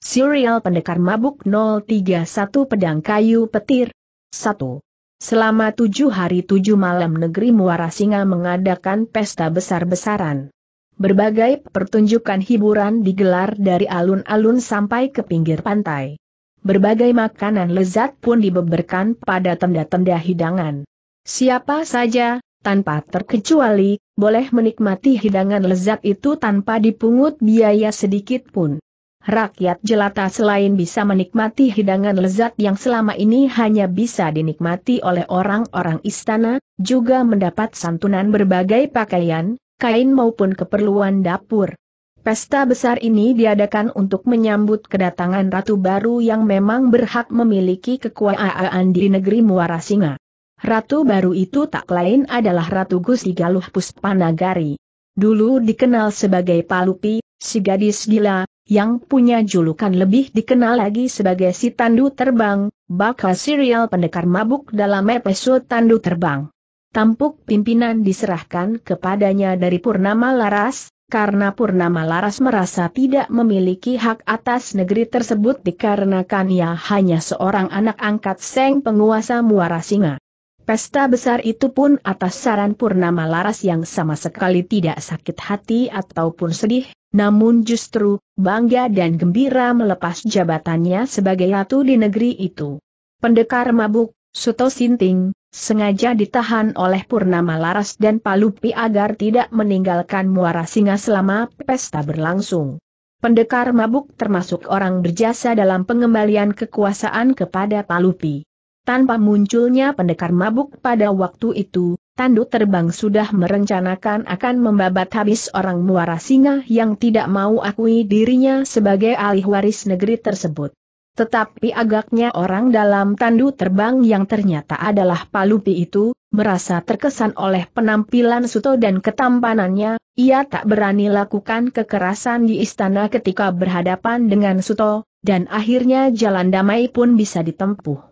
Serial Pendekar Mabuk 031 Pedang Kayu Petir 1. Selama tujuh hari tujuh malam negeri Muara Singa mengadakan pesta besar-besaran. Berbagai pertunjukan hiburan digelar dari alun-alun sampai ke pinggir pantai. Berbagai makanan lezat pun dibeberkan pada tenda-tenda hidangan. Siapa saja, tanpa terkecuali, boleh menikmati hidangan lezat itu tanpa dipungut biaya sedikit pun rakyat jelata selain bisa menikmati hidangan lezat yang selama ini hanya bisa dinikmati oleh orang-orang istana, juga mendapat santunan berbagai pakaian, kain maupun keperluan dapur. Pesta besar ini diadakan untuk menyambut kedatangan ratu baru yang memang berhak memiliki kekuasaan di negeri Muara Singa. Ratu baru itu tak lain adalah Ratu Gusti Galuh Puspanagari. Dulu dikenal sebagai Palupi, si gadis gila, yang punya julukan lebih dikenal lagi sebagai si Tandu Terbang, bakal serial pendekar mabuk dalam episode Tandu Terbang. Tampuk pimpinan diserahkan kepadanya dari Purnama Laras, karena Purnama Laras merasa tidak memiliki hak atas negeri tersebut dikarenakan ia hanya seorang anak angkat Seng penguasa Muara Singa. Pesta besar itu pun atas saran Purnama Laras yang sama sekali tidak sakit hati ataupun sedih, namun justru bangga dan gembira melepas jabatannya sebagai ratu di negeri itu. Pendekar mabuk, Suto Sinting, sengaja ditahan oleh Purnama Laras dan Palupi agar tidak meninggalkan muara singa selama pesta berlangsung. Pendekar mabuk termasuk orang berjasa dalam pengembalian kekuasaan kepada Palupi. Tanpa munculnya pendekar mabuk pada waktu itu, Tandu Terbang sudah merencanakan akan membabat habis orang muara singa yang tidak mau akui dirinya sebagai alih waris negeri tersebut. Tetapi agaknya orang dalam Tandu Terbang yang ternyata adalah Palupi itu, merasa terkesan oleh penampilan Suto dan ketampanannya, ia tak berani lakukan kekerasan di istana ketika berhadapan dengan Suto, dan akhirnya jalan damai pun bisa ditempuh.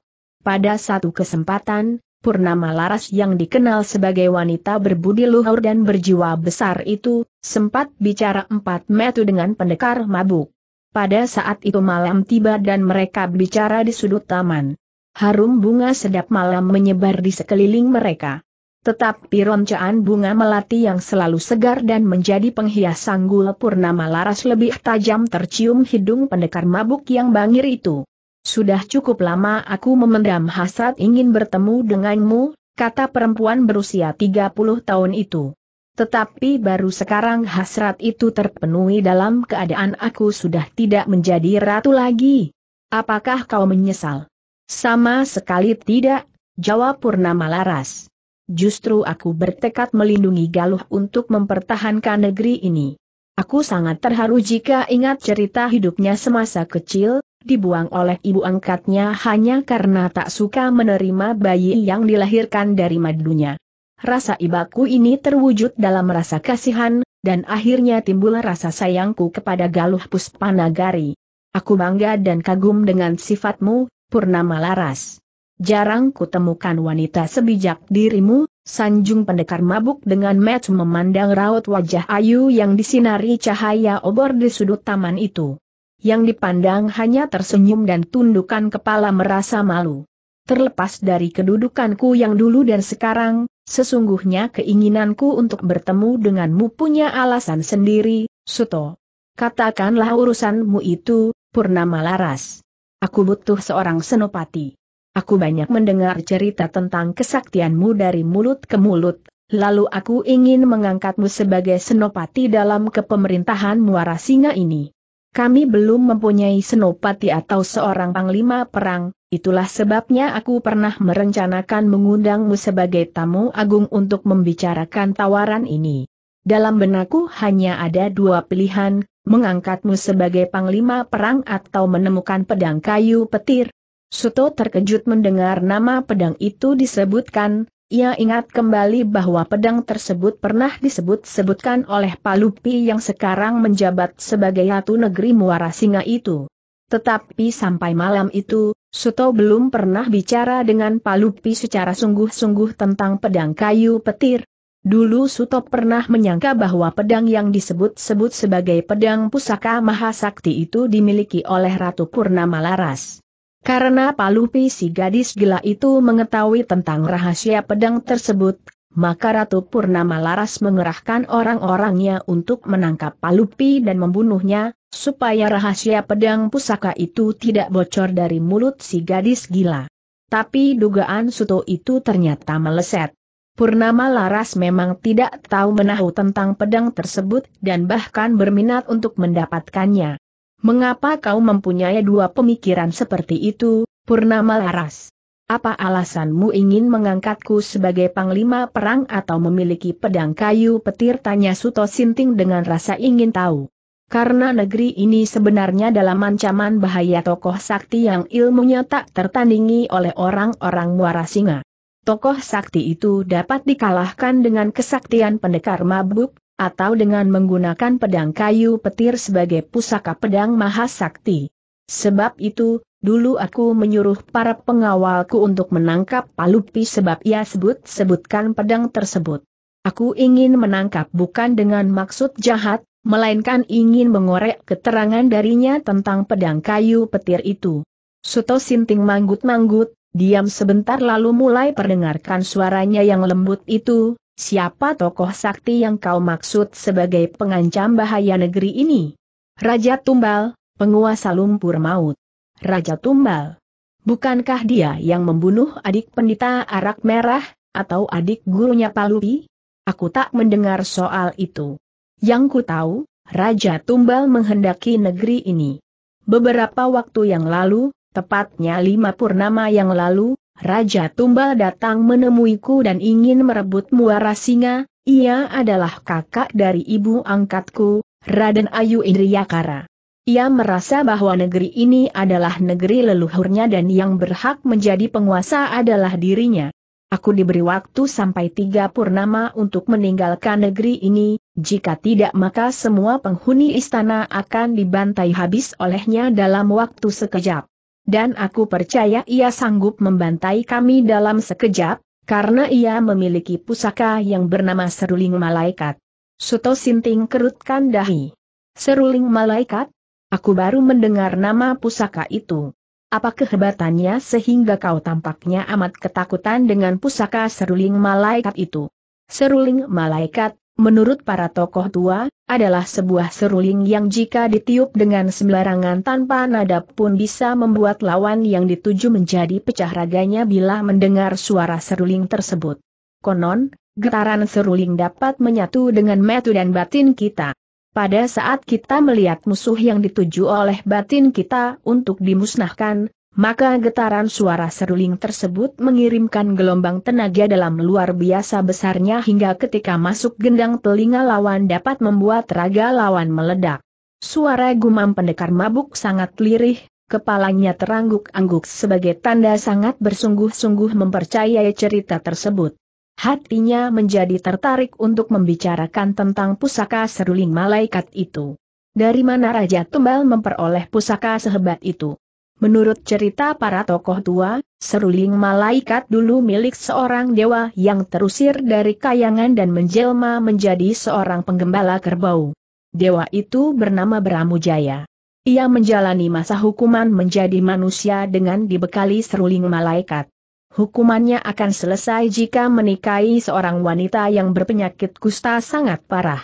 Pada satu kesempatan, Purnama Laras yang dikenal sebagai wanita berbudi luhur dan berjiwa besar itu, sempat bicara empat metu dengan pendekar mabuk. Pada saat itu malam tiba dan mereka bicara di sudut taman. Harum bunga sedap malam menyebar di sekeliling mereka. Tetapi roncaan bunga melati yang selalu segar dan menjadi penghias sanggul purnama laras lebih tajam tercium hidung pendekar mabuk yang bangir itu. Sudah cukup lama aku memendam hasrat ingin bertemu denganmu, kata perempuan berusia 30 tahun itu. Tetapi baru sekarang hasrat itu terpenuhi dalam keadaan aku sudah tidak menjadi ratu lagi. Apakah kau menyesal? Sama sekali tidak, jawab Purnama Laras. Justru aku bertekad melindungi Galuh untuk mempertahankan negeri ini. Aku sangat terharu jika ingat cerita hidupnya semasa kecil, dibuang oleh ibu angkatnya hanya karena tak suka menerima bayi yang dilahirkan dari madunya. Rasa ibaku ini terwujud dalam rasa kasihan, dan akhirnya timbul rasa sayangku kepada Galuh Puspanagari. Aku bangga dan kagum dengan sifatmu, Purnama Laras. Jarang kutemukan wanita sebijak dirimu, Sanjung pendekar mabuk dengan match memandang raut wajah Ayu yang disinari cahaya obor di sudut taman itu yang dipandang hanya tersenyum dan tundukan kepala merasa malu. Terlepas dari kedudukanku yang dulu dan sekarang, sesungguhnya keinginanku untuk bertemu denganmu punya alasan sendiri, Suto. Katakanlah urusanmu itu, Purnama Laras. Aku butuh seorang senopati. Aku banyak mendengar cerita tentang kesaktianmu dari mulut ke mulut, lalu aku ingin mengangkatmu sebagai senopati dalam kepemerintahan Muara Singa ini. Kami belum mempunyai senopati atau seorang panglima perang, itulah sebabnya aku pernah merencanakan mengundangmu sebagai tamu agung untuk membicarakan tawaran ini. Dalam benakku hanya ada dua pilihan, mengangkatmu sebagai panglima perang atau menemukan pedang kayu petir. Suto terkejut mendengar nama pedang itu disebutkan, ia ingat kembali bahwa pedang tersebut pernah disebut-sebutkan oleh Palupi yang sekarang menjabat sebagai Ratu Negeri Muara Singa itu. Tetapi sampai malam itu, Suto belum pernah bicara dengan Palupi secara sungguh-sungguh tentang pedang kayu petir. Dulu Suto pernah menyangka bahwa pedang yang disebut-sebut sebagai pedang pusaka mahasakti itu dimiliki oleh Ratu Purnama Laras. Karena Palupi si gadis gila itu mengetahui tentang rahasia pedang tersebut, maka Ratu Purnama Laras mengerahkan orang-orangnya untuk menangkap Palupi dan membunuhnya, supaya rahasia pedang pusaka itu tidak bocor dari mulut si gadis gila. Tapi dugaan Suto itu ternyata meleset. Purnama Laras memang tidak tahu menahu tentang pedang tersebut dan bahkan berminat untuk mendapatkannya. Mengapa kau mempunyai dua pemikiran seperti itu, Purnama Laras? Apa alasanmu ingin mengangkatku sebagai panglima perang atau memiliki pedang kayu petir? Tanya Suto Sinting dengan rasa ingin tahu. Karena negeri ini sebenarnya dalam ancaman bahaya tokoh sakti yang ilmunya tak tertandingi oleh orang-orang muara singa. Tokoh sakti itu dapat dikalahkan dengan kesaktian pendekar mabuk, atau dengan menggunakan pedang kayu petir sebagai pusaka pedang mahasakti. Sebab itu, dulu aku menyuruh para pengawalku untuk menangkap Palupi sebab ia sebut-sebutkan pedang tersebut. Aku ingin menangkap bukan dengan maksud jahat, melainkan ingin mengorek keterangan darinya tentang pedang kayu petir itu. Suto Sinting manggut-manggut, diam sebentar lalu mulai perdengarkan suaranya yang lembut itu, siapa tokoh sakti yang kau maksud sebagai pengancam bahaya negeri ini? Raja Tumbal, penguasa lumpur maut. Raja Tumbal. Bukankah dia yang membunuh adik pendita arak merah, atau adik gurunya Palupi? Aku tak mendengar soal itu. Yang ku tahu, Raja Tumbal menghendaki negeri ini. Beberapa waktu yang lalu, tepatnya lima purnama yang lalu, Raja Tumbal datang menemuiku dan ingin merebut muara singa, ia adalah kakak dari ibu angkatku, Raden Ayu Indriyakara. Ia merasa bahwa negeri ini adalah negeri leluhurnya dan yang berhak menjadi penguasa adalah dirinya. Aku diberi waktu sampai tiga purnama untuk meninggalkan negeri ini, jika tidak maka semua penghuni istana akan dibantai habis olehnya dalam waktu sekejap dan aku percaya ia sanggup membantai kami dalam sekejap, karena ia memiliki pusaka yang bernama Seruling Malaikat. Suto Sinting kerutkan dahi. Seruling Malaikat? Aku baru mendengar nama pusaka itu. Apa kehebatannya sehingga kau tampaknya amat ketakutan dengan pusaka Seruling Malaikat itu? Seruling Malaikat, menurut para tokoh tua, adalah sebuah seruling yang jika ditiup dengan sembarangan tanpa nada pun bisa membuat lawan yang dituju menjadi pecah raganya bila mendengar suara seruling tersebut. Konon, getaran seruling dapat menyatu dengan metu dan batin kita. Pada saat kita melihat musuh yang dituju oleh batin kita untuk dimusnahkan, maka getaran suara seruling tersebut mengirimkan gelombang tenaga dalam luar biasa besarnya hingga ketika masuk gendang telinga lawan dapat membuat raga lawan meledak. Suara gumam pendekar mabuk sangat lirih, kepalanya terangguk-angguk sebagai tanda sangat bersungguh-sungguh mempercayai cerita tersebut. Hatinya menjadi tertarik untuk membicarakan tentang pusaka seruling malaikat itu. Dari mana Raja Tumbal memperoleh pusaka sehebat itu? Menurut cerita para tokoh tua, seruling malaikat dulu milik seorang dewa yang terusir dari kayangan dan menjelma menjadi seorang penggembala kerbau. Dewa itu bernama Bramujaya. Ia menjalani masa hukuman menjadi manusia dengan dibekali seruling malaikat. Hukumannya akan selesai jika menikahi seorang wanita yang berpenyakit kusta sangat parah.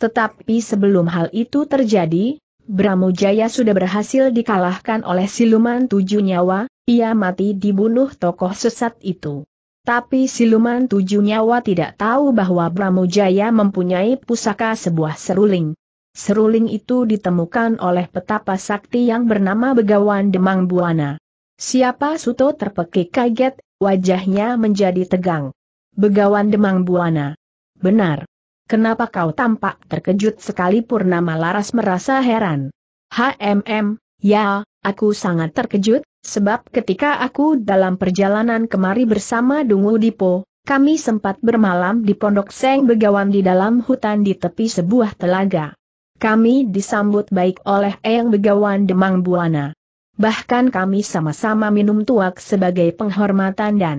Tetapi sebelum hal itu terjadi, Bramujaya sudah berhasil dikalahkan oleh siluman tujuh nyawa, ia mati dibunuh tokoh sesat itu. Tapi siluman tujuh nyawa tidak tahu bahwa Bramujaya mempunyai pusaka sebuah seruling. Seruling itu ditemukan oleh petapa sakti yang bernama Begawan Demang Buana. Siapa Suto terpekik kaget, wajahnya menjadi tegang. Begawan Demang Buana. Benar. Kenapa kau tampak terkejut sekali Purnama Laras merasa heran. HMM, ya, aku sangat terkejut, sebab ketika aku dalam perjalanan kemari bersama Dungu Dipo, kami sempat bermalam di Pondok Seng Begawan di dalam hutan di tepi sebuah telaga. Kami disambut baik oleh Eyang Begawan Demang Buana. Bahkan kami sama-sama minum tuak sebagai penghormatan dan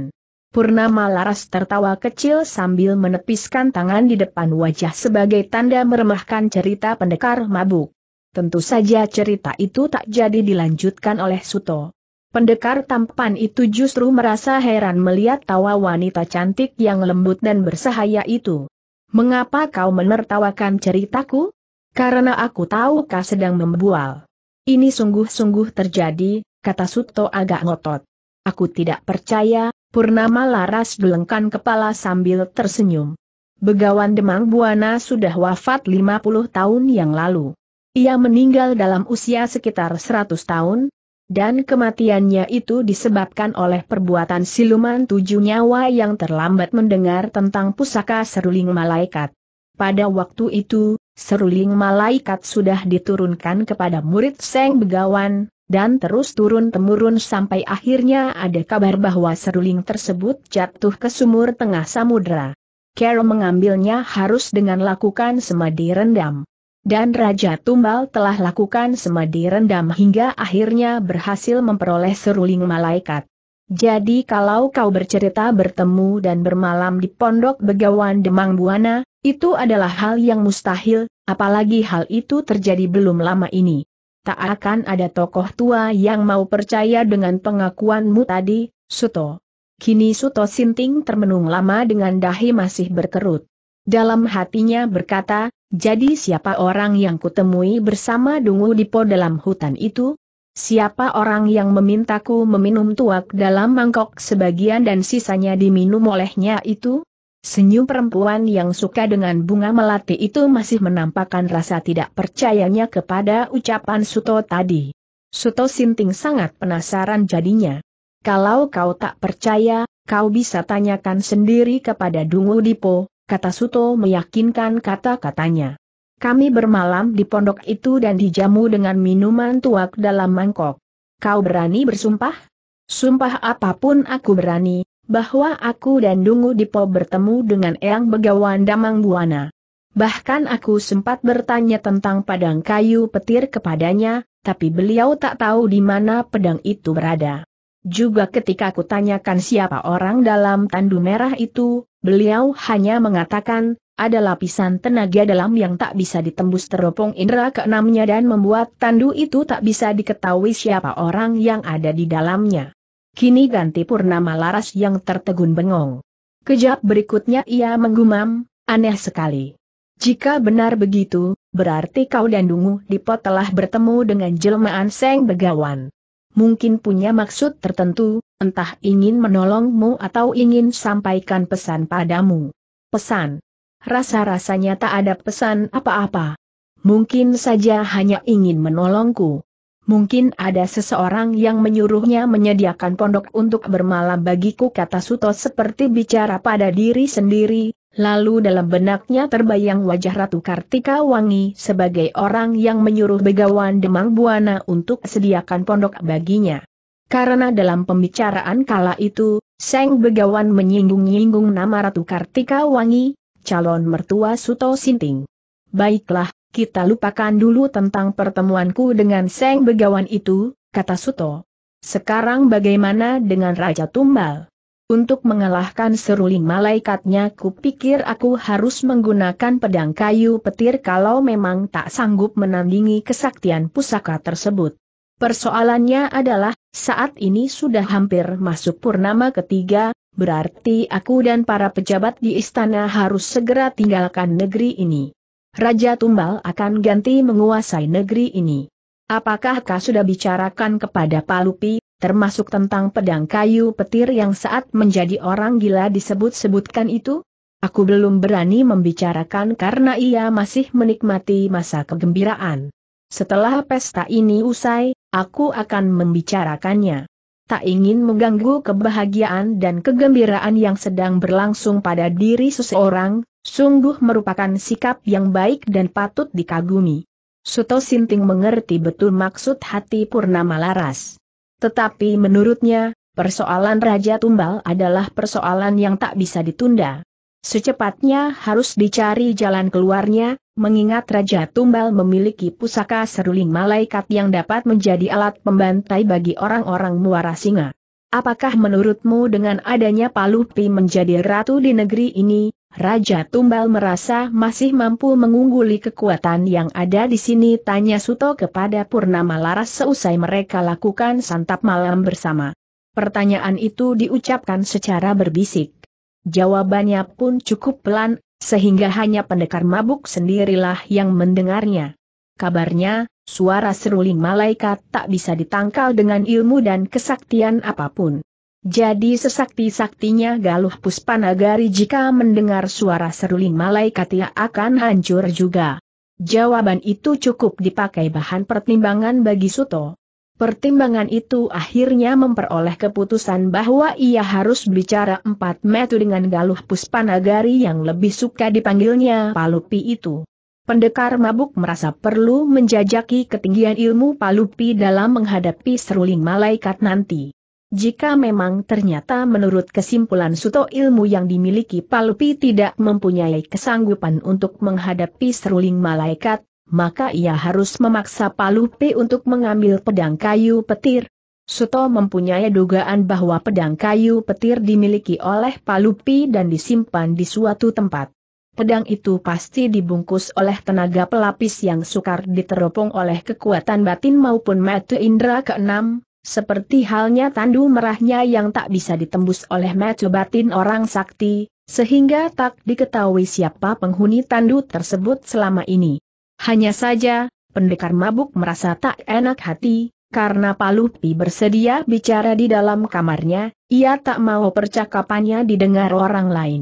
Purnama Laras tertawa kecil sambil menepiskan tangan di depan wajah sebagai tanda meremahkan cerita pendekar mabuk. Tentu saja cerita itu tak jadi dilanjutkan oleh Suto. Pendekar tampan itu justru merasa heran melihat tawa wanita cantik yang lembut dan bersahaya itu. Mengapa kau menertawakan ceritaku? Karena aku tahu kau sedang membual. Ini sungguh-sungguh terjadi, kata Suto agak ngotot. Aku tidak percaya, Purnama Laras gelengkan kepala sambil tersenyum. Begawan Demang Buana sudah wafat 50 tahun yang lalu. Ia meninggal dalam usia sekitar 100 tahun, dan kematiannya itu disebabkan oleh perbuatan siluman tujuh nyawa yang terlambat mendengar tentang pusaka seruling malaikat. Pada waktu itu, seruling malaikat sudah diturunkan kepada murid Seng Begawan, dan terus turun-temurun sampai akhirnya ada kabar bahwa seruling tersebut jatuh ke sumur tengah samudera. Carol mengambilnya harus dengan lakukan semadi rendam. Dan Raja Tumbal telah lakukan semadi rendam hingga akhirnya berhasil memperoleh seruling malaikat. Jadi kalau kau bercerita bertemu dan bermalam di pondok begawan Demang Buana, itu adalah hal yang mustahil, apalagi hal itu terjadi belum lama ini tak akan ada tokoh tua yang mau percaya dengan pengakuanmu tadi, Suto. Kini Suto Sinting termenung lama dengan dahi masih berkerut. Dalam hatinya berkata, jadi siapa orang yang kutemui bersama Dungu Dipo dalam hutan itu? Siapa orang yang memintaku meminum tuak dalam mangkok sebagian dan sisanya diminum olehnya itu? Senyum perempuan yang suka dengan bunga melati itu masih menampakkan rasa tidak percayanya kepada ucapan Suto tadi. Suto Sinting sangat penasaran jadinya. Kalau kau tak percaya, kau bisa tanyakan sendiri kepada Dungu Dipo, kata Suto meyakinkan kata-katanya. Kami bermalam di pondok itu dan dijamu dengan minuman tuak dalam mangkok. Kau berani bersumpah? Sumpah apapun aku berani, bahwa aku dan Dungu Dipo bertemu dengan Eyang Begawan Damang Buana. Bahkan aku sempat bertanya tentang padang kayu petir kepadanya, tapi beliau tak tahu di mana pedang itu berada. Juga ketika aku tanyakan siapa orang dalam tandu merah itu, beliau hanya mengatakan, ada lapisan tenaga dalam yang tak bisa ditembus teropong indera keenamnya dan membuat tandu itu tak bisa diketahui siapa orang yang ada di dalamnya. Kini ganti Purnama Laras yang tertegun bengong. Kejap berikutnya ia menggumam, aneh sekali. Jika benar begitu, berarti kau dan Dungu Dipo telah bertemu dengan jelmaan Seng Begawan. Mungkin punya maksud tertentu, entah ingin menolongmu atau ingin sampaikan pesan padamu. Pesan. Rasa-rasanya tak ada pesan apa-apa. Mungkin saja hanya ingin menolongku. Mungkin ada seseorang yang menyuruhnya menyediakan pondok untuk bermalam bagiku kata Suto seperti bicara pada diri sendiri, lalu dalam benaknya terbayang wajah Ratu Kartika Wangi sebagai orang yang menyuruh Begawan Demang Buana untuk sediakan pondok baginya. Karena dalam pembicaraan kala itu, Seng Begawan menyinggung-nyinggung nama Ratu Kartika Wangi, calon mertua Suto Sinting. Baiklah, kita lupakan dulu tentang pertemuanku dengan Seng Begawan itu, kata Suto. Sekarang bagaimana dengan Raja Tumbal? Untuk mengalahkan seruling malaikatnya kupikir aku harus menggunakan pedang kayu petir kalau memang tak sanggup menandingi kesaktian pusaka tersebut. Persoalannya adalah, saat ini sudah hampir masuk purnama ketiga, berarti aku dan para pejabat di istana harus segera tinggalkan negeri ini. Raja Tumbal akan ganti menguasai negeri ini. Apakah kau sudah bicarakan kepada Palupi, termasuk tentang pedang kayu petir yang saat menjadi orang gila disebut-sebutkan itu? Aku belum berani membicarakan karena ia masih menikmati masa kegembiraan. Setelah pesta ini usai, aku akan membicarakannya. Tak ingin mengganggu kebahagiaan dan kegembiraan yang sedang berlangsung pada diri seseorang, Sungguh merupakan sikap yang baik dan patut dikagumi. Suto Sinting mengerti betul maksud hati Purnama Laras. Tetapi menurutnya, persoalan Raja Tumbal adalah persoalan yang tak bisa ditunda. Secepatnya harus dicari jalan keluarnya, mengingat Raja Tumbal memiliki pusaka seruling malaikat yang dapat menjadi alat pembantai bagi orang-orang muara singa. Apakah menurutmu dengan adanya Palupi menjadi ratu di negeri ini, Raja Tumbal merasa masih mampu mengungguli kekuatan yang ada di sini tanya Suto kepada Purnama Laras seusai mereka lakukan santap malam bersama. Pertanyaan itu diucapkan secara berbisik. Jawabannya pun cukup pelan, sehingga hanya pendekar mabuk sendirilah yang mendengarnya. Kabarnya, suara seruling malaikat tak bisa ditangkal dengan ilmu dan kesaktian apapun. Jadi sesakti-saktinya Galuh Puspanagari jika mendengar suara seruling malaikat ia akan hancur juga. Jawaban itu cukup dipakai bahan pertimbangan bagi Suto. Pertimbangan itu akhirnya memperoleh keputusan bahwa ia harus bicara empat metu dengan Galuh Puspanagari yang lebih suka dipanggilnya Palupi itu. Pendekar mabuk merasa perlu menjajaki ketinggian ilmu Palupi dalam menghadapi seruling malaikat nanti. Jika memang ternyata menurut kesimpulan Suto ilmu yang dimiliki Palupi tidak mempunyai kesanggupan untuk menghadapi seruling malaikat, maka ia harus memaksa Palupi untuk mengambil pedang kayu petir. Suto mempunyai dugaan bahwa pedang kayu petir dimiliki oleh Palupi dan disimpan di suatu tempat. Pedang itu pasti dibungkus oleh tenaga pelapis yang sukar diteropong oleh kekuatan batin maupun metu indera keenam, seperti halnya tandu merahnya yang tak bisa ditembus oleh mata batin orang sakti, sehingga tak diketahui siapa penghuni tandu tersebut selama ini. Hanya saja, pendekar mabuk merasa tak enak hati, karena Palupi bersedia bicara di dalam kamarnya, ia tak mau percakapannya didengar orang lain.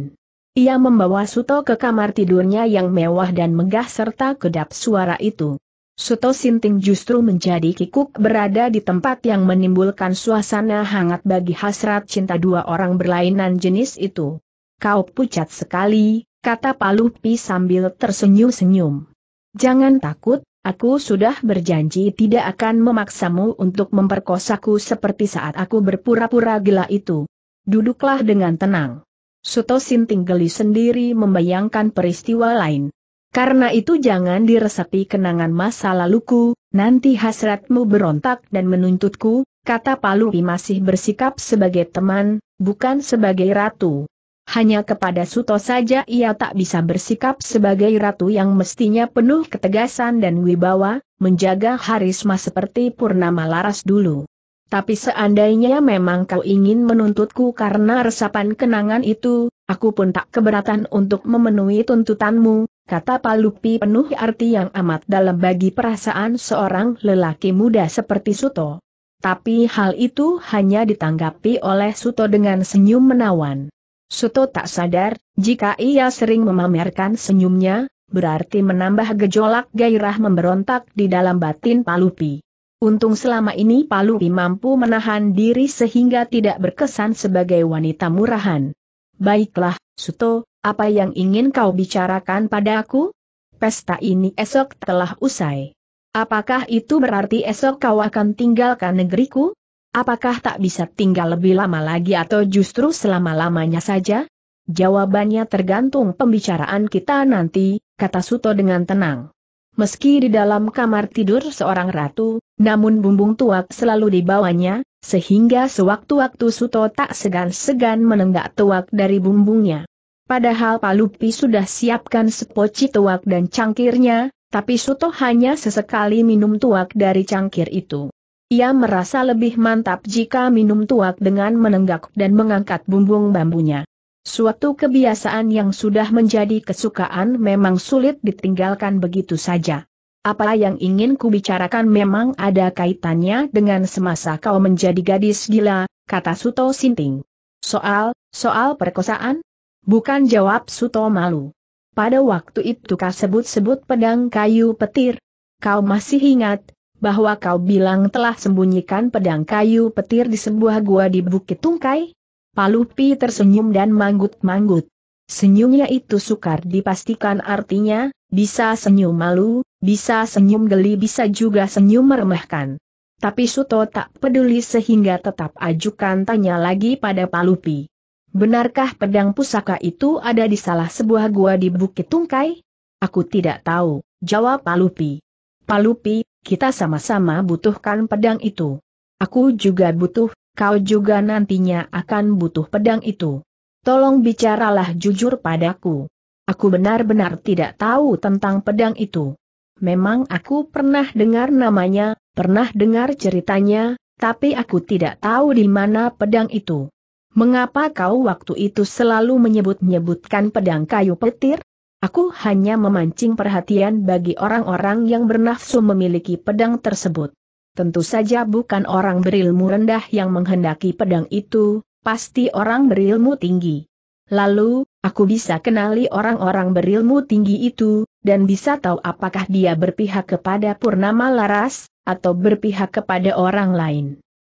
Ia membawa Suto ke kamar tidurnya yang mewah dan megah serta kedap suara itu. Suto Sinting justru menjadi kikuk berada di tempat yang menimbulkan suasana hangat bagi hasrat cinta dua orang berlainan jenis itu. Kau pucat sekali, kata Palupi sambil tersenyum-senyum. Jangan takut, aku sudah berjanji tidak akan memaksamu untuk memperkosaku seperti saat aku berpura-pura gila itu. Duduklah dengan tenang. Suto Sinting geli sendiri membayangkan peristiwa lain. Karena itu jangan diresapi kenangan masa laluku, nanti hasratmu berontak dan menuntutku, kata Paluri masih bersikap sebagai teman, bukan sebagai ratu. Hanya kepada Suto saja ia tak bisa bersikap sebagai ratu yang mestinya penuh ketegasan dan wibawa, menjaga harisma seperti Purnama Laras dulu. Tapi seandainya memang kau ingin menuntutku karena resapan kenangan itu, aku pun tak keberatan untuk memenuhi tuntutanmu, Kata Palupi penuh arti yang amat dalam bagi perasaan seorang lelaki muda seperti Suto. Tapi hal itu hanya ditanggapi oleh Suto dengan senyum menawan. Suto tak sadar, jika ia sering memamerkan senyumnya, berarti menambah gejolak gairah memberontak di dalam batin Palupi. Untung selama ini Palupi mampu menahan diri sehingga tidak berkesan sebagai wanita murahan. Baiklah, Suto, apa yang ingin kau bicarakan padaku? Pesta ini esok telah usai. Apakah itu berarti esok kau akan tinggalkan negeriku? Apakah tak bisa tinggal lebih lama lagi atau justru selama-lamanya saja? Jawabannya tergantung pembicaraan kita nanti, kata Suto dengan tenang. Meski di dalam kamar tidur seorang ratu, namun bumbung tuak selalu dibawanya, sehingga sewaktu-waktu Suto tak segan-segan menenggak tuak dari bumbungnya. Padahal Palupi sudah siapkan sepoci tuak dan cangkirnya, tapi Suto hanya sesekali minum tuak dari cangkir itu. Ia merasa lebih mantap jika minum tuak dengan menenggak dan mengangkat bumbung bambunya. Suatu kebiasaan yang sudah menjadi kesukaan memang sulit ditinggalkan begitu saja. Apa yang ingin kubicarakan memang ada kaitannya dengan semasa kau menjadi gadis gila, kata Suto Sinting. Soal, soal perkosaan? Bukan jawab Suto malu. Pada waktu itu kau sebut-sebut pedang kayu petir. Kau masih ingat, bahwa kau bilang telah sembunyikan pedang kayu petir di sebuah gua di Bukit Tungkai? Palupi tersenyum dan manggut-manggut. Senyumnya itu sukar dipastikan artinya, bisa senyum malu, bisa senyum geli bisa juga senyum meremehkan. Tapi Suto tak peduli sehingga tetap ajukan tanya lagi pada Palupi. Benarkah pedang pusaka itu ada di salah sebuah gua di Bukit Tungkai? Aku tidak tahu, jawab Palupi. Palupi, kita sama-sama butuhkan pedang itu. Aku juga butuh, kau juga nantinya akan butuh pedang itu. Tolong bicaralah jujur padaku. Aku benar-benar tidak tahu tentang pedang itu. Memang aku pernah dengar namanya, pernah dengar ceritanya, tapi aku tidak tahu di mana pedang itu. Mengapa kau waktu itu selalu menyebut-nyebutkan pedang kayu petir? Aku hanya memancing perhatian bagi orang-orang yang bernafsu memiliki pedang tersebut. Tentu saja bukan orang berilmu rendah yang menghendaki pedang itu, pasti orang berilmu tinggi. Lalu, aku bisa kenali orang-orang berilmu tinggi itu, dan bisa tahu apakah dia berpihak kepada Purnama Laras, atau berpihak kepada orang lain.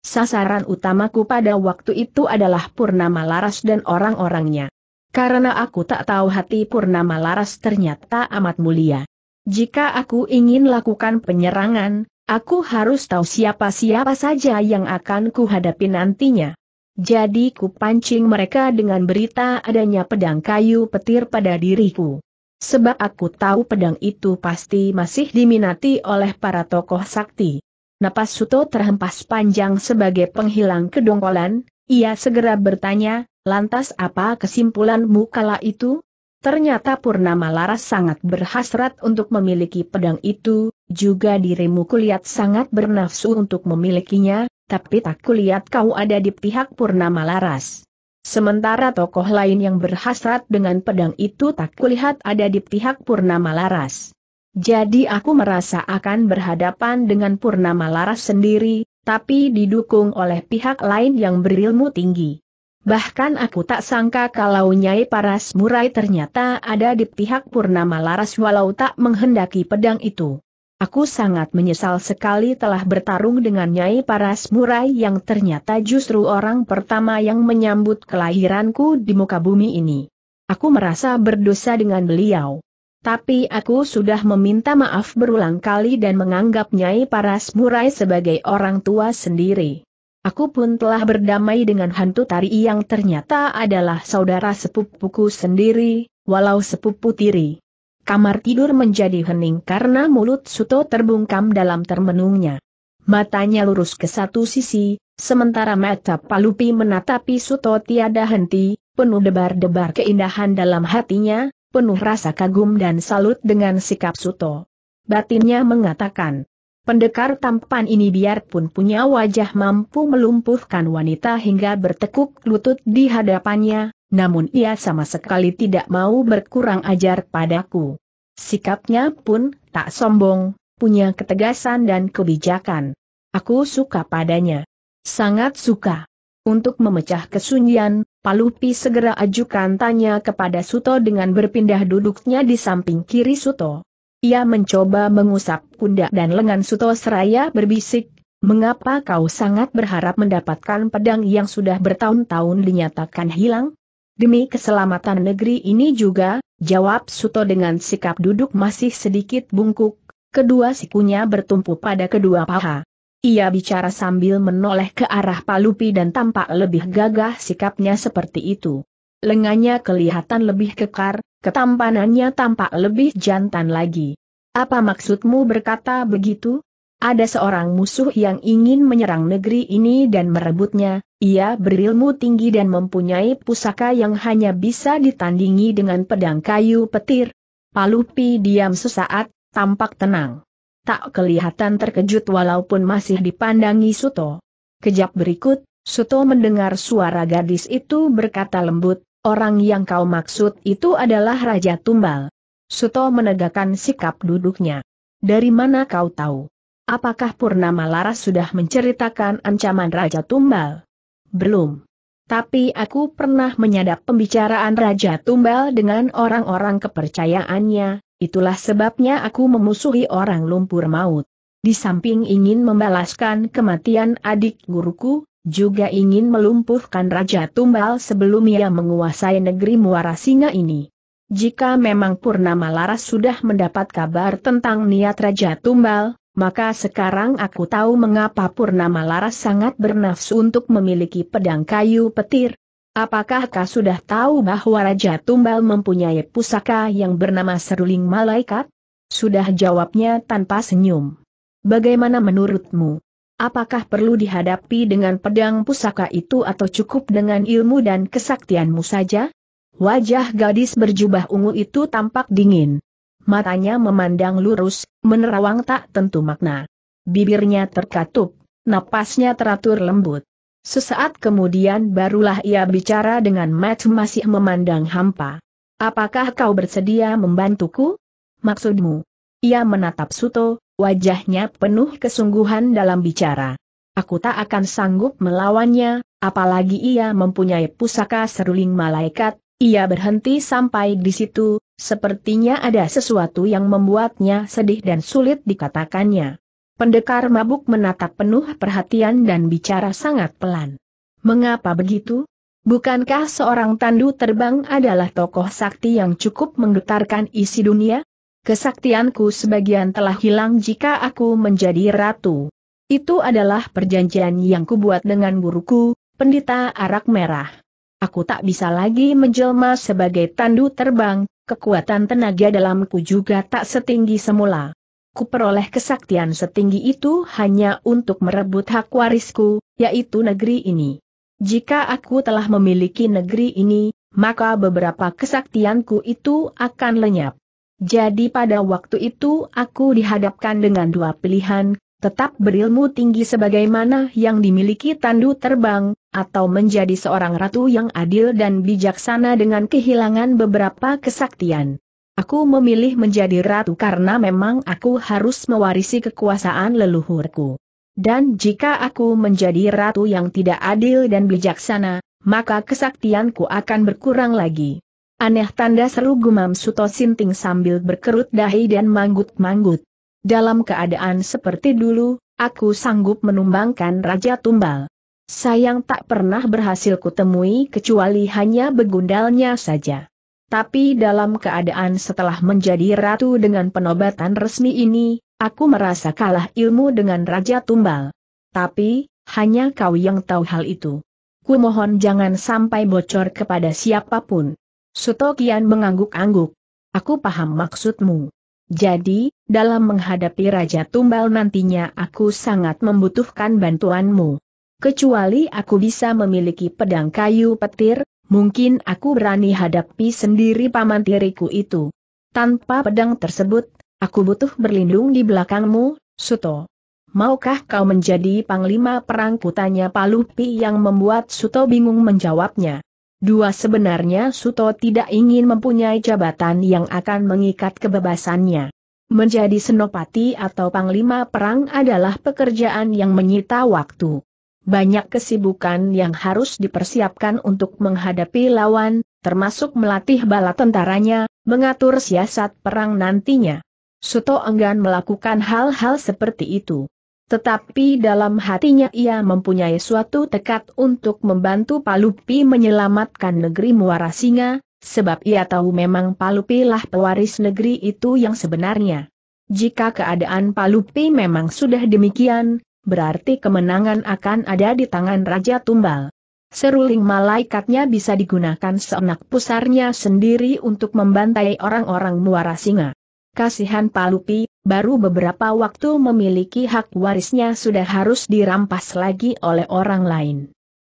Sasaran utamaku pada waktu itu adalah Purnama Laras dan orang-orangnya. Karena aku tak tahu hati Purnama Laras ternyata amat mulia. Jika aku ingin lakukan penyerangan, aku harus tahu siapa-siapa saja yang akan kuhadapi nantinya. Jadi ku pancing mereka dengan berita adanya pedang kayu petir pada diriku. Sebab aku tahu pedang itu pasti masih diminati oleh para tokoh sakti. Napas Suto terhempas panjang sebagai penghilang kedongkolan, ia segera bertanya, lantas apa kesimpulanmu kala itu? Ternyata Purnama Laras sangat berhasrat untuk memiliki pedang itu, juga dirimu kulihat sangat bernafsu untuk memilikinya, tapi tak kulihat kau ada di pihak Purnama Laras. Sementara tokoh lain yang berhasrat dengan pedang itu tak kulihat ada di pihak Purnama Laras. Jadi aku merasa akan berhadapan dengan Purnama Laras sendiri, tapi didukung oleh pihak lain yang berilmu tinggi. Bahkan aku tak sangka kalau Nyai Paras Murai ternyata ada di pihak Purnama Laras walau tak menghendaki pedang itu. Aku sangat menyesal sekali telah bertarung dengan Nyai Paras Murai yang ternyata justru orang pertama yang menyambut kelahiranku di muka bumi ini. Aku merasa berdosa dengan beliau. Tapi aku sudah meminta maaf berulang kali dan menganggap Nyai Paras Murai sebagai orang tua sendiri. Aku pun telah berdamai dengan hantu tari yang ternyata adalah saudara sepupuku sendiri, walau sepupu tiri. Kamar tidur menjadi hening karena mulut Suto terbungkam dalam termenungnya. Matanya lurus ke satu sisi, sementara mata Palupi menatapi Suto tiada henti, penuh debar-debar keindahan dalam hatinya, penuh rasa kagum dan salut dengan sikap Suto. Batinnya mengatakan, pendekar tampan ini biarpun punya wajah mampu melumpuhkan wanita hingga bertekuk lutut di hadapannya, namun ia sama sekali tidak mau berkurang ajar padaku. Sikapnya pun tak sombong, punya ketegasan dan kebijakan. Aku suka padanya. Sangat suka. Untuk memecah kesunyian, Palupi segera ajukan tanya kepada Suto dengan berpindah duduknya di samping kiri Suto. Ia mencoba mengusap pundak dan lengan Suto seraya berbisik, Mengapa kau sangat berharap mendapatkan pedang yang sudah bertahun-tahun dinyatakan hilang? Demi keselamatan negeri ini juga, jawab Suto dengan sikap duduk masih sedikit bungkuk, kedua sikunya bertumpu pada kedua paha. Ia bicara sambil menoleh ke arah Palupi dan tampak lebih gagah sikapnya seperti itu. Lengannya kelihatan lebih kekar, ketampanannya tampak lebih jantan lagi. Apa maksudmu berkata begitu? Ada seorang musuh yang ingin menyerang negeri ini dan merebutnya, ia berilmu tinggi dan mempunyai pusaka yang hanya bisa ditandingi dengan pedang kayu petir. Palupi diam sesaat, tampak tenang tak kelihatan terkejut walaupun masih dipandangi Suto. Kejap berikut, Suto mendengar suara gadis itu berkata lembut, orang yang kau maksud itu adalah Raja Tumbal. Suto menegakkan sikap duduknya. Dari mana kau tahu? Apakah Purnama Laras sudah menceritakan ancaman Raja Tumbal? Belum. Tapi aku pernah menyadap pembicaraan Raja Tumbal dengan orang-orang kepercayaannya, Itulah sebabnya aku memusuhi orang lumpur maut. Di samping ingin membalaskan kematian adik guruku, juga ingin melumpuhkan Raja Tumbal sebelum ia menguasai negeri Muara Singa ini. Jika memang Purnama Laras sudah mendapat kabar tentang niat Raja Tumbal, maka sekarang aku tahu mengapa Purnama Laras sangat bernafsu untuk memiliki pedang kayu petir, Apakah kau sudah tahu bahwa Raja Tumbal mempunyai pusaka yang bernama Seruling Malaikat? Sudah jawabnya tanpa senyum. Bagaimana menurutmu? Apakah perlu dihadapi dengan pedang pusaka itu atau cukup dengan ilmu dan kesaktianmu saja? Wajah gadis berjubah ungu itu tampak dingin. Matanya memandang lurus, menerawang tak tentu makna. Bibirnya terkatup, napasnya teratur lembut. Sesaat kemudian barulah ia bicara dengan Matt masih memandang hampa. Apakah kau bersedia membantuku? Maksudmu? Ia menatap Suto, wajahnya penuh kesungguhan dalam bicara. Aku tak akan sanggup melawannya, apalagi ia mempunyai pusaka seruling malaikat, ia berhenti sampai di situ, sepertinya ada sesuatu yang membuatnya sedih dan sulit dikatakannya. Pendekar mabuk menatap penuh perhatian dan bicara sangat pelan. Mengapa begitu? Bukankah seorang tandu terbang adalah tokoh sakti yang cukup menggetarkan isi dunia? Kesaktianku sebagian telah hilang jika aku menjadi ratu. Itu adalah perjanjian yang kubuat dengan guruku, pendita arak merah. Aku tak bisa lagi menjelma sebagai tandu terbang, kekuatan tenaga dalamku juga tak setinggi semula. Kuperoleh kesaktian setinggi itu hanya untuk merebut hak warisku, yaitu negeri ini. Jika aku telah memiliki negeri ini, maka beberapa kesaktianku itu akan lenyap. Jadi pada waktu itu aku dihadapkan dengan dua pilihan, tetap berilmu tinggi sebagaimana yang dimiliki tandu terbang, atau menjadi seorang ratu yang adil dan bijaksana dengan kehilangan beberapa kesaktian. Aku memilih menjadi ratu karena memang aku harus mewarisi kekuasaan leluhurku. Dan jika aku menjadi ratu yang tidak adil dan bijaksana, maka kesaktianku akan berkurang lagi. Aneh tanda seru gumam Suto Sinting sambil berkerut dahi dan manggut-manggut. Dalam keadaan seperti dulu, aku sanggup menumbangkan Raja Tumbal. Sayang tak pernah berhasil kutemui kecuali hanya begundalnya saja. Tapi dalam keadaan setelah menjadi ratu dengan penobatan resmi ini, aku merasa kalah ilmu dengan Raja Tumbal. Tapi, hanya kau yang tahu hal itu. Kumohon jangan sampai bocor kepada siapapun. Suto Kian mengangguk-angguk. Aku paham maksudmu. Jadi, dalam menghadapi Raja Tumbal nantinya aku sangat membutuhkan bantuanmu. Kecuali aku bisa memiliki pedang kayu petir, mungkin aku berani hadapi sendiri paman tiriku itu. Tanpa pedang tersebut, aku butuh berlindung di belakangmu, Suto. Maukah kau menjadi panglima perang kutanya Palupi yang membuat Suto bingung menjawabnya. Dua sebenarnya Suto tidak ingin mempunyai jabatan yang akan mengikat kebebasannya. Menjadi senopati atau panglima perang adalah pekerjaan yang menyita waktu. Banyak kesibukan yang harus dipersiapkan untuk menghadapi lawan, termasuk melatih bala tentaranya, mengatur siasat perang nantinya. Suto enggan melakukan hal-hal seperti itu. Tetapi dalam hatinya ia mempunyai suatu tekad untuk membantu Palupi menyelamatkan negeri Muara Singa, sebab ia tahu memang Palupi lah pewaris negeri itu yang sebenarnya. Jika keadaan Palupi memang sudah demikian, berarti kemenangan akan ada di tangan Raja Tumbal. Seruling malaikatnya bisa digunakan seenak pusarnya sendiri untuk membantai orang-orang muara singa. Kasihan Palupi, baru beberapa waktu memiliki hak warisnya sudah harus dirampas lagi oleh orang lain.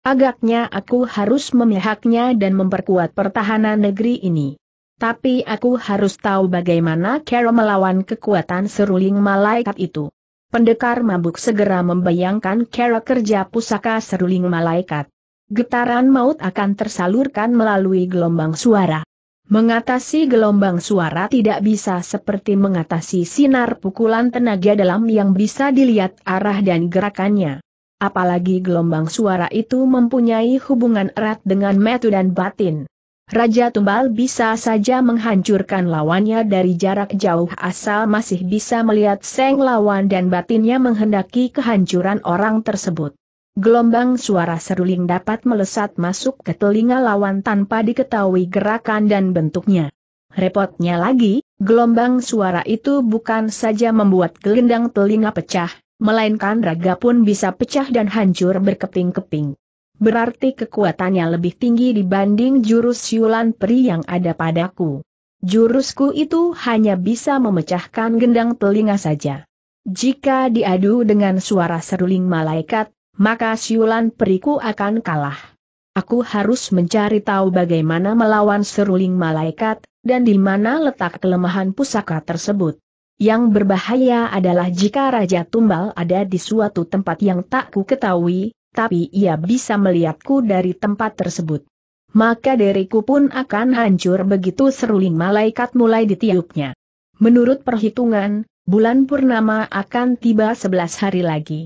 Agaknya aku harus memihaknya dan memperkuat pertahanan negeri ini. Tapi aku harus tahu bagaimana cara melawan kekuatan seruling malaikat itu. Pendekar mabuk segera membayangkan cara kerja pusaka seruling malaikat. Getaran maut akan tersalurkan melalui gelombang suara. Mengatasi gelombang suara tidak bisa seperti mengatasi sinar pukulan tenaga dalam yang bisa dilihat arah dan gerakannya. Apalagi gelombang suara itu mempunyai hubungan erat dengan metu dan batin. Raja Tumbal bisa saja menghancurkan lawannya dari jarak jauh asal masih bisa melihat seng lawan dan batinnya menghendaki kehancuran orang tersebut. Gelombang suara seruling dapat melesat masuk ke telinga lawan tanpa diketahui gerakan dan bentuknya. Repotnya lagi, gelombang suara itu bukan saja membuat gelendang telinga pecah, melainkan raga pun bisa pecah dan hancur berkeping-keping. Berarti kekuatannya lebih tinggi dibanding jurus siulan peri yang ada padaku. Jurusku itu hanya bisa memecahkan gendang telinga saja. Jika diadu dengan suara seruling malaikat, maka siulan periku akan kalah. Aku harus mencari tahu bagaimana melawan seruling malaikat, dan di mana letak kelemahan pusaka tersebut. Yang berbahaya adalah jika Raja Tumbal ada di suatu tempat yang tak ku ketahui, tapi ia bisa melihatku dari tempat tersebut. Maka diriku pun akan hancur begitu seruling malaikat mulai ditiupnya. Menurut perhitungan, bulan purnama akan tiba 11 hari lagi.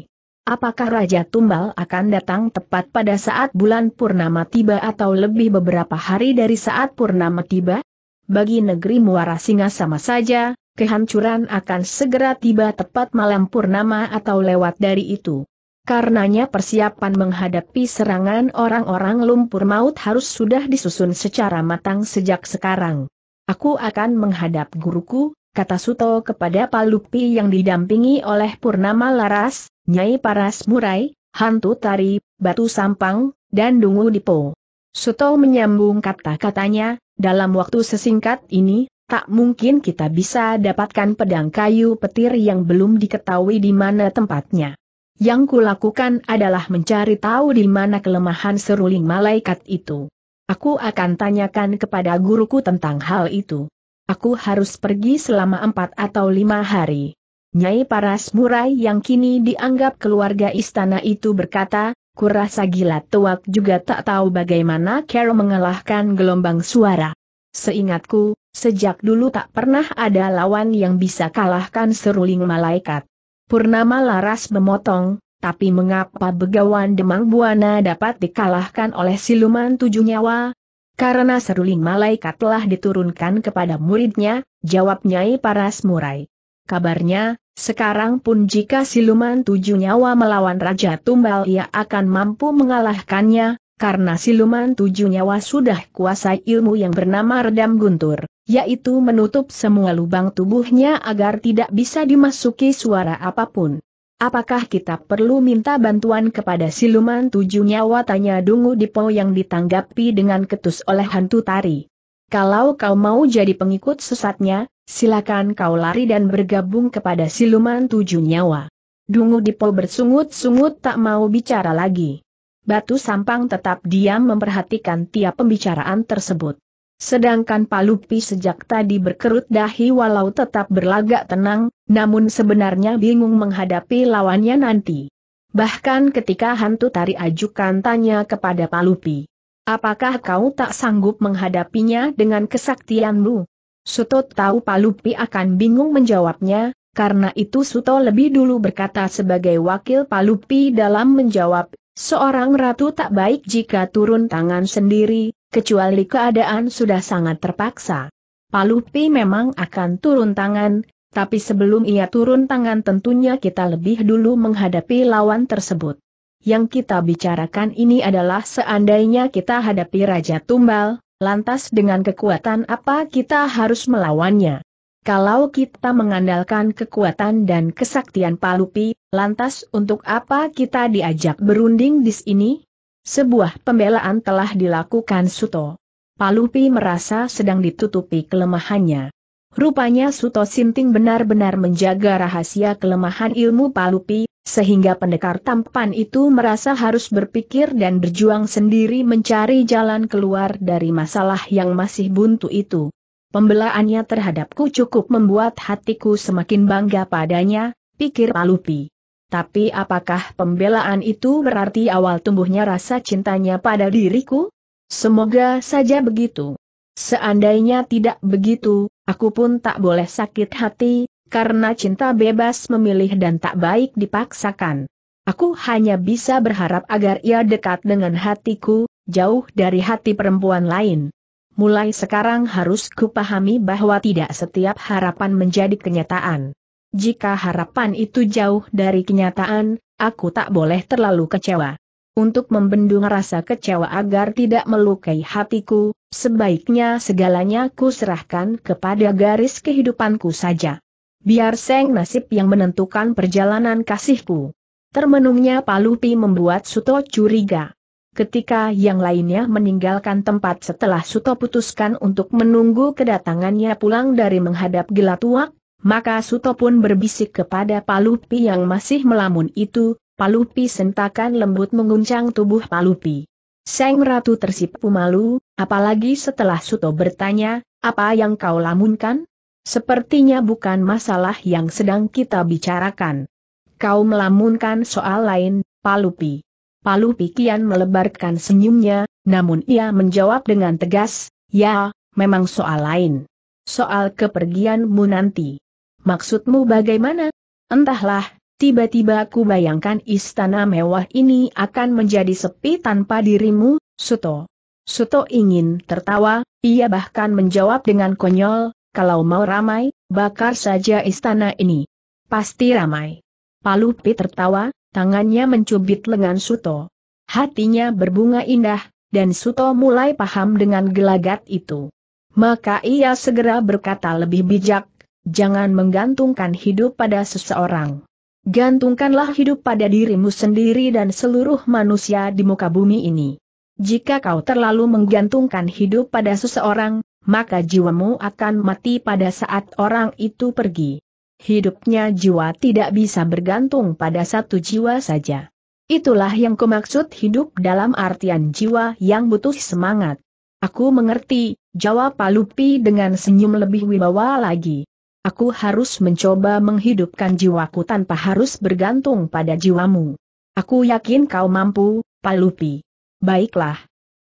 Apakah Raja Tumbal akan datang tepat pada saat bulan purnama tiba atau lebih beberapa hari dari saat purnama tiba? Bagi negeri Muara Singa sama saja, kehancuran akan segera tiba tepat malam purnama atau lewat dari itu. Karenanya persiapan menghadapi serangan orang-orang lumpur maut harus sudah disusun secara matang sejak sekarang. Aku akan menghadap guruku, kata Suto kepada Palupi yang didampingi oleh Purnama Laras, Nyai Paras Murai, Hantu Tari, Batu Sampang, dan Dungu Dipo. Suto menyambung kata-katanya, dalam waktu sesingkat ini, tak mungkin kita bisa dapatkan pedang kayu petir yang belum diketahui di mana tempatnya. Yang kulakukan adalah mencari tahu di mana kelemahan seruling malaikat itu. Aku akan tanyakan kepada guruku tentang hal itu. Aku harus pergi selama empat atau lima hari. Nyai Paras Murai yang kini dianggap keluarga istana itu berkata, kurasa gila tuak juga tak tahu bagaimana Carol mengalahkan gelombang suara. Seingatku, sejak dulu tak pernah ada lawan yang bisa kalahkan seruling malaikat. Purnama Laras memotong, tapi mengapa Begawan Demang Buana dapat dikalahkan oleh siluman tujuh nyawa? Karena seruling malaikat telah diturunkan kepada muridnya, jawab Nyai Paras Murai. Kabarnya, sekarang pun jika siluman tujuh nyawa melawan Raja Tumbal ia akan mampu mengalahkannya, karena siluman tujuh nyawa sudah kuasai ilmu yang bernama Redam Guntur yaitu menutup semua lubang tubuhnya agar tidak bisa dimasuki suara apapun. Apakah kita perlu minta bantuan kepada siluman tujuh nyawa tanya Dungu Dipo yang ditanggapi dengan ketus oleh hantu tari. Kalau kau mau jadi pengikut sesatnya, silakan kau lari dan bergabung kepada siluman tujuh nyawa. Dungu Dipo bersungut-sungut tak mau bicara lagi. Batu Sampang tetap diam memperhatikan tiap pembicaraan tersebut. Sedangkan Palupi sejak tadi berkerut dahi walau tetap berlagak tenang, namun sebenarnya bingung menghadapi lawannya nanti. Bahkan ketika hantu tari ajukan tanya kepada Palupi, apakah kau tak sanggup menghadapinya dengan kesaktianmu? Suto tahu Palupi akan bingung menjawabnya, karena itu Suto lebih dulu berkata sebagai wakil Palupi dalam menjawab, seorang ratu tak baik jika turun tangan sendiri, kecuali keadaan sudah sangat terpaksa. Palupi memang akan turun tangan, tapi sebelum ia turun tangan tentunya kita lebih dulu menghadapi lawan tersebut. Yang kita bicarakan ini adalah seandainya kita hadapi Raja Tumbal, lantas dengan kekuatan apa kita harus melawannya. Kalau kita mengandalkan kekuatan dan kesaktian Palupi, lantas untuk apa kita diajak berunding di sini? Sebuah pembelaan telah dilakukan Suto. Palupi merasa sedang ditutupi kelemahannya. Rupanya Suto Sinting benar-benar menjaga rahasia kelemahan ilmu Palupi, sehingga pendekar tampan itu merasa harus berpikir dan berjuang sendiri mencari jalan keluar dari masalah yang masih buntu itu. Pembelaannya terhadapku cukup membuat hatiku semakin bangga padanya, pikir Palupi. Tapi apakah pembelaan itu berarti awal tumbuhnya rasa cintanya pada diriku? Semoga saja begitu. Seandainya tidak begitu, aku pun tak boleh sakit hati, karena cinta bebas memilih dan tak baik dipaksakan. Aku hanya bisa berharap agar ia dekat dengan hatiku, jauh dari hati perempuan lain. Mulai sekarang harus kupahami bahwa tidak setiap harapan menjadi kenyataan jika harapan itu jauh dari kenyataan, aku tak boleh terlalu kecewa. Untuk membendung rasa kecewa agar tidak melukai hatiku, sebaiknya segalanya kuserahkan kepada garis kehidupanku saja. Biar seng nasib yang menentukan perjalanan kasihku. Termenungnya Palupi membuat Suto curiga. Ketika yang lainnya meninggalkan tempat setelah Suto putuskan untuk menunggu kedatangannya pulang dari menghadap Gelatuak, maka Suto pun berbisik kepada Palupi yang masih melamun itu, Palupi sentakan lembut menguncang tubuh Palupi. Seng Ratu tersipu malu, apalagi setelah Suto bertanya, apa yang kau lamunkan? Sepertinya bukan masalah yang sedang kita bicarakan. Kau melamunkan soal lain, Palupi. Palupi kian melebarkan senyumnya, namun ia menjawab dengan tegas, ya, memang soal lain. Soal kepergianmu nanti. Maksudmu bagaimana? Entahlah, tiba-tiba aku bayangkan istana mewah ini akan menjadi sepi tanpa dirimu, Suto. Suto ingin tertawa, ia bahkan menjawab dengan konyol, kalau mau ramai, bakar saja istana ini. Pasti ramai. Palupi tertawa, tangannya mencubit lengan Suto. Hatinya berbunga indah, dan Suto mulai paham dengan gelagat itu. Maka ia segera berkata lebih bijak, jangan menggantungkan hidup pada seseorang. Gantungkanlah hidup pada dirimu sendiri dan seluruh manusia di muka bumi ini. Jika kau terlalu menggantungkan hidup pada seseorang, maka jiwamu akan mati pada saat orang itu pergi. Hidupnya jiwa tidak bisa bergantung pada satu jiwa saja. Itulah yang kumaksud hidup dalam artian jiwa yang butuh semangat. Aku mengerti, jawab Palupi dengan senyum lebih wibawa lagi. Aku harus mencoba menghidupkan jiwaku tanpa harus bergantung pada jiwamu. Aku yakin kau mampu, Palupi. Baiklah.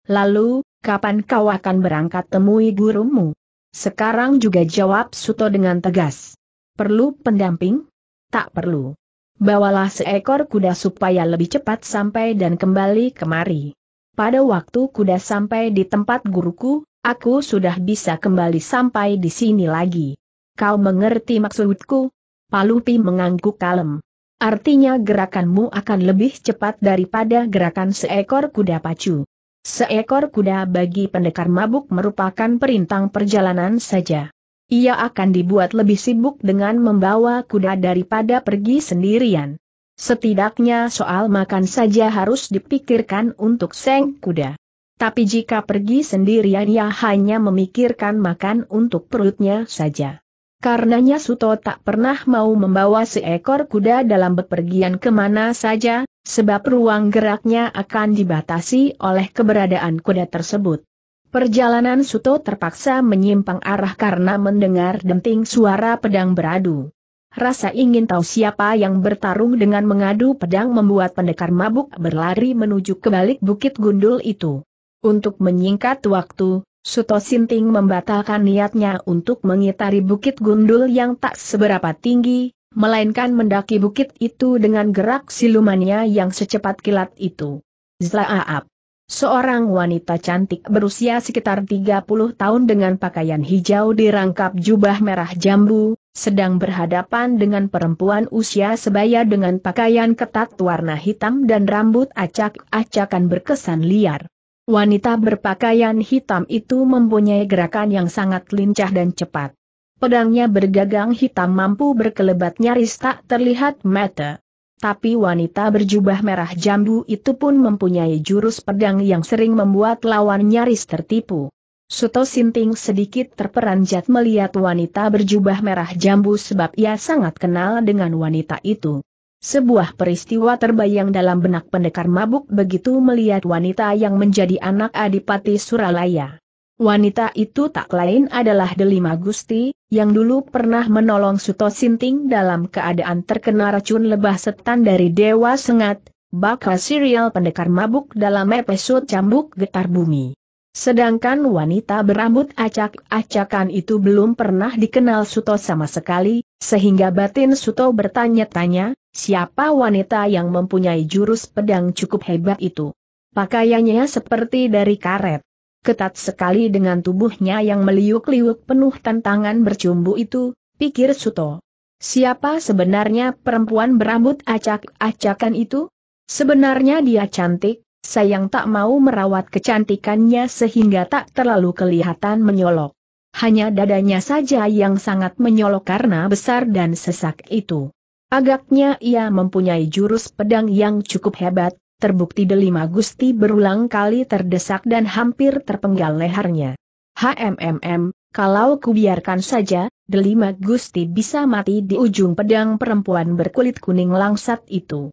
Lalu, kapan kau akan berangkat temui gurumu? Sekarang juga jawab Suto dengan tegas. Perlu pendamping? Tak perlu. Bawalah seekor kuda supaya lebih cepat sampai dan kembali kemari. Pada waktu kuda sampai di tempat guruku, aku sudah bisa kembali sampai di sini lagi. Kau mengerti maksudku? Palupi mengangguk kalem. Artinya gerakanmu akan lebih cepat daripada gerakan seekor kuda pacu. Seekor kuda bagi pendekar mabuk merupakan perintang perjalanan saja. Ia akan dibuat lebih sibuk dengan membawa kuda daripada pergi sendirian. Setidaknya soal makan saja harus dipikirkan untuk seng kuda. Tapi jika pergi sendirian ia hanya memikirkan makan untuk perutnya saja. Karenanya Suto tak pernah mau membawa seekor kuda dalam bepergian kemana saja, sebab ruang geraknya akan dibatasi oleh keberadaan kuda tersebut. Perjalanan Suto terpaksa menyimpang arah karena mendengar denting suara pedang beradu. Rasa ingin tahu siapa yang bertarung dengan mengadu pedang membuat pendekar mabuk berlari menuju ke balik bukit gundul itu. Untuk menyingkat waktu, Suto Sinting membatalkan niatnya untuk mengitari bukit gundul yang tak seberapa tinggi, melainkan mendaki bukit itu dengan gerak silumannya yang secepat kilat itu. Zlaaap. Seorang wanita cantik berusia sekitar 30 tahun dengan pakaian hijau dirangkap jubah merah jambu, sedang berhadapan dengan perempuan usia sebaya dengan pakaian ketat warna hitam dan rambut acak-acakan berkesan liar. Wanita berpakaian hitam itu mempunyai gerakan yang sangat lincah dan cepat. Pedangnya bergagang hitam mampu berkelebat nyaris tak terlihat mata. Tapi wanita berjubah merah jambu itu pun mempunyai jurus pedang yang sering membuat lawan nyaris tertipu. Suto Sinting sedikit terperanjat melihat wanita berjubah merah jambu sebab ia sangat kenal dengan wanita itu. Sebuah peristiwa terbayang dalam benak pendekar mabuk begitu melihat wanita yang menjadi anak Adipati Suralaya. Wanita itu tak lain adalah Delima Gusti, yang dulu pernah menolong Suto Sinting dalam keadaan terkena racun lebah setan dari Dewa Sengat, bakal serial pendekar mabuk dalam episode Cambuk Getar Bumi. Sedangkan wanita berambut acak-acakan itu belum pernah dikenal Suto sama sekali, sehingga batin Suto bertanya-tanya, Siapa wanita yang mempunyai jurus pedang cukup hebat itu? Pakaiannya seperti dari karet. Ketat sekali dengan tubuhnya yang meliuk-liuk penuh tantangan bercumbu itu, pikir Suto. Siapa sebenarnya perempuan berambut acak-acakan itu? Sebenarnya dia cantik, sayang tak mau merawat kecantikannya sehingga tak terlalu kelihatan menyolok. Hanya dadanya saja yang sangat menyolok karena besar dan sesak itu. Agaknya ia mempunyai jurus pedang yang cukup hebat, terbukti Delima Gusti berulang kali terdesak dan hampir terpenggal lehernya. HMMM, kalau kubiarkan saja, Delima Gusti bisa mati di ujung pedang perempuan berkulit kuning langsat itu.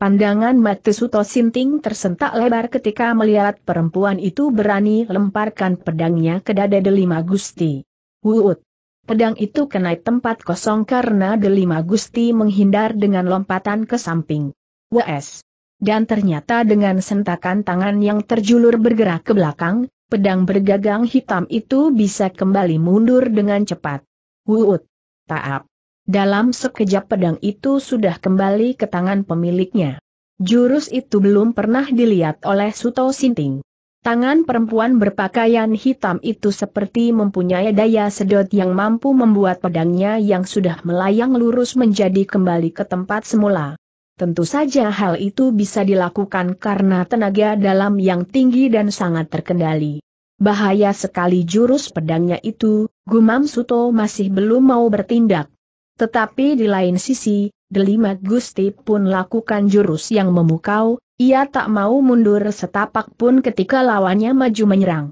Pandangan Matsuto Sinting tersentak lebar ketika melihat perempuan itu berani lemparkan pedangnya ke dada Delima Gusti. Wuut! Pedang itu kena tempat kosong karena Delima Gusti menghindar dengan lompatan ke samping. Wes. Dan ternyata dengan sentakan tangan yang terjulur bergerak ke belakang, pedang bergagang hitam itu bisa kembali mundur dengan cepat. Wuut. Taap. Dalam sekejap pedang itu sudah kembali ke tangan pemiliknya. Jurus itu belum pernah dilihat oleh Suto Sinting. Tangan perempuan berpakaian hitam itu seperti mempunyai daya sedot yang mampu membuat pedangnya yang sudah melayang lurus menjadi kembali ke tempat semula. Tentu saja hal itu bisa dilakukan karena tenaga dalam yang tinggi dan sangat terkendali. Bahaya sekali jurus pedangnya itu, Gumam Suto masih belum mau bertindak. Tetapi di lain sisi, Delima Gusti pun lakukan jurus yang memukau, ia tak mau mundur setapak pun ketika lawannya maju menyerang.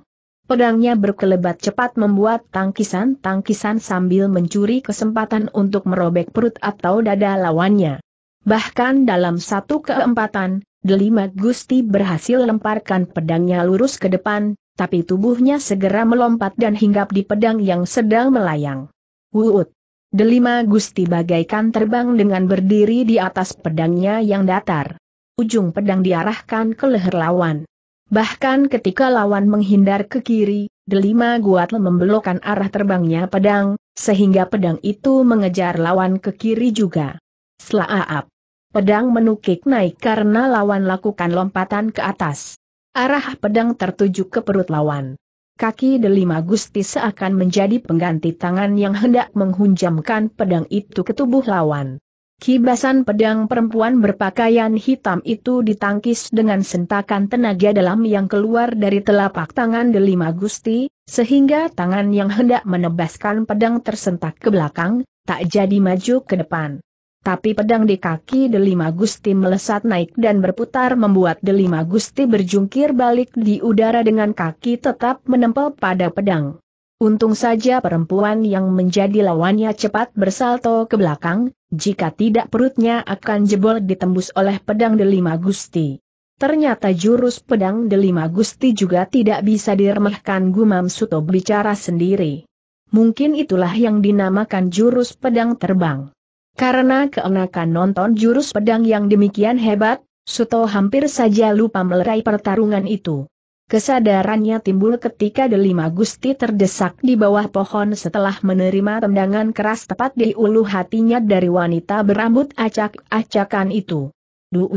Pedangnya berkelebat cepat membuat tangkisan-tangkisan sambil mencuri kesempatan untuk merobek perut atau dada lawannya. Bahkan dalam satu keempatan, Delima Gusti berhasil lemparkan pedangnya lurus ke depan, tapi tubuhnya segera melompat dan hinggap di pedang yang sedang melayang. Wuut! Delima Gusti bagaikan terbang dengan berdiri di atas pedangnya yang datar ujung pedang diarahkan ke leher lawan. Bahkan ketika lawan menghindar ke kiri, delima guat membelokkan arah terbangnya pedang, sehingga pedang itu mengejar lawan ke kiri juga. Selaap. Pedang menukik naik karena lawan lakukan lompatan ke atas. Arah pedang tertuju ke perut lawan. Kaki delima gusti seakan menjadi pengganti tangan yang hendak menghunjamkan pedang itu ke tubuh lawan. Kibasan pedang perempuan berpakaian hitam itu ditangkis dengan sentakan tenaga dalam yang keluar dari telapak tangan Delima Gusti, sehingga tangan yang hendak menebaskan pedang tersentak ke belakang, tak jadi maju ke depan. Tapi pedang di kaki Delima Gusti melesat naik dan berputar membuat Delima Gusti berjungkir balik di udara dengan kaki tetap menempel pada pedang. Untung saja perempuan yang menjadi lawannya cepat bersalto ke belakang, jika tidak perutnya akan jebol ditembus oleh pedang Delima Gusti. Ternyata jurus pedang Delima Gusti juga tidak bisa diremehkan Gumam Suto bicara sendiri. Mungkin itulah yang dinamakan jurus pedang terbang. Karena keenakan nonton jurus pedang yang demikian hebat, Suto hampir saja lupa melerai pertarungan itu. Kesadarannya timbul ketika Delima Gusti terdesak di bawah pohon setelah menerima tendangan keras tepat di ulu hatinya dari wanita berambut acak-acakan itu. Duh,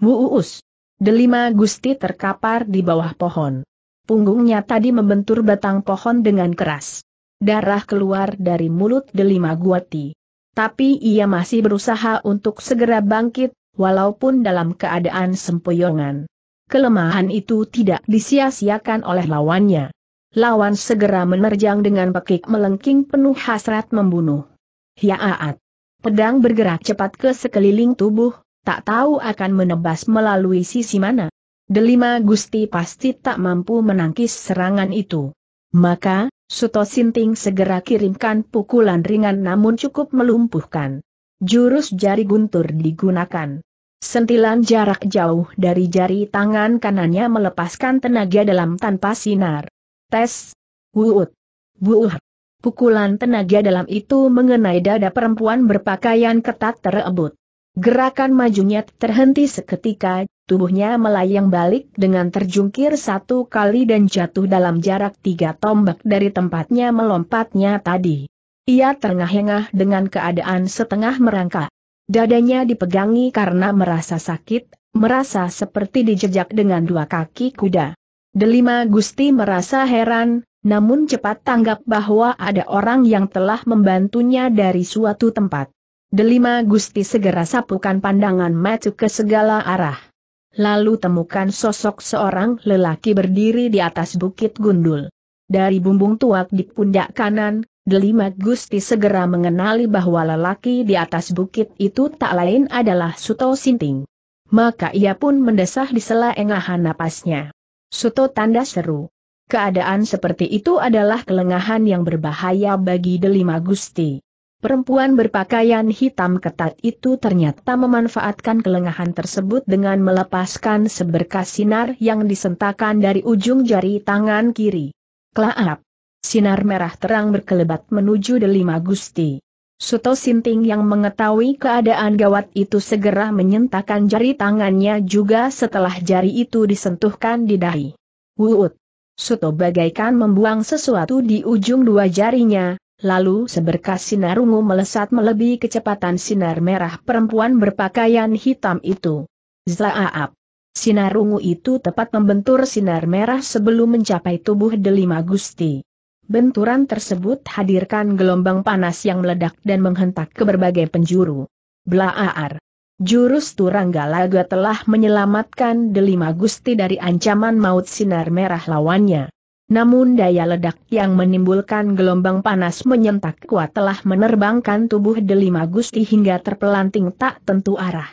buus. Delima Gusti terkapar di bawah pohon. Punggungnya tadi membentur batang pohon dengan keras. Darah keluar dari mulut Delima Guati. Tapi ia masih berusaha untuk segera bangkit, walaupun dalam keadaan sempoyongan kelemahan itu tidak disia-siakan oleh lawannya. Lawan segera menerjang dengan pekik melengking penuh hasrat membunuh. Hiaat. Pedang bergerak cepat ke sekeliling tubuh, tak tahu akan menebas melalui sisi mana. Delima Gusti pasti tak mampu menangkis serangan itu. Maka, Suto Sinting segera kirimkan pukulan ringan namun cukup melumpuhkan. Jurus jari guntur digunakan. Sentilan jarak jauh dari jari tangan kanannya melepaskan tenaga dalam tanpa sinar. Tes. Wuut. Buuh. Pukulan tenaga dalam itu mengenai dada perempuan berpakaian ketat terebut. Gerakan majunya terhenti seketika, tubuhnya melayang balik dengan terjungkir satu kali dan jatuh dalam jarak tiga tombak dari tempatnya melompatnya tadi. Ia terengah-engah dengan keadaan setengah merangkak. Dadanya dipegangi karena merasa sakit, merasa seperti dijejak dengan dua kaki kuda. Delima Gusti merasa heran, namun cepat tanggap bahwa ada orang yang telah membantunya dari suatu tempat. Delima Gusti segera sapukan pandangan mata ke segala arah lalu temukan sosok seorang lelaki berdiri di atas bukit gundul. Dari bumbung tuak di pundak kanan, Delima Gusti segera mengenali bahwa lelaki di atas bukit itu tak lain adalah Suto Sinting. Maka ia pun mendesah di sela engahan napasnya. Suto tanda seru. Keadaan seperti itu adalah kelengahan yang berbahaya bagi Delima Gusti. Perempuan berpakaian hitam ketat itu ternyata memanfaatkan kelengahan tersebut dengan melepaskan seberkas sinar yang disentakan dari ujung jari tangan kiri. Klaap! Sinar merah terang berkelebat menuju Delima Gusti. Suto Sinting yang mengetahui keadaan gawat itu segera menyentakkan jari tangannya juga setelah jari itu disentuhkan di dahi. Wuut! Suto bagaikan membuang sesuatu di ujung dua jarinya, lalu seberkas sinar ungu melesat melebihi kecepatan sinar merah perempuan berpakaian hitam itu. Zaaap! Sinar ungu itu tepat membentur sinar merah sebelum mencapai tubuh Delima Gusti. Benturan tersebut hadirkan gelombang panas yang meledak dan menghentak ke berbagai penjuru. Blaaar. Jurus Turangga Laga telah menyelamatkan Delima Gusti dari ancaman maut sinar merah lawannya. Namun daya ledak yang menimbulkan gelombang panas menyentak kuat telah menerbangkan tubuh Delima Gusti hingga terpelanting tak tentu arah.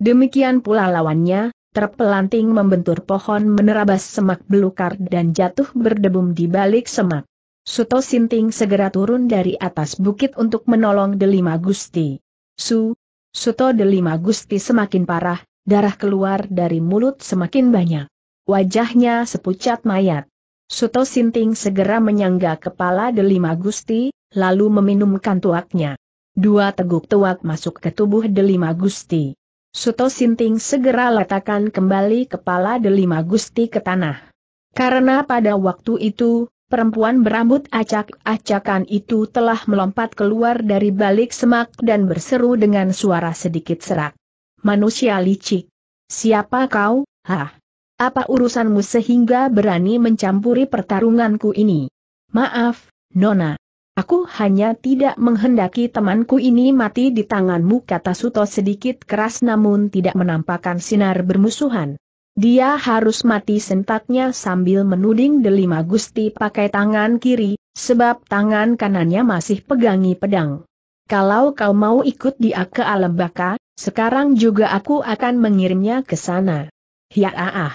Demikian pula lawannya, terpelanting membentur pohon menerabas semak belukar dan jatuh berdebum di balik semak. Suto Sinting segera turun dari atas bukit untuk menolong Delima Gusti. Su, Suto Delima Gusti semakin parah, darah keluar dari mulut semakin banyak. Wajahnya sepucat mayat. Suto Sinting segera menyangga kepala Delima Gusti, lalu meminumkan tuaknya. Dua teguk tuak masuk ke tubuh Delima Gusti. Suto Sinting segera letakkan kembali kepala Delima Gusti ke tanah. Karena pada waktu itu, Perempuan berambut acak-acakan itu telah melompat keluar dari balik semak dan berseru dengan suara sedikit serak. Manusia licik. Siapa kau, hah? Apa urusanmu sehingga berani mencampuri pertarunganku ini? Maaf, Nona. Aku hanya tidak menghendaki temanku ini mati di tanganmu kata Suto sedikit keras namun tidak menampakkan sinar bermusuhan. Dia harus mati sentaknya sambil menuding Delima Gusti pakai tangan kiri, sebab tangan kanannya masih pegangi pedang. Kalau kau mau ikut dia ke alam baka, sekarang juga aku akan mengirimnya ke sana. Ya ah ah,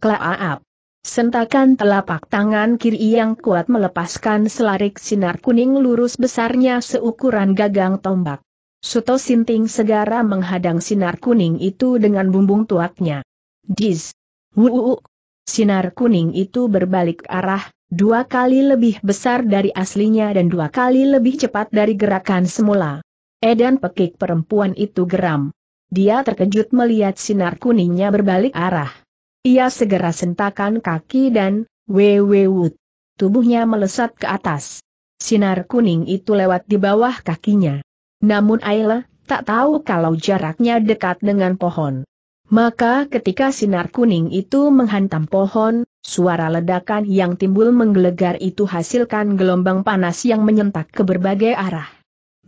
ah ah. Sentakan telapak tangan kiri yang kuat melepaskan selarik sinar kuning lurus besarnya seukuran gagang tombak. Suto Sinting segera menghadang sinar kuning itu dengan bumbung tuaknya. Diz. Wuuu. Sinar kuning itu berbalik arah, dua kali lebih besar dari aslinya dan dua kali lebih cepat dari gerakan semula. Edan pekik perempuan itu geram. Dia terkejut melihat sinar kuningnya berbalik arah. Ia segera sentakan kaki dan, wewewut. Tubuhnya melesat ke atas. Sinar kuning itu lewat di bawah kakinya. Namun Ayla, tak tahu kalau jaraknya dekat dengan pohon. Maka ketika sinar kuning itu menghantam pohon, suara ledakan yang timbul menggelegar itu hasilkan gelombang panas yang menyentak ke berbagai arah.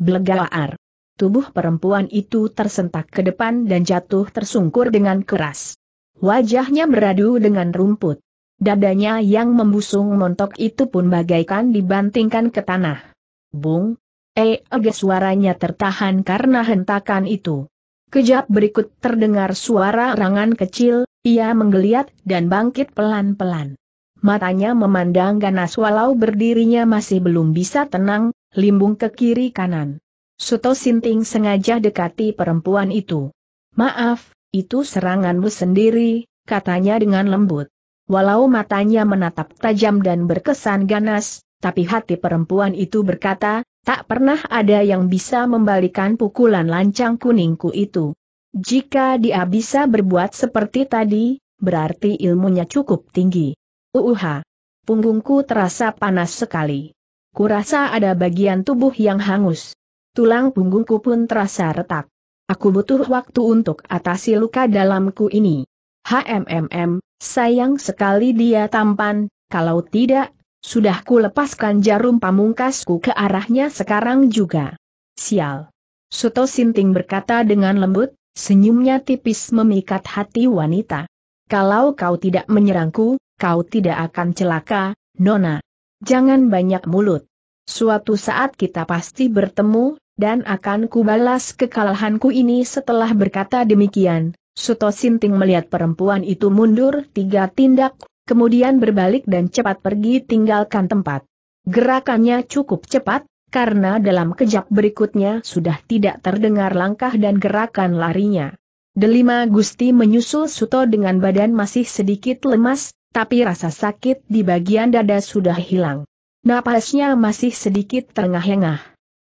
Blegaar. Tubuh perempuan itu tersentak ke depan dan jatuh tersungkur dengan keras. Wajahnya beradu dengan rumput. Dadanya yang membusung montok itu pun bagaikan dibantingkan ke tanah. Bung, eh, agak suaranya tertahan karena hentakan itu. Kejap berikut terdengar suara rangan kecil, ia menggeliat dan bangkit pelan-pelan. Matanya memandang ganas walau berdirinya masih belum bisa tenang, limbung ke kiri kanan. Suto Sinting sengaja dekati perempuan itu. Maaf, itu seranganmu sendiri, katanya dengan lembut. Walau matanya menatap tajam dan berkesan ganas, tapi hati perempuan itu berkata, tak pernah ada yang bisa membalikan pukulan lancang kuningku itu. Jika dia bisa berbuat seperti tadi, berarti ilmunya cukup tinggi. Uuha! Punggungku terasa panas sekali. Kurasa ada bagian tubuh yang hangus. Tulang punggungku pun terasa retak. Aku butuh waktu untuk atasi luka dalamku ini. HMMM, sayang sekali dia tampan, kalau tidak sudah ku lepaskan jarum pamungkasku ke arahnya sekarang juga. Sial. Suto Sinting berkata dengan lembut, senyumnya tipis memikat hati wanita. Kalau kau tidak menyerangku, kau tidak akan celaka, Nona. Jangan banyak mulut. Suatu saat kita pasti bertemu, dan akan kubalas kekalahanku ini setelah berkata demikian. Suto Sinting melihat perempuan itu mundur tiga tindak kemudian berbalik dan cepat pergi tinggalkan tempat. Gerakannya cukup cepat, karena dalam kejap berikutnya sudah tidak terdengar langkah dan gerakan larinya. Delima Gusti menyusul Suto dengan badan masih sedikit lemas, tapi rasa sakit di bagian dada sudah hilang. Napasnya masih sedikit terengah-engah.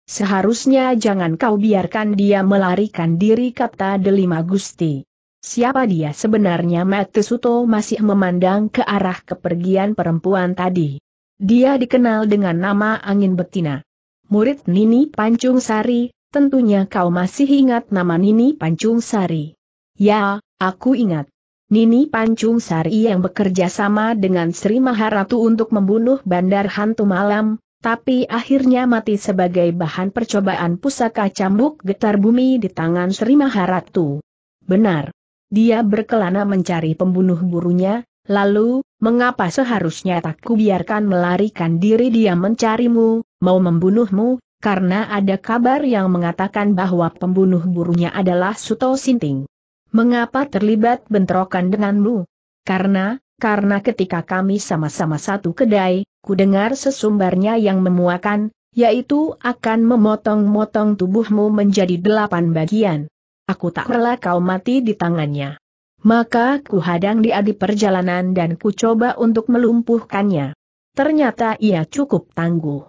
Seharusnya jangan kau biarkan dia melarikan diri kata Delima Gusti. Siapa dia sebenarnya Suto masih memandang ke arah kepergian perempuan tadi. Dia dikenal dengan nama Angin Betina. Murid Nini Pancung Sari, tentunya kau masih ingat nama Nini Pancung Sari. Ya, aku ingat. Nini Pancung Sari yang bekerja sama dengan Sri Maharatu untuk membunuh Bandar Hantu Malam, tapi akhirnya mati sebagai bahan percobaan pusaka cambuk getar bumi di tangan Sri Maharatu. Benar. Dia berkelana mencari pembunuh burunya, lalu, mengapa seharusnya tak kubiarkan melarikan diri dia mencarimu, mau membunuhmu, karena ada kabar yang mengatakan bahwa pembunuh burunya adalah Suto Sinting. Mengapa terlibat bentrokan denganmu? Karena, karena ketika kami sama-sama satu kedai, kudengar sesumbarnya yang memuakan, yaitu akan memotong-motong tubuhmu menjadi delapan bagian aku tak rela kau mati di tangannya. Maka ku hadang dia di perjalanan dan ku coba untuk melumpuhkannya. Ternyata ia cukup tangguh.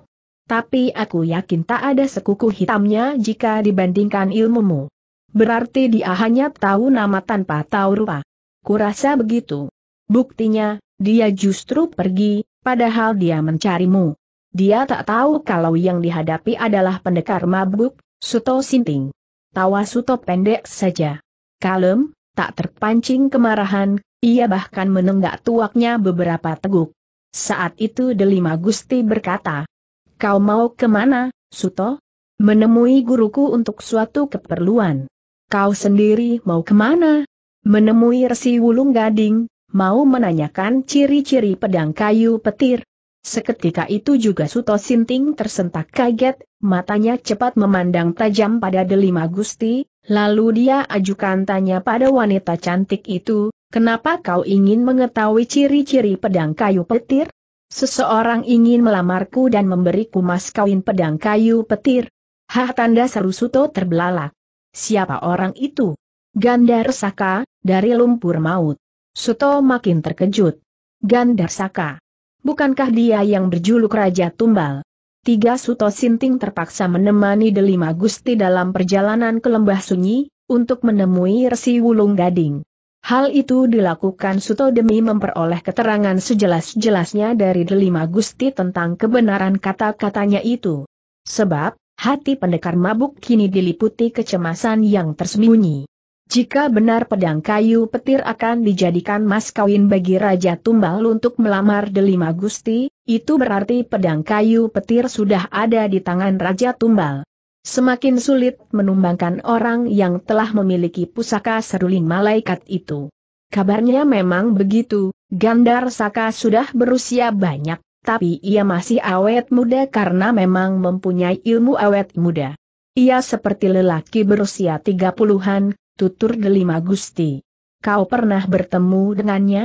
Tapi aku yakin tak ada sekuku hitamnya jika dibandingkan ilmumu. Berarti dia hanya tahu nama tanpa tahu rupa. Kurasa begitu. Buktinya, dia justru pergi, padahal dia mencarimu. Dia tak tahu kalau yang dihadapi adalah pendekar mabuk, Suto Sinting. Tawa Suto pendek saja. Kalem, tak terpancing kemarahan, ia bahkan menenggak tuaknya beberapa teguk. Saat itu Delima Gusti berkata, Kau mau kemana, Suto? Menemui guruku untuk suatu keperluan. Kau sendiri mau kemana? Menemui Resi Wulung Gading, mau menanyakan ciri-ciri pedang kayu petir, Seketika itu juga Suto Sinting tersentak kaget, matanya cepat memandang tajam pada Delima Gusti, lalu dia ajukan tanya pada wanita cantik itu, kenapa kau ingin mengetahui ciri-ciri pedang kayu petir? Seseorang ingin melamarku dan memberiku mas kawin pedang kayu petir. Hah tanda seru Suto terbelalak. Siapa orang itu? Gandar Saka, dari lumpur maut. Suto makin terkejut. Gandar Saka. Bukankah dia yang berjuluk Raja Tumbal? Tiga Suto Sinting terpaksa menemani Delima Gusti dalam perjalanan ke lembah sunyi, untuk menemui Resi Wulung Gading. Hal itu dilakukan Suto demi memperoleh keterangan sejelas-jelasnya dari Delima Gusti tentang kebenaran kata-katanya itu. Sebab, hati pendekar mabuk kini diliputi kecemasan yang tersembunyi. Jika benar pedang kayu petir akan dijadikan mas kawin bagi Raja Tumbal untuk melamar Delima Gusti, itu berarti pedang kayu petir sudah ada di tangan Raja Tumbal. Semakin sulit menumbangkan orang yang telah memiliki pusaka seruling malaikat itu. Kabarnya memang begitu, Gandar Saka sudah berusia banyak, tapi ia masih awet muda karena memang mempunyai ilmu awet muda. Ia seperti lelaki berusia tiga puluhan, tutur Delima Gusti. Kau pernah bertemu dengannya?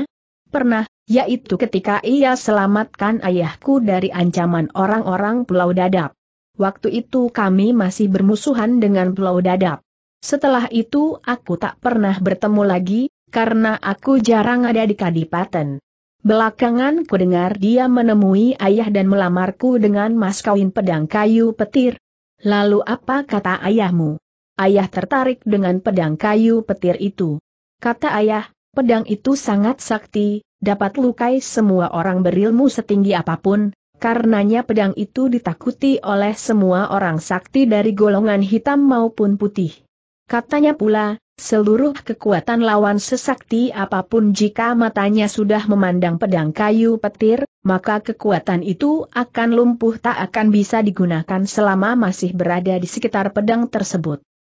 Pernah, yaitu ketika ia selamatkan ayahku dari ancaman orang-orang Pulau Dadap. Waktu itu kami masih bermusuhan dengan Pulau Dadap. Setelah itu aku tak pernah bertemu lagi, karena aku jarang ada di Kadipaten. Belakangan ku dengar dia menemui ayah dan melamarku dengan mas kawin pedang kayu petir. Lalu apa kata ayahmu? ayah tertarik dengan pedang kayu petir itu. Kata ayah, pedang itu sangat sakti, dapat lukai semua orang berilmu setinggi apapun, karenanya pedang itu ditakuti oleh semua orang sakti dari golongan hitam maupun putih. Katanya pula, seluruh kekuatan lawan sesakti apapun jika matanya sudah memandang pedang kayu petir, maka kekuatan itu akan lumpuh tak akan bisa digunakan selama masih berada di sekitar pedang tersebut.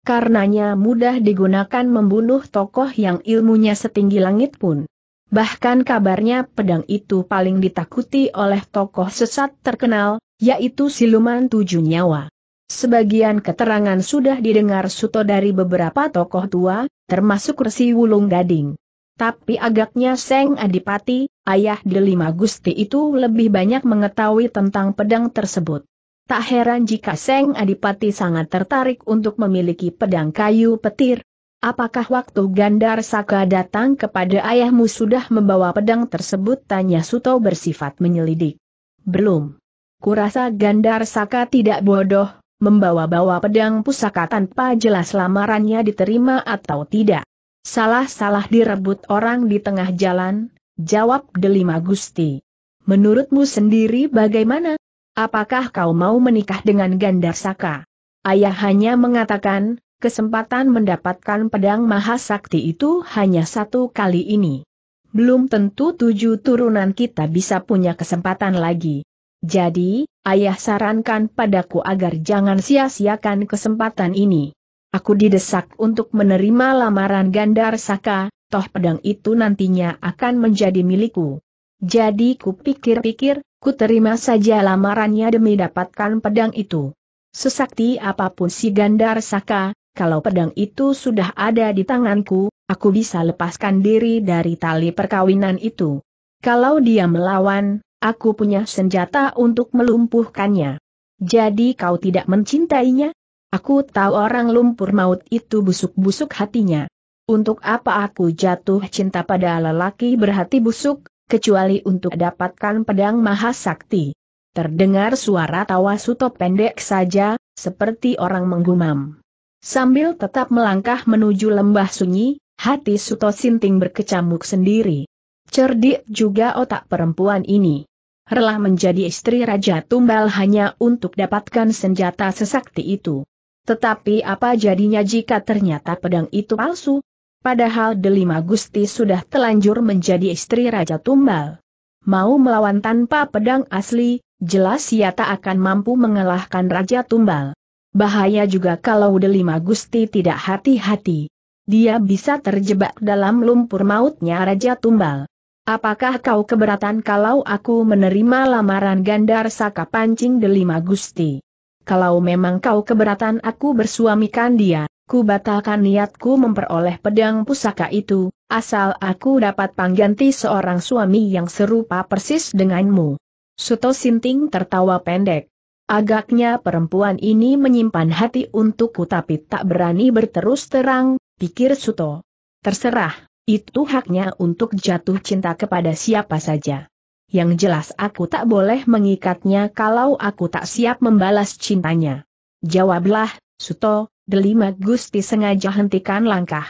Karenanya mudah digunakan membunuh tokoh yang ilmunya setinggi langit pun. Bahkan kabarnya pedang itu paling ditakuti oleh tokoh sesat terkenal, yaitu siluman tujuh nyawa. Sebagian keterangan sudah didengar Suto dari beberapa tokoh tua, termasuk Resi Wulung Gading. Tapi agaknya Seng Adipati, ayah Delima Gusti itu lebih banyak mengetahui tentang pedang tersebut. Tak heran jika Seng Adipati sangat tertarik untuk memiliki pedang kayu petir. Apakah waktu Gandar Saka datang kepada ayahmu sudah membawa pedang tersebut? Tanya Suto bersifat menyelidik. Belum. Kurasa Gandar Saka tidak bodoh, membawa-bawa pedang pusaka tanpa jelas lamarannya diterima atau tidak. Salah-salah direbut orang di tengah jalan, jawab Delima Gusti. Menurutmu sendiri bagaimana? apakah kau mau menikah dengan Gandarsaka? Ayah hanya mengatakan, kesempatan mendapatkan pedang mahasakti itu hanya satu kali ini. Belum tentu tujuh turunan kita bisa punya kesempatan lagi. Jadi, ayah sarankan padaku agar jangan sia-siakan kesempatan ini. Aku didesak untuk menerima lamaran Gandar Saka, toh pedang itu nantinya akan menjadi milikku. Jadi kupikir-pikir, Ku terima saja lamarannya demi dapatkan pedang itu. Sesakti apapun si Gandar Saka, kalau pedang itu sudah ada di tanganku, aku bisa lepaskan diri dari tali perkawinan itu. Kalau dia melawan, aku punya senjata untuk melumpuhkannya. Jadi kau tidak mencintainya? Aku tahu orang lumpur maut itu busuk-busuk hatinya. Untuk apa aku jatuh cinta pada lelaki berhati busuk, kecuali untuk dapatkan pedang mahasakti. Terdengar suara tawa Suto pendek saja, seperti orang menggumam. Sambil tetap melangkah menuju lembah sunyi, hati Suto Sinting berkecamuk sendiri. Cerdik juga otak perempuan ini. Rela menjadi istri Raja Tumbal hanya untuk dapatkan senjata sesakti itu. Tetapi apa jadinya jika ternyata pedang itu palsu, Padahal Delima Gusti sudah telanjur menjadi istri Raja Tumbal. Mau melawan tanpa pedang asli, jelas ia tak akan mampu mengalahkan Raja Tumbal. Bahaya juga kalau Delima Gusti tidak hati-hati. Dia bisa terjebak dalam lumpur mautnya Raja Tumbal. Apakah kau keberatan kalau aku menerima lamaran Gandar Saka Pancing Delima Gusti? Kalau memang kau keberatan aku bersuamikan dia, ku batalkan niatku memperoleh pedang pusaka itu, asal aku dapat pangganti seorang suami yang serupa persis denganmu. Suto Sinting tertawa pendek. Agaknya perempuan ini menyimpan hati untukku tapi tak berani berterus terang, pikir Suto. Terserah, itu haknya untuk jatuh cinta kepada siapa saja. Yang jelas aku tak boleh mengikatnya kalau aku tak siap membalas cintanya. Jawablah, Suto, Delima Gusti sengaja hentikan langkah.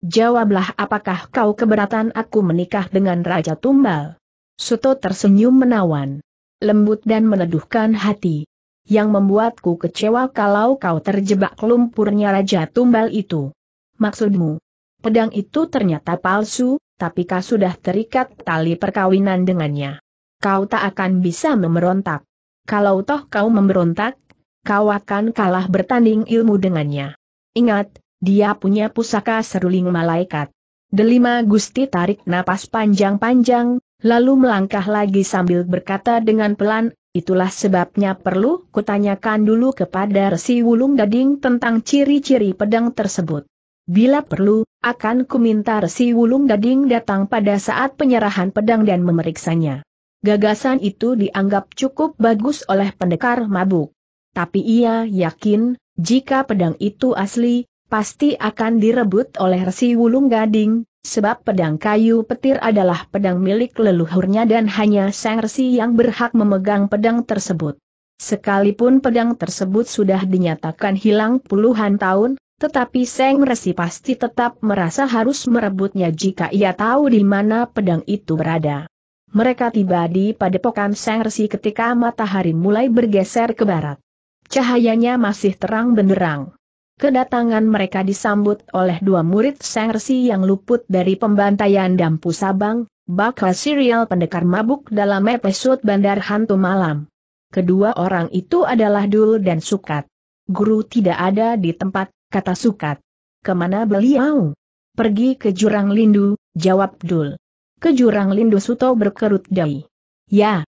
Jawablah apakah kau keberatan aku menikah dengan Raja Tumbal? Suto tersenyum menawan. Lembut dan meneduhkan hati. Yang membuatku kecewa kalau kau terjebak lumpurnya Raja Tumbal itu. Maksudmu? Pedang itu ternyata palsu, tapi kau sudah terikat tali perkawinan dengannya. Kau tak akan bisa memberontak. Kalau toh kau memberontak, kau akan kalah bertanding ilmu dengannya. Ingat, dia punya pusaka seruling malaikat. Delima Gusti tarik napas panjang-panjang, lalu melangkah lagi sambil berkata dengan pelan, itulah sebabnya perlu kutanyakan dulu kepada Resi Wulung Gading tentang ciri-ciri pedang tersebut. Bila perlu, akan kuminta Resi Wulung Gading datang pada saat penyerahan pedang dan memeriksanya. Gagasan itu dianggap cukup bagus oleh pendekar mabuk. Tapi ia yakin, jika pedang itu asli, pasti akan direbut oleh Resi Wulung Gading, sebab pedang kayu petir adalah pedang milik leluhurnya dan hanya Sang Resi yang berhak memegang pedang tersebut. Sekalipun pedang tersebut sudah dinyatakan hilang puluhan tahun, tetapi Seng Resi pasti tetap merasa harus merebutnya jika ia tahu di mana pedang itu berada. Mereka tiba di padepokan Seng Resi ketika matahari mulai bergeser ke barat. Cahayanya masih terang benderang. Kedatangan mereka disambut oleh dua murid sengersi yang luput dari pembantaian Dampu Sabang, bakal serial pendekar mabuk dalam episode Bandar Hantu Malam. Kedua orang itu adalah Dul dan Sukat. Guru tidak ada di tempat, kata Sukat. Kemana beliau? Pergi ke Jurang Lindu, jawab Dul. Ke Jurang Lindu Suto berkerut dahi. Ya,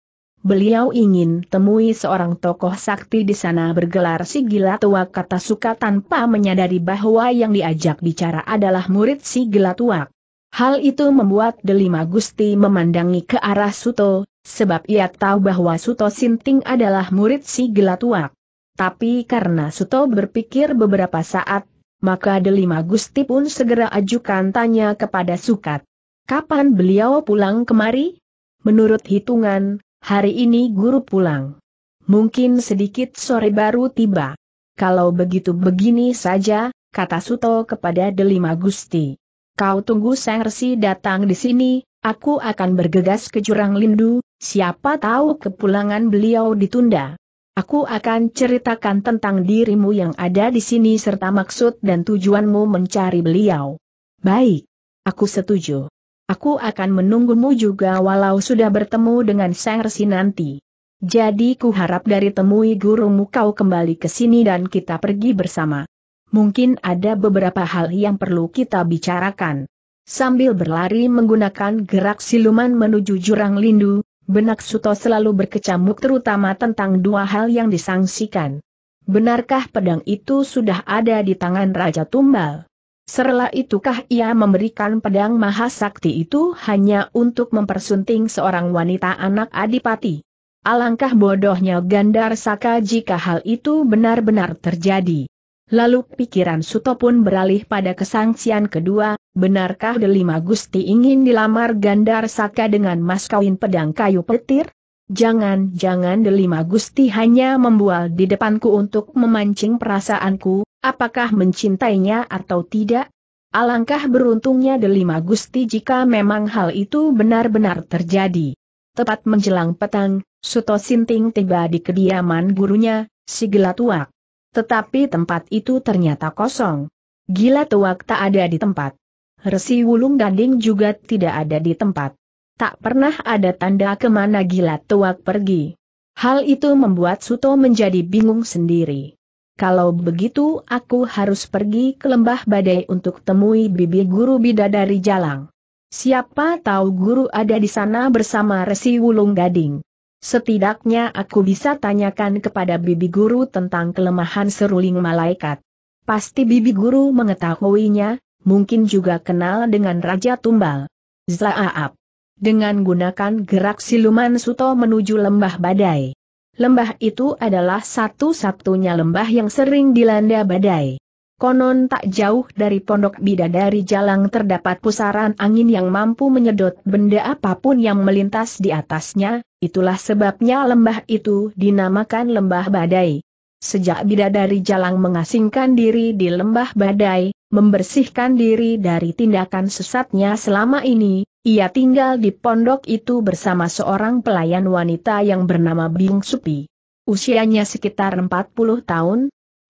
beliau ingin temui seorang tokoh sakti di sana bergelar si gila tua kata suka tanpa menyadari bahwa yang diajak bicara adalah murid si gila tua. Hal itu membuat Delima Gusti memandangi ke arah Suto, sebab ia tahu bahwa Suto Sinting adalah murid si gila tua. Tapi karena Suto berpikir beberapa saat, maka Delima Gusti pun segera ajukan tanya kepada Sukat. Kapan beliau pulang kemari? Menurut hitungan, Hari ini guru pulang. Mungkin sedikit sore baru tiba. Kalau begitu begini saja, kata Suto kepada Delima Gusti. Kau tunggu Sang Resi datang di sini, aku akan bergegas ke Jurang Lindu, siapa tahu kepulangan beliau ditunda. Aku akan ceritakan tentang dirimu yang ada di sini serta maksud dan tujuanmu mencari beliau. Baik. Aku setuju. Aku akan menunggumu juga walau sudah bertemu dengan Sang Resi nanti. Jadi ku harap dari temui gurumu kau kembali ke sini dan kita pergi bersama. Mungkin ada beberapa hal yang perlu kita bicarakan. Sambil berlari menggunakan gerak siluman menuju jurang lindu, benak Suto selalu berkecamuk terutama tentang dua hal yang disangsikan. Benarkah pedang itu sudah ada di tangan Raja Tumbal? Serla itukah ia memberikan pedang mahasakti itu hanya untuk mempersunting seorang wanita anak adipati? Alangkah bodohnya Gandar Saka jika hal itu benar-benar terjadi. Lalu pikiran Suto pun beralih pada kesangsian kedua, benarkah Delima Gusti ingin dilamar Gandar Saka dengan mas kawin pedang kayu petir? Jangan-jangan Delima Gusti hanya membual di depanku untuk memancing perasaanku, apakah mencintainya atau tidak? Alangkah beruntungnya Delima Gusti jika memang hal itu benar-benar terjadi. Tepat menjelang petang, Suto Sinting tiba di kediaman gurunya, si Gila Tuak. Tetapi tempat itu ternyata kosong. Gila Tuak tak ada di tempat. Resi Wulung Gading juga tidak ada di tempat. Tak pernah ada tanda kemana Gila Tuak pergi. Hal itu membuat Suto menjadi bingung sendiri. Kalau begitu aku harus pergi ke lembah badai untuk temui bibi guru bidadari jalang. Siapa tahu guru ada di sana bersama Resi Wulung Gading. Setidaknya aku bisa tanyakan kepada bibi guru tentang kelemahan seruling malaikat. Pasti bibi guru mengetahuinya, mungkin juga kenal dengan Raja Tumbal. Zlaaab, Dengan gunakan gerak siluman Suto menuju lembah badai. Lembah itu adalah satu-satunya lembah yang sering dilanda badai. Konon tak jauh dari pondok bidadari jalang terdapat pusaran angin yang mampu menyedot benda apapun yang melintas di atasnya, itulah sebabnya lembah itu dinamakan lembah badai. Sejak bidadari jalang mengasingkan diri di lembah badai, membersihkan diri dari tindakan sesatnya selama ini, ia tinggal di pondok itu bersama seorang pelayan wanita yang bernama Bing Supi. Usianya sekitar 40 tahun,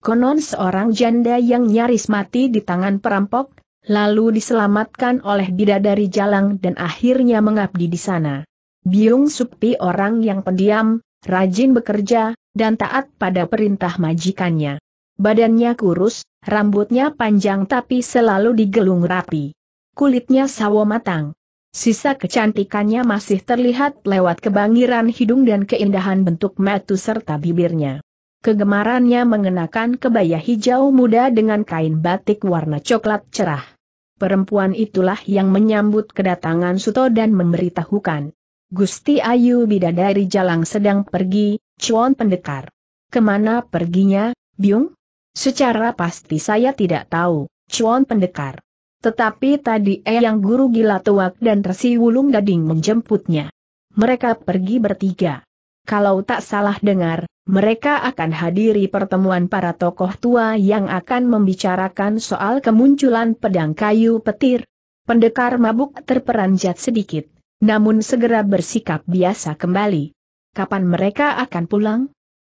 konon seorang janda yang nyaris mati di tangan perampok, lalu diselamatkan oleh bidadari jalang dan akhirnya mengabdi di sana. Biung Supi orang yang pendiam, rajin bekerja, dan taat pada perintah majikannya. Badannya kurus, rambutnya panjang tapi selalu digelung rapi. Kulitnya sawo matang. Sisa kecantikannya masih terlihat lewat kebangiran hidung dan keindahan bentuk metu serta bibirnya. Kegemarannya mengenakan kebaya hijau muda dengan kain batik warna coklat cerah. Perempuan itulah yang menyambut kedatangan Suto dan memberitahukan. Gusti Ayu Bidadari Jalang sedang pergi, Cuan Pendekar. Kemana perginya, Byung? Secara pasti saya tidak tahu, Cuan Pendekar. Tetapi tadi Eyang eh Guru Gila Tuak dan Tersi Wulung Gading menjemputnya. Mereka pergi bertiga. Kalau tak salah dengar, mereka akan hadiri pertemuan para tokoh tua yang akan membicarakan soal kemunculan pedang kayu petir. Pendekar mabuk terperanjat sedikit, namun segera bersikap biasa kembali. Kapan mereka akan pulang?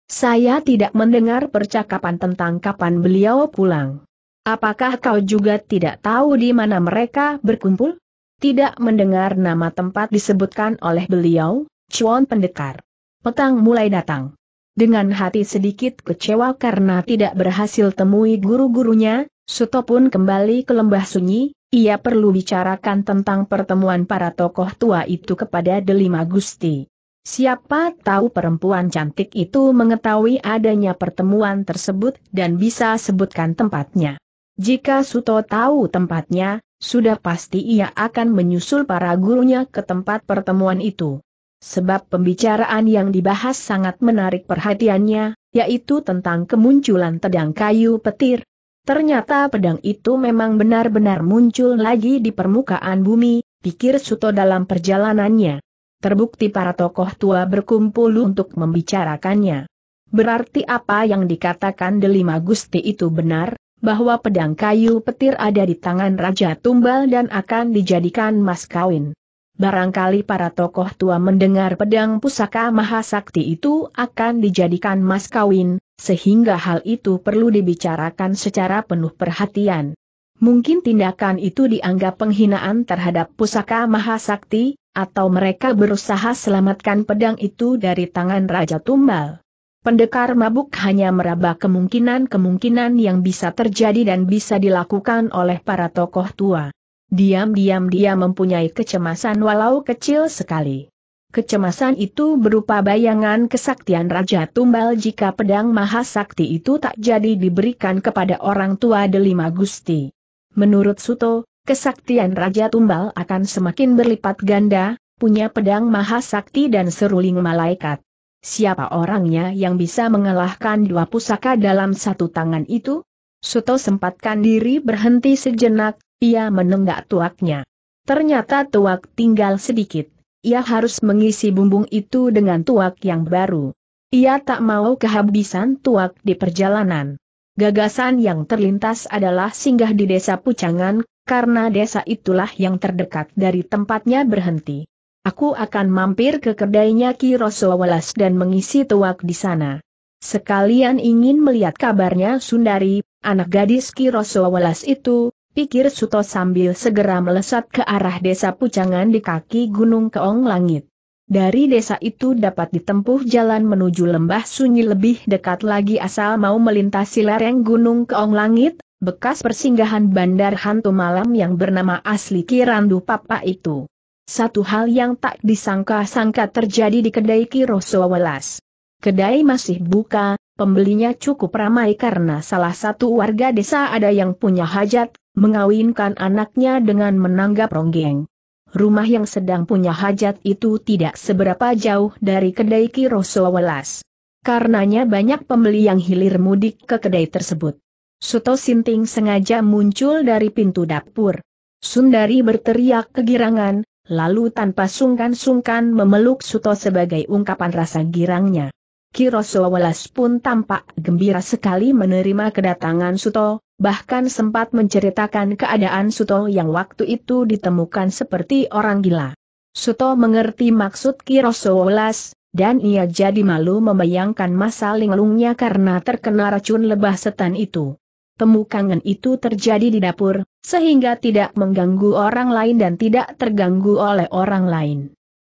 Saya tidak mendengar percakapan tentang kapan beliau pulang. Apakah kau juga tidak tahu di mana mereka berkumpul? Tidak mendengar nama tempat disebutkan oleh beliau, Chuan Pendekar. Petang mulai datang. Dengan hati sedikit kecewa karena tidak berhasil temui guru-gurunya, Suto pun kembali ke lembah sunyi, ia perlu bicarakan tentang pertemuan para tokoh tua itu kepada Delima Gusti. Siapa tahu perempuan cantik itu mengetahui adanya pertemuan tersebut dan bisa sebutkan tempatnya. Jika Suto tahu tempatnya, sudah pasti ia akan menyusul para gurunya ke tempat pertemuan itu. Sebab pembicaraan yang dibahas sangat menarik perhatiannya, yaitu tentang kemunculan pedang kayu petir. Ternyata pedang itu memang benar-benar muncul lagi di permukaan bumi, pikir Suto dalam perjalanannya. Terbukti para tokoh tua berkumpul untuk membicarakannya. Berarti apa yang dikatakan Delima Gusti itu benar, bahwa pedang kayu petir ada di tangan Raja Tumbal dan akan dijadikan mas kawin. Barangkali para tokoh tua mendengar pedang pusaka mahasakti itu akan dijadikan mas kawin, sehingga hal itu perlu dibicarakan secara penuh perhatian. Mungkin tindakan itu dianggap penghinaan terhadap pusaka mahasakti, atau mereka berusaha selamatkan pedang itu dari tangan Raja Tumbal. Pendekar mabuk hanya meraba kemungkinan-kemungkinan yang bisa terjadi dan bisa dilakukan oleh para tokoh tua. Diam-diam dia mempunyai kecemasan walau kecil sekali. Kecemasan itu berupa bayangan kesaktian Raja Tumbal jika pedang mahasakti itu tak jadi diberikan kepada orang tua Delima Gusti. Menurut Suto, kesaktian Raja Tumbal akan semakin berlipat ganda, punya pedang mahasakti dan seruling malaikat. Siapa orangnya yang bisa mengalahkan dua pusaka dalam satu tangan itu? Suto sempatkan diri berhenti sejenak, ia menenggak tuaknya. Ternyata tuak tinggal sedikit. Ia harus mengisi bumbung itu dengan tuak yang baru. Ia tak mau kehabisan tuak di perjalanan. Gagasan yang terlintas adalah singgah di desa Pucangan, karena desa itulah yang terdekat dari tempatnya berhenti. Aku akan mampir ke kedainya Ki Rosowelas dan mengisi tuak di sana. Sekalian ingin melihat kabarnya Sundari, anak gadis Ki Rosowelas itu, pikir Suto sambil segera melesat ke arah desa Pucangan di kaki Gunung Keong Langit. Dari desa itu dapat ditempuh jalan menuju lembah sunyi lebih dekat lagi asal mau melintasi lereng Gunung Keong Langit, bekas persinggahan bandar hantu malam yang bernama asli Kirandu Papa itu. Satu hal yang tak disangka-sangka terjadi di kedai Kiroso Welas. Kedai masih buka, pembelinya cukup ramai karena salah satu warga desa ada yang punya hajat, mengawinkan anaknya dengan menanggap ronggeng. Rumah yang sedang punya hajat itu tidak seberapa jauh dari kedai Kiroso Welas. Karenanya banyak pembeli yang hilir mudik ke kedai tersebut. Suto Sinting sengaja muncul dari pintu dapur. Sundari berteriak kegirangan, Lalu tanpa sungkan-sungkan memeluk Suto sebagai ungkapan rasa girangnya. Kiroso Welas pun tampak gembira sekali menerima kedatangan Suto, bahkan sempat menceritakan keadaan Suto yang waktu itu ditemukan seperti orang gila. Suto mengerti maksud Kiroso Welas, dan ia jadi malu membayangkan masa linglungnya karena terkena racun lebah setan itu. Temukangan itu terjadi di dapur, sehingga tidak mengganggu orang lain dan tidak terganggu oleh orang lain.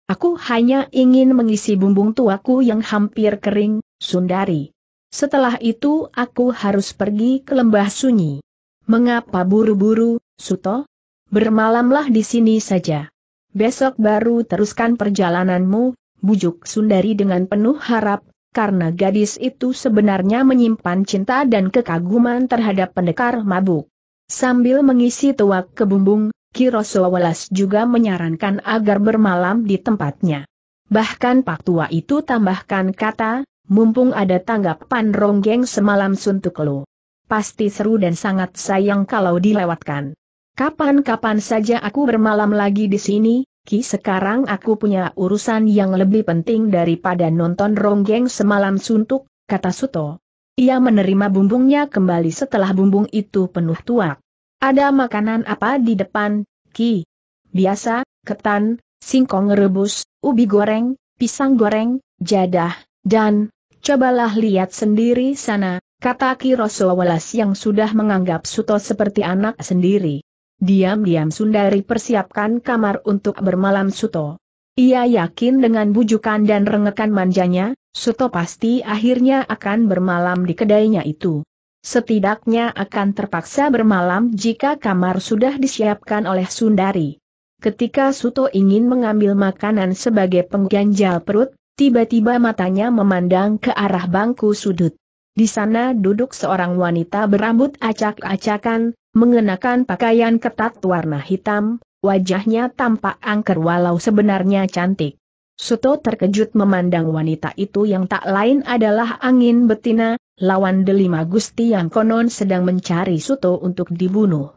Aku hanya ingin mengisi bumbung tuaku yang hampir kering, Sundari. Setelah itu aku harus pergi ke lembah sunyi. Mengapa buru-buru, Suto? Bermalamlah di sini saja. Besok baru teruskan perjalananmu, bujuk Sundari dengan penuh harap, karena gadis itu sebenarnya menyimpan cinta dan kekaguman terhadap pendekar mabuk. Sambil mengisi tuak ke bumbung, Kiroso Welas juga menyarankan agar bermalam di tempatnya. Bahkan Pak Tua itu tambahkan kata, mumpung ada tanggapan ronggeng semalam suntuk lo, Pasti seru dan sangat sayang kalau dilewatkan. Kapan-kapan saja aku bermalam lagi di sini, Ki sekarang aku punya urusan yang lebih penting daripada nonton ronggeng semalam suntuk, kata Suto. Ia menerima bumbungnya kembali setelah bumbung itu penuh tuak. Ada makanan apa di depan, Ki? Biasa, ketan, singkong rebus, ubi goreng, pisang goreng, jadah, dan, cobalah lihat sendiri sana, kata Ki Rosowalas yang sudah menganggap Suto seperti anak sendiri. Diam-diam Sundari persiapkan kamar untuk bermalam Suto. Ia yakin dengan bujukan dan rengekan manjanya, Suto pasti akhirnya akan bermalam di kedainya itu setidaknya akan terpaksa bermalam jika kamar sudah disiapkan oleh Sundari. Ketika Suto ingin mengambil makanan sebagai pengganjal perut, tiba-tiba matanya memandang ke arah bangku sudut. Di sana duduk seorang wanita berambut acak-acakan, mengenakan pakaian ketat warna hitam, wajahnya tampak angker walau sebenarnya cantik. Suto terkejut memandang wanita itu yang tak lain adalah angin betina, lawan Delima Gusti yang konon sedang mencari Suto untuk dibunuh.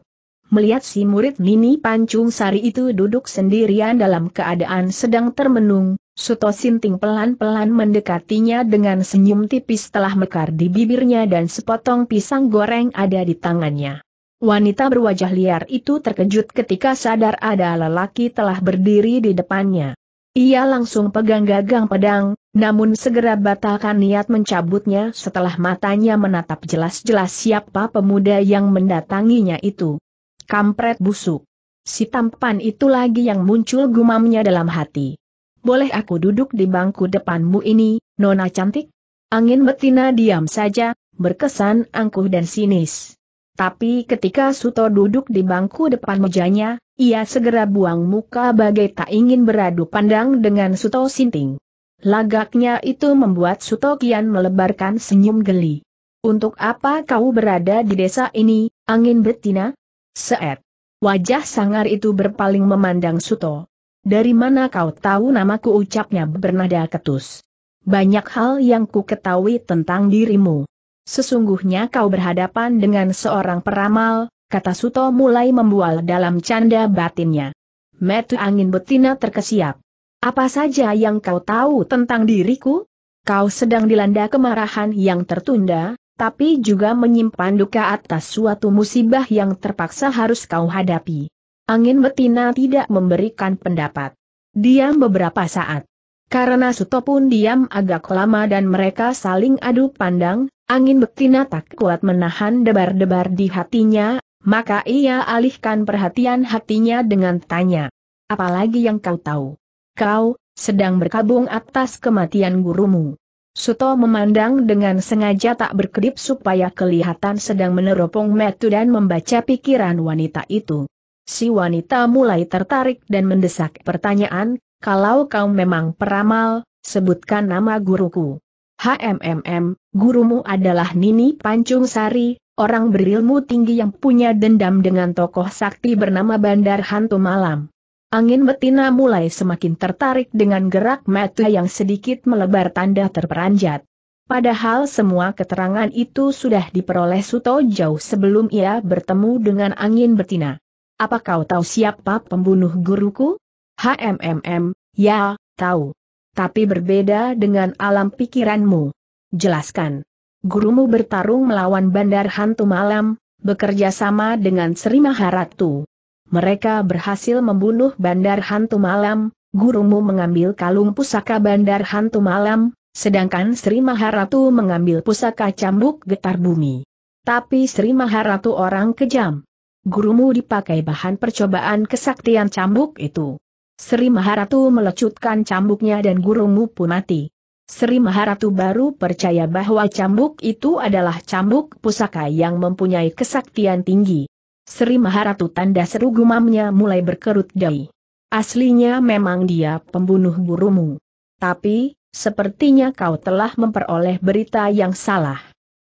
Melihat si murid Nini Pancung Sari itu duduk sendirian dalam keadaan sedang termenung, Suto Sinting pelan-pelan mendekatinya dengan senyum tipis telah mekar di bibirnya dan sepotong pisang goreng ada di tangannya. Wanita berwajah liar itu terkejut ketika sadar ada lelaki telah berdiri di depannya. Ia langsung pegang gagang pedang, namun segera batalkan niat mencabutnya setelah matanya menatap jelas-jelas siapa pemuda yang mendatanginya itu. Kampret busuk. Si tampan itu lagi yang muncul gumamnya dalam hati. Boleh aku duduk di bangku depanmu ini, nona cantik? Angin betina diam saja, berkesan angkuh dan sinis. Tapi ketika Suto duduk di bangku depan mejanya, ia segera buang muka bagai tak ingin beradu pandang dengan Suto Sinting. Lagaknya itu membuat Suto Kian melebarkan senyum geli. Untuk apa kau berada di desa ini, angin betina? Seet. Wajah sangar itu berpaling memandang Suto. Dari mana kau tahu namaku ucapnya bernada ketus. Banyak hal yang ku ketahui tentang dirimu. Sesungguhnya kau berhadapan dengan seorang peramal, kata Suto mulai membual dalam canda batinnya. Metu angin betina terkesiap. Apa saja yang kau tahu tentang diriku? Kau sedang dilanda kemarahan yang tertunda, tapi juga menyimpan duka atas suatu musibah yang terpaksa harus kau hadapi. Angin betina tidak memberikan pendapat. Diam beberapa saat. Karena Suto pun diam agak lama dan mereka saling adu pandang, angin betina tak kuat menahan debar-debar di hatinya, maka ia alihkan perhatian hatinya dengan tanya. Apalagi yang kau tahu? Kau, sedang berkabung atas kematian gurumu. Suto memandang dengan sengaja tak berkedip supaya kelihatan sedang meneropong metu dan membaca pikiran wanita itu. Si wanita mulai tertarik dan mendesak pertanyaan, kalau kau memang peramal, sebutkan nama guruku. HMMM, gurumu adalah Nini Pancung Sari, orang berilmu tinggi yang punya dendam dengan tokoh sakti bernama Bandar Hantu Malam. Angin betina mulai semakin tertarik dengan gerak mata yang sedikit melebar tanda terperanjat. Padahal semua keterangan itu sudah diperoleh Suto jauh sebelum ia bertemu dengan angin betina. Apa kau tahu siapa pembunuh guruku? HMMM, ya, tahu. Tapi berbeda dengan alam pikiranmu. Jelaskan gurumu bertarung melawan bandar hantu malam, bekerja sama dengan Sri Maharatu. Mereka berhasil membunuh bandar hantu malam, gurumu mengambil kalung pusaka bandar hantu malam, sedangkan Sri Maharatu mengambil pusaka cambuk getar bumi. Tapi Sri Maharatu orang kejam. Gurumu dipakai bahan percobaan kesaktian cambuk itu. Sri Maharatu melecutkan cambuknya dan gurumu pun mati. Sri Maharatu baru percaya bahwa cambuk itu adalah cambuk pusaka yang mempunyai kesaktian tinggi. Sri Maharatu tanda seru gumamnya mulai berkerut dahi. Aslinya memang dia pembunuh gurumu. Tapi, sepertinya kau telah memperoleh berita yang salah.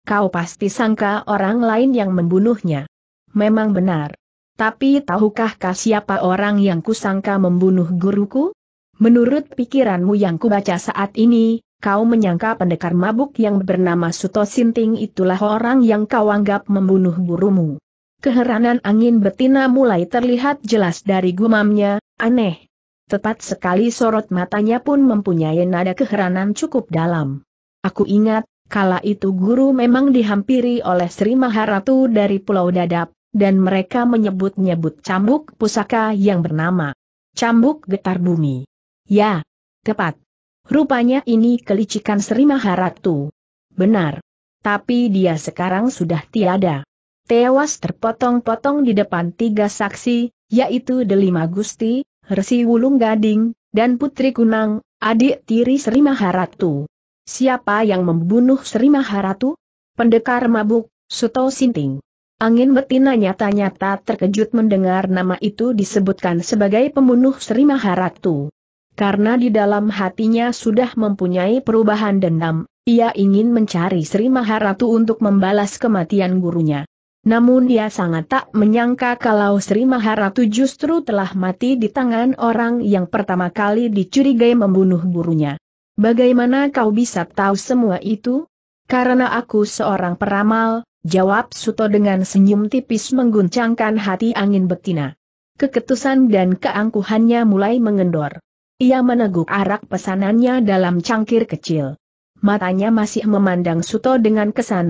Kau pasti sangka orang lain yang membunuhnya. Memang benar. Tapi tahukah kau siapa orang yang kusangka membunuh guruku? Menurut pikiranmu yang kubaca saat ini, kau menyangka pendekar mabuk yang bernama Suto Sinting itulah orang yang kau anggap membunuh burumu. Keheranan angin betina mulai terlihat jelas dari gumamnya, aneh. Tepat sekali sorot matanya pun mempunyai nada keheranan cukup dalam. Aku ingat, kala itu guru memang dihampiri oleh Sri Maharatu dari Pulau Dadap, dan mereka menyebut-nyebut cambuk pusaka yang bernama Cambuk Getar Bumi. Ya, tepat. Rupanya ini kelicikan Sri Maharatu. Benar. Tapi dia sekarang sudah tiada. Tewas terpotong-potong di depan tiga saksi, yaitu Delima Gusti, Resi Wulung Gading, dan Putri Kunang, adik tiri Sri Maharatu. Siapa yang membunuh Sri Maharatu? Pendekar mabuk, Suto Sinting. Angin betina nyata-nyata terkejut mendengar nama itu disebutkan sebagai pembunuh Sri Maharatu karena di dalam hatinya sudah mempunyai perubahan dendam, ia ingin mencari Sri Maharatu untuk membalas kematian gurunya. Namun ia sangat tak menyangka kalau Sri Maharatu justru telah mati di tangan orang yang pertama kali dicurigai membunuh gurunya. Bagaimana kau bisa tahu semua itu? Karena aku seorang peramal, jawab Suto dengan senyum tipis mengguncangkan hati angin betina keketusan dan keangkuhannya mulai mengendor. Ia meneguk arak pesanannya dalam cangkir kecil. Matanya masih memandang Suto dengan kesan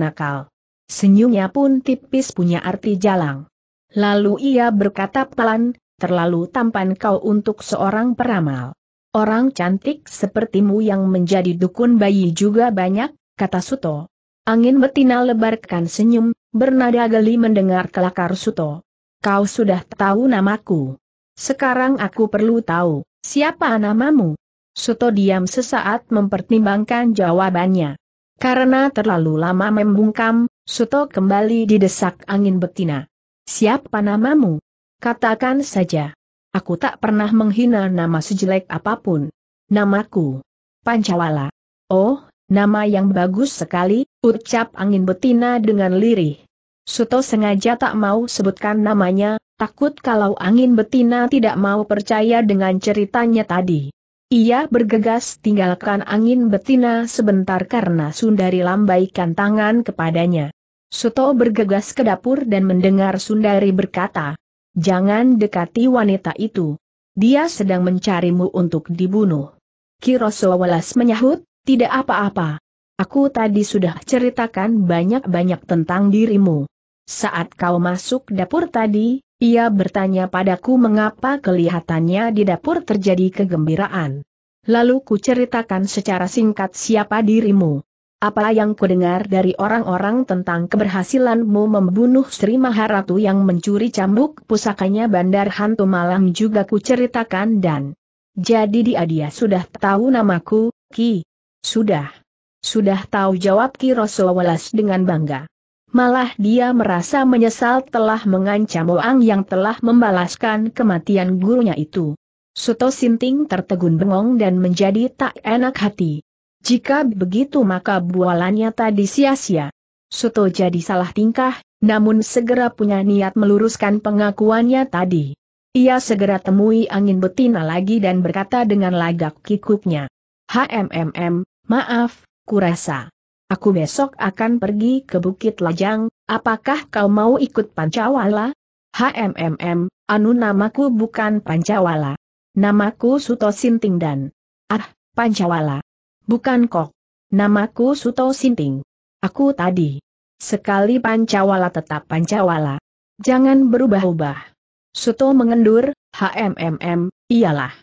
Senyumnya pun tipis punya arti jalang. Lalu ia berkata pelan, terlalu tampan kau untuk seorang peramal. Orang cantik sepertimu yang menjadi dukun bayi juga banyak, kata Suto. Angin betina lebarkan senyum, bernada geli mendengar kelakar Suto. Kau sudah tahu namaku. Sekarang aku perlu tahu, siapa namamu? Suto diam sesaat mempertimbangkan jawabannya. Karena terlalu lama membungkam, Suto kembali didesak angin betina. Siapa namamu? Katakan saja. Aku tak pernah menghina nama sejelek apapun. Namaku. Pancawala. Oh, nama yang bagus sekali, ucap angin betina dengan lirih. Suto sengaja tak mau sebutkan namanya, takut kalau angin betina tidak mau percaya dengan ceritanya tadi. Ia bergegas tinggalkan angin betina sebentar karena Sundari lambaikan tangan kepadanya. Suto bergegas ke dapur dan mendengar Sundari berkata, Jangan dekati wanita itu. Dia sedang mencarimu untuk dibunuh. Kiroso Welas menyahut, tidak apa-apa. Aku tadi sudah ceritakan banyak-banyak tentang dirimu. Saat kau masuk dapur tadi, ia bertanya padaku mengapa kelihatannya di dapur terjadi kegembiraan. Lalu ku ceritakan secara singkat siapa dirimu. Apa yang kudengar dari orang-orang tentang keberhasilanmu membunuh Sri Maharatu yang mencuri cambuk pusakanya Bandar Hantu Malam juga kuceritakan dan jadi dia dia sudah tahu namaku, Ki. Sudah. Sudah tahu jawab Ki Rosowelas dengan bangga. Malah dia merasa menyesal telah mengancam Wang yang telah membalaskan kematian gurunya itu. Suto Sinting tertegun bengong dan menjadi tak enak hati. Jika begitu maka bualannya tadi sia-sia. Suto jadi salah tingkah, namun segera punya niat meluruskan pengakuannya tadi. Ia segera temui angin betina lagi dan berkata dengan lagak kikuknya. HMMM, maaf, kurasa. Aku besok akan pergi ke Bukit Lajang, apakah kau mau ikut Pancawala? HMMM, anu namaku bukan Pancawala. Namaku Suto Sinting dan... Ah, Pancawala. Bukan kok. Namaku Suto Sinting. Aku tadi. Sekali Pancawala tetap Pancawala. Jangan berubah-ubah. Suto mengendur, HMMM, iyalah.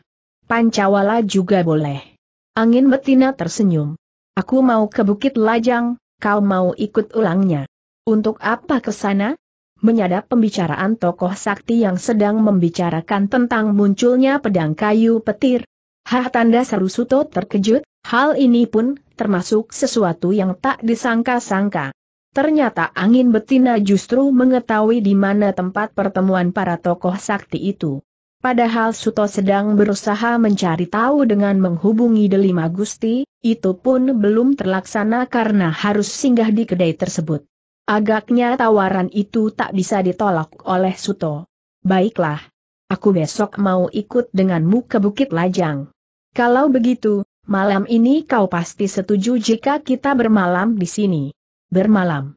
Pancawala juga boleh. Angin betina tersenyum. Aku mau ke Bukit Lajang, kau mau ikut ulangnya. Untuk apa ke sana? Menyadap pembicaraan tokoh sakti yang sedang membicarakan tentang munculnya pedang kayu petir. Hah tanda seru Suto terkejut, hal ini pun termasuk sesuatu yang tak disangka-sangka. Ternyata angin betina justru mengetahui di mana tempat pertemuan para tokoh sakti itu. Padahal Suto sedang berusaha mencari tahu dengan menghubungi Delima Gusti, itu pun belum terlaksana karena harus singgah di kedai tersebut. Agaknya tawaran itu tak bisa ditolak oleh Suto. Baiklah. Aku besok mau ikut denganmu ke Bukit Lajang. Kalau begitu, malam ini kau pasti setuju jika kita bermalam di sini. Bermalam.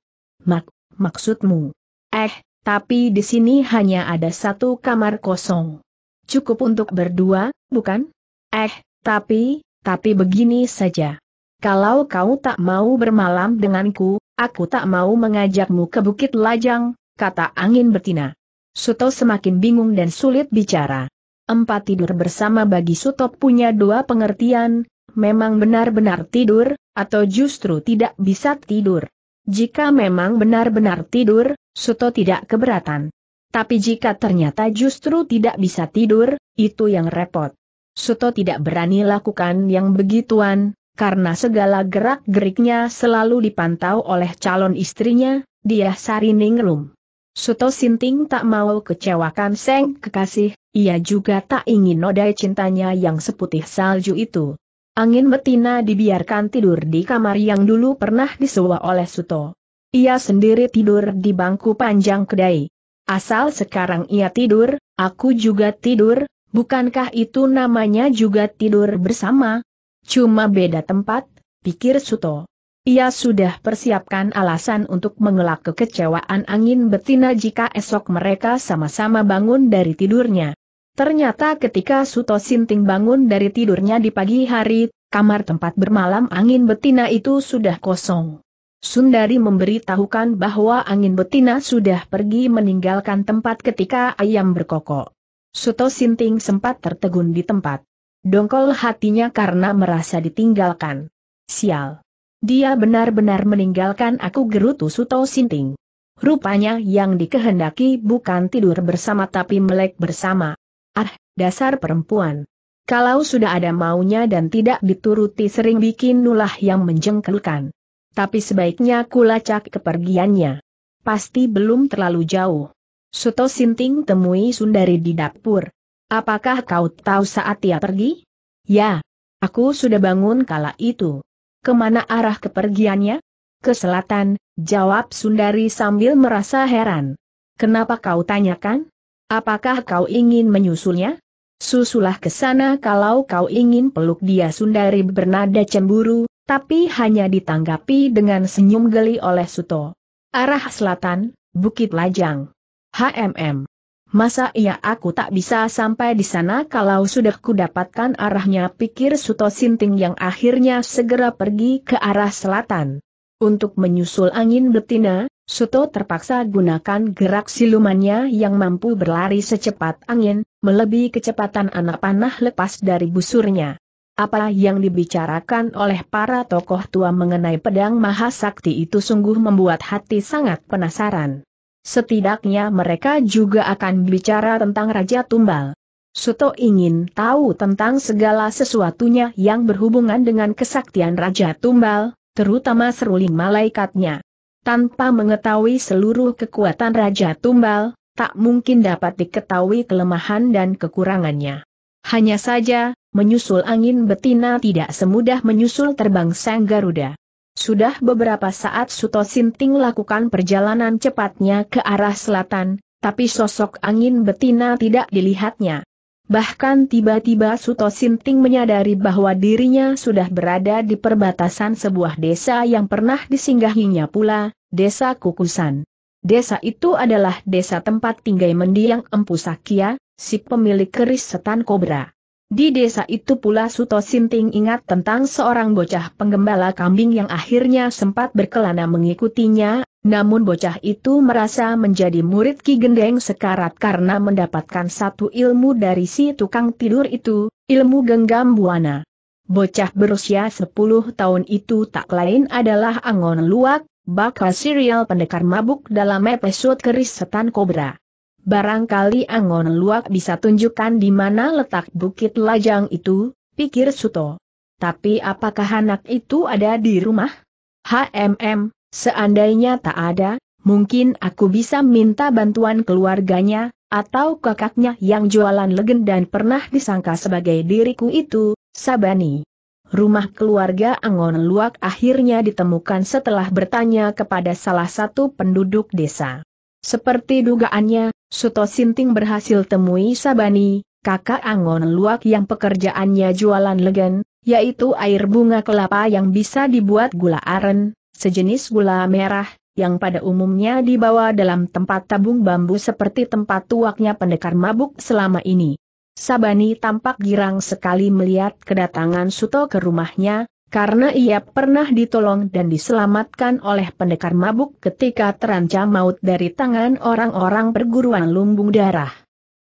Mak, maksudmu? Eh, tapi di sini hanya ada satu kamar kosong. Cukup untuk berdua, bukan? Eh, tapi, tapi begini saja. Kalau kau tak mau bermalam denganku, aku tak mau mengajakmu ke Bukit Lajang, kata angin betina. Suto semakin bingung dan sulit bicara. Empat tidur bersama bagi Suto punya dua pengertian, memang benar-benar tidur, atau justru tidak bisa tidur. Jika memang benar-benar tidur, Suto tidak keberatan. Tapi jika ternyata justru tidak bisa tidur, itu yang repot. Suto tidak berani lakukan yang begituan, karena segala gerak-geriknya selalu dipantau oleh calon istrinya, dia Sari Ningrum. Suto Sinting tak mau kecewakan Seng kekasih, ia juga tak ingin nodai cintanya yang seputih salju itu. Angin betina dibiarkan tidur di kamar yang dulu pernah disewa oleh Suto. Ia sendiri tidur di bangku panjang kedai. Asal sekarang ia tidur, aku juga tidur, bukankah itu namanya juga tidur bersama? Cuma beda tempat, pikir Suto. Ia sudah persiapkan alasan untuk mengelak kekecewaan angin betina jika esok mereka sama-sama bangun dari tidurnya. Ternyata ketika Suto Sinting bangun dari tidurnya di pagi hari, kamar tempat bermalam angin betina itu sudah kosong. Sundari memberitahukan bahwa angin betina sudah pergi meninggalkan tempat ketika ayam berkokok. Suto Sinting sempat tertegun di tempat. Dongkol hatinya karena merasa ditinggalkan. Sial. Dia benar-benar meninggalkan aku gerutu Suto Sinting. Rupanya yang dikehendaki bukan tidur bersama tapi melek bersama. Ah, dasar perempuan. Kalau sudah ada maunya dan tidak dituruti sering bikin nulah yang menjengkelkan tapi sebaiknya kulacak kepergiannya. Pasti belum terlalu jauh. Suto Sinting temui Sundari di dapur. Apakah kau tahu saat ia pergi? Ya, aku sudah bangun kala itu. Kemana arah kepergiannya? Ke selatan, jawab Sundari sambil merasa heran. Kenapa kau tanyakan? Apakah kau ingin menyusulnya? Susulah ke sana kalau kau ingin peluk dia Sundari bernada cemburu, tapi hanya ditanggapi dengan senyum geli oleh Suto. Arah selatan, Bukit Lajang. HMM. Masa iya aku tak bisa sampai di sana kalau sudah kudapatkan arahnya pikir Suto Sinting yang akhirnya segera pergi ke arah selatan. Untuk menyusul angin betina, Suto terpaksa gunakan gerak silumannya yang mampu berlari secepat angin, melebihi kecepatan anak panah lepas dari busurnya. Apa yang dibicarakan oleh para tokoh tua mengenai pedang mahasakti itu sungguh membuat hati sangat penasaran. Setidaknya mereka juga akan bicara tentang Raja Tumbal. Suto ingin tahu tentang segala sesuatunya yang berhubungan dengan kesaktian Raja Tumbal, terutama seruling malaikatnya. Tanpa mengetahui seluruh kekuatan Raja Tumbal, tak mungkin dapat diketahui kelemahan dan kekurangannya. Hanya saja, menyusul angin betina tidak semudah menyusul terbang sang Garuda. Sudah beberapa saat Suto Sinting lakukan perjalanan cepatnya ke arah selatan, tapi sosok angin betina tidak dilihatnya. Bahkan tiba-tiba Suto Sinting menyadari bahwa dirinya sudah berada di perbatasan sebuah desa yang pernah disinggahinya pula, desa Kukusan. Desa itu adalah desa tempat tinggal mendiang Empu Sakia, si pemilik keris setan kobra. Di desa itu pula Suto Sinting ingat tentang seorang bocah penggembala kambing yang akhirnya sempat berkelana mengikutinya, namun bocah itu merasa menjadi murid Ki Gendeng sekarat karena mendapatkan satu ilmu dari si tukang tidur itu, ilmu genggam buana. Bocah berusia 10 tahun itu tak lain adalah Angon Luak, bakal serial pendekar mabuk dalam episode Keris Setan Kobra. Barangkali Angon Luak bisa tunjukkan di mana letak bukit lajang itu, pikir Suto. Tapi apakah anak itu ada di rumah? HMM, seandainya tak ada, mungkin aku bisa minta bantuan keluarganya, atau kakaknya yang jualan legen dan pernah disangka sebagai diriku itu, Sabani. Rumah keluarga Angon Luak akhirnya ditemukan setelah bertanya kepada salah satu penduduk desa. Seperti dugaannya, Suto Sinting berhasil temui Sabani, kakak Angon Luak yang pekerjaannya jualan legen, yaitu air bunga kelapa yang bisa dibuat gula aren, sejenis gula merah, yang pada umumnya dibawa dalam tempat tabung bambu seperti tempat tuaknya pendekar mabuk selama ini. Sabani tampak girang sekali melihat kedatangan Suto ke rumahnya, karena ia pernah ditolong dan diselamatkan oleh pendekar mabuk ketika terancam maut dari tangan orang-orang perguruan lumbung darah.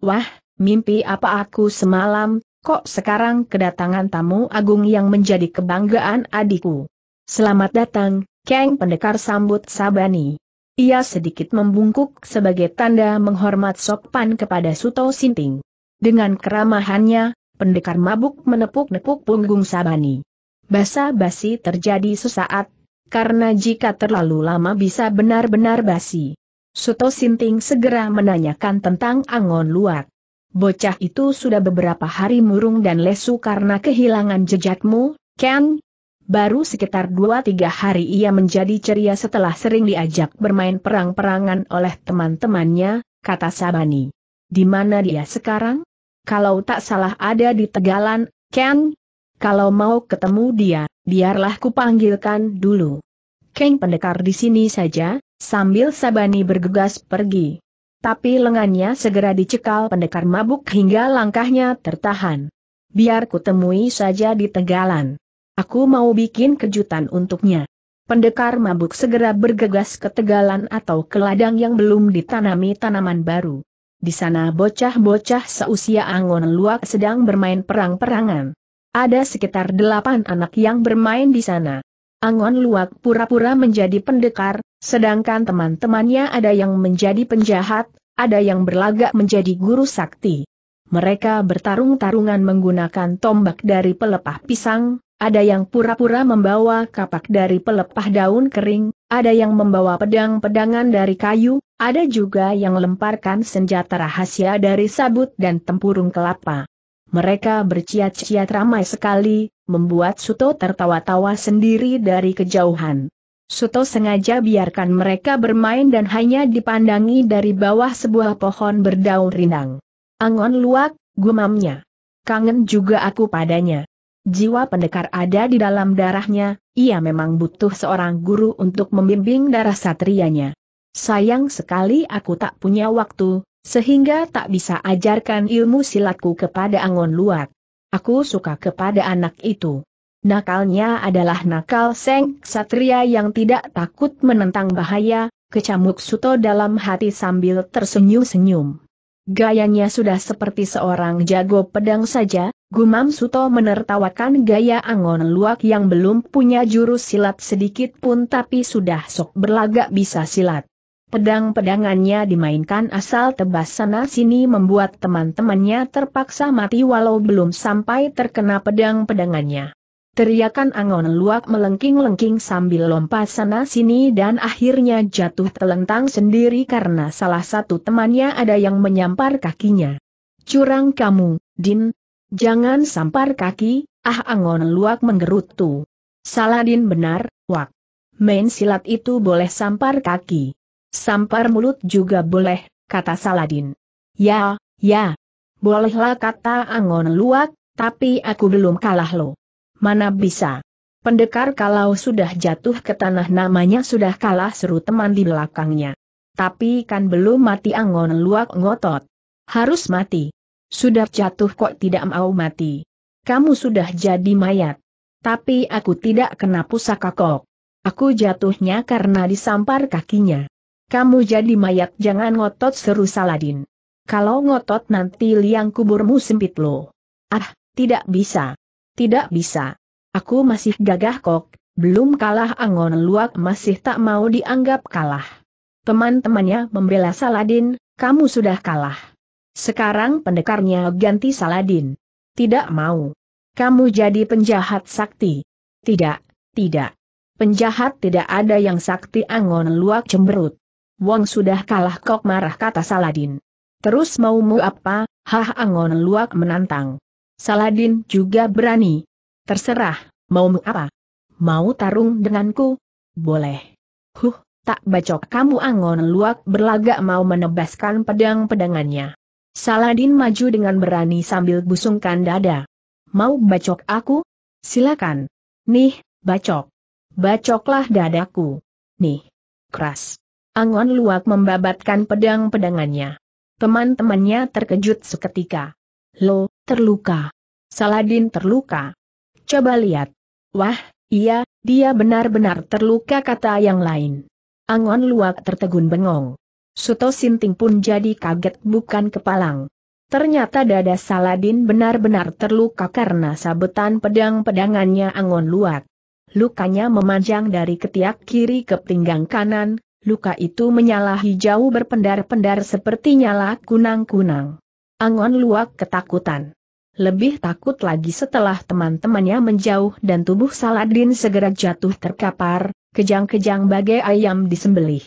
Wah, mimpi apa aku semalam, kok sekarang kedatangan tamu agung yang menjadi kebanggaan adikku. Selamat datang, Kang Pendekar sambut Sabani. Ia sedikit membungkuk sebagai tanda menghormat sopan kepada Suto Sinting. Dengan keramahannya, pendekar mabuk menepuk-nepuk punggung Sabani. Basa-basi terjadi sesaat, karena jika terlalu lama bisa benar-benar basi. Suto Sinting segera menanyakan tentang Angon Luat. Bocah itu sudah beberapa hari murung dan lesu karena kehilangan jejakmu, Ken? Baru sekitar 2-3 hari ia menjadi ceria setelah sering diajak bermain perang-perangan oleh teman-temannya, kata Sabani. Di mana dia sekarang? Kalau tak salah ada di Tegalan, Ken? Kalau mau ketemu dia, biarlah kupanggilkan dulu. Keng pendekar di sini saja, sambil Sabani bergegas pergi. Tapi lengannya segera dicekal pendekar mabuk hingga langkahnya tertahan. Biar kutemui saja di Tegalan. Aku mau bikin kejutan untuknya. Pendekar mabuk segera bergegas ke Tegalan atau ke ladang yang belum ditanami tanaman baru. Di sana bocah-bocah seusia Angon Luak sedang bermain perang-perangan. Ada sekitar delapan anak yang bermain di sana. Angon Luak pura-pura menjadi pendekar, sedangkan teman-temannya ada yang menjadi penjahat, ada yang berlagak menjadi guru sakti. Mereka bertarung-tarungan menggunakan tombak dari pelepah pisang, ada yang pura-pura membawa kapak dari pelepah daun kering, ada yang membawa pedang-pedangan dari kayu, ada juga yang lemparkan senjata rahasia dari sabut dan tempurung kelapa. Mereka berciat-ciat ramai sekali, membuat Suto tertawa-tawa sendiri dari kejauhan. Suto sengaja biarkan mereka bermain dan hanya dipandangi dari bawah sebuah pohon berdaun rindang. Angon luak, gumamnya. Kangen juga aku padanya. Jiwa pendekar ada di dalam darahnya, ia memang butuh seorang guru untuk membimbing darah satrianya. Sayang sekali aku tak punya waktu, sehingga tak bisa ajarkan ilmu silatku kepada Angon Luat. Aku suka kepada anak itu. Nakalnya adalah nakal Seng Satria yang tidak takut menentang bahaya, kecamuk Suto dalam hati sambil tersenyum-senyum. Gayanya sudah seperti seorang jago pedang saja, gumam Suto menertawakan gaya Angon Luak yang belum punya jurus silat sedikit pun tapi sudah sok berlagak bisa silat. Pedang-pedangannya dimainkan asal tebas sana-sini membuat teman-temannya terpaksa mati walau belum sampai terkena pedang-pedangannya. Teriakan Angon Luak melengking-lengking sambil lompat sana-sini dan akhirnya jatuh telentang sendiri karena salah satu temannya ada yang menyampar kakinya. Curang kamu, Din. Jangan sampar kaki, ah Angon Luak menggerutu. din benar, Wak. Main silat itu boleh sampar kaki. Sampar mulut juga boleh, kata Saladin. Ya, ya. Bolehlah kata Angon Luak, tapi aku belum kalah lo. Mana bisa. Pendekar kalau sudah jatuh ke tanah namanya sudah kalah seru teman di belakangnya. Tapi kan belum mati Angon Luak ngotot. Harus mati. Sudah jatuh kok tidak mau mati. Kamu sudah jadi mayat. Tapi aku tidak kena pusaka kok. Aku jatuhnya karena disampar kakinya. Kamu jadi mayat jangan ngotot seru Saladin. Kalau ngotot nanti liang kuburmu sempit lo. Ah, tidak bisa. Tidak bisa. Aku masih gagah kok, belum kalah Angon Luak masih tak mau dianggap kalah. Teman-temannya membela Saladin, kamu sudah kalah. Sekarang pendekarnya ganti Saladin. Tidak mau. Kamu jadi penjahat sakti. Tidak, tidak. Penjahat tidak ada yang sakti Angon Luak cemberut. Wong sudah kalah kok marah kata Saladin. Terus mau maumu apa, hah Angon Luak menantang. Saladin juga berani. Terserah, mau maumu apa? Mau tarung denganku? Boleh. Huh, tak bacok kamu Angon Luak berlagak mau menebaskan pedang-pedangannya. Saladin maju dengan berani sambil busungkan dada. Mau bacok aku? Silakan. Nih, bacok. Bacoklah dadaku. Nih. Keras. Angon Luak membabatkan pedang-pedangannya. Teman-temannya terkejut seketika. Lo, terluka. Saladin terluka. Coba lihat. Wah, iya, dia benar-benar terluka kata yang lain. Angon Luak tertegun bengong. Suto Sinting pun jadi kaget bukan kepalang. Ternyata dada Saladin benar-benar terluka karena sabetan pedang-pedangannya Angon Luak. Lukanya memanjang dari ketiak kiri ke pinggang kanan, luka itu menyala hijau berpendar-pendar seperti nyala kunang-kunang. Angon luak ketakutan. Lebih takut lagi setelah teman-temannya menjauh dan tubuh Saladin segera jatuh terkapar, kejang-kejang bagai ayam disembelih.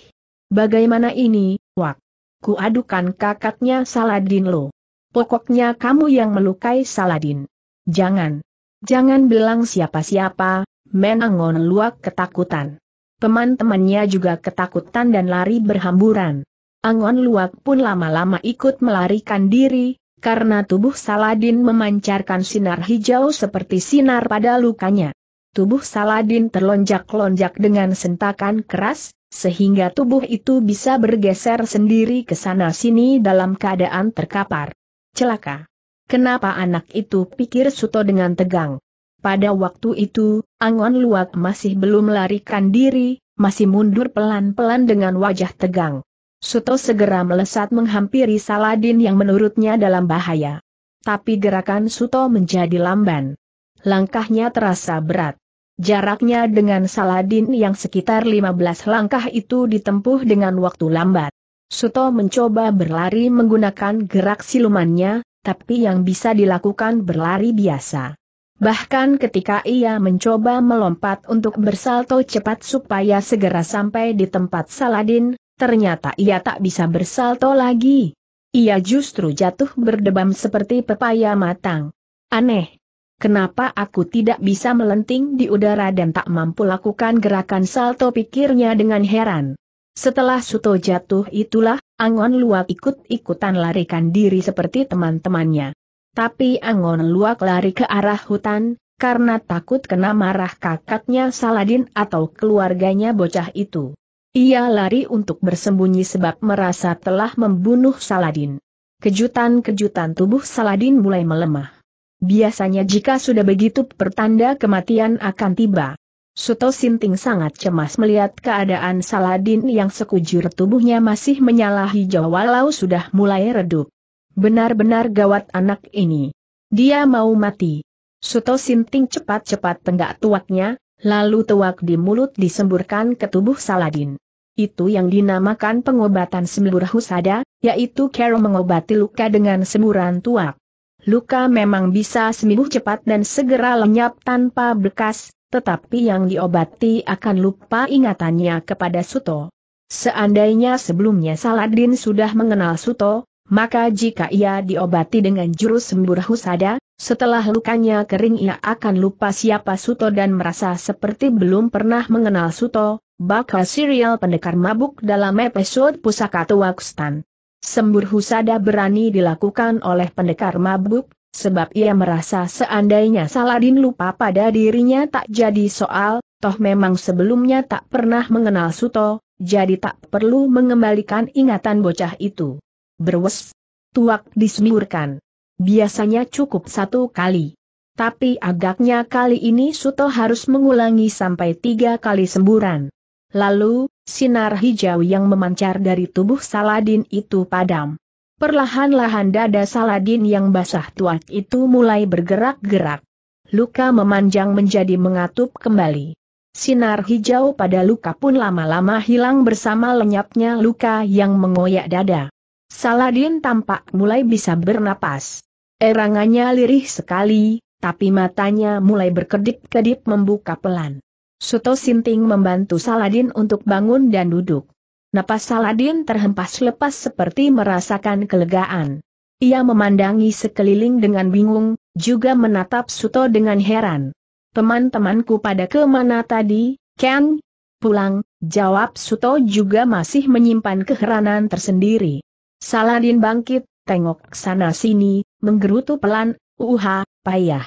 Bagaimana ini, Wak? Kuadukan kakaknya Saladin lo. Pokoknya kamu yang melukai Saladin. Jangan. Jangan bilang siapa-siapa, menangon luak ketakutan. Teman-temannya juga ketakutan dan lari berhamburan. Angon Luak pun lama-lama ikut melarikan diri, karena tubuh Saladin memancarkan sinar hijau seperti sinar pada lukanya. Tubuh Saladin terlonjak-lonjak dengan sentakan keras, sehingga tubuh itu bisa bergeser sendiri ke sana-sini dalam keadaan terkapar. Celaka! Kenapa anak itu pikir Suto dengan tegang? Pada waktu itu, Angon Luak masih belum melarikan diri, masih mundur pelan-pelan dengan wajah tegang. Suto segera melesat menghampiri Saladin yang menurutnya dalam bahaya. Tapi gerakan Suto menjadi lamban. Langkahnya terasa berat. Jaraknya dengan Saladin yang sekitar 15 langkah itu ditempuh dengan waktu lambat. Suto mencoba berlari menggunakan gerak silumannya, tapi yang bisa dilakukan berlari biasa. Bahkan ketika ia mencoba melompat untuk bersalto cepat supaya segera sampai di tempat Saladin, ternyata ia tak bisa bersalto lagi. Ia justru jatuh berdebam seperti pepaya matang. Aneh. Kenapa aku tidak bisa melenting di udara dan tak mampu lakukan gerakan salto pikirnya dengan heran. Setelah Suto jatuh itulah, Angon Luak ikut-ikutan larikan diri seperti teman-temannya. Tapi Angon Luak lari ke arah hutan, karena takut kena marah kakaknya Saladin atau keluarganya bocah itu. Ia lari untuk bersembunyi sebab merasa telah membunuh Saladin. Kejutan-kejutan tubuh Saladin mulai melemah. Biasanya jika sudah begitu pertanda kematian akan tiba. Suto Sinting sangat cemas melihat keadaan Saladin yang sekujur tubuhnya masih menyala hijau walau sudah mulai redup. Benar-benar gawat anak ini. Dia mau mati. Suto Sinting cepat-cepat tenggak tuaknya, lalu tuak di mulut disemburkan ke tubuh Saladin. Itu yang dinamakan pengobatan sembur husada, yaitu Carol mengobati luka dengan semburan tuak. Luka memang bisa sembuh cepat dan segera lenyap tanpa bekas, tetapi yang diobati akan lupa ingatannya kepada Suto. Seandainya sebelumnya Saladin sudah mengenal Suto, maka jika ia diobati dengan jurus sembur husada, setelah lukanya kering ia akan lupa siapa Suto dan merasa seperti belum pernah mengenal Suto, bakal serial pendekar mabuk dalam episode Pusaka Tuakstan. Sembur husada berani dilakukan oleh pendekar mabuk, sebab ia merasa seandainya Saladin lupa pada dirinya tak jadi soal, toh memang sebelumnya tak pernah mengenal Suto, jadi tak perlu mengembalikan ingatan bocah itu berwes. Tuak disemurkan, Biasanya cukup satu kali. Tapi agaknya kali ini Suto harus mengulangi sampai tiga kali semburan. Lalu, sinar hijau yang memancar dari tubuh Saladin itu padam. Perlahan-lahan dada Saladin yang basah tuak itu mulai bergerak-gerak. Luka memanjang menjadi mengatup kembali. Sinar hijau pada luka pun lama-lama hilang bersama lenyapnya luka yang mengoyak dada. Saladin tampak mulai bisa bernapas. Erangannya lirih sekali, tapi matanya mulai berkedip-kedip membuka pelan. Suto Sinting membantu Saladin untuk bangun dan duduk. Napas Saladin terhempas lepas seperti merasakan kelegaan. Ia memandangi sekeliling dengan bingung, juga menatap Suto dengan heran. Teman-temanku pada kemana tadi, Ken? Pulang, jawab Suto juga masih menyimpan keheranan tersendiri. Saladin bangkit, tengok sana sini, menggerutu pelan, uha, payah.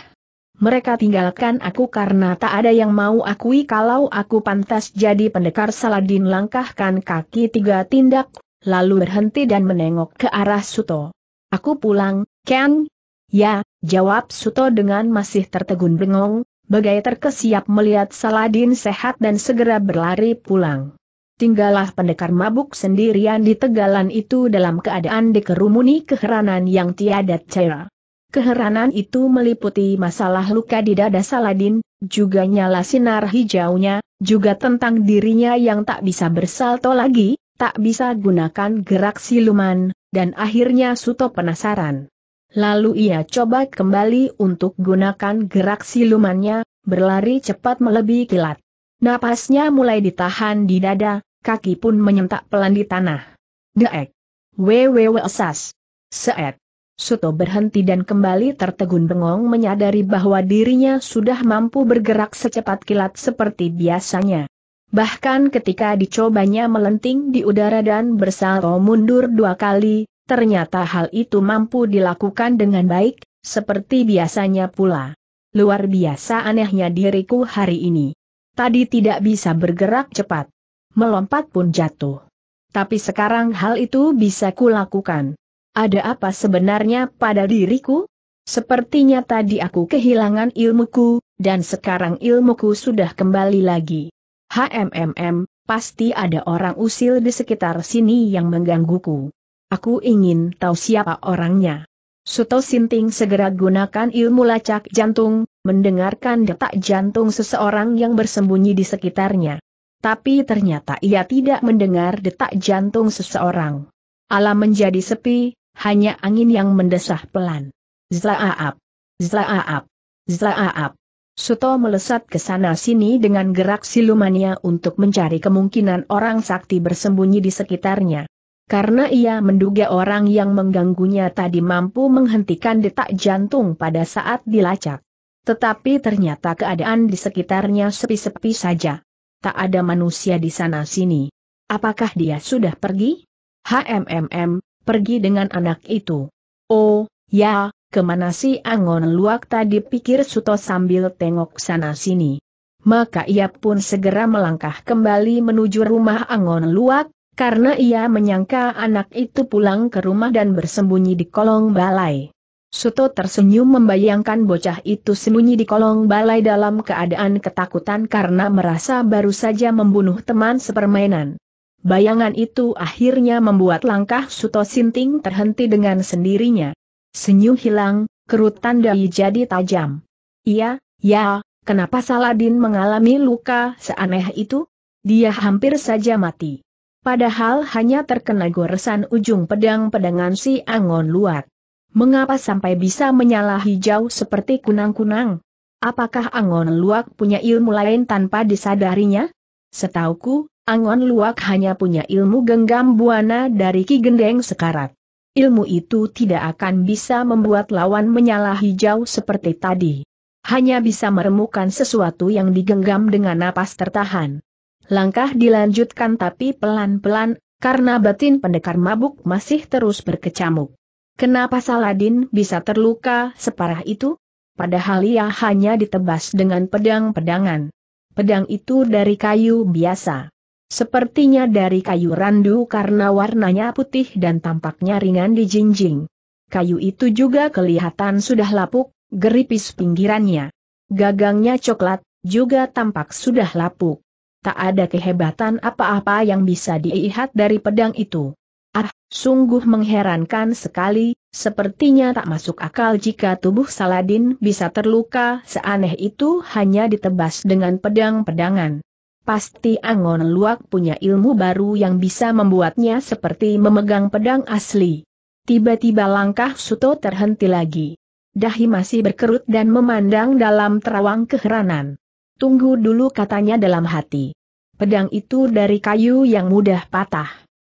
Mereka tinggalkan aku karena tak ada yang mau akui kalau aku pantas jadi pendekar Saladin langkahkan kaki tiga tindak, lalu berhenti dan menengok ke arah Suto. Aku pulang, Ken? Ya, jawab Suto dengan masih tertegun bengong, bagai terkesiap melihat Saladin sehat dan segera berlari pulang tinggallah pendekar mabuk sendirian di tegalan itu dalam keadaan dikerumuni keheranan yang tiada cera. Keheranan itu meliputi masalah luka di dada Saladin, juga nyala sinar hijaunya, juga tentang dirinya yang tak bisa bersalto lagi, tak bisa gunakan gerak siluman, dan akhirnya Suto penasaran. Lalu ia coba kembali untuk gunakan gerak silumannya, berlari cepat melebihi kilat. Napasnya mulai ditahan di dada, kaki pun menyentak pelan di tanah. Deek. Wewewe esas. Seet. Suto berhenti dan kembali tertegun bengong menyadari bahwa dirinya sudah mampu bergerak secepat kilat seperti biasanya. Bahkan ketika dicobanya melenting di udara dan bersalto mundur dua kali, ternyata hal itu mampu dilakukan dengan baik, seperti biasanya pula. Luar biasa anehnya diriku hari ini. Tadi tidak bisa bergerak cepat. Melompat pun jatuh. Tapi sekarang hal itu bisa kulakukan. Ada apa sebenarnya pada diriku? Sepertinya tadi aku kehilangan ilmuku, dan sekarang ilmuku sudah kembali lagi. HMMM, pasti ada orang usil di sekitar sini yang menggangguku. Aku ingin tahu siapa orangnya. Suto Sinting segera gunakan ilmu lacak jantung, mendengarkan detak jantung seseorang yang bersembunyi di sekitarnya. Tapi ternyata ia tidak mendengar detak jantung seseorang. Alam menjadi sepi, hanya angin yang mendesah pelan. Zlaaap! Zlaaap! Zlaaap! Suto melesat ke sana sini dengan gerak silumannya untuk mencari kemungkinan orang sakti bersembunyi di sekitarnya karena ia menduga orang yang mengganggunya tadi mampu menghentikan detak jantung pada saat dilacak. Tetapi ternyata keadaan di sekitarnya sepi-sepi saja. Tak ada manusia di sana-sini. Apakah dia sudah pergi? HMMM, pergi dengan anak itu. Oh, ya, kemana si Angon Luak tadi pikir Suto sambil tengok sana-sini. Maka ia pun segera melangkah kembali menuju rumah Angon Luak, karena ia menyangka anak itu pulang ke rumah dan bersembunyi di kolong balai. Suto tersenyum membayangkan bocah itu sembunyi di kolong balai dalam keadaan ketakutan karena merasa baru saja membunuh teman sepermainan. Bayangan itu akhirnya membuat langkah Suto Sinting terhenti dengan sendirinya. Senyum hilang, kerutan dahi jadi tajam. Iya, ya, kenapa Saladin mengalami luka seaneh itu? Dia hampir saja mati. Padahal hanya terkena goresan ujung pedang-pedangan si Angon Luat. Mengapa sampai bisa menyala hijau seperti kunang-kunang? Apakah Angon Luak punya ilmu lain tanpa disadarinya? Setauku, Angon Luak hanya punya ilmu genggam buana dari Ki Gendeng Sekarat. Ilmu itu tidak akan bisa membuat lawan menyala hijau seperti tadi. Hanya bisa meremukan sesuatu yang digenggam dengan napas tertahan. Langkah dilanjutkan tapi pelan-pelan, karena batin pendekar mabuk masih terus berkecamuk. Kenapa Saladin bisa terluka separah itu? Padahal ia hanya ditebas dengan pedang-pedangan. Pedang itu dari kayu biasa. Sepertinya dari kayu randu karena warnanya putih dan tampaknya ringan di jinjing. Kayu itu juga kelihatan sudah lapuk, geripis pinggirannya. Gagangnya coklat, juga tampak sudah lapuk tak ada kehebatan apa-apa yang bisa dilihat dari pedang itu. Ah, sungguh mengherankan sekali, sepertinya tak masuk akal jika tubuh Saladin bisa terluka seaneh itu hanya ditebas dengan pedang-pedangan. Pasti Angon Luak punya ilmu baru yang bisa membuatnya seperti memegang pedang asli. Tiba-tiba langkah Suto terhenti lagi. Dahi masih berkerut dan memandang dalam terawang keheranan. Tunggu dulu katanya dalam hati. Pedang itu dari kayu yang mudah patah.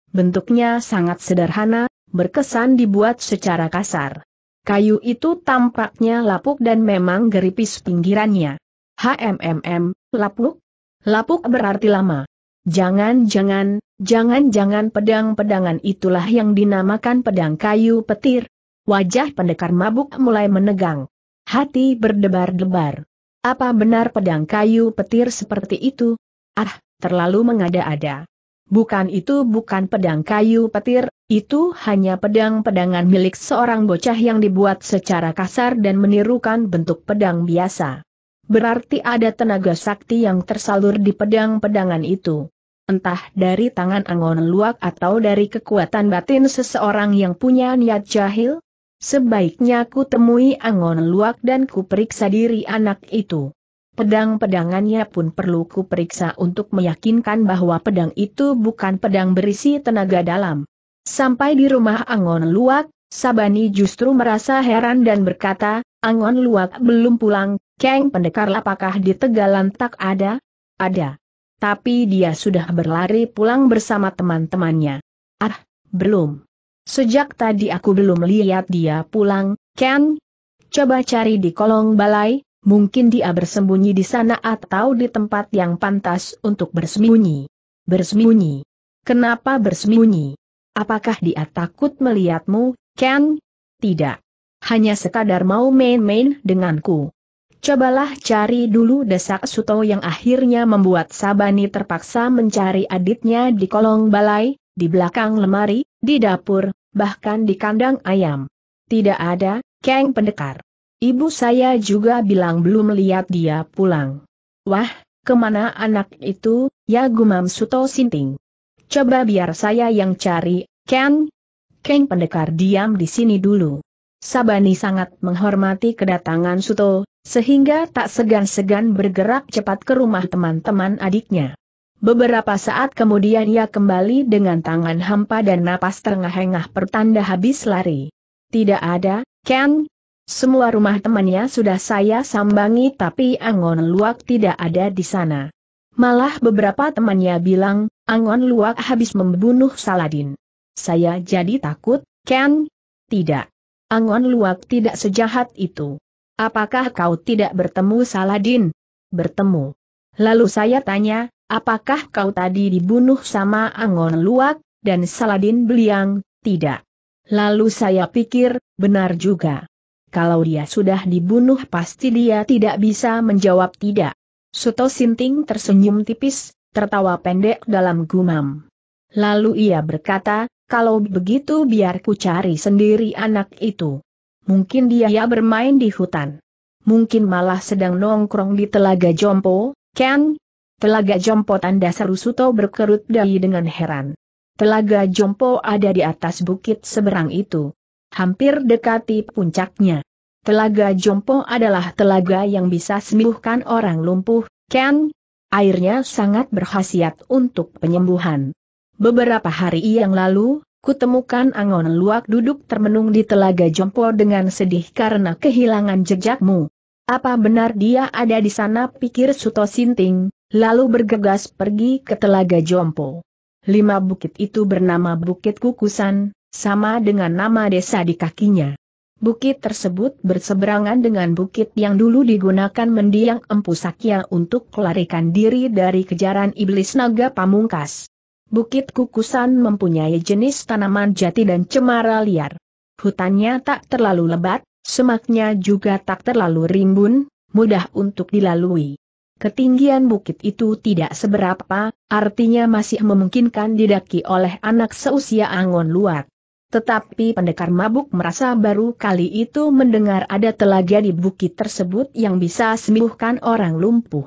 Bentuknya sangat sederhana, berkesan dibuat secara kasar. Kayu itu tampaknya lapuk dan memang geripis pinggirannya. HMMM, lapuk? Lapuk berarti lama. Jangan-jangan, jangan-jangan pedang-pedangan itulah yang dinamakan pedang kayu petir. Wajah pendekar mabuk mulai menegang. Hati berdebar-debar. Apa benar pedang kayu petir seperti itu? Ah, terlalu mengada-ada. Bukan itu bukan pedang kayu petir, itu hanya pedang-pedangan milik seorang bocah yang dibuat secara kasar dan menirukan bentuk pedang biasa. Berarti ada tenaga sakti yang tersalur di pedang-pedangan itu. Entah dari tangan Angon Luak atau dari kekuatan batin seseorang yang punya niat jahil, Sebaiknya ku temui Angon Luak dan ku periksa diri anak itu. Pedang-pedangannya pun perlu ku periksa untuk meyakinkan bahwa pedang itu bukan pedang berisi tenaga dalam. Sampai di rumah Angon Luak, Sabani justru merasa heran dan berkata, Angon Luak belum pulang, Kang Pendekar apakah di Tegalan tak ada? Ada. Tapi dia sudah berlari pulang bersama teman-temannya. Ah, belum. Sejak tadi aku belum lihat dia pulang, Ken. Coba cari di kolong balai, mungkin dia bersembunyi di sana atau di tempat yang pantas untuk bersembunyi. Bersembunyi. Kenapa bersembunyi? Apakah dia takut melihatmu, Ken? Tidak. Hanya sekadar mau main-main denganku. Cobalah cari dulu desak Suto yang akhirnya membuat Sabani terpaksa mencari aditnya di kolong balai, di belakang lemari, di dapur, bahkan di kandang ayam. Tidak ada, Kang Pendekar. Ibu saya juga bilang belum lihat dia pulang. Wah, kemana anak itu, ya gumam Suto Sinting. Coba biar saya yang cari, Kang. Kang Pendekar diam di sini dulu. Sabani sangat menghormati kedatangan Suto, sehingga tak segan-segan bergerak cepat ke rumah teman-teman adiknya. Beberapa saat kemudian ia kembali dengan tangan hampa dan napas terengah-engah pertanda habis lari. Tidak ada, Ken. Semua rumah temannya sudah saya sambangi tapi Angon Luak tidak ada di sana. Malah beberapa temannya bilang, Angon Luak habis membunuh Saladin. Saya jadi takut, Ken? Tidak. Angon Luak tidak sejahat itu. Apakah kau tidak bertemu Saladin? Bertemu. Lalu saya tanya, Apakah kau tadi dibunuh sama Angon Luak, dan Saladin Beliang? Tidak. Lalu saya pikir, benar juga. Kalau dia sudah dibunuh pasti dia tidak bisa menjawab tidak. Suto Sinting tersenyum tipis, tertawa pendek dalam gumam. Lalu ia berkata, kalau begitu biar ku cari sendiri anak itu. Mungkin dia ya bermain di hutan. Mungkin malah sedang nongkrong di Telaga Jompo, Ken, Telaga Jompo tanda seru Suto berkerut dahi dengan heran. Telaga Jompo ada di atas bukit seberang itu. Hampir dekati puncaknya. Telaga Jompo adalah telaga yang bisa sembuhkan orang lumpuh, Ken. Airnya sangat berkhasiat untuk penyembuhan. Beberapa hari yang lalu, kutemukan Angon Luak duduk termenung di Telaga Jompo dengan sedih karena kehilangan jejakmu. Apa benar dia ada di sana pikir Suto Sinting, lalu bergegas pergi ke Telaga Jompo. Lima bukit itu bernama Bukit Kukusan, sama dengan nama desa di kakinya. Bukit tersebut berseberangan dengan bukit yang dulu digunakan mendiang Empu Sakya untuk kelarikan diri dari kejaran iblis naga pamungkas. Bukit Kukusan mempunyai jenis tanaman jati dan cemara liar. Hutannya tak terlalu lebat, semaknya juga tak terlalu rimbun, mudah untuk dilalui. Ketinggian bukit itu tidak seberapa, artinya masih memungkinkan didaki oleh anak seusia Angon Luat. Tetapi pendekar mabuk merasa baru kali itu mendengar ada telaga di bukit tersebut yang bisa sembuhkan orang lumpuh.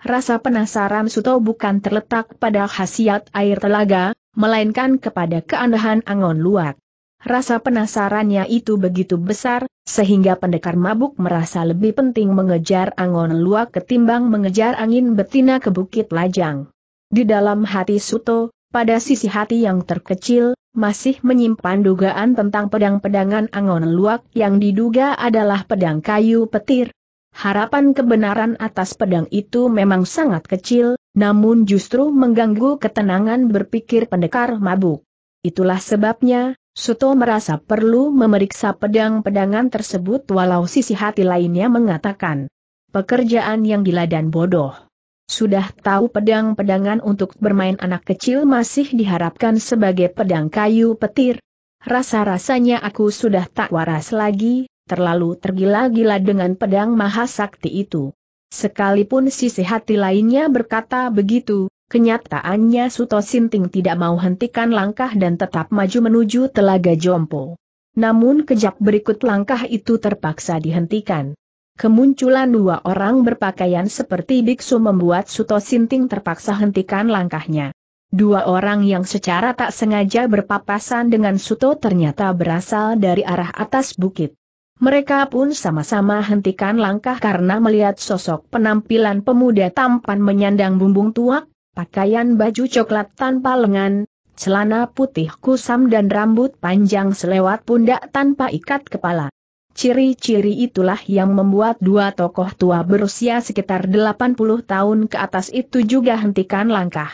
Rasa penasaran Suto bukan terletak pada khasiat air telaga, melainkan kepada keanehan Angon Luat. Rasa penasarannya itu begitu besar, sehingga pendekar mabuk merasa lebih penting mengejar angon luak ketimbang mengejar angin betina ke Bukit Lajang. Di dalam hati Suto, pada sisi hati yang terkecil, masih menyimpan dugaan tentang pedang-pedangan angon luak yang diduga adalah pedang kayu petir. Harapan kebenaran atas pedang itu memang sangat kecil, namun justru mengganggu ketenangan berpikir pendekar mabuk. Itulah sebabnya, Suto merasa perlu memeriksa pedang-pedangan tersebut walau sisi hati lainnya mengatakan, pekerjaan yang gila dan bodoh. Sudah tahu pedang-pedangan untuk bermain anak kecil masih diharapkan sebagai pedang kayu petir. Rasa-rasanya aku sudah tak waras lagi, terlalu tergila-gila dengan pedang maha sakti itu. Sekalipun sisi hati lainnya berkata begitu, Kenyataannya Suto Sinting tidak mau hentikan langkah dan tetap maju menuju Telaga Jompo. Namun kejap berikut langkah itu terpaksa dihentikan. Kemunculan dua orang berpakaian seperti biksu membuat Suto Sinting terpaksa hentikan langkahnya. Dua orang yang secara tak sengaja berpapasan dengan Suto ternyata berasal dari arah atas bukit. Mereka pun sama-sama hentikan langkah karena melihat sosok penampilan pemuda tampan menyandang bumbung tuak, pakaian baju coklat tanpa lengan, celana putih kusam dan rambut panjang selewat pundak tanpa ikat kepala. Ciri-ciri itulah yang membuat dua tokoh tua berusia sekitar 80 tahun ke atas itu juga hentikan langkah.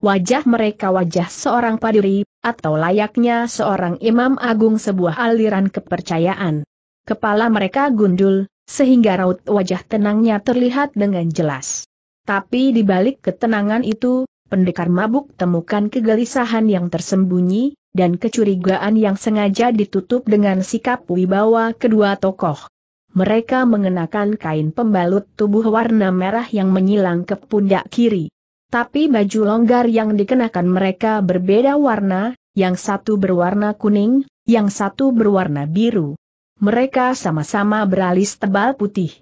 Wajah mereka wajah seorang padiri, atau layaknya seorang imam agung sebuah aliran kepercayaan. Kepala mereka gundul, sehingga raut wajah tenangnya terlihat dengan jelas. Tapi di balik ketenangan itu, pendekar mabuk temukan kegelisahan yang tersembunyi, dan kecurigaan yang sengaja ditutup dengan sikap wibawa kedua tokoh. Mereka mengenakan kain pembalut tubuh warna merah yang menyilang ke pundak kiri. Tapi baju longgar yang dikenakan mereka berbeda warna, yang satu berwarna kuning, yang satu berwarna biru. Mereka sama-sama beralis tebal putih.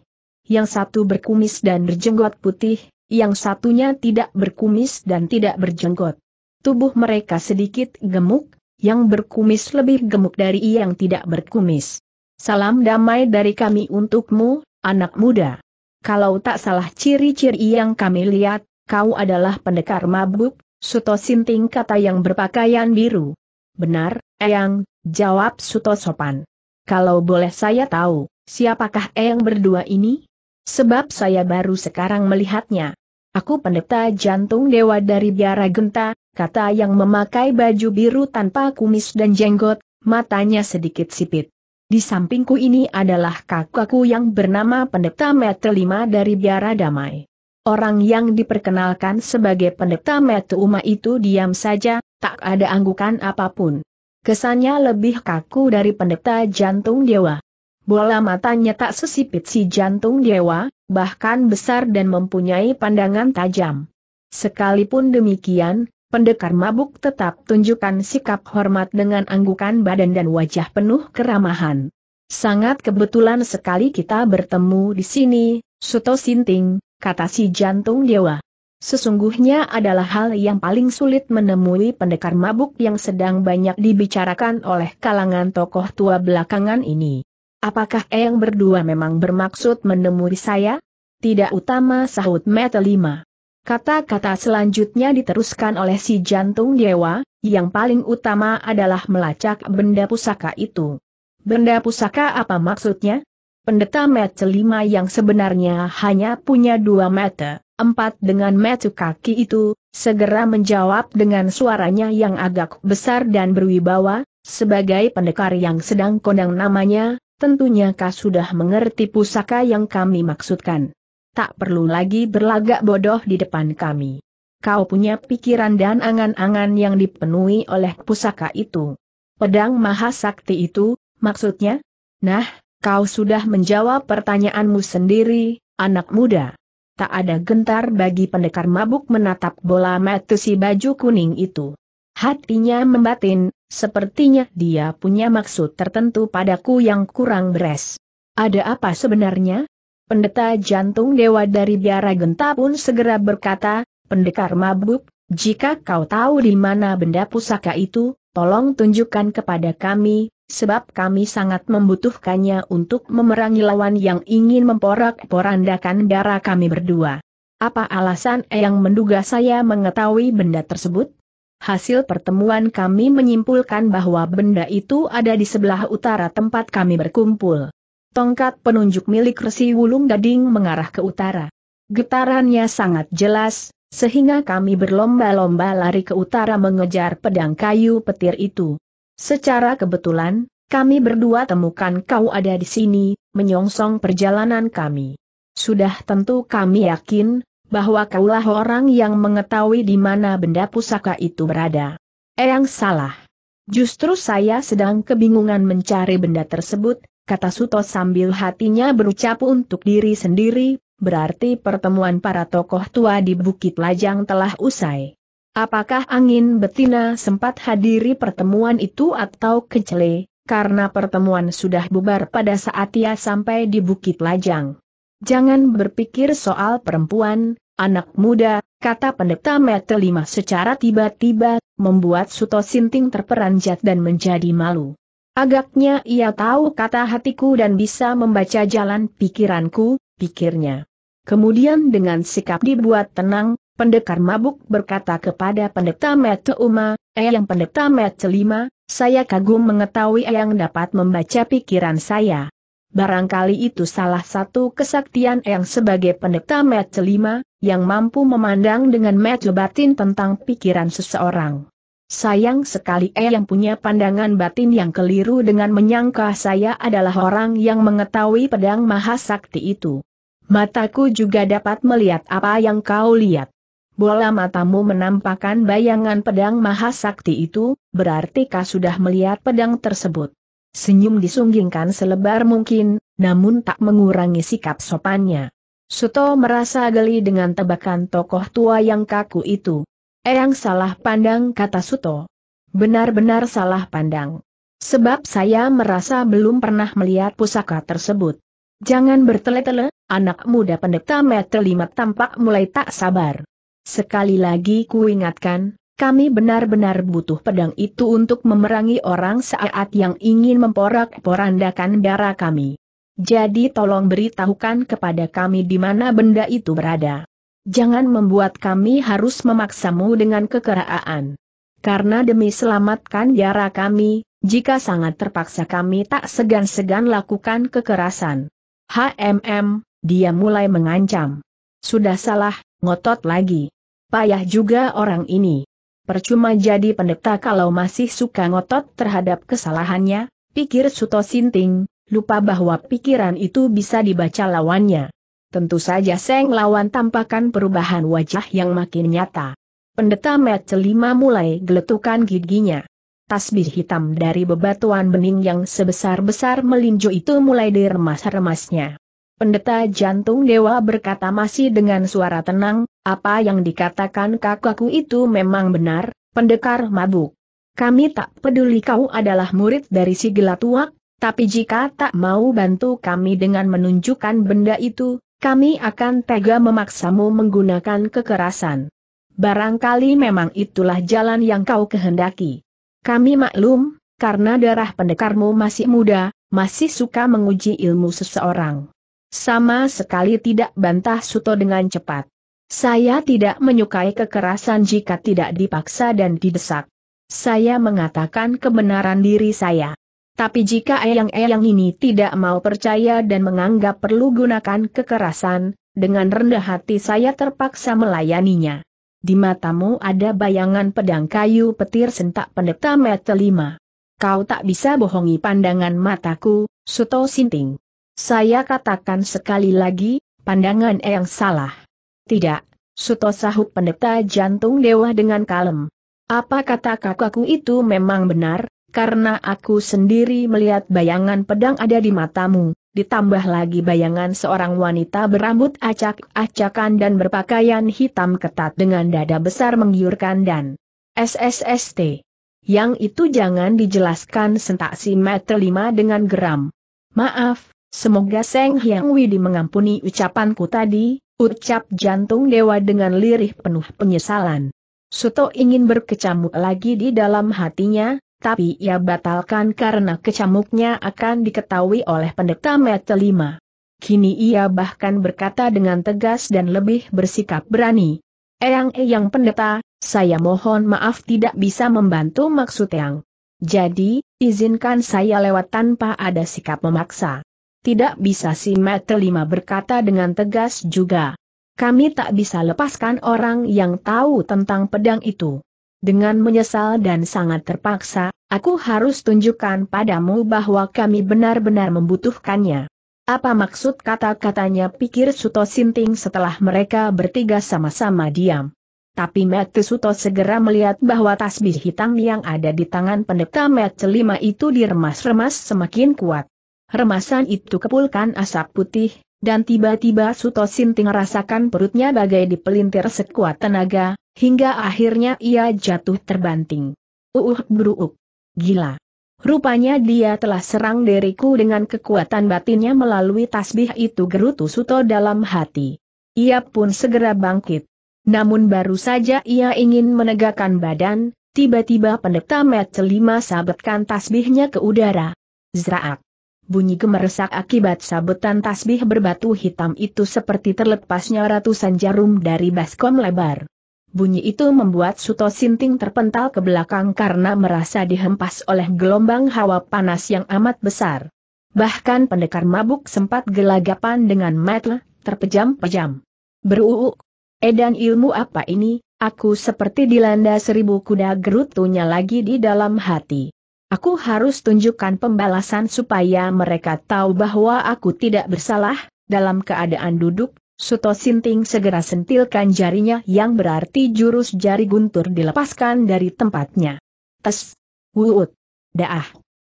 Yang satu berkumis dan berjenggot putih, yang satunya tidak berkumis dan tidak berjenggot. Tubuh mereka sedikit gemuk, yang berkumis lebih gemuk dari yang tidak berkumis. Salam damai dari kami untukmu, anak muda. Kalau tak salah ciri-ciri yang kami lihat, kau adalah pendekar mabuk, Suto Sinting kata yang berpakaian biru. Benar, Eyang, jawab Suto sopan. Kalau boleh saya tahu, siapakah Eyang berdua ini? Sebab saya baru sekarang melihatnya. Aku pendeta jantung dewa dari biara genta, kata yang memakai baju biru tanpa kumis dan jenggot, matanya sedikit sipit. Di sampingku ini adalah kakakku yang bernama Pendeta Metu Lima dari Biara Damai. Orang yang diperkenalkan sebagai Pendeta Metu Uma itu diam saja, tak ada anggukan apapun. Kesannya lebih kaku dari pendeta jantung dewa. Bola matanya tak sesipit si jantung dewa, bahkan besar dan mempunyai pandangan tajam. Sekalipun demikian, pendekar mabuk tetap tunjukkan sikap hormat dengan anggukan badan dan wajah penuh keramahan. Sangat kebetulan sekali kita bertemu di sini, Suto Sinting, kata si jantung dewa. Sesungguhnya adalah hal yang paling sulit menemui pendekar mabuk yang sedang banyak dibicarakan oleh kalangan tokoh tua belakangan ini. Apakah Eyang berdua memang bermaksud menemui saya? Tidak utama sahut Mete Lima. Kata-kata selanjutnya diteruskan oleh si jantung dewa, yang paling utama adalah melacak benda pusaka itu. Benda pusaka apa maksudnya? Pendeta Mete Lima yang sebenarnya hanya punya dua meter empat dengan mata kaki itu, segera menjawab dengan suaranya yang agak besar dan berwibawa, sebagai pendekar yang sedang kondang namanya, Tentunya kau sudah mengerti pusaka yang kami maksudkan. Tak perlu lagi berlagak bodoh di depan kami. Kau punya pikiran dan angan-angan yang dipenuhi oleh pusaka itu. Pedang maha sakti itu, maksudnya? Nah, kau sudah menjawab pertanyaanmu sendiri, anak muda. Tak ada gentar bagi pendekar mabuk menatap bola mata si baju kuning itu. Hatinya membatin, sepertinya dia punya maksud tertentu padaku yang kurang beres. Ada apa sebenarnya? Pendeta jantung dewa dari biara genta pun segera berkata, pendekar mabuk, jika kau tahu di mana benda pusaka itu, tolong tunjukkan kepada kami, sebab kami sangat membutuhkannya untuk memerangi lawan yang ingin memporak-porandakan darah kami berdua. Apa alasan yang menduga saya mengetahui benda tersebut? Hasil pertemuan kami menyimpulkan bahwa benda itu ada di sebelah utara tempat kami berkumpul. Tongkat penunjuk milik Resi Wulung Gading mengarah ke utara. Getarannya sangat jelas, sehingga kami berlomba-lomba lari ke utara mengejar pedang kayu petir itu. Secara kebetulan, kami berdua temukan kau ada di sini, menyongsong perjalanan kami. Sudah tentu kami yakin, bahwa kaulah orang yang mengetahui di mana benda pusaka itu berada. Eyang salah. Justru saya sedang kebingungan mencari benda tersebut, kata Suto sambil hatinya berucap untuk diri sendiri, berarti pertemuan para tokoh tua di Bukit Lajang telah usai. Apakah angin betina sempat hadiri pertemuan itu atau kecele, karena pertemuan sudah bubar pada saat ia sampai di Bukit Lajang. Jangan berpikir soal perempuan, anak muda, kata pendeta Metelima secara tiba-tiba, membuat Suto Sinting terperanjat dan menjadi malu. Agaknya ia tahu kata hatiku dan bisa membaca jalan pikiranku, pikirnya. Kemudian dengan sikap dibuat tenang, pendekar mabuk berkata kepada pendeta "Eh, Eyang pendeta Lima, saya kagum mengetahui yang dapat membaca pikiran saya. Barangkali itu salah satu kesaktian yang sebagai pendeta Metcelima, yang mampu memandang dengan mata batin tentang pikiran seseorang. Sayang sekali eh yang punya pandangan batin yang keliru dengan menyangka saya adalah orang yang mengetahui pedang mahasakti itu. Mataku juga dapat melihat apa yang kau lihat. Bola matamu menampakkan bayangan pedang mahasakti itu, berarti kau sudah melihat pedang tersebut. Senyum disunggingkan selebar mungkin, namun tak mengurangi sikap sopannya. Suto merasa geli dengan tebakan tokoh tua yang kaku itu. Eyang salah pandang kata Suto. Benar-benar salah pandang. Sebab saya merasa belum pernah melihat pusaka tersebut. Jangan bertele-tele, anak muda pendeta lima tampak mulai tak sabar. Sekali lagi kuingatkan." Kami benar-benar butuh pedang itu untuk memerangi orang saat yang ingin memporak-porandakan darah kami. Jadi tolong beritahukan kepada kami di mana benda itu berada. Jangan membuat kami harus memaksamu dengan kekeraan. Karena demi selamatkan darah kami, jika sangat terpaksa kami tak segan-segan lakukan kekerasan. HMM, dia mulai mengancam. Sudah salah, ngotot lagi. Payah juga orang ini percuma jadi pendeta kalau masih suka ngotot terhadap kesalahannya, pikir Suto Sinting, lupa bahwa pikiran itu bisa dibaca lawannya. Tentu saja Seng lawan tampakan perubahan wajah yang makin nyata. Pendeta Mat Celima mulai geletukan giginya. Tasbih hitam dari bebatuan bening yang sebesar-besar melinjo itu mulai diremas-remasnya. Pendeta jantung dewa berkata masih dengan suara tenang, apa yang dikatakan kakakku itu memang benar, pendekar mabuk. Kami tak peduli kau adalah murid dari si gelatuak, tapi jika tak mau bantu kami dengan menunjukkan benda itu, kami akan tega memaksamu menggunakan kekerasan. Barangkali memang itulah jalan yang kau kehendaki. Kami maklum, karena darah pendekarmu masih muda, masih suka menguji ilmu seseorang. Sama sekali tidak bantah Suto dengan cepat. Saya tidak menyukai kekerasan jika tidak dipaksa dan didesak. Saya mengatakan kebenaran diri saya. Tapi jika eyang-eyang ini tidak mau percaya dan menganggap perlu gunakan kekerasan, dengan rendah hati saya terpaksa melayaninya. Di matamu ada bayangan pedang kayu petir sentak pendeta metelima. Kau tak bisa bohongi pandangan mataku, Suto Sinting. Saya katakan sekali lagi, pandangan eyang salah. Tidak, Suto sahut pendeta jantung dewa dengan kalem. Apa kata kakakku itu memang benar, karena aku sendiri melihat bayangan pedang ada di matamu, ditambah lagi bayangan seorang wanita berambut acak-acakan dan berpakaian hitam ketat dengan dada besar menggiurkan dan SSST. Yang itu jangan dijelaskan sentak si meter lima dengan geram. Maaf, semoga Seng Hyang Widi mengampuni ucapanku tadi, Ucap jantung dewa dengan lirih penuh penyesalan. Suto ingin berkecamuk lagi di dalam hatinya, tapi ia batalkan karena kecamuknya akan diketahui oleh pendeta Metelima. Kini ia bahkan berkata dengan tegas dan lebih bersikap berani. Eyang-eyang pendeta, saya mohon maaf tidak bisa membantu maksud Eyang. Jadi, izinkan saya lewat tanpa ada sikap memaksa tidak bisa si Lima berkata dengan tegas juga. Kami tak bisa lepaskan orang yang tahu tentang pedang itu. Dengan menyesal dan sangat terpaksa, aku harus tunjukkan padamu bahwa kami benar-benar membutuhkannya. Apa maksud kata-katanya pikir Suto Sinting setelah mereka bertiga sama-sama diam. Tapi Mete Suto segera melihat bahwa tasbih hitam yang ada di tangan pendeta Mete Lima itu diremas-remas semakin kuat. Remasan itu kepulkan asap putih, dan tiba-tiba Suto Sinting rasakan perutnya bagai dipelintir sekuat tenaga, hingga akhirnya ia jatuh terbanting. Uuh beruuk. Gila. Rupanya dia telah serang diriku dengan kekuatan batinnya melalui tasbih itu gerutu Suto dalam hati. Ia pun segera bangkit. Namun baru saja ia ingin menegakkan badan, tiba-tiba pendeta Met Celima sabetkan tasbihnya ke udara. Zraak. Bunyi gemeresak akibat sabetan tasbih berbatu hitam itu seperti terlepasnya ratusan jarum dari baskom lebar. Bunyi itu membuat Suto Sinting terpental ke belakang karena merasa dihempas oleh gelombang hawa panas yang amat besar. Bahkan pendekar mabuk sempat gelagapan dengan metel, terpejam-pejam. Beruuk! edan ilmu apa ini, aku seperti dilanda seribu kuda gerutunya lagi di dalam hati. Aku harus tunjukkan pembalasan supaya mereka tahu bahwa aku tidak bersalah. Dalam keadaan duduk, Suto Sinting segera sentilkan jarinya yang berarti jurus jari guntur dilepaskan dari tempatnya. Tes. Wuut. Daah.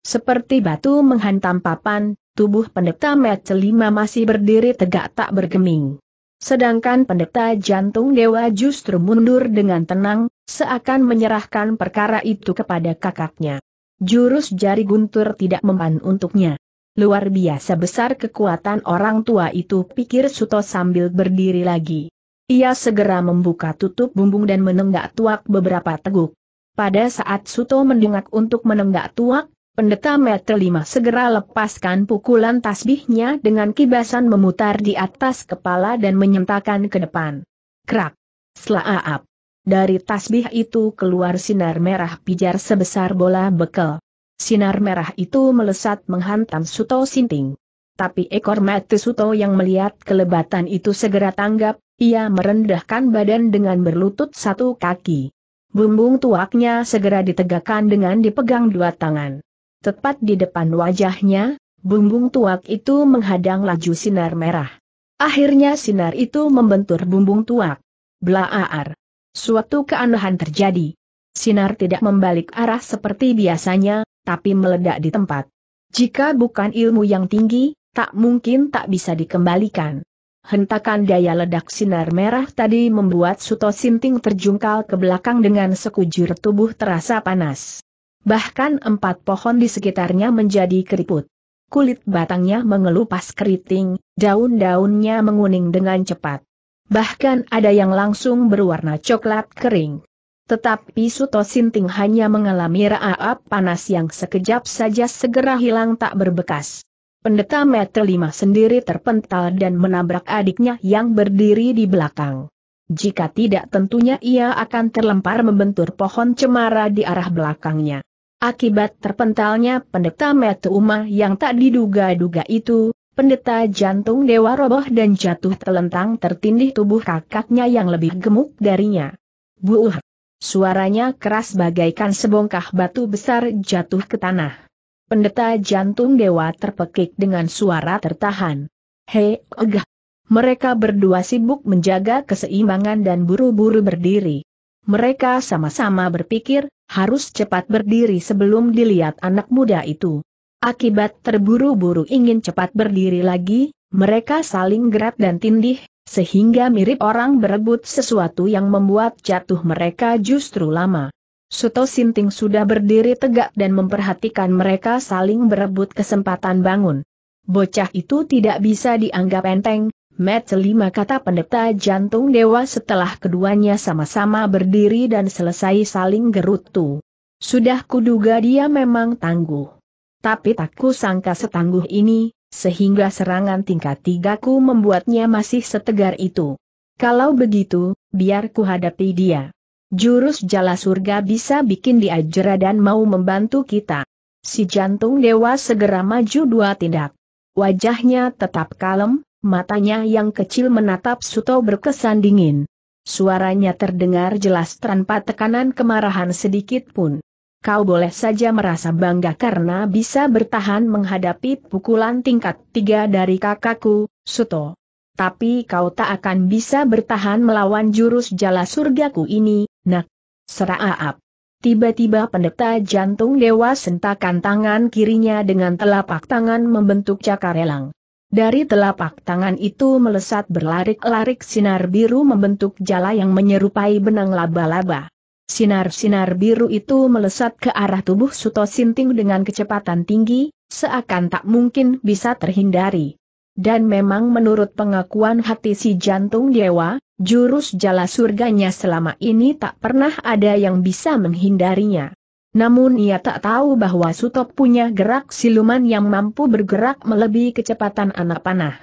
Seperti batu menghantam papan, tubuh pendeta Metcelima masih berdiri tegak tak bergeming. Sedangkan pendeta jantung dewa justru mundur dengan tenang, seakan menyerahkan perkara itu kepada kakaknya. Jurus jari guntur tidak mempan untuknya. Luar biasa besar kekuatan orang tua itu pikir Suto sambil berdiri lagi. Ia segera membuka tutup bumbung dan menenggak tuak beberapa teguk. Pada saat Suto mendengak untuk menenggak tuak, pendeta meter lima segera lepaskan pukulan tasbihnya dengan kibasan memutar di atas kepala dan menyentakan ke depan. Krak! Selaap! Dari tasbih itu keluar sinar merah pijar sebesar bola bekel. Sinar merah itu melesat menghantam Suto Sinting. Tapi ekor mata Suto yang melihat kelebatan itu segera tanggap, ia merendahkan badan dengan berlutut satu kaki. Bumbung tuaknya segera ditegakkan dengan dipegang dua tangan. Tepat di depan wajahnya, bumbung tuak itu menghadang laju sinar merah. Akhirnya sinar itu membentur bumbung tuak. Blaaar. Suatu keanehan terjadi. Sinar tidak membalik arah seperti biasanya, tapi meledak di tempat. Jika bukan ilmu yang tinggi, tak mungkin tak bisa dikembalikan. Hentakan daya ledak sinar merah tadi membuat Suto Sinting terjungkal ke belakang dengan sekujur tubuh terasa panas. Bahkan empat pohon di sekitarnya menjadi keriput. Kulit batangnya mengelupas keriting, daun-daunnya menguning dengan cepat. Bahkan ada yang langsung berwarna coklat kering. Tetapi Suto Sinting hanya mengalami raap panas yang sekejap saja segera hilang tak berbekas. Pendeta meter lima sendiri terpental dan menabrak adiknya yang berdiri di belakang. Jika tidak tentunya ia akan terlempar membentur pohon cemara di arah belakangnya. Akibat terpentalnya pendeta Metu Uma yang tak diduga-duga itu, Pendeta jantung dewa roboh dan jatuh telentang tertindih tubuh kakaknya yang lebih gemuk darinya. Buuh! Suaranya keras bagaikan sebongkah batu besar jatuh ke tanah. Pendeta jantung dewa terpekik dengan suara tertahan. Hei, ogah! Mereka berdua sibuk menjaga keseimbangan dan buru-buru berdiri. Mereka sama-sama berpikir, harus cepat berdiri sebelum dilihat anak muda itu. Akibat terburu-buru ingin cepat berdiri lagi, mereka saling gerak dan tindih, sehingga mirip orang berebut sesuatu yang membuat jatuh mereka justru lama. Suto Sinting sudah berdiri tegak dan memperhatikan mereka saling berebut kesempatan bangun. Bocah itu tidak bisa dianggap enteng, Met lima kata pendeta jantung dewa setelah keduanya sama-sama berdiri dan selesai saling gerutu. Sudah kuduga dia memang tangguh tapi tak kusangka setangguh ini, sehingga serangan tingkat tigaku membuatnya masih setegar itu. Kalau begitu, biar ku hadapi dia. Jurus jala surga bisa bikin dia jera dan mau membantu kita. Si jantung dewa segera maju dua tindak. Wajahnya tetap kalem, matanya yang kecil menatap Suto berkesan dingin. Suaranya terdengar jelas tanpa tekanan kemarahan sedikit pun kau boleh saja merasa bangga karena bisa bertahan menghadapi pukulan tingkat tiga dari kakakku, Suto. Tapi kau tak akan bisa bertahan melawan jurus jala surgaku ini, nak. Seraaap. Tiba-tiba pendeta jantung dewa sentakan tangan kirinya dengan telapak tangan membentuk cakar elang. Dari telapak tangan itu melesat berlarik-larik sinar biru membentuk jala yang menyerupai benang laba-laba. Sinar-sinar biru itu melesat ke arah tubuh Suto Sinting dengan kecepatan tinggi, seakan tak mungkin bisa terhindari. Dan memang menurut pengakuan hati si jantung dewa, jurus jala surganya selama ini tak pernah ada yang bisa menghindarinya. Namun ia tak tahu bahwa Suto punya gerak siluman yang mampu bergerak melebihi kecepatan anak panah.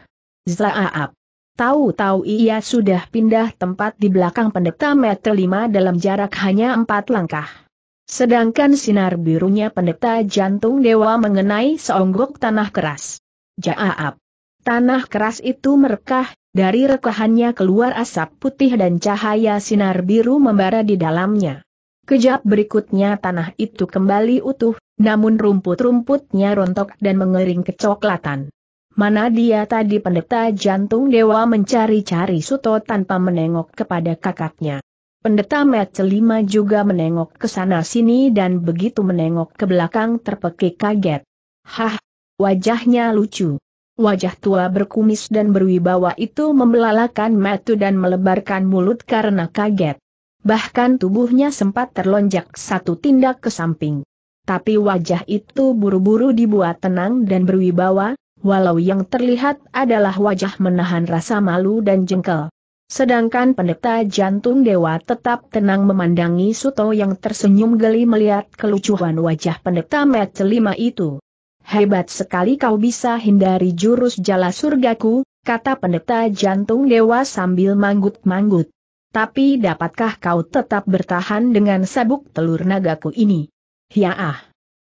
Zaaap. Tahu-tahu ia sudah pindah tempat di belakang pendeta meter lima dalam jarak hanya empat langkah. Sedangkan sinar birunya pendeta jantung dewa mengenai seonggok tanah keras. Jaaap. Tanah keras itu merekah, dari rekahannya keluar asap putih dan cahaya sinar biru membara di dalamnya. Kejap berikutnya tanah itu kembali utuh, namun rumput-rumputnya rontok dan mengering kecoklatan. Mana dia tadi pendeta jantung dewa mencari-cari Suto tanpa menengok kepada kakaknya. Pendeta Metcelima juga menengok ke sana sini dan begitu menengok ke belakang terpekik kaget. Hah, wajahnya lucu. Wajah tua berkumis dan berwibawa itu membelalakan Metu dan melebarkan mulut karena kaget. Bahkan tubuhnya sempat terlonjak satu tindak ke samping. Tapi wajah itu buru-buru dibuat tenang dan berwibawa, walau yang terlihat adalah wajah menahan rasa malu dan jengkel. Sedangkan pendeta jantung dewa tetap tenang memandangi Suto yang tersenyum geli melihat kelucuan wajah pendeta lima itu. Hebat sekali kau bisa hindari jurus jala surgaku, kata pendeta jantung dewa sambil manggut-manggut. Tapi dapatkah kau tetap bertahan dengan sabuk telur nagaku ini? Hiaah!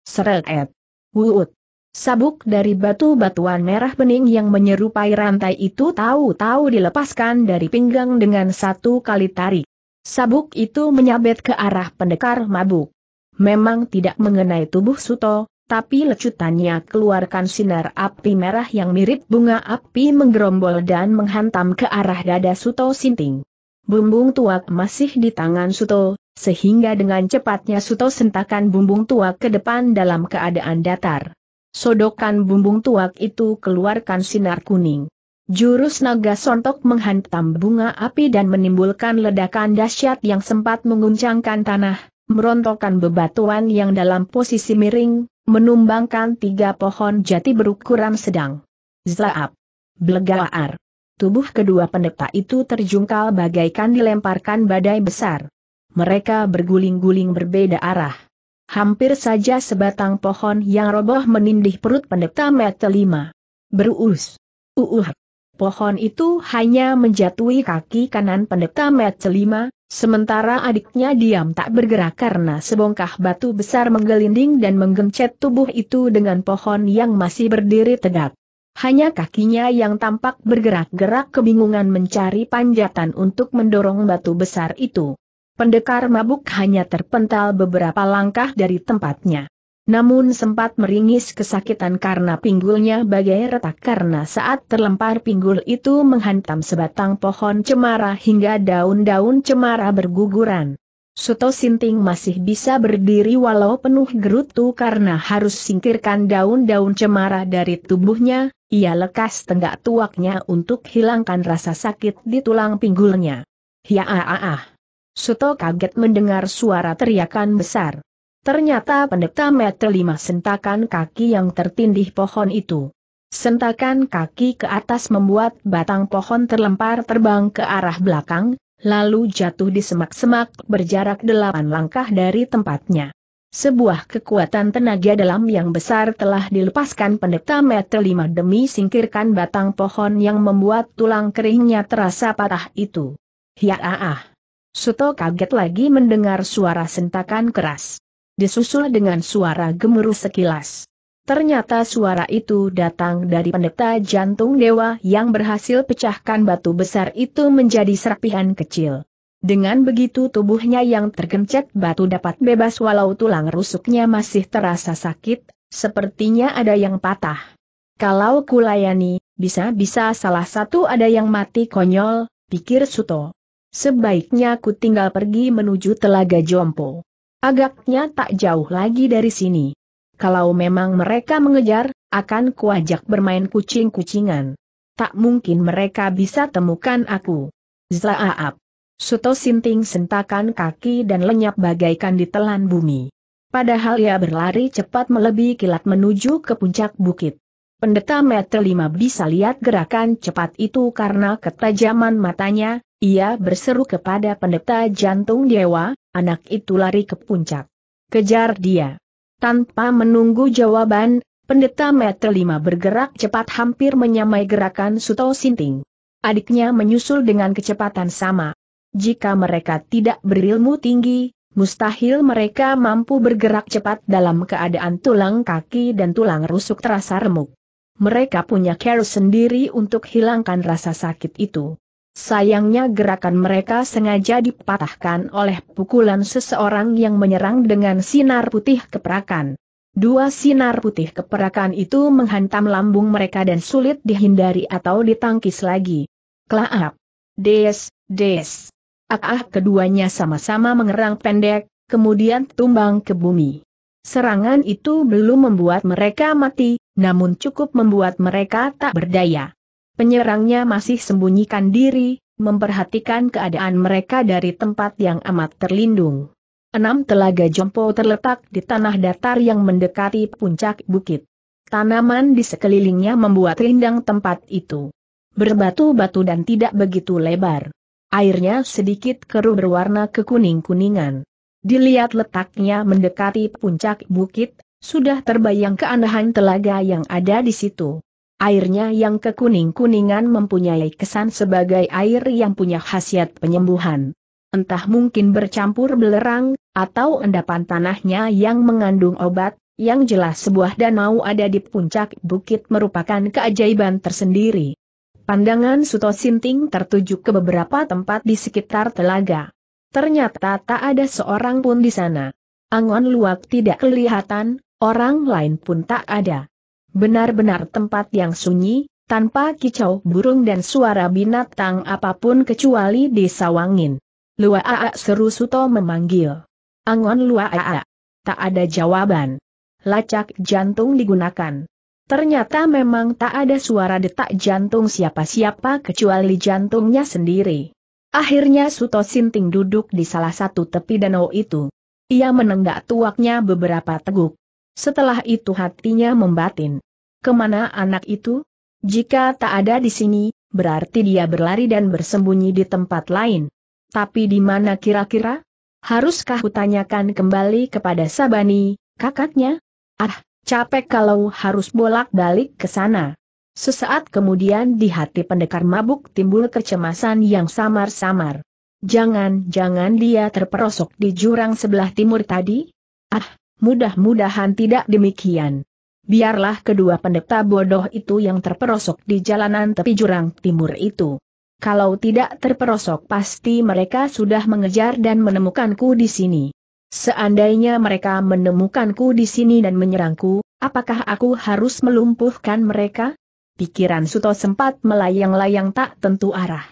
Seret! Wuut! Sabuk dari batu-batuan merah bening yang menyerupai rantai itu tahu-tahu dilepaskan dari pinggang dengan satu kali tarik. Sabuk itu menyabet ke arah pendekar mabuk. Memang tidak mengenai tubuh Suto, tapi lecutannya keluarkan sinar api merah yang mirip bunga api menggerombol dan menghantam ke arah dada Suto Sinting. Bumbung tuak masih di tangan Suto, sehingga dengan cepatnya Suto sentakan bumbung tuak ke depan dalam keadaan datar. Sodokan bumbung tuak itu keluarkan sinar kuning. Jurus naga sontok menghantam bunga api dan menimbulkan ledakan dahsyat yang sempat menguncangkan tanah, merontokkan bebatuan yang dalam posisi miring, menumbangkan tiga pohon jati berukuran sedang. Zlaap. Blegaar. Tubuh kedua pendeta itu terjungkal bagaikan dilemparkan badai besar. Mereka berguling-guling berbeda arah hampir saja sebatang pohon yang roboh menindih perut pendeta lima. Berus, Uuh. Pohon itu hanya menjatuhi kaki kanan pendeta lima, sementara adiknya diam tak bergerak karena sebongkah batu besar menggelinding dan menggencet tubuh itu dengan pohon yang masih berdiri tegak. Hanya kakinya yang tampak bergerak-gerak kebingungan mencari panjatan untuk mendorong batu besar itu. Pendekar mabuk hanya terpental beberapa langkah dari tempatnya. Namun sempat meringis kesakitan karena pinggulnya bagai retak karena saat terlempar pinggul itu menghantam sebatang pohon cemara hingga daun-daun cemara berguguran. Suto Sinting masih bisa berdiri walau penuh gerutu karena harus singkirkan daun-daun cemara dari tubuhnya, ia lekas tenggak tuaknya untuk hilangkan rasa sakit di tulang pinggulnya. Ya ah ah ah. Suto kaget mendengar suara teriakan besar. Ternyata pendeta lima sentakan kaki yang tertindih pohon itu. Sentakan kaki ke atas membuat batang pohon terlempar terbang ke arah belakang, lalu jatuh di semak-semak berjarak delapan langkah dari tempatnya. Sebuah kekuatan tenaga dalam yang besar telah dilepaskan pendeta lima demi singkirkan batang pohon yang membuat tulang keringnya terasa patah itu. Ya ah ah. Suto kaget lagi mendengar suara sentakan keras. Disusul dengan suara gemuruh sekilas. Ternyata suara itu datang dari pendeta jantung dewa yang berhasil pecahkan batu besar itu menjadi serpihan kecil. Dengan begitu tubuhnya yang tergencet batu dapat bebas walau tulang rusuknya masih terasa sakit, sepertinya ada yang patah. Kalau kulayani, bisa-bisa salah satu ada yang mati konyol, pikir Suto. Sebaiknya ku tinggal pergi menuju Telaga Jompo. Agaknya tak jauh lagi dari sini. Kalau memang mereka mengejar, akan kuajak bermain kucing-kucingan. Tak mungkin mereka bisa temukan aku. Zlaaap. Suto Sinting sentakan kaki dan lenyap bagaikan ditelan bumi. Padahal ia berlari cepat melebihi kilat menuju ke puncak bukit. Pendeta meter lima bisa lihat gerakan cepat itu karena ketajaman matanya, ia berseru kepada pendeta jantung dewa, anak itu lari ke puncak. Kejar dia. Tanpa menunggu jawaban, pendeta meter lima bergerak cepat hampir menyamai gerakan Suto Sinting. Adiknya menyusul dengan kecepatan sama. Jika mereka tidak berilmu tinggi, mustahil mereka mampu bergerak cepat dalam keadaan tulang kaki dan tulang rusuk terasa remuk. Mereka punya care sendiri untuk hilangkan rasa sakit itu. Sayangnya gerakan mereka sengaja dipatahkan oleh pukulan seseorang yang menyerang dengan sinar putih keperakan. Dua sinar putih keperakan itu menghantam lambung mereka dan sulit dihindari atau ditangkis lagi. Klaap! Des, des! Ah, ah keduanya sama-sama mengerang pendek, kemudian tumbang ke bumi. Serangan itu belum membuat mereka mati, namun cukup membuat mereka tak berdaya. Penyerangnya masih sembunyikan diri, memperhatikan keadaan mereka dari tempat yang amat terlindung. Enam telaga jompo terletak di tanah datar yang mendekati puncak bukit. Tanaman di sekelilingnya membuat rindang tempat itu. Berbatu-batu dan tidak begitu lebar. Airnya sedikit keruh berwarna kekuning-kuningan. Dilihat letaknya mendekati puncak bukit, sudah terbayang keanehan telaga yang ada di situ. Airnya yang kekuning-kuningan mempunyai kesan sebagai air yang punya khasiat penyembuhan. Entah mungkin bercampur belerang, atau endapan tanahnya yang mengandung obat, yang jelas sebuah danau ada di puncak bukit merupakan keajaiban tersendiri. Pandangan Suto Sinting tertuju ke beberapa tempat di sekitar telaga. Ternyata tak ada seorang pun di sana. Angon luak tidak kelihatan, orang lain pun tak ada. Benar-benar tempat yang sunyi, tanpa kicau burung dan suara binatang apapun kecuali di sawangin. Luaa seru Suto memanggil. Angon luaa. Tak ada jawaban. Lacak jantung digunakan. Ternyata memang tak ada suara detak jantung siapa-siapa kecuali jantungnya sendiri. Akhirnya Suto Sinting duduk di salah satu tepi danau itu. Ia menenggak tuaknya beberapa teguk. Setelah itu hatinya membatin. Kemana anak itu? Jika tak ada di sini, berarti dia berlari dan bersembunyi di tempat lain. Tapi di mana kira-kira? Haruskah kutanyakan kembali kepada Sabani, kakaknya? Ah, capek kalau harus bolak-balik ke sana. Sesaat kemudian di hati pendekar mabuk timbul kecemasan yang samar-samar. Jangan-jangan dia terperosok di jurang sebelah timur tadi? Ah, mudah-mudahan tidak demikian. Biarlah kedua pendeta bodoh itu yang terperosok di jalanan tepi jurang timur itu. Kalau tidak terperosok pasti mereka sudah mengejar dan menemukanku di sini. Seandainya mereka menemukanku di sini dan menyerangku, apakah aku harus melumpuhkan mereka? Pikiran Suto sempat melayang-layang tak tentu arah.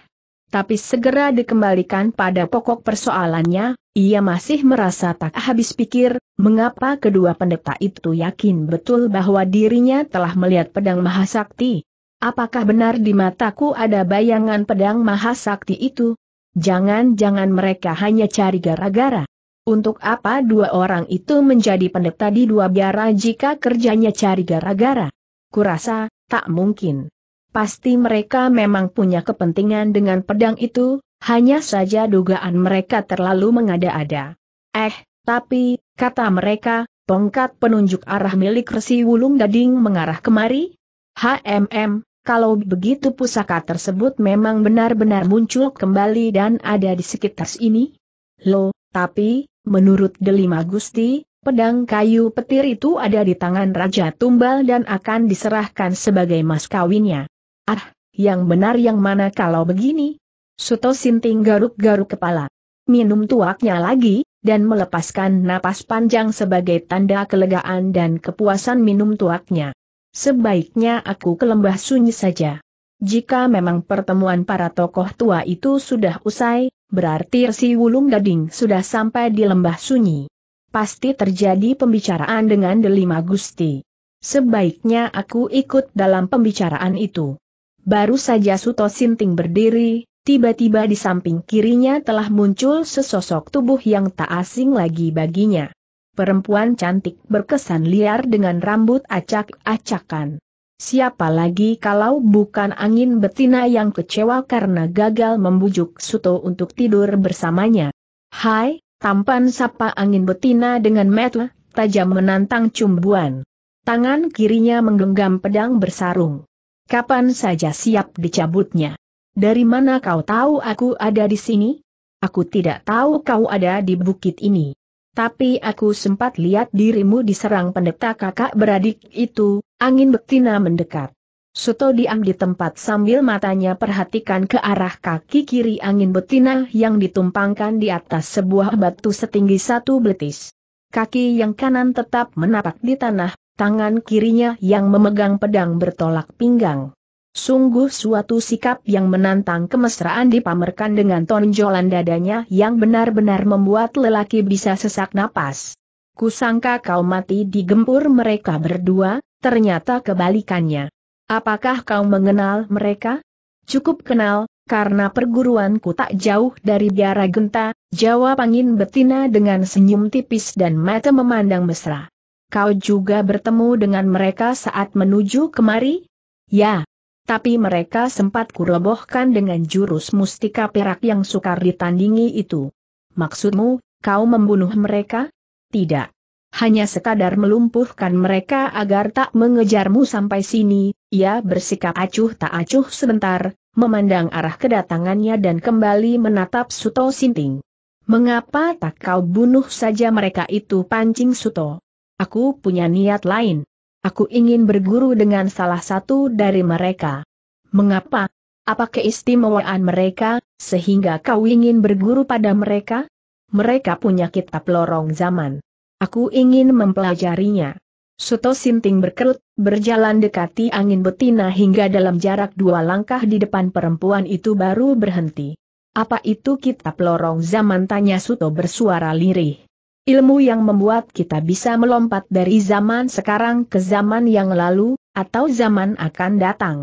Tapi segera dikembalikan pada pokok persoalannya, ia masih merasa tak habis pikir, mengapa kedua pendeta itu yakin betul bahwa dirinya telah melihat pedang mahasakti. Apakah benar di mataku ada bayangan pedang mahasakti itu? Jangan-jangan mereka hanya cari gara-gara. Untuk apa dua orang itu menjadi pendeta di dua biara jika kerjanya cari gara-gara? Kurasa, tak mungkin. Pasti mereka memang punya kepentingan dengan pedang itu, hanya saja dugaan mereka terlalu mengada-ada. Eh, tapi, kata mereka, tongkat penunjuk arah milik Resi Wulung Gading mengarah kemari? HMM, kalau begitu pusaka tersebut memang benar-benar muncul kembali dan ada di sekitar sini? Loh, tapi, menurut Delima Gusti, pedang kayu petir itu ada di tangan Raja Tumbal dan akan diserahkan sebagai mas kawinnya. Ah, yang benar yang mana kalau begini? Suto Sinting garuk-garuk kepala. Minum tuaknya lagi, dan melepaskan napas panjang sebagai tanda kelegaan dan kepuasan minum tuaknya. Sebaiknya aku ke lembah sunyi saja. Jika memang pertemuan para tokoh tua itu sudah usai, berarti Resi Wulung Gading sudah sampai di lembah sunyi. Pasti terjadi pembicaraan dengan Delima Gusti. Sebaiknya aku ikut dalam pembicaraan itu. Baru saja Suto Sinting berdiri, tiba-tiba di samping kirinya telah muncul sesosok tubuh yang tak asing lagi baginya. Perempuan cantik berkesan liar dengan rambut acak-acakan. Siapa lagi kalau bukan angin betina yang kecewa karena gagal membujuk Suto untuk tidur bersamanya. Hai, tampan sapa angin betina dengan metu, tajam menantang cumbuan. Tangan kirinya menggenggam pedang bersarung. Kapan saja siap dicabutnya. Dari mana kau tahu aku ada di sini? Aku tidak tahu kau ada di bukit ini. Tapi aku sempat lihat dirimu diserang pendeta kakak beradik itu, angin betina mendekat. Suto diam di tempat sambil matanya perhatikan ke arah kaki kiri angin betina yang ditumpangkan di atas sebuah batu setinggi satu betis. Kaki yang kanan tetap menapak di tanah, tangan kirinya yang memegang pedang bertolak pinggang. Sungguh suatu sikap yang menantang kemesraan dipamerkan dengan tonjolan dadanya yang benar-benar membuat lelaki bisa sesak napas. Kusangka kau mati digempur mereka berdua, ternyata kebalikannya. Apakah kau mengenal mereka? Cukup kenal, karena perguruanku tak jauh dari biara genta, jawab angin betina dengan senyum tipis dan mata memandang mesra. Kau juga bertemu dengan mereka saat menuju kemari? Ya, tapi mereka sempat kurobohkan dengan jurus mustika perak yang sukar ditandingi itu. Maksudmu, kau membunuh mereka? Tidak. Hanya sekadar melumpuhkan mereka agar tak mengejarmu sampai sini, ia bersikap acuh tak acuh sebentar, memandang arah kedatangannya dan kembali menatap Suto Sinting. Mengapa tak kau bunuh saja mereka itu pancing Suto? Aku punya niat lain. Aku ingin berguru dengan salah satu dari mereka. Mengapa? Apa keistimewaan mereka, sehingga kau ingin berguru pada mereka? Mereka punya kitab lorong zaman. Aku ingin mempelajarinya. Suto Sinting berkerut, berjalan dekati angin betina hingga dalam jarak dua langkah di depan perempuan itu baru berhenti. Apa itu kitab lorong zaman tanya Suto bersuara lirih. Ilmu yang membuat kita bisa melompat dari zaman sekarang ke zaman yang lalu, atau zaman akan datang.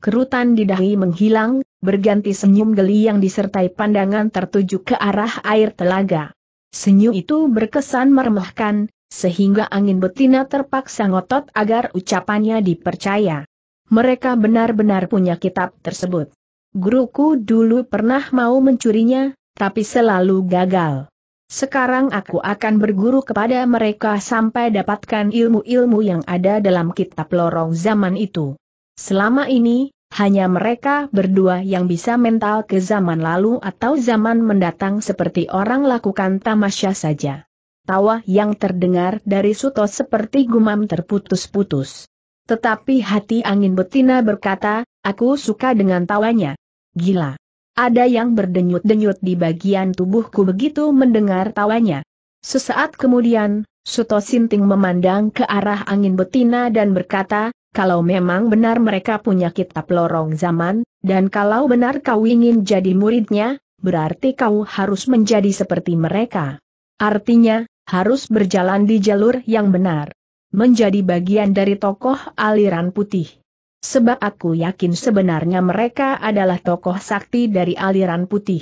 Kerutan di dahi menghilang, berganti senyum geli yang disertai pandangan tertuju ke arah air telaga. Senyum itu berkesan meremehkan, sehingga angin betina terpaksa ngotot agar ucapannya dipercaya. Mereka benar-benar punya kitab tersebut. Guruku dulu pernah mau mencurinya, tapi selalu gagal. Sekarang aku akan berguru kepada mereka sampai dapatkan ilmu-ilmu yang ada dalam kitab lorong zaman itu. Selama ini, hanya mereka berdua yang bisa mental ke zaman lalu atau zaman mendatang seperti orang lakukan tamasya saja. Tawa yang terdengar dari Suto seperti gumam terputus-putus. Tetapi hati angin betina berkata, aku suka dengan tawanya. Gila. Ada yang berdenyut-denyut di bagian tubuhku begitu mendengar tawanya. Sesaat kemudian, Suto Sinting memandang ke arah angin betina dan berkata, kalau memang benar mereka punya kitab lorong zaman, dan kalau benar kau ingin jadi muridnya, berarti kau harus menjadi seperti mereka. Artinya, harus berjalan di jalur yang benar. Menjadi bagian dari tokoh aliran putih. Sebab aku yakin sebenarnya mereka adalah tokoh sakti dari aliran putih.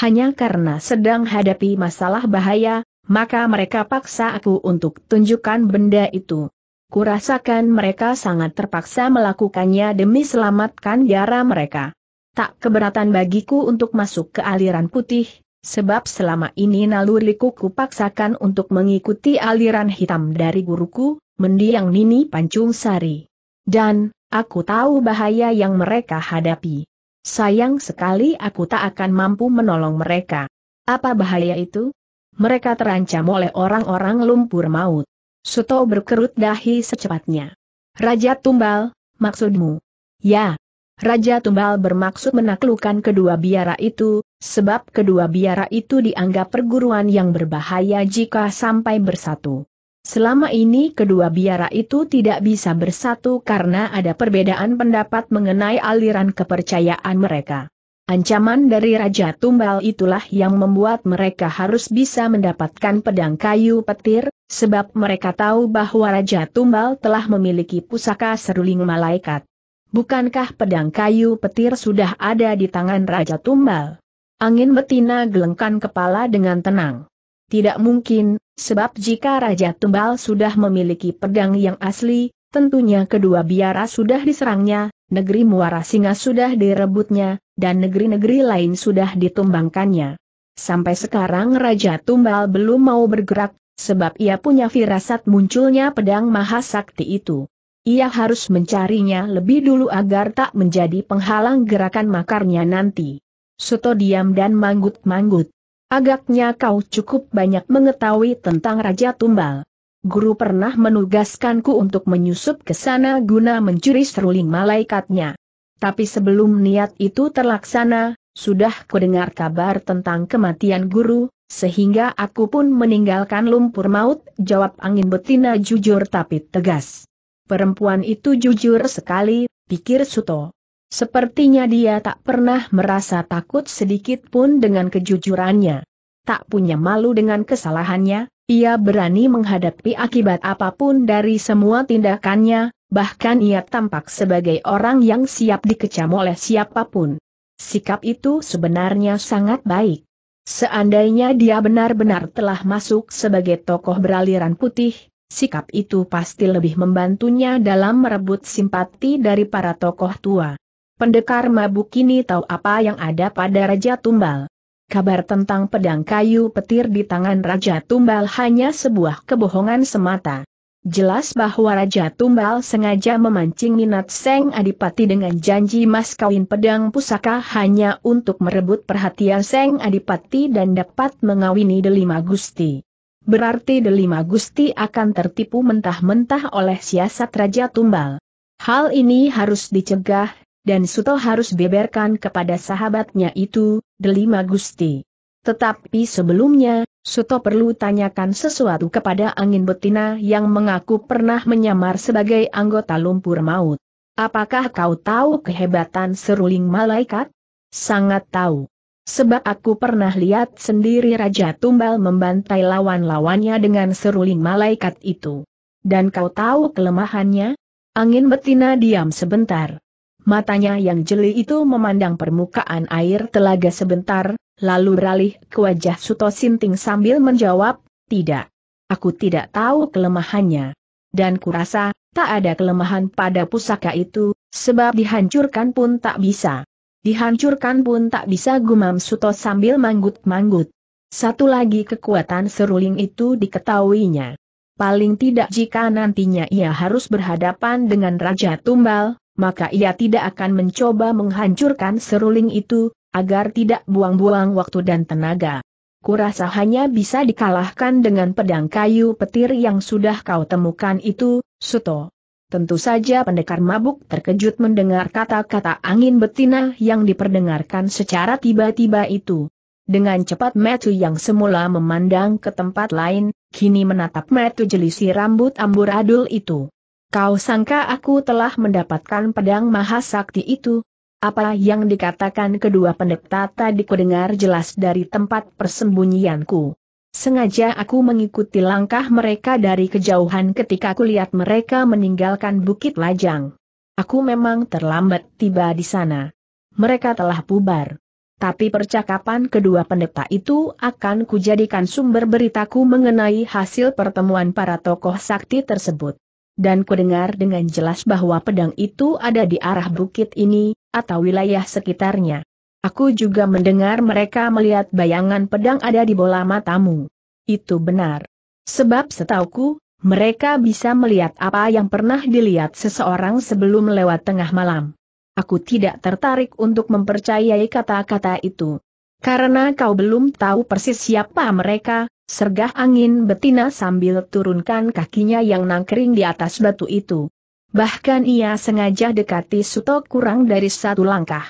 Hanya karena sedang hadapi masalah bahaya, maka mereka paksa aku untuk tunjukkan benda itu. Kurasakan mereka sangat terpaksa melakukannya demi selamatkan gara mereka. Tak keberatan bagiku untuk masuk ke aliran putih, sebab selama ini naluriku kupaksakan untuk mengikuti aliran hitam dari guruku, mendiang Nini Pancung Sari. Dan, Aku tahu bahaya yang mereka hadapi. Sayang sekali aku tak akan mampu menolong mereka. Apa bahaya itu? Mereka terancam oleh orang-orang lumpur maut. Suto berkerut dahi secepatnya. Raja Tumbal, maksudmu? Ya. Raja Tumbal bermaksud menaklukkan kedua biara itu, sebab kedua biara itu dianggap perguruan yang berbahaya jika sampai bersatu. Selama ini kedua biara itu tidak bisa bersatu karena ada perbedaan pendapat mengenai aliran kepercayaan mereka. Ancaman dari Raja Tumbal itulah yang membuat mereka harus bisa mendapatkan pedang kayu petir, sebab mereka tahu bahwa Raja Tumbal telah memiliki pusaka seruling malaikat. Bukankah pedang kayu petir sudah ada di tangan Raja Tumbal? Angin betina gelengkan kepala dengan tenang. Tidak mungkin, Sebab jika Raja Tumbal sudah memiliki pedang yang asli, tentunya kedua biara sudah diserangnya, negeri Muara Singa sudah direbutnya, dan negeri-negeri lain sudah ditumbangkannya. Sampai sekarang Raja Tumbal belum mau bergerak, sebab ia punya firasat munculnya pedang mahasakti itu. Ia harus mencarinya lebih dulu agar tak menjadi penghalang gerakan makarnya nanti. Soto diam dan manggut-manggut. Agaknya kau cukup banyak mengetahui tentang Raja Tumbal. Guru pernah menugaskanku untuk menyusup ke sana guna mencuri seruling malaikatnya. Tapi sebelum niat itu terlaksana, sudah kudengar kabar tentang kematian guru, sehingga aku pun meninggalkan lumpur maut, jawab angin betina jujur tapi tegas. Perempuan itu jujur sekali, pikir Suto. Sepertinya dia tak pernah merasa takut sedikit pun dengan kejujurannya. Tak punya malu dengan kesalahannya, ia berani menghadapi akibat apapun dari semua tindakannya, bahkan ia tampak sebagai orang yang siap dikecam oleh siapapun. Sikap itu sebenarnya sangat baik. Seandainya dia benar-benar telah masuk sebagai tokoh beraliran putih, sikap itu pasti lebih membantunya dalam merebut simpati dari para tokoh tua. Pendekar mabuk ini tahu apa yang ada pada Raja Tumbal. Kabar tentang pedang kayu petir di tangan Raja Tumbal hanya sebuah kebohongan semata. Jelas bahwa Raja Tumbal sengaja memancing minat Seng Adipati dengan janji mas kawin pedang pusaka hanya untuk merebut perhatian Seng Adipati dan dapat mengawini Delima Gusti. Berarti Delima Gusti akan tertipu mentah-mentah oleh siasat Raja Tumbal. Hal ini harus dicegah, dan Suto harus beberkan kepada sahabatnya itu, Delima Gusti. Tetapi sebelumnya, Suto perlu tanyakan sesuatu kepada angin betina yang mengaku pernah menyamar sebagai anggota lumpur maut. Apakah kau tahu kehebatan seruling malaikat? Sangat tahu. Sebab aku pernah lihat sendiri Raja Tumbal membantai lawan-lawannya dengan seruling malaikat itu. Dan kau tahu kelemahannya? Angin betina diam sebentar matanya yang jeli itu memandang permukaan air telaga sebentar, lalu beralih ke wajah Suto Sinting sambil menjawab, tidak. Aku tidak tahu kelemahannya. Dan kurasa, tak ada kelemahan pada pusaka itu, sebab dihancurkan pun tak bisa. Dihancurkan pun tak bisa gumam Suto sambil manggut-manggut. Satu lagi kekuatan seruling itu diketahuinya. Paling tidak jika nantinya ia harus berhadapan dengan Raja Tumbal, maka ia tidak akan mencoba menghancurkan seruling itu, agar tidak buang-buang waktu dan tenaga. Kurasa hanya bisa dikalahkan dengan pedang kayu petir yang sudah kau temukan itu, Suto. Tentu saja pendekar mabuk terkejut mendengar kata-kata angin betina yang diperdengarkan secara tiba-tiba itu. Dengan cepat Metu yang semula memandang ke tempat lain, kini menatap Metu jelisi rambut amburadul itu. Kau sangka aku telah mendapatkan pedang mahasakti itu? Apa yang dikatakan kedua pendeta tadi kudengar jelas dari tempat persembunyianku. Sengaja aku mengikuti langkah mereka dari kejauhan ketika kulihat mereka meninggalkan Bukit Lajang. Aku memang terlambat tiba di sana. Mereka telah bubar. Tapi percakapan kedua pendeta itu akan kujadikan sumber beritaku mengenai hasil pertemuan para tokoh sakti tersebut dan kudengar dengan jelas bahwa pedang itu ada di arah bukit ini, atau wilayah sekitarnya. Aku juga mendengar mereka melihat bayangan pedang ada di bola matamu. Itu benar. Sebab setauku, mereka bisa melihat apa yang pernah dilihat seseorang sebelum lewat tengah malam. Aku tidak tertarik untuk mempercayai kata-kata itu. Karena kau belum tahu persis siapa mereka, Sergah angin betina sambil turunkan kakinya yang nangkering di atas batu itu. Bahkan ia sengaja dekati Suto kurang dari satu langkah.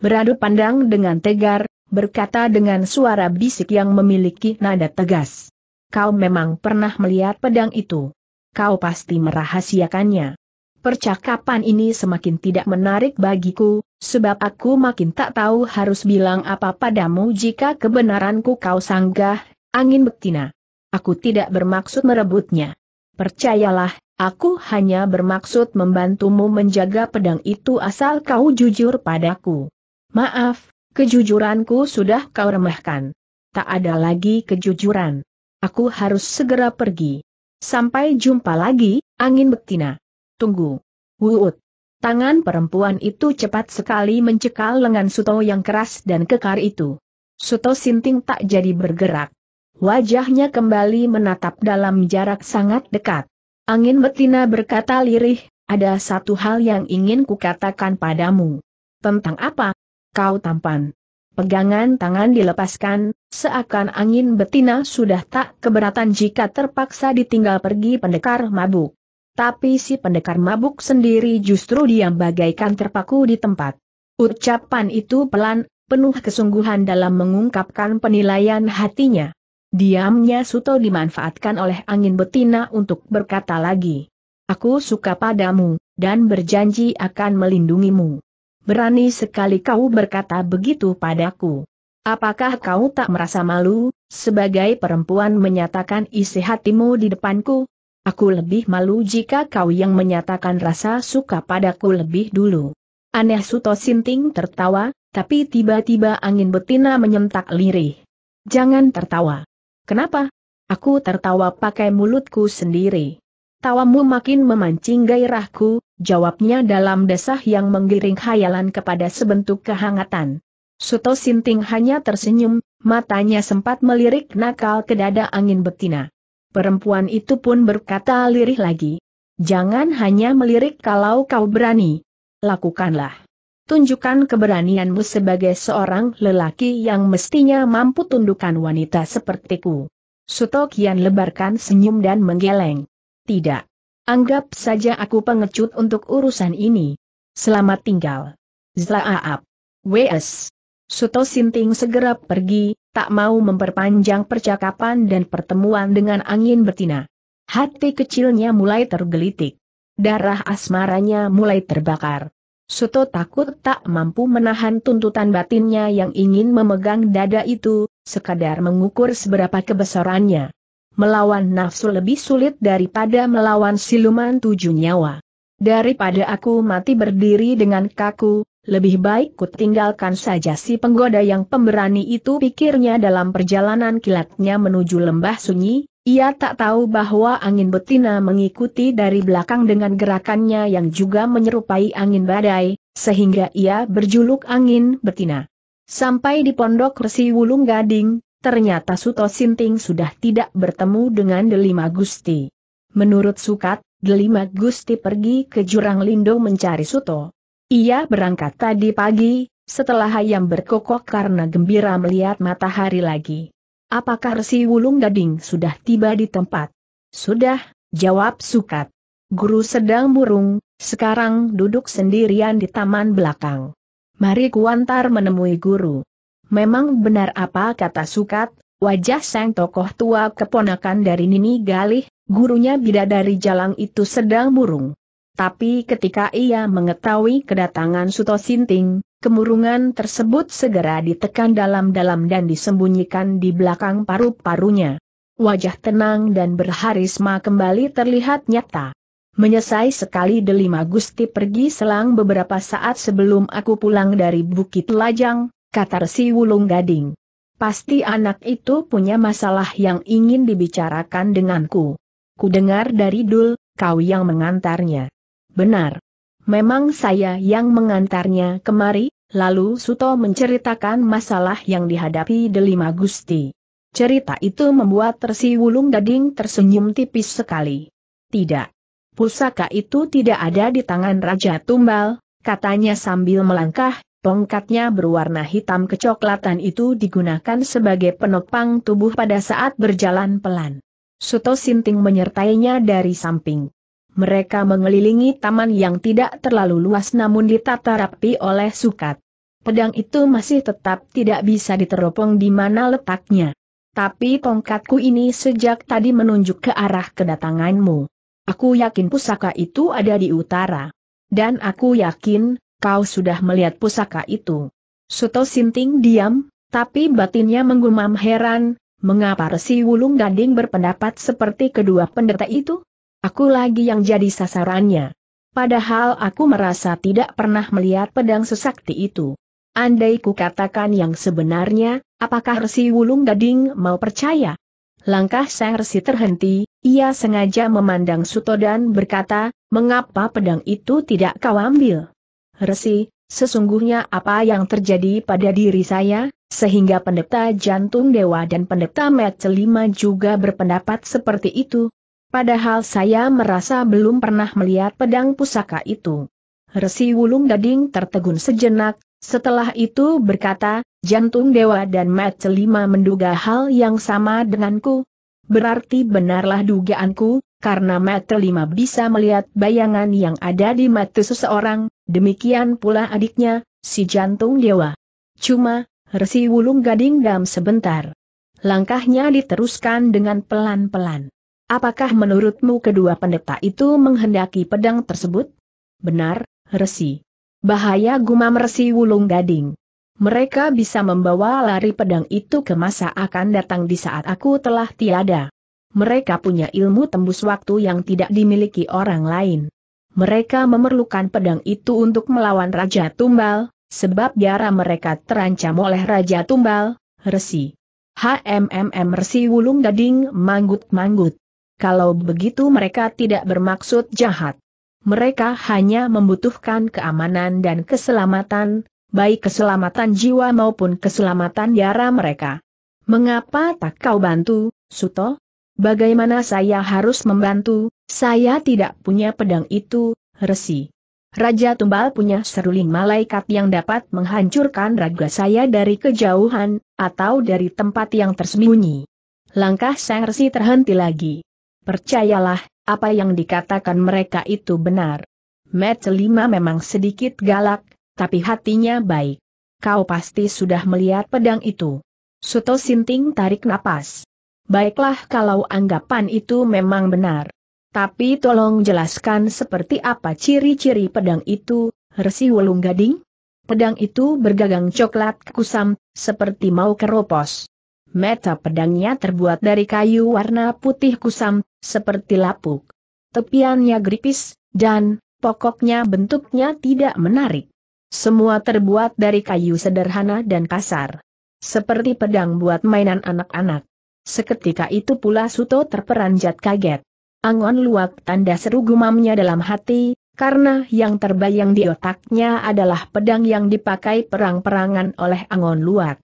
Beradu pandang dengan tegar, berkata dengan suara bisik yang memiliki nada tegas. Kau memang pernah melihat pedang itu. Kau pasti merahasiakannya. Percakapan ini semakin tidak menarik bagiku, sebab aku makin tak tahu harus bilang apa padamu jika kebenaranku kau sanggah, angin betina. Aku tidak bermaksud merebutnya. Percayalah, aku hanya bermaksud membantumu menjaga pedang itu asal kau jujur padaku. Maaf, kejujuranku sudah kau remehkan. Tak ada lagi kejujuran. Aku harus segera pergi. Sampai jumpa lagi, angin betina. Tunggu. Wuut. Tangan perempuan itu cepat sekali mencekal lengan Suto yang keras dan kekar itu. Suto Sinting tak jadi bergerak. Wajahnya kembali menatap dalam jarak sangat dekat. Angin betina berkata lirih, ada satu hal yang ingin kukatakan padamu. Tentang apa? Kau tampan. Pegangan tangan dilepaskan, seakan angin betina sudah tak keberatan jika terpaksa ditinggal pergi pendekar mabuk. Tapi si pendekar mabuk sendiri justru diam bagaikan terpaku di tempat. Ucapan itu pelan, penuh kesungguhan dalam mengungkapkan penilaian hatinya. Diamnya Suto dimanfaatkan oleh angin betina untuk berkata lagi. Aku suka padamu, dan berjanji akan melindungimu. Berani sekali kau berkata begitu padaku. Apakah kau tak merasa malu, sebagai perempuan menyatakan isi hatimu di depanku? Aku lebih malu jika kau yang menyatakan rasa suka padaku lebih dulu. Aneh Suto Sinting tertawa, tapi tiba-tiba angin betina menyentak lirih. Jangan tertawa. Kenapa? Aku tertawa pakai mulutku sendiri. Tawamu makin memancing gairahku, jawabnya dalam desah yang menggiring khayalan kepada sebentuk kehangatan. Suto Sinting hanya tersenyum, matanya sempat melirik nakal ke dada angin betina. Perempuan itu pun berkata lirih lagi. Jangan hanya melirik kalau kau berani. Lakukanlah tunjukkan keberanianmu sebagai seorang lelaki yang mestinya mampu tundukkan wanita sepertiku. Suto Kian lebarkan senyum dan menggeleng. Tidak. Anggap saja aku pengecut untuk urusan ini. Selamat tinggal. Zlaaap. W.S. Suto Sinting segera pergi, tak mau memperpanjang percakapan dan pertemuan dengan angin bertina. Hati kecilnya mulai tergelitik. Darah asmaranya mulai terbakar. Soto takut tak mampu menahan tuntutan batinnya yang ingin memegang dada itu, sekadar mengukur seberapa kebesarannya. Melawan nafsu lebih sulit daripada melawan siluman tujuh nyawa. Daripada aku mati berdiri dengan kaku, lebih baik ku tinggalkan saja si penggoda yang pemberani itu pikirnya dalam perjalanan kilatnya menuju lembah sunyi, ia tak tahu bahwa angin betina mengikuti dari belakang dengan gerakannya yang juga menyerupai angin badai, sehingga ia berjuluk angin betina. Sampai di pondok Resi Wulung Gading, ternyata Suto Sinting sudah tidak bertemu dengan Delima Gusti. Menurut Sukat, Delima Gusti pergi ke Jurang Lindo mencari Suto. Ia berangkat tadi pagi, setelah ayam berkokok karena gembira melihat matahari lagi. Apakah Resi Wulung Gading sudah tiba di tempat? Sudah, jawab Sukat. Guru sedang burung, sekarang duduk sendirian di taman belakang. Mari kuantar menemui guru. Memang benar apa kata Sukat, wajah sang tokoh tua keponakan dari Nini Galih, gurunya bidadari jalang itu sedang burung. Tapi ketika ia mengetahui kedatangan Suto Sinting, kemurungan tersebut segera ditekan dalam-dalam dan disembunyikan di belakang paru-parunya. Wajah tenang dan berharisma kembali terlihat nyata. Menyesai sekali Delima Gusti pergi selang beberapa saat sebelum aku pulang dari Bukit Lajang, kata si Wulung Gading. Pasti anak itu punya masalah yang ingin dibicarakan denganku. Kudengar dari Dul, kau yang mengantarnya. Benar. Memang saya yang mengantarnya kemari, lalu Suto menceritakan masalah yang dihadapi Delima Gusti. Cerita itu membuat Tersi Wulung Gading tersenyum tipis sekali. Tidak. Pusaka itu tidak ada di tangan Raja Tumbal, katanya sambil melangkah, tongkatnya berwarna hitam kecoklatan itu digunakan sebagai penopang tubuh pada saat berjalan pelan. Suto Sinting menyertainya dari samping mereka mengelilingi taman yang tidak terlalu luas namun ditata rapi oleh Sukat. Pedang itu masih tetap tidak bisa diteropong di mana letaknya. Tapi tongkatku ini sejak tadi menunjuk ke arah kedatanganmu. Aku yakin pusaka itu ada di utara. Dan aku yakin, kau sudah melihat pusaka itu. Suto Sinting diam, tapi batinnya menggumam heran, mengapa Resi Wulung Gading berpendapat seperti kedua pendeta itu? Aku lagi yang jadi sasarannya. Padahal aku merasa tidak pernah melihat pedang sesakti itu. Andai ku katakan yang sebenarnya, apakah Resi Wulung Gading mau percaya? Langkah Sang Resi terhenti, ia sengaja memandang Suto dan berkata, mengapa pedang itu tidak kau ambil? Resi, sesungguhnya apa yang terjadi pada diri saya, sehingga pendeta jantung dewa dan pendeta met juga berpendapat seperti itu, Padahal saya merasa belum pernah melihat pedang pusaka itu. Resi Wulung Gading tertegun sejenak, setelah itu berkata, jantung dewa dan mat Lima menduga hal yang sama denganku. Berarti benarlah dugaanku, karena mat lima bisa melihat bayangan yang ada di mata seseorang, demikian pula adiknya, si jantung dewa. Cuma, resi wulung gading dam sebentar. Langkahnya diteruskan dengan pelan-pelan. Apakah menurutmu kedua pendeta itu menghendaki pedang tersebut? Benar, resi. Bahaya gumam resi wulung gading. Mereka bisa membawa lari pedang itu ke masa akan datang di saat aku telah tiada. Mereka punya ilmu tembus waktu yang tidak dimiliki orang lain. Mereka memerlukan pedang itu untuk melawan Raja Tumbal, sebab biara mereka terancam oleh Raja Tumbal, resi. HMMM Resi Wulung Gading manggut-manggut. Kalau begitu mereka tidak bermaksud jahat. Mereka hanya membutuhkan keamanan dan keselamatan, baik keselamatan jiwa maupun keselamatan darah mereka. Mengapa tak kau bantu, Suto? Bagaimana saya harus membantu, saya tidak punya pedang itu, resi. Raja Tumbal punya seruling malaikat yang dapat menghancurkan raga saya dari kejauhan, atau dari tempat yang tersembunyi. Langkah Sang Resi terhenti lagi. Percayalah, apa yang dikatakan mereka itu benar. Matt Lima memang sedikit galak, tapi hatinya baik. Kau pasti sudah melihat pedang itu. Suto Sinting tarik napas. Baiklah kalau anggapan itu memang benar. Tapi tolong jelaskan seperti apa ciri-ciri pedang itu, Resi Wulung Gading? Pedang itu bergagang coklat kusam, seperti mau keropos. Meta pedangnya terbuat dari kayu warna putih kusam, seperti lapuk. Tepiannya gripis, dan, pokoknya bentuknya tidak menarik. Semua terbuat dari kayu sederhana dan kasar. Seperti pedang buat mainan anak-anak. Seketika itu pula Suto terperanjat kaget. Angon luak tanda seru gumamnya dalam hati, karena yang terbayang di otaknya adalah pedang yang dipakai perang-perangan oleh Angon luak.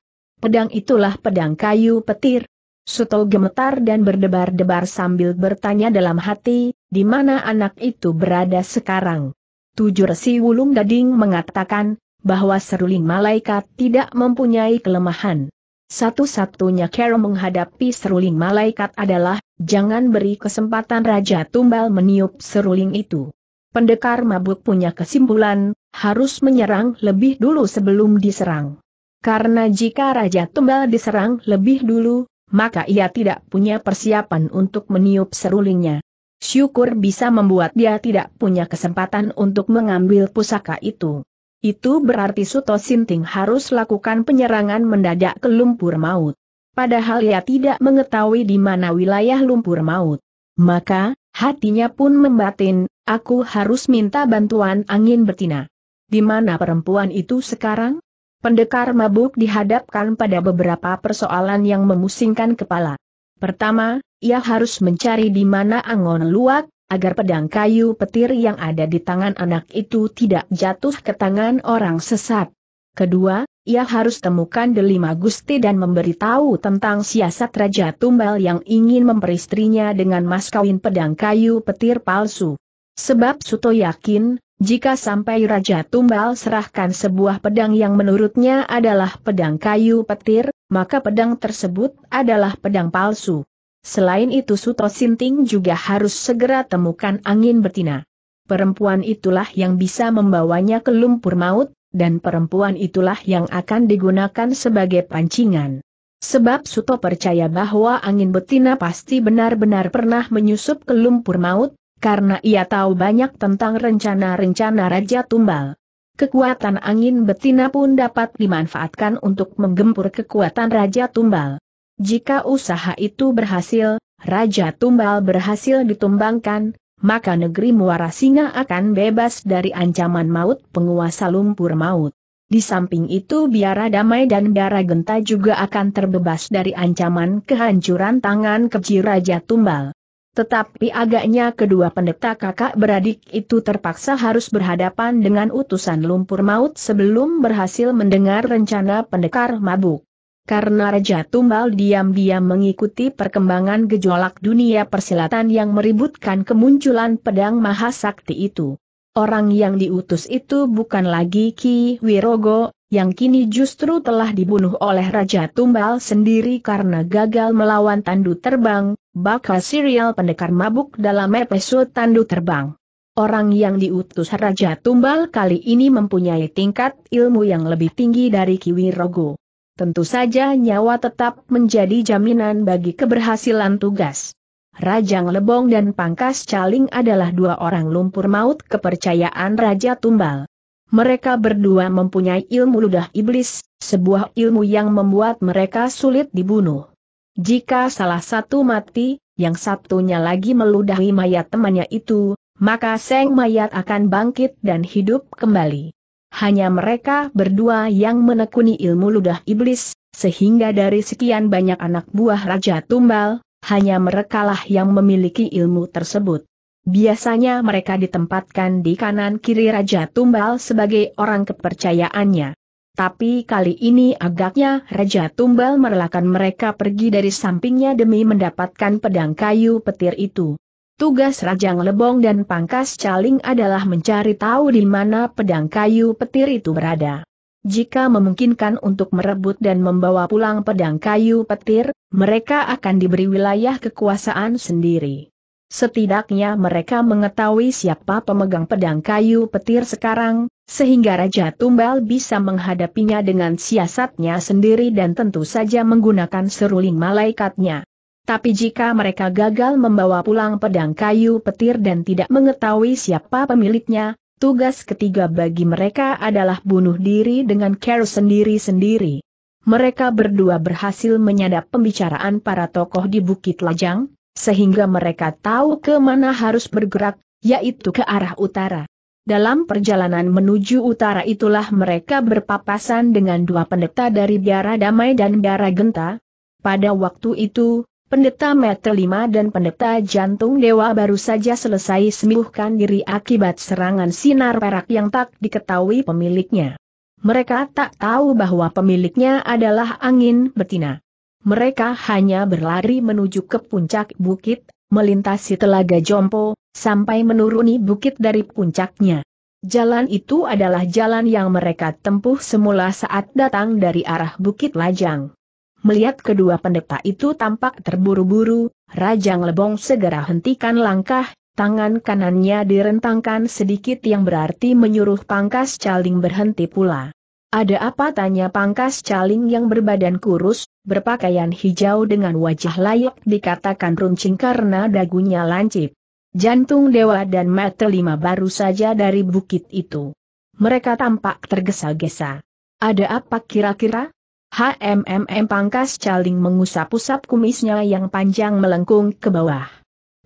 Pedang itulah pedang kayu petir. Suto gemetar dan berdebar-debar sambil bertanya dalam hati, di mana anak itu berada sekarang. Tujuh resi wulung gading mengatakan, bahwa seruling malaikat tidak mempunyai kelemahan. Satu-satunya cara menghadapi seruling malaikat adalah, jangan beri kesempatan Raja Tumbal meniup seruling itu. Pendekar mabuk punya kesimpulan, harus menyerang lebih dulu sebelum diserang. Karena jika Raja Tembal diserang lebih dulu, maka ia tidak punya persiapan untuk meniup serulingnya. Syukur bisa membuat dia tidak punya kesempatan untuk mengambil pusaka itu. Itu berarti Suto Sinting harus lakukan penyerangan mendadak ke lumpur maut. Padahal ia tidak mengetahui di mana wilayah lumpur maut. Maka, hatinya pun membatin, aku harus minta bantuan angin betina. Di mana perempuan itu sekarang? Pendekar mabuk dihadapkan pada beberapa persoalan yang memusingkan kepala. Pertama, ia harus mencari di mana angon luak, agar pedang kayu petir yang ada di tangan anak itu tidak jatuh ke tangan orang sesat. Kedua, ia harus temukan Delima Gusti dan memberitahu tentang siasat Raja Tumbal yang ingin memperistrinya dengan mas kawin pedang kayu petir palsu. Sebab Suto yakin, jika sampai Raja Tumbal serahkan sebuah pedang yang menurutnya adalah pedang kayu petir, maka pedang tersebut adalah pedang palsu. Selain itu Suto Sinting juga harus segera temukan angin betina. Perempuan itulah yang bisa membawanya ke lumpur maut, dan perempuan itulah yang akan digunakan sebagai pancingan. Sebab Suto percaya bahwa angin betina pasti benar-benar pernah menyusup ke lumpur maut, karena ia tahu banyak tentang rencana-rencana Raja Tumbal. Kekuatan angin betina pun dapat dimanfaatkan untuk menggempur kekuatan Raja Tumbal. Jika usaha itu berhasil, Raja Tumbal berhasil ditumbangkan, maka negeri Muara Singa akan bebas dari ancaman maut penguasa lumpur maut. Di samping itu biara damai dan biara genta juga akan terbebas dari ancaman kehancuran tangan keji Raja Tumbal. Tetapi agaknya kedua pendeta kakak beradik itu terpaksa harus berhadapan dengan utusan lumpur maut sebelum berhasil mendengar rencana pendekar mabuk. Karena Raja Tumbal diam-diam mengikuti perkembangan gejolak dunia persilatan yang meributkan kemunculan pedang mahasakti itu. Orang yang diutus itu bukan lagi Ki Wirogo, yang kini justru telah dibunuh oleh Raja Tumbal sendiri karena gagal melawan tandu terbang, bakal serial pendekar mabuk dalam episode tandu terbang. Orang yang diutus Raja Tumbal kali ini mempunyai tingkat ilmu yang lebih tinggi dari Kiwi Rogo. Tentu saja nyawa tetap menjadi jaminan bagi keberhasilan tugas. Rajang Lebong dan Pangkas Caling adalah dua orang lumpur maut kepercayaan Raja Tumbal. Mereka berdua mempunyai ilmu ludah iblis, sebuah ilmu yang membuat mereka sulit dibunuh. Jika salah satu mati, yang satunya lagi meludahi mayat temannya itu, maka seng mayat akan bangkit dan hidup kembali. Hanya mereka berdua yang menekuni ilmu ludah iblis, sehingga dari sekian banyak anak buah Raja Tumbal, hanya merekalah yang memiliki ilmu tersebut. Biasanya mereka ditempatkan di kanan kiri Raja Tumbal sebagai orang kepercayaannya. Tapi kali ini agaknya Raja Tumbal merelakan mereka pergi dari sampingnya demi mendapatkan pedang kayu petir itu. Tugas Rajang Lebong dan Pangkas Caling adalah mencari tahu di mana pedang kayu petir itu berada. Jika memungkinkan untuk merebut dan membawa pulang pedang kayu petir, mereka akan diberi wilayah kekuasaan sendiri. Setidaknya mereka mengetahui siapa pemegang pedang kayu petir sekarang, sehingga Raja Tumbal bisa menghadapinya dengan siasatnya sendiri dan tentu saja menggunakan seruling malaikatnya. Tapi jika mereka gagal membawa pulang pedang kayu petir dan tidak mengetahui siapa pemiliknya, tugas ketiga bagi mereka adalah bunuh diri dengan care sendiri-sendiri. Mereka berdua berhasil menyadap pembicaraan para tokoh di Bukit Lajang, sehingga mereka tahu ke mana harus bergerak, yaitu ke arah utara. Dalam perjalanan menuju utara itulah mereka berpapasan dengan dua pendeta dari Biara Damai dan Biara Genta. Pada waktu itu, pendeta lima dan pendeta Jantung Dewa baru saja selesai sembuhkan diri akibat serangan sinar perak yang tak diketahui pemiliknya. Mereka tak tahu bahwa pemiliknya adalah angin betina. Mereka hanya berlari menuju ke puncak bukit, melintasi telaga Jompo, sampai menuruni bukit dari puncaknya. Jalan itu adalah jalan yang mereka tempuh semula saat datang dari arah Bukit Lajang. Melihat kedua pendeta itu tampak terburu-buru, Rajang Lebong segera hentikan langkah, tangan kanannya direntangkan sedikit yang berarti menyuruh pangkas caling berhenti pula. Ada apa tanya pangkas caling yang berbadan kurus, berpakaian hijau dengan wajah layak dikatakan runcing karena dagunya lancip. Jantung dewa dan mata lima baru saja dari bukit itu. Mereka tampak tergesa-gesa. Ada apa kira-kira? HMMM pangkas caling mengusap-usap kumisnya yang panjang melengkung ke bawah.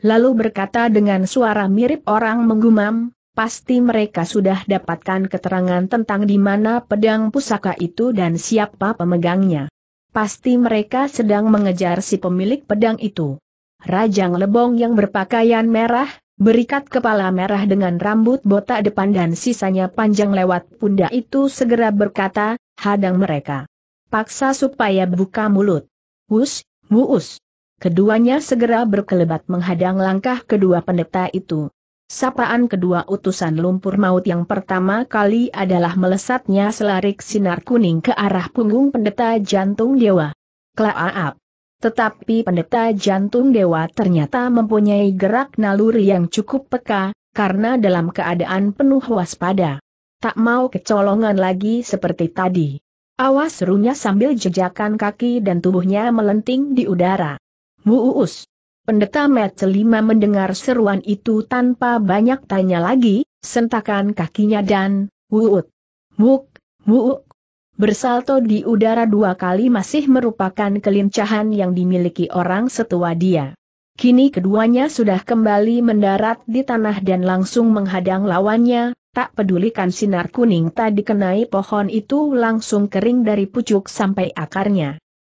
Lalu berkata dengan suara mirip orang menggumam, pasti mereka sudah dapatkan keterangan tentang di mana pedang pusaka itu dan siapa pemegangnya. Pasti mereka sedang mengejar si pemilik pedang itu. Rajang Lebong yang berpakaian merah, berikat kepala merah dengan rambut botak depan dan sisanya panjang lewat pundak itu segera berkata, hadang mereka. Paksa supaya buka mulut. Wus, wuus. Keduanya segera berkelebat menghadang langkah kedua pendeta itu. Sapaan kedua utusan lumpur maut yang pertama kali adalah melesatnya selarik sinar kuning ke arah punggung pendeta jantung dewa. Klaaap. Tetapi pendeta jantung dewa ternyata mempunyai gerak naluri yang cukup peka, karena dalam keadaan penuh waspada. Tak mau kecolongan lagi seperti tadi. Awas serunya sambil jejakan kaki dan tubuhnya melenting di udara. Muus. Pendeta Metzelima mendengar seruan itu tanpa banyak tanya lagi, sentakan kakinya dan, wuut, wuk, wuk. Bersalto di udara dua kali masih merupakan kelincahan yang dimiliki orang setua dia. Kini keduanya sudah kembali mendarat di tanah dan langsung menghadang lawannya, tak pedulikan sinar kuning tak dikenai pohon itu langsung kering dari pucuk sampai akarnya.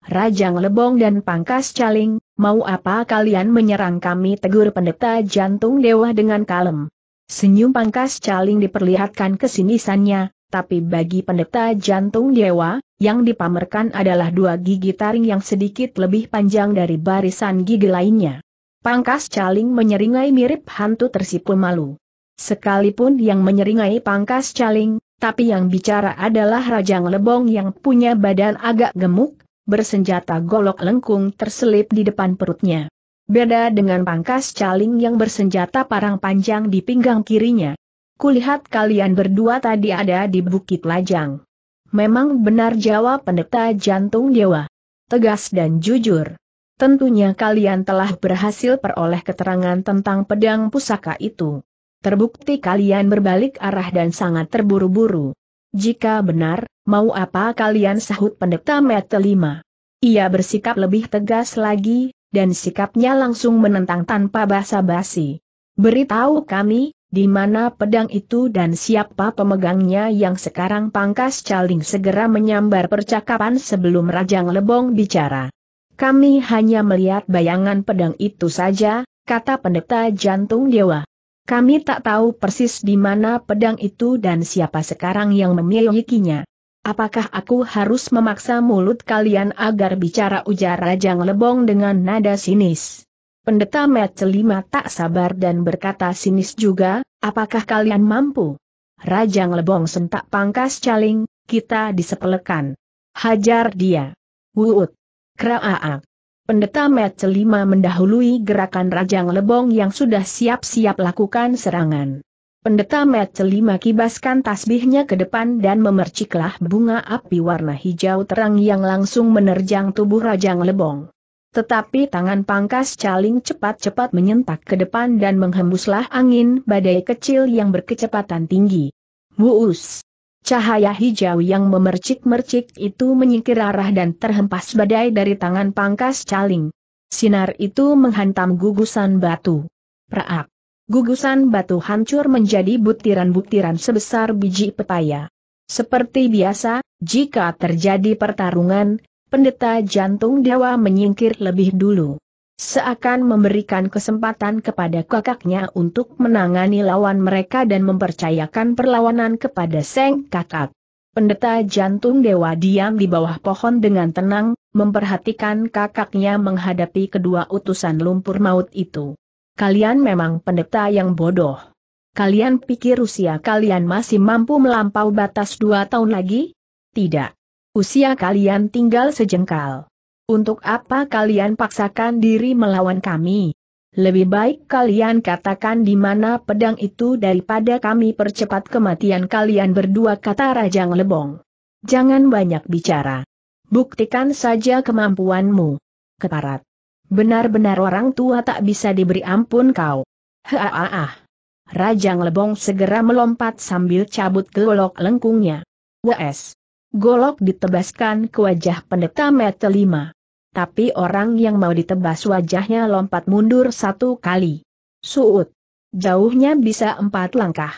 Rajang Lebong dan Pangkas Caling, mau apa kalian menyerang kami tegur pendeta jantung dewa dengan kalem. Senyum Pangkas Caling diperlihatkan kesinisannya, tapi bagi pendeta jantung dewa, yang dipamerkan adalah dua gigi taring yang sedikit lebih panjang dari barisan gigi lainnya. Pangkas caling menyeringai mirip hantu tersipu malu. Sekalipun yang menyeringai pangkas caling, tapi yang bicara adalah Rajang Lebong yang punya badan agak gemuk, bersenjata golok lengkung terselip di depan perutnya. Beda dengan pangkas caling yang bersenjata parang panjang di pinggang kirinya. Kulihat kalian berdua tadi ada di Bukit Lajang. Memang benar jawab pendeta jantung dewa. Tegas dan jujur. Tentunya kalian telah berhasil peroleh keterangan tentang pedang pusaka itu. Terbukti kalian berbalik arah dan sangat terburu-buru. Jika benar, Mau apa kalian sahut pendeta Metelima? Ia bersikap lebih tegas lagi, dan sikapnya langsung menentang tanpa basa-basi. Beritahu kami, di mana pedang itu dan siapa pemegangnya yang sekarang pangkas caling segera menyambar percakapan sebelum Rajang Lebong bicara. Kami hanya melihat bayangan pedang itu saja, kata pendeta jantung dewa. Kami tak tahu persis di mana pedang itu dan siapa sekarang yang memilikinya. Apakah aku harus memaksa mulut kalian agar bicara ujar Rajang Lebong dengan nada sinis? Pendeta Met tak sabar dan berkata sinis juga, apakah kalian mampu? Rajang Lebong sentak pangkas caling, kita disepelekan. Hajar dia. Wuut. Kraaak. Pendeta Met mendahului gerakan Rajang Lebong yang sudah siap-siap lakukan serangan. Pendeta Metceli mengkibaskan tasbihnya ke depan dan memerciklah bunga api warna hijau terang yang langsung menerjang tubuh Rajang Lebong. Tetapi tangan pangkas caling cepat-cepat menyentak ke depan dan menghembuslah angin badai kecil yang berkecepatan tinggi. Muus! Cahaya hijau yang memercik-mercik itu menyingkir arah dan terhempas badai dari tangan pangkas caling. Sinar itu menghantam gugusan batu. Praak! Gugusan batu hancur menjadi butiran-butiran sebesar biji pepaya. Seperti biasa, jika terjadi pertarungan, pendeta jantung dewa menyingkir lebih dulu. Seakan memberikan kesempatan kepada kakaknya untuk menangani lawan mereka dan mempercayakan perlawanan kepada Seng Kakak. Pendeta jantung dewa diam di bawah pohon dengan tenang, memperhatikan kakaknya menghadapi kedua utusan lumpur maut itu. Kalian memang pendeta yang bodoh. Kalian pikir usia kalian masih mampu melampau batas dua tahun lagi? Tidak. Usia kalian tinggal sejengkal. Untuk apa kalian paksakan diri melawan kami? Lebih baik kalian katakan di mana pedang itu daripada kami percepat kematian kalian berdua kata Rajang Lebong. Jangan banyak bicara. Buktikan saja kemampuanmu. Keparat. Benar-benar orang tua tak bisa diberi ampun kau. Haah. Rajang Lebong segera melompat sambil cabut golok lengkungnya. Wes. Golok ditebaskan ke wajah pendeta lima. Tapi orang yang mau ditebas wajahnya lompat mundur satu kali. Suut. Jauhnya bisa empat langkah.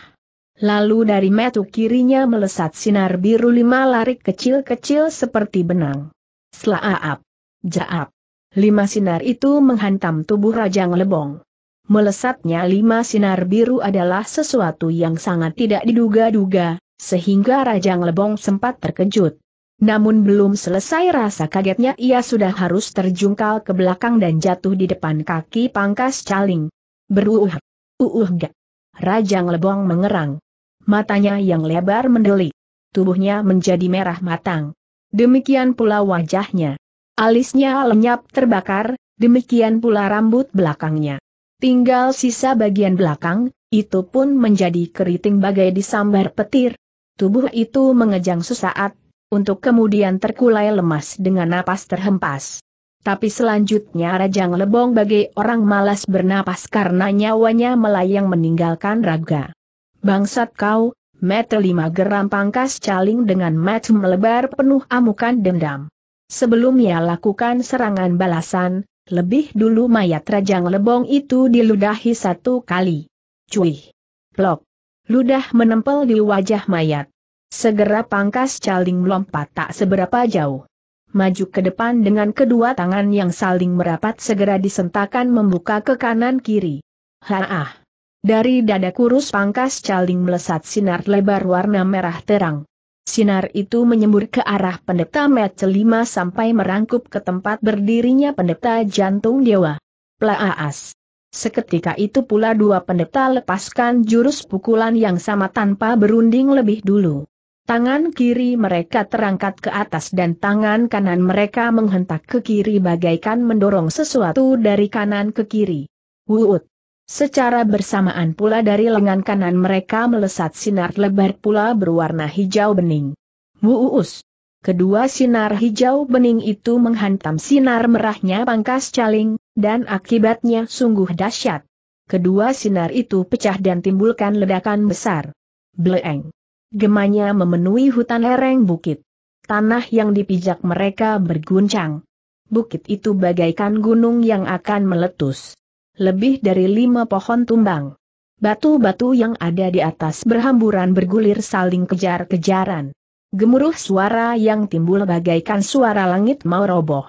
Lalu dari metu kirinya melesat sinar biru lima larik kecil-kecil seperti benang. Selaap. Jaap lima sinar itu menghantam tubuh Rajang Lebong. Melesatnya lima sinar biru adalah sesuatu yang sangat tidak diduga-duga, sehingga Rajang Lebong sempat terkejut. Namun belum selesai rasa kagetnya ia sudah harus terjungkal ke belakang dan jatuh di depan kaki pangkas caling. Beruuh. Uuh gak. Rajang Lebong mengerang. Matanya yang lebar mendelik. Tubuhnya menjadi merah matang. Demikian pula wajahnya. Alisnya lenyap terbakar, demikian pula rambut belakangnya. Tinggal sisa bagian belakang, itu pun menjadi keriting bagai disambar petir. Tubuh itu mengejang sesaat, untuk kemudian terkulai lemas dengan napas terhempas. Tapi selanjutnya Rajang Lebong bagai orang malas bernapas karena nyawanya melayang meninggalkan raga. Bangsat kau, meter lima geram pangkas caling dengan mat melebar penuh amukan dendam. Sebelum ia lakukan serangan balasan, lebih dulu mayat Rajang Lebong itu diludahi satu kali. Cuih! Plok! Ludah menempel di wajah mayat. Segera pangkas caling melompat tak seberapa jauh. Maju ke depan dengan kedua tangan yang saling merapat segera disentakan membuka ke kanan kiri. Haah! Dari dada kurus pangkas caling melesat sinar lebar warna merah terang. Sinar itu menyembur ke arah pendeta Met 5 sampai merangkup ke tempat berdirinya pendeta jantung dewa. Plaas. Seketika itu pula dua pendeta lepaskan jurus pukulan yang sama tanpa berunding lebih dulu. Tangan kiri mereka terangkat ke atas dan tangan kanan mereka menghentak ke kiri bagaikan mendorong sesuatu dari kanan ke kiri. Wuut. Secara bersamaan pula dari lengan kanan mereka melesat sinar lebar pula berwarna hijau bening. Wuus. Kedua sinar hijau bening itu menghantam sinar merahnya pangkas caling, dan akibatnya sungguh dahsyat. Kedua sinar itu pecah dan timbulkan ledakan besar. Bleeng. Gemanya memenuhi hutan lereng bukit. Tanah yang dipijak mereka berguncang. Bukit itu bagaikan gunung yang akan meletus lebih dari lima pohon tumbang. Batu-batu yang ada di atas berhamburan bergulir saling kejar-kejaran. Gemuruh suara yang timbul bagaikan suara langit mau roboh.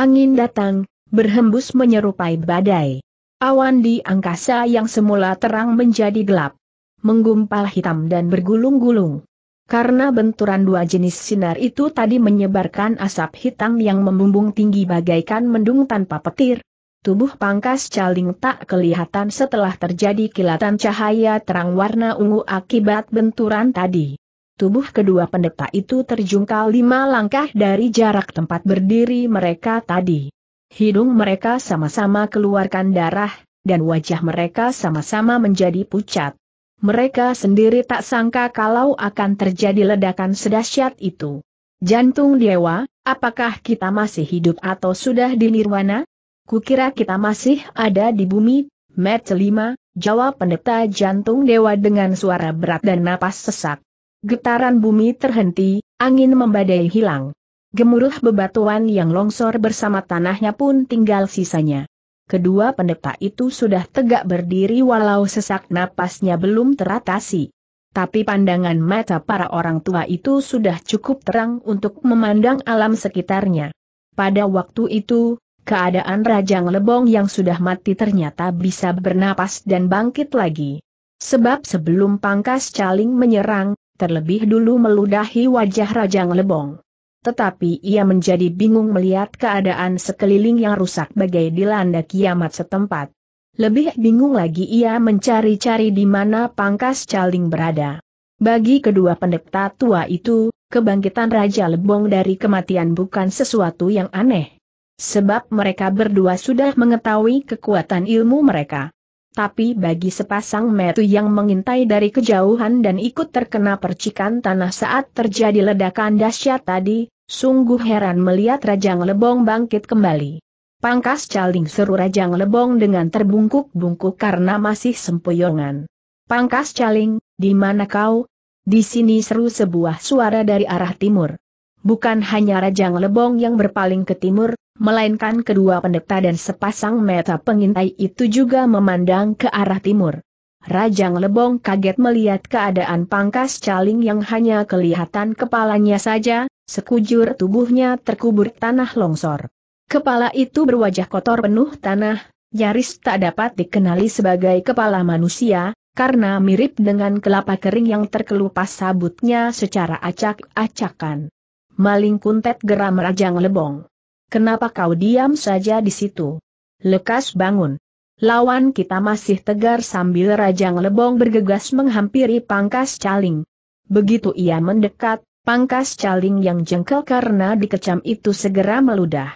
Angin datang, berhembus menyerupai badai. Awan di angkasa yang semula terang menjadi gelap. Menggumpal hitam dan bergulung-gulung. Karena benturan dua jenis sinar itu tadi menyebarkan asap hitam yang membumbung tinggi bagaikan mendung tanpa petir, Tubuh pangkas caling tak kelihatan setelah terjadi kilatan cahaya terang warna ungu akibat benturan tadi. Tubuh kedua pendeta itu terjungkal lima langkah dari jarak tempat berdiri mereka tadi. Hidung mereka sama-sama keluarkan darah, dan wajah mereka sama-sama menjadi pucat. Mereka sendiri tak sangka kalau akan terjadi ledakan sedahsyat itu. Jantung dewa, apakah kita masih hidup atau sudah di nirwana? Kukira kita masih ada di bumi, Met lima, jawab pendeta jantung dewa dengan suara berat dan napas sesak. Getaran bumi terhenti, angin membadai hilang. Gemuruh bebatuan yang longsor bersama tanahnya pun tinggal sisanya. Kedua pendeta itu sudah tegak berdiri walau sesak napasnya belum teratasi. Tapi pandangan mata para orang tua itu sudah cukup terang untuk memandang alam sekitarnya. Pada waktu itu, Keadaan Rajang Lebong yang sudah mati ternyata bisa bernapas dan bangkit lagi. Sebab sebelum pangkas caling menyerang, terlebih dulu meludahi wajah Rajang Lebong. Tetapi ia menjadi bingung melihat keadaan sekeliling yang rusak bagai dilanda kiamat setempat. Lebih bingung lagi ia mencari-cari di mana pangkas caling berada. Bagi kedua pendeta tua itu, kebangkitan Raja Lebong dari kematian bukan sesuatu yang aneh sebab mereka berdua sudah mengetahui kekuatan ilmu mereka. Tapi bagi sepasang metu yang mengintai dari kejauhan dan ikut terkena percikan tanah saat terjadi ledakan dahsyat tadi, sungguh heran melihat Rajang Lebong bangkit kembali. Pangkas caling seru Rajang Lebong dengan terbungkuk-bungkuk karena masih sempoyongan. Pangkas caling, di mana kau? Di sini seru sebuah suara dari arah timur. Bukan hanya Rajang Lebong yang berpaling ke timur, melainkan kedua pendeta dan sepasang meta pengintai itu juga memandang ke arah timur. Rajang Lebong kaget melihat keadaan pangkas caling yang hanya kelihatan kepalanya saja, sekujur tubuhnya terkubur tanah longsor. Kepala itu berwajah kotor penuh tanah, nyaris tak dapat dikenali sebagai kepala manusia, karena mirip dengan kelapa kering yang terkelupas sabutnya secara acak-acakan. Maling kuntet geram Rajang Lebong. Kenapa kau diam saja di situ? Lekas bangun. Lawan kita masih tegar sambil Rajang Lebong bergegas menghampiri Pangkas Caling. Begitu ia mendekat, Pangkas Caling yang jengkel karena dikecam itu segera meludah.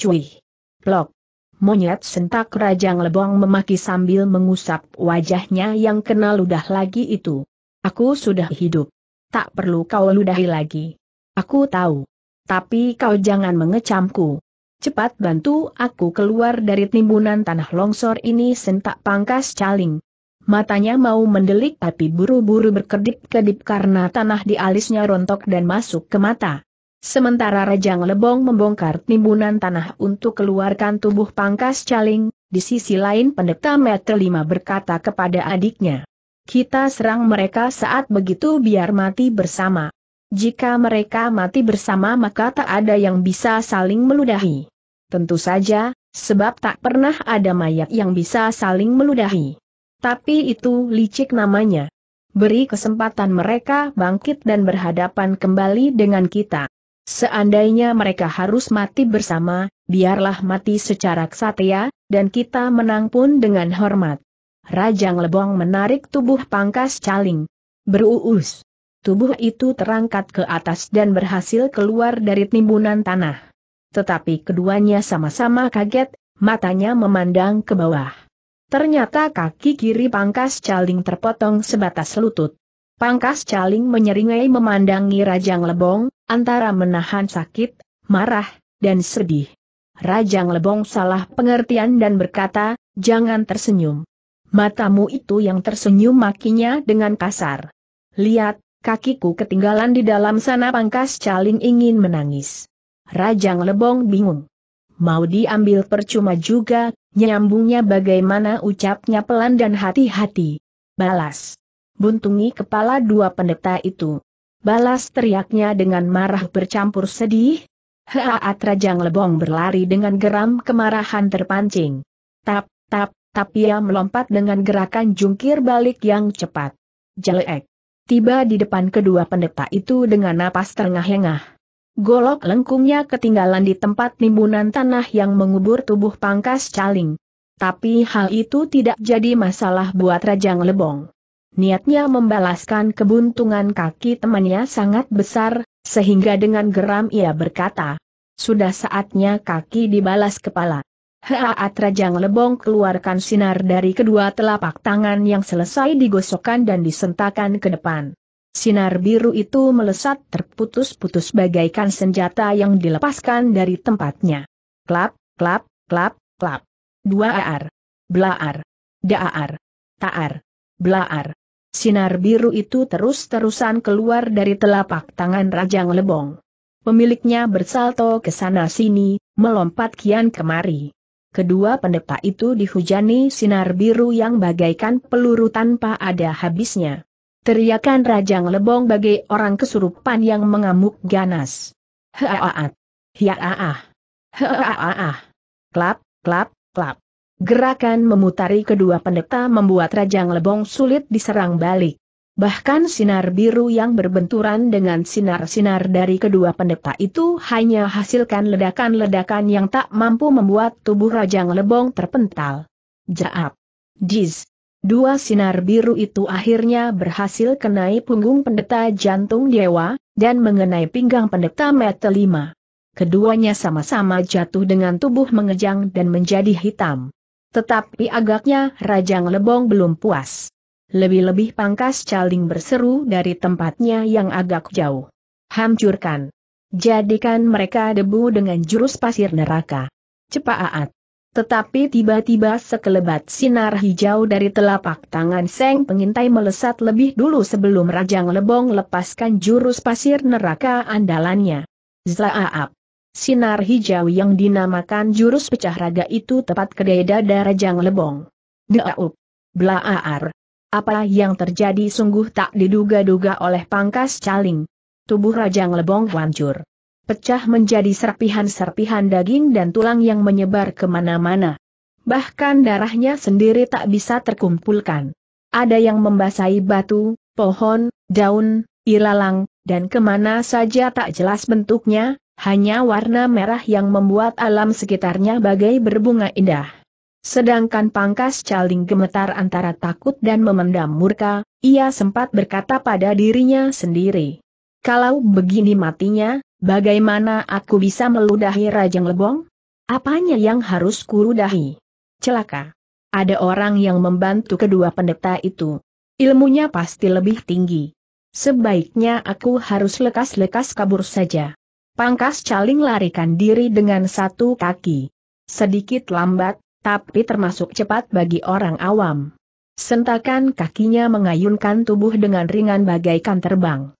Cui. Plok! Monyet sentak Rajang Lebong memaki sambil mengusap wajahnya yang kena ludah lagi itu. Aku sudah hidup. Tak perlu kau ludahi lagi. Aku tahu. Tapi kau jangan mengecamku. Cepat bantu aku keluar dari timbunan tanah longsor ini sentak pangkas caling. Matanya mau mendelik tapi buru-buru berkedip-kedip karena tanah di alisnya rontok dan masuk ke mata. Sementara Rajang Lebong membongkar timbunan tanah untuk keluarkan tubuh pangkas caling, di sisi lain pendeta meter lima berkata kepada adiknya. Kita serang mereka saat begitu biar mati bersama. Jika mereka mati bersama maka tak ada yang bisa saling meludahi. Tentu saja, sebab tak pernah ada mayat yang bisa saling meludahi. Tapi itu licik namanya. Beri kesempatan mereka bangkit dan berhadapan kembali dengan kita. Seandainya mereka harus mati bersama, biarlah mati secara kesatria, dan kita menang pun dengan hormat. Rajang Lebong menarik tubuh pangkas caling. Beruus tubuh itu terangkat ke atas dan berhasil keluar dari timbunan tanah. Tetapi keduanya sama-sama kaget, matanya memandang ke bawah. Ternyata kaki kiri pangkas caling terpotong sebatas lutut. Pangkas caling menyeringai memandangi Rajang Lebong, antara menahan sakit, marah, dan sedih. Rajang Lebong salah pengertian dan berkata, jangan tersenyum. Matamu itu yang tersenyum makinya dengan kasar. Lihat, kakiku ketinggalan di dalam sana pangkas caling ingin menangis. Rajang Lebong bingung. Mau diambil percuma juga, nyambungnya bagaimana ucapnya pelan dan hati-hati. Balas. Buntungi kepala dua pendeta itu. Balas teriaknya dengan marah bercampur sedih. Haat Rajang Lebong berlari dengan geram kemarahan terpancing. Tap, tap, tapia ia melompat dengan gerakan jungkir balik yang cepat. Jelek tiba di depan kedua pendeta itu dengan napas terengah-engah. Golok lengkungnya ketinggalan di tempat nimbunan tanah yang mengubur tubuh pangkas caling. Tapi hal itu tidak jadi masalah buat Rajang Lebong. Niatnya membalaskan kebuntungan kaki temannya sangat besar, sehingga dengan geram ia berkata, sudah saatnya kaki dibalas kepala. Haat Rajang Lebong keluarkan sinar dari kedua telapak tangan yang selesai digosokkan dan disentakan ke depan. Sinar biru itu melesat terputus-putus bagaikan senjata yang dilepaskan dari tempatnya. Klap, klap, klap, klap. Dua aar. Blaar. Daar. Taar. Blaar. Sinar biru itu terus-terusan keluar dari telapak tangan Rajang Lebong. Pemiliknya bersalto ke sana-sini, melompat kian kemari kedua pendeta itu dihujani sinar biru yang bagaikan peluru tanpa ada habisnya. Teriakan Rajang Lebong bagai orang kesurupan yang mengamuk ganas. Haaat. Hiaaah. Haaah. Klap, klap, klap. Gerakan memutari kedua pendeta membuat Rajang Lebong sulit diserang balik. Bahkan sinar biru yang berbenturan dengan sinar-sinar dari kedua pendeta itu hanya hasilkan ledakan-ledakan yang tak mampu membuat tubuh Rajang Lebong terpental. Jaap. Jiz. Dua sinar biru itu akhirnya berhasil kenai punggung pendeta jantung dewa, dan mengenai pinggang pendeta lima. Keduanya sama-sama jatuh dengan tubuh mengejang dan menjadi hitam. Tetapi agaknya Rajang Lebong belum puas. Lebih-lebih pangkas caling berseru dari tempatnya yang agak jauh. Hancurkan. Jadikan mereka debu dengan jurus pasir neraka. Cepaat. Tetapi tiba-tiba sekelebat sinar hijau dari telapak tangan Seng pengintai melesat lebih dulu sebelum Rajang Lebong lepaskan jurus pasir neraka andalannya. Zlaaap. Sinar hijau yang dinamakan jurus pecah raga itu tepat ke dada Rajang Lebong. Daaup. Blaaar. Apa yang terjadi sungguh tak diduga-duga oleh pangkas caling. Tubuh Rajang Lebong hancur. Pecah menjadi serpihan-serpihan daging dan tulang yang menyebar kemana-mana. Bahkan darahnya sendiri tak bisa terkumpulkan. Ada yang membasahi batu, pohon, daun, ilalang, dan kemana saja tak jelas bentuknya, hanya warna merah yang membuat alam sekitarnya bagai berbunga indah. Sedangkan pangkas caling gemetar antara takut dan memendam murka, ia sempat berkata pada dirinya sendiri. Kalau begini matinya, bagaimana aku bisa meludahi Rajang Lebong? Apanya yang harus kurudahi? Celaka. Ada orang yang membantu kedua pendeta itu. Ilmunya pasti lebih tinggi. Sebaiknya aku harus lekas-lekas kabur saja. Pangkas caling larikan diri dengan satu kaki. Sedikit lambat, tapi termasuk cepat bagi orang awam. Sentakan kakinya mengayunkan tubuh dengan ringan bagaikan terbang.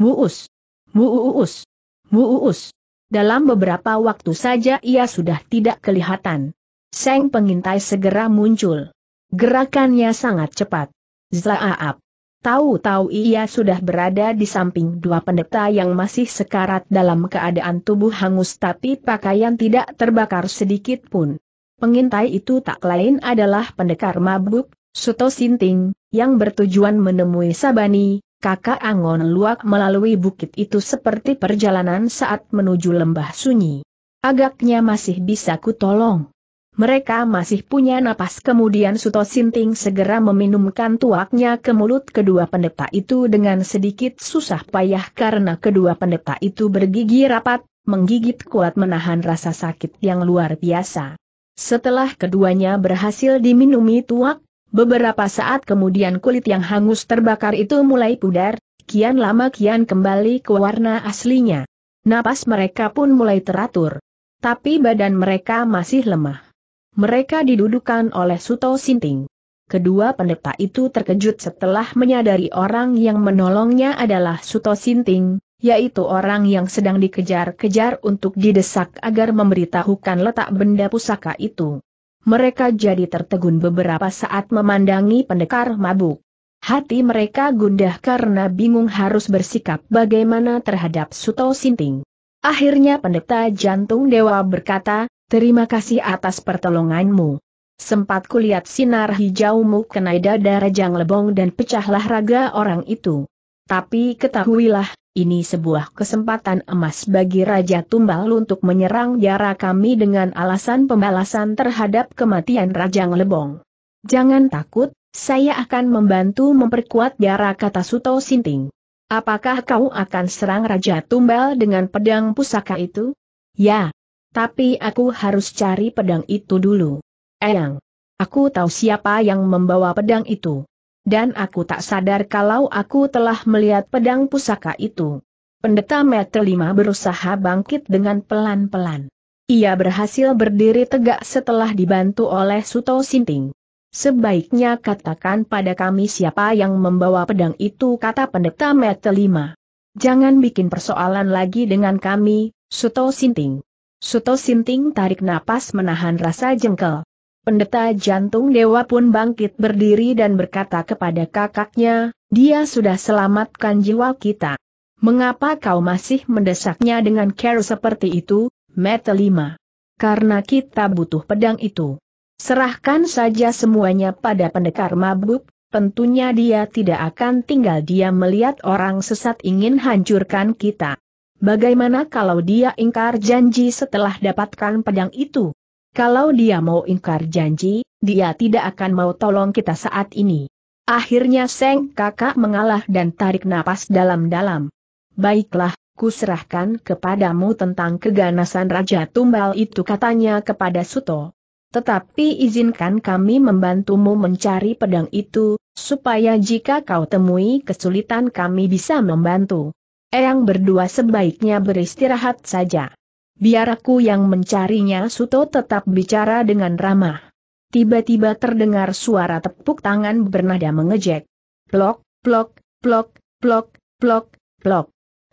Muus! Muus! Muus! Dalam beberapa waktu saja ia sudah tidak kelihatan. Seng pengintai segera muncul. Gerakannya sangat cepat. Zlaaap. Tahu-tahu ia sudah berada di samping dua pendeta yang masih sekarat dalam keadaan tubuh hangus tapi pakaian tidak terbakar sedikit pun. Pengintai itu tak lain adalah pendekar mabuk, Suto Sinting, yang bertujuan menemui Sabani, kakak Angon Luak melalui bukit itu seperti perjalanan saat menuju lembah sunyi. Agaknya masih bisa kutolong. Mereka masih punya napas kemudian Suto Sinting segera meminumkan tuaknya ke mulut kedua pendeta itu dengan sedikit susah payah karena kedua pendeta itu bergigi rapat, menggigit kuat menahan rasa sakit yang luar biasa. Setelah keduanya berhasil diminumi tuak, beberapa saat kemudian kulit yang hangus terbakar itu mulai pudar, kian lama kian kembali ke warna aslinya. Napas mereka pun mulai teratur. Tapi badan mereka masih lemah. Mereka didudukan oleh Suto Sinting. Kedua pendeta itu terkejut setelah menyadari orang yang menolongnya adalah Suto Sinting, yaitu orang yang sedang dikejar-kejar untuk didesak agar memberitahukan letak benda pusaka itu. Mereka jadi tertegun beberapa saat memandangi pendekar mabuk. Hati mereka gundah karena bingung harus bersikap bagaimana terhadap Suto Sinting. Akhirnya pendeta jantung dewa berkata, terima kasih atas pertolonganmu. Sempat kulihat sinar hijaumu kenai dada rajang lebong dan pecahlah raga orang itu. Tapi ketahuilah, ini sebuah kesempatan emas bagi Raja Tumbal untuk menyerang jarak kami dengan alasan pembalasan terhadap kematian Raja Lebong. Jangan takut, saya akan membantu memperkuat jarak kata Suto Sinting. Apakah kau akan serang Raja Tumbal dengan pedang pusaka itu? Ya, tapi aku harus cari pedang itu dulu. Eyang, aku tahu siapa yang membawa pedang itu dan aku tak sadar kalau aku telah melihat pedang pusaka itu. Pendeta meter lima berusaha bangkit dengan pelan-pelan. Ia berhasil berdiri tegak setelah dibantu oleh Suto Sinting. Sebaiknya katakan pada kami siapa yang membawa pedang itu kata pendeta meter lima. Jangan bikin persoalan lagi dengan kami, Suto Sinting. Suto Sinting tarik napas menahan rasa jengkel. Pendeta jantung dewa pun bangkit berdiri dan berkata kepada kakaknya, dia sudah selamatkan jiwa kita. Mengapa kau masih mendesaknya dengan care seperti itu, Mete 5? Karena kita butuh pedang itu. Serahkan saja semuanya pada pendekar mabuk, tentunya dia tidak akan tinggal dia melihat orang sesat ingin hancurkan kita. Bagaimana kalau dia ingkar janji setelah dapatkan pedang itu? Kalau dia mau ingkar janji, dia tidak akan mau tolong kita saat ini. Akhirnya Seng kakak mengalah dan tarik napas dalam-dalam. Baiklah, kuserahkan kepadamu tentang keganasan Raja Tumbal itu katanya kepada Suto. Tetapi izinkan kami membantumu mencari pedang itu, supaya jika kau temui kesulitan kami bisa membantu. Eyang berdua sebaiknya beristirahat saja. Biar aku yang mencarinya Suto tetap bicara dengan ramah. Tiba-tiba terdengar suara tepuk tangan bernada mengejek. Plok, plok, plok, plok, plok, plok.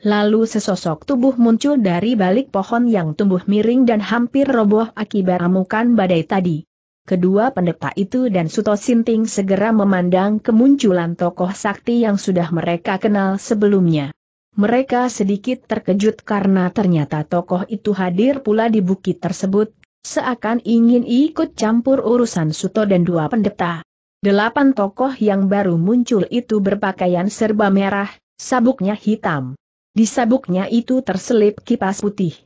Lalu sesosok tubuh muncul dari balik pohon yang tumbuh miring dan hampir roboh akibat amukan badai tadi. Kedua pendeta itu dan Suto Sinting segera memandang kemunculan tokoh sakti yang sudah mereka kenal sebelumnya. Mereka sedikit terkejut karena ternyata tokoh itu hadir pula di bukit tersebut, seakan ingin ikut campur urusan Suto dan dua pendeta. Delapan tokoh yang baru muncul itu berpakaian serba merah, sabuknya hitam. Di sabuknya itu terselip kipas putih.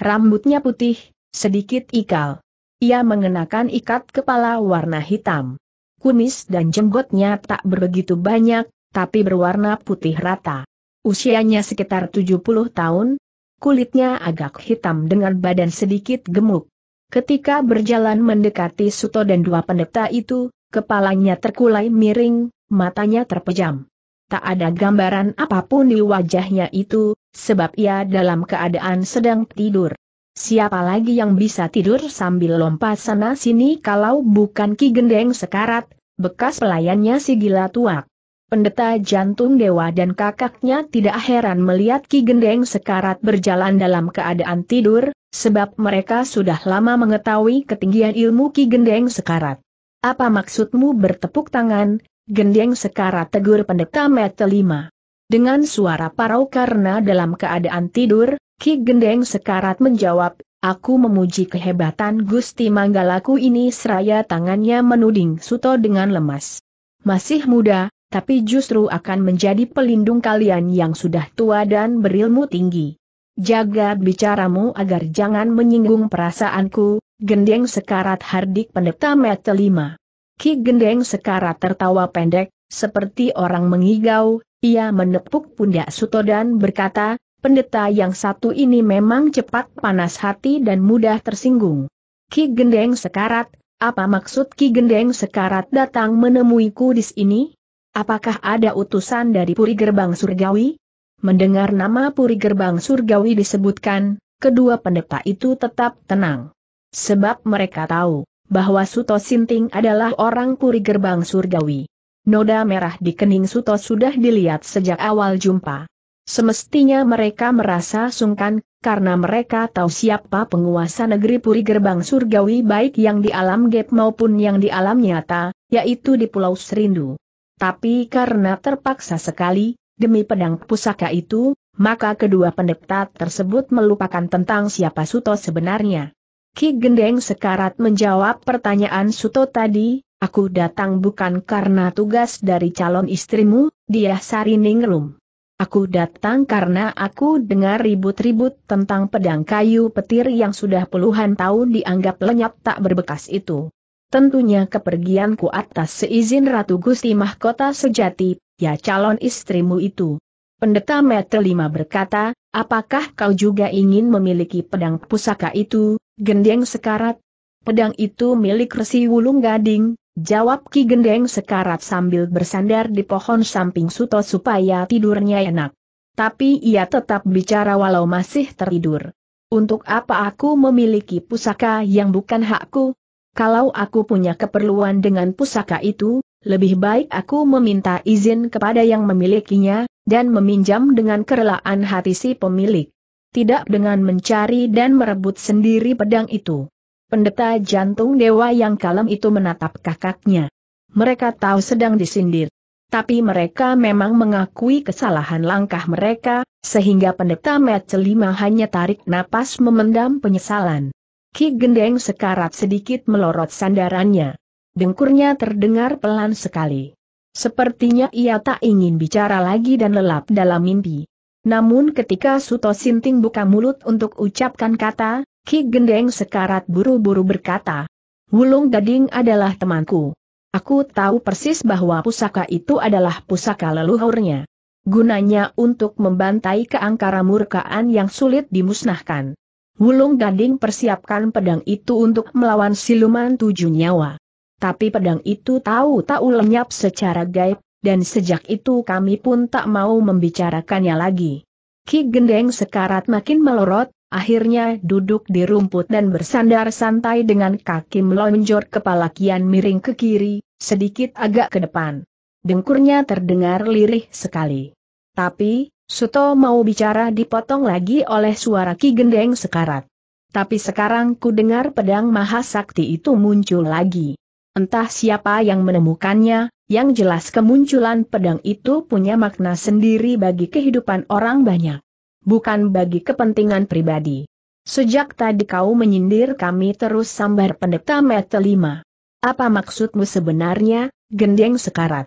Rambutnya putih, sedikit ikal. Ia mengenakan ikat kepala warna hitam. Kumis dan jenggotnya tak berbegitu banyak, tapi berwarna putih rata. Usianya sekitar 70 tahun, kulitnya agak hitam dengan badan sedikit gemuk. Ketika berjalan mendekati Suto dan dua pendeta itu, kepalanya terkulai miring, matanya terpejam. Tak ada gambaran apapun di wajahnya itu, sebab ia dalam keadaan sedang tidur. Siapa lagi yang bisa tidur sambil lompat sana-sini kalau bukan Ki Gendeng Sekarat, bekas pelayannya si gila tuak pendeta jantung dewa dan kakaknya tidak heran melihat Ki Gendeng sekarat berjalan dalam keadaan tidur, sebab mereka sudah lama mengetahui ketinggian ilmu Ki Gendeng sekarat. Apa maksudmu bertepuk tangan, Gendeng sekarat tegur pendeta metelima. Dengan suara parau karena dalam keadaan tidur, Ki Gendeng sekarat menjawab, Aku memuji kehebatan Gusti Manggalaku ini seraya tangannya menuding Suto dengan lemas. Masih muda, tapi justru akan menjadi pelindung kalian yang sudah tua dan berilmu tinggi. Jaga bicaramu agar jangan menyinggung perasaanku, gendeng sekarat hardik pendeta meter lima. Ki gendeng sekarat tertawa pendek, seperti orang mengigau, ia menepuk pundak Suto dan berkata, pendeta yang satu ini memang cepat panas hati dan mudah tersinggung. Ki gendeng sekarat, apa maksud Ki Gendeng sekarat datang menemuiku di sini? Apakah ada utusan dari Puri Gerbang Surgawi? Mendengar nama Puri Gerbang Surgawi disebutkan, kedua pendeta itu tetap tenang. Sebab mereka tahu, bahwa Suto Sinting adalah orang Puri Gerbang Surgawi. Noda merah di kening Suto sudah dilihat sejak awal jumpa. Semestinya mereka merasa sungkan, karena mereka tahu siapa penguasa negeri Puri Gerbang Surgawi baik yang di alam gap maupun yang di alam nyata, yaitu di Pulau Serindu. Tapi karena terpaksa sekali, demi pedang pusaka itu, maka kedua pendeta tersebut melupakan tentang siapa Suto sebenarnya. Ki Gendeng sekarat menjawab pertanyaan Suto tadi, aku datang bukan karena tugas dari calon istrimu, dia Sari Ningrum. Aku datang karena aku dengar ribut-ribut tentang pedang kayu petir yang sudah puluhan tahun dianggap lenyap tak berbekas itu tentunya kepergianku atas seizin Ratu Gusti Mahkota Sejati, ya calon istrimu itu. Pendeta Lima berkata, apakah kau juga ingin memiliki pedang pusaka itu, gendeng sekarat? Pedang itu milik Resi Wulung Gading, jawab Ki Gendeng sekarat sambil bersandar di pohon samping Suto supaya tidurnya enak. Tapi ia tetap bicara walau masih tertidur. Untuk apa aku memiliki pusaka yang bukan hakku, kalau aku punya keperluan dengan pusaka itu, lebih baik aku meminta izin kepada yang memilikinya, dan meminjam dengan kerelaan hati si pemilik. Tidak dengan mencari dan merebut sendiri pedang itu. Pendeta jantung dewa yang kalem itu menatap kakaknya. Mereka tahu sedang disindir. Tapi mereka memang mengakui kesalahan langkah mereka, sehingga pendeta Metzelima hanya tarik napas memendam penyesalan. Ki Gendeng sekarat sedikit melorot sandarannya. Dengkurnya terdengar pelan sekali. Sepertinya ia tak ingin bicara lagi dan lelap dalam mimpi. Namun ketika Suto Sinting buka mulut untuk ucapkan kata, Ki Gendeng sekarat buru-buru berkata, Wulung Gading adalah temanku. Aku tahu persis bahwa pusaka itu adalah pusaka leluhurnya. Gunanya untuk membantai keangkara murkaan yang sulit dimusnahkan. Wulung Gading persiapkan pedang itu untuk melawan siluman tujuh nyawa. Tapi pedang itu tahu tahu lenyap secara gaib, dan sejak itu kami pun tak mau membicarakannya lagi. Ki Gendeng sekarat makin melorot, akhirnya duduk di rumput dan bersandar santai dengan kaki melonjor kepala kian miring ke kiri, sedikit agak ke depan. Dengkurnya terdengar lirih sekali. Tapi, Suto mau bicara dipotong lagi oleh suara Ki Gendeng sekarat. Tapi sekarang ku dengar pedang mahasakti itu muncul lagi. Entah siapa yang menemukannya, yang jelas kemunculan pedang itu punya makna sendiri bagi kehidupan orang banyak. Bukan bagi kepentingan pribadi. Sejak tadi kau menyindir kami terus sambar pendeta metelima. Apa maksudmu sebenarnya, gendeng sekarat?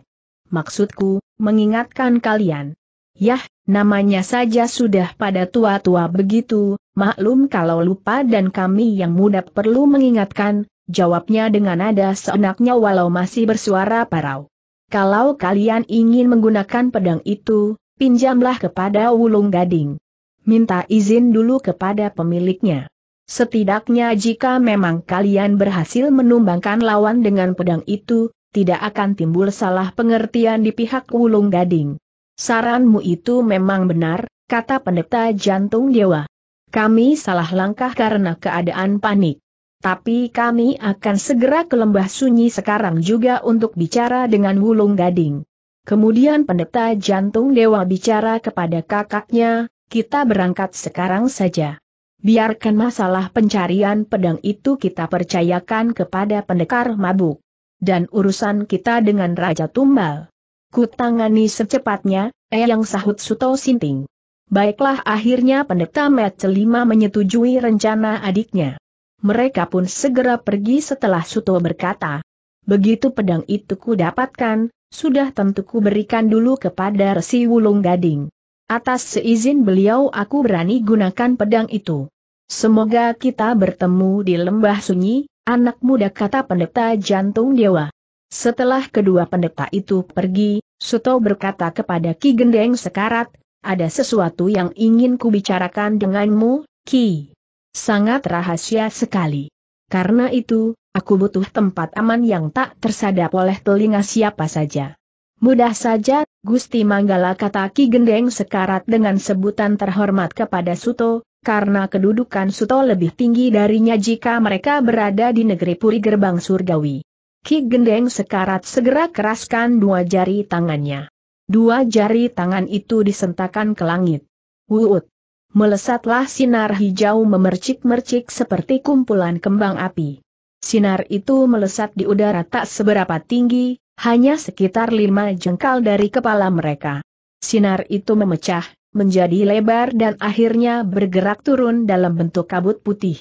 Maksudku, mengingatkan kalian. Yah, Namanya saja sudah pada tua-tua begitu, maklum kalau lupa dan kami yang muda perlu mengingatkan, jawabnya dengan nada seenaknya walau masih bersuara parau. Kalau kalian ingin menggunakan pedang itu, pinjamlah kepada Wulung Gading. Minta izin dulu kepada pemiliknya. Setidaknya jika memang kalian berhasil menumbangkan lawan dengan pedang itu, tidak akan timbul salah pengertian di pihak Wulung Gading. Saranmu itu memang benar, kata pendeta jantung dewa. Kami salah langkah karena keadaan panik. Tapi kami akan segera ke lembah sunyi sekarang juga untuk bicara dengan Wulung Gading. Kemudian pendeta jantung dewa bicara kepada kakaknya, kita berangkat sekarang saja. Biarkan masalah pencarian pedang itu kita percayakan kepada pendekar mabuk. Dan urusan kita dengan Raja Tumbal. Ku tangani secepatnya, Eyang sahut Suto Sinting. Baiklah akhirnya pendeta Metcelima menyetujui rencana adiknya. Mereka pun segera pergi setelah Suto berkata, Begitu pedang itu ku dapatkan, sudah tentu ku berikan dulu kepada Resi Wulung Gading. Atas seizin beliau aku berani gunakan pedang itu. Semoga kita bertemu di lembah sunyi, anak muda kata pendeta jantung dewa. Setelah kedua pendeta itu pergi, Suto berkata kepada Ki Gendeng Sekarat, ada sesuatu yang ingin kubicarakan denganmu, Ki. Sangat rahasia sekali. Karena itu, aku butuh tempat aman yang tak tersadap oleh telinga siapa saja. Mudah saja, Gusti Manggala kata Ki Gendeng Sekarat dengan sebutan terhormat kepada Suto, karena kedudukan Suto lebih tinggi darinya jika mereka berada di negeri Puri Gerbang Surgawi. Ki Gendeng sekarat segera keraskan dua jari tangannya. Dua jari tangan itu disentakan ke langit. Wuut! Melesatlah sinar hijau memercik-mercik seperti kumpulan kembang api. Sinar itu melesat di udara tak seberapa tinggi, hanya sekitar lima jengkal dari kepala mereka. Sinar itu memecah, menjadi lebar dan akhirnya bergerak turun dalam bentuk kabut putih.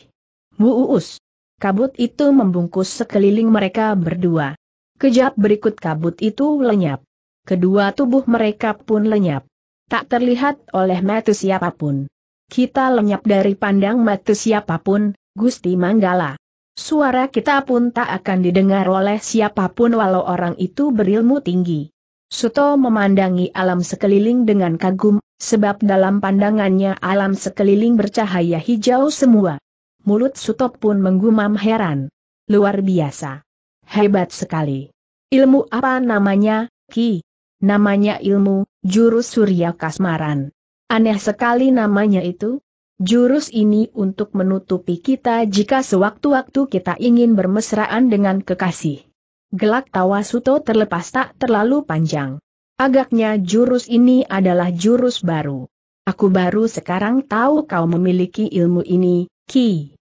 Wuus! kabut itu membungkus sekeliling mereka berdua. Kejap berikut kabut itu lenyap. Kedua tubuh mereka pun lenyap. Tak terlihat oleh mata siapapun. Kita lenyap dari pandang mata siapapun, Gusti Manggala. Suara kita pun tak akan didengar oleh siapapun walau orang itu berilmu tinggi. Suto memandangi alam sekeliling dengan kagum, sebab dalam pandangannya alam sekeliling bercahaya hijau semua mulut Sutop pun menggumam heran. Luar biasa. Hebat sekali. Ilmu apa namanya, Ki? Namanya ilmu, jurus surya kasmaran. Aneh sekali namanya itu. Jurus ini untuk menutupi kita jika sewaktu-waktu kita ingin bermesraan dengan kekasih. Gelak tawa Suto terlepas tak terlalu panjang. Agaknya jurus ini adalah jurus baru. Aku baru sekarang tahu kau memiliki ilmu ini, Ki.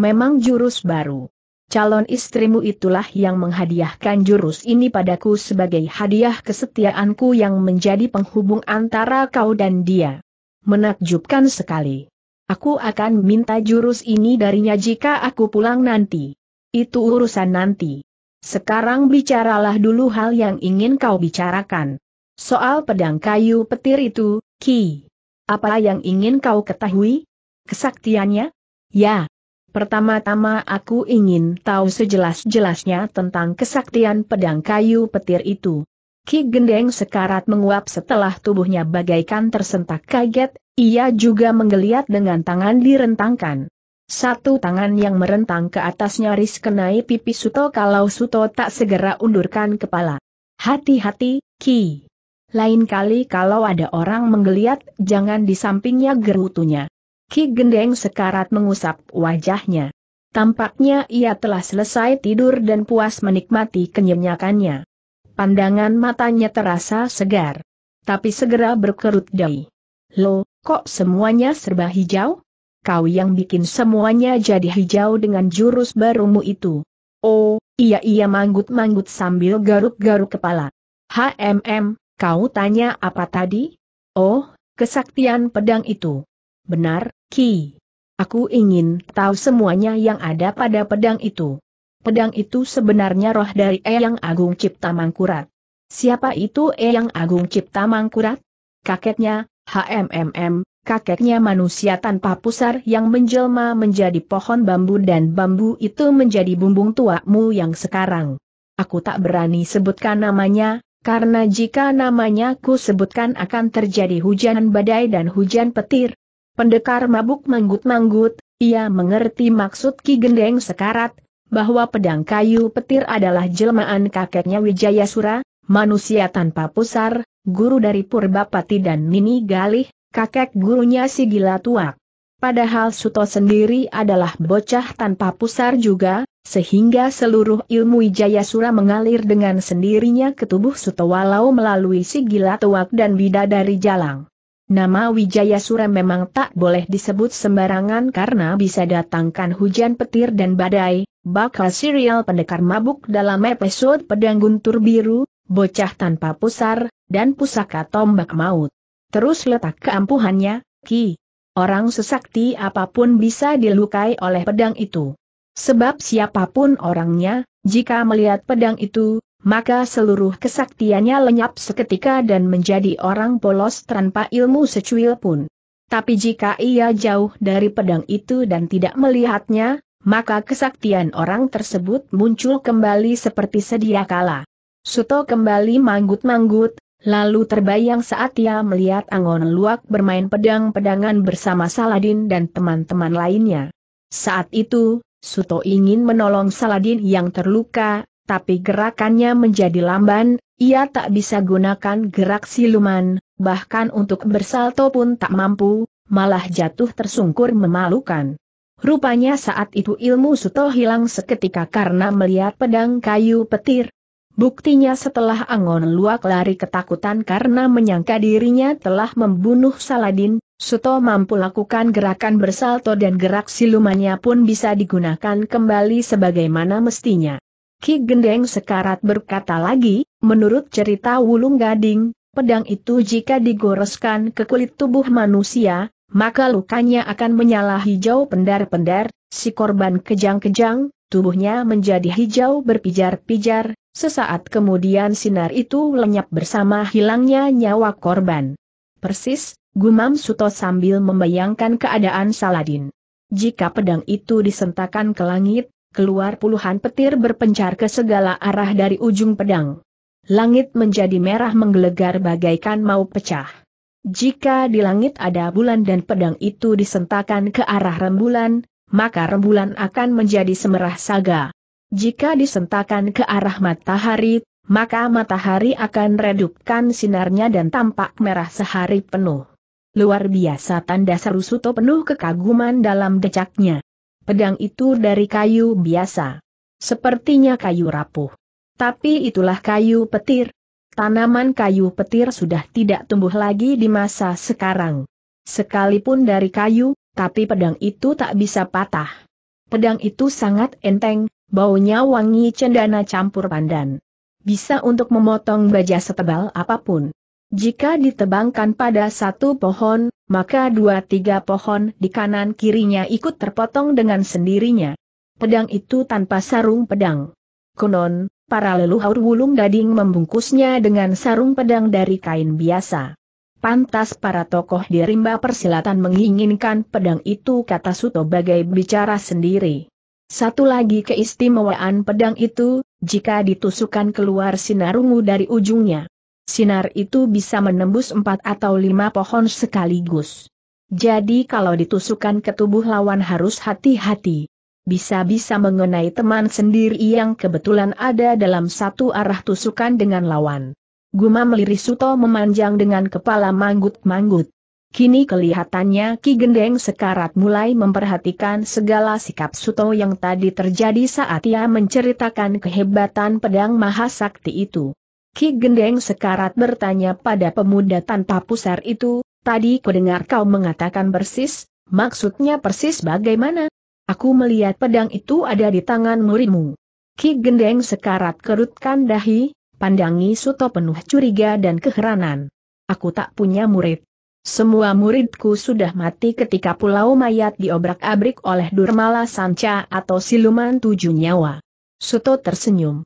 Memang jurus baru. Calon istrimu itulah yang menghadiahkan jurus ini padaku sebagai hadiah kesetiaanku yang menjadi penghubung antara kau dan dia. Menakjubkan sekali. Aku akan minta jurus ini darinya jika aku pulang nanti. Itu urusan nanti. Sekarang bicaralah dulu hal yang ingin kau bicarakan. Soal pedang kayu petir itu, Ki. Apa yang ingin kau ketahui? Kesaktiannya? Ya. Pertama-tama aku ingin tahu sejelas-jelasnya tentang kesaktian pedang kayu petir itu. Ki Gendeng sekarat menguap setelah tubuhnya bagaikan tersentak kaget, ia juga menggeliat dengan tangan direntangkan. Satu tangan yang merentang ke atas nyaris kenai pipi Suto kalau Suto tak segera undurkan kepala. Hati-hati, Ki. Lain kali kalau ada orang menggeliat, jangan di sampingnya gerutunya. Ki Gendeng sekarat mengusap wajahnya. Tampaknya ia telah selesai tidur dan puas menikmati kenyenyakannya. Pandangan matanya terasa segar. Tapi segera berkerut dahi. Lo, kok semuanya serba hijau? Kau yang bikin semuanya jadi hijau dengan jurus barumu itu. Oh, iya iya manggut-manggut sambil garuk-garuk kepala. HMM, kau tanya apa tadi? Oh, kesaktian pedang itu. Benar, Ki. Aku ingin tahu semuanya yang ada pada pedang itu. Pedang itu sebenarnya roh dari Eyang Agung Cipta Mangkurat. Siapa itu Eyang Agung Cipta Mangkurat? Kakeknya, HMMM, kakeknya manusia tanpa pusar yang menjelma menjadi pohon bambu dan bambu itu menjadi bumbung tuamu yang sekarang. Aku tak berani sebutkan namanya, karena jika namanya ku sebutkan akan terjadi hujan badai dan hujan petir, Pendekar mabuk manggut-manggut, ia mengerti maksud Ki Gendeng Sekarat, bahwa pedang kayu petir adalah jelmaan kakeknya Wijayasura, manusia tanpa pusar, guru dari Purbapati dan mini Galih, kakek gurunya si gila tuak. Padahal Suto sendiri adalah bocah tanpa pusar juga, sehingga seluruh ilmu Wijayasura mengalir dengan sendirinya ke tubuh Suto walau melalui si gila tuak dan bidadari jalang. Nama Wijaya Sura memang tak boleh disebut sembarangan karena bisa datangkan hujan petir dan badai, bakal serial pendekar mabuk dalam episode Pedang Guntur Biru, Bocah Tanpa Pusar, dan Pusaka Tombak Maut. Terus letak keampuhannya, Ki. Orang sesakti apapun bisa dilukai oleh pedang itu. Sebab siapapun orangnya, jika melihat pedang itu, maka seluruh kesaktiannya lenyap seketika dan menjadi orang polos tanpa ilmu secuil pun. Tapi jika ia jauh dari pedang itu dan tidak melihatnya, maka kesaktian orang tersebut muncul kembali seperti sedia kala. Suto kembali manggut-manggut, lalu terbayang saat ia melihat Angon Luak bermain pedang-pedangan bersama Saladin dan teman-teman lainnya. Saat itu, Suto ingin menolong Saladin yang terluka, tapi gerakannya menjadi lamban, ia tak bisa gunakan gerak siluman, bahkan untuk bersalto pun tak mampu, malah jatuh tersungkur memalukan. Rupanya saat itu ilmu Suto hilang seketika karena melihat pedang kayu petir. Buktinya setelah Angon Luak lari ketakutan karena menyangka dirinya telah membunuh Saladin, Suto mampu lakukan gerakan bersalto dan gerak silumannya pun bisa digunakan kembali sebagaimana mestinya. Ki Gendeng Sekarat berkata lagi, menurut cerita Wulung Gading, pedang itu jika digoreskan ke kulit tubuh manusia, maka lukanya akan menyala hijau pendar-pendar, si korban kejang-kejang, tubuhnya menjadi hijau berpijar-pijar, sesaat kemudian sinar itu lenyap bersama hilangnya nyawa korban. Persis, gumam Suto sambil membayangkan keadaan Saladin. Jika pedang itu disentakan ke langit, keluar puluhan petir berpencar ke segala arah dari ujung pedang. Langit menjadi merah menggelegar bagaikan mau pecah. Jika di langit ada bulan dan pedang itu disentakan ke arah rembulan, maka rembulan akan menjadi semerah saga. Jika disentakan ke arah matahari, maka matahari akan redupkan sinarnya dan tampak merah sehari penuh. Luar biasa tanda seru Suto penuh kekaguman dalam decaknya. Pedang itu dari kayu biasa. Sepertinya kayu rapuh. Tapi itulah kayu petir. Tanaman kayu petir sudah tidak tumbuh lagi di masa sekarang. Sekalipun dari kayu, tapi pedang itu tak bisa patah. Pedang itu sangat enteng, baunya wangi cendana campur pandan. Bisa untuk memotong baja setebal apapun. Jika ditebangkan pada satu pohon, maka dua tiga pohon di kanan kirinya ikut terpotong dengan sendirinya. Pedang itu tanpa sarung pedang. Konon, para leluhur wulung gading membungkusnya dengan sarung pedang dari kain biasa. Pantas para tokoh di rimba persilatan menginginkan pedang itu kata Suto bagai bicara sendiri. Satu lagi keistimewaan pedang itu, jika ditusukkan keluar sinar ungu dari ujungnya sinar itu bisa menembus empat atau lima pohon sekaligus. Jadi kalau ditusukkan ke tubuh lawan harus hati-hati. Bisa-bisa mengenai teman sendiri yang kebetulan ada dalam satu arah tusukan dengan lawan. Guma meliris Suto memanjang dengan kepala manggut-manggut. Kini kelihatannya Ki Gendeng sekarat mulai memperhatikan segala sikap Suto yang tadi terjadi saat ia menceritakan kehebatan pedang mahasakti itu. Ki Gendeng sekarat bertanya pada pemuda tanpa pusar itu, tadi kudengar kau mengatakan persis, maksudnya persis bagaimana? Aku melihat pedang itu ada di tangan murimu. Ki Gendeng sekarat kerutkan dahi, pandangi Suto penuh curiga dan keheranan. Aku tak punya murid. Semua muridku sudah mati ketika pulau mayat diobrak-abrik oleh Durmala Sanca atau siluman tujuh nyawa. Suto tersenyum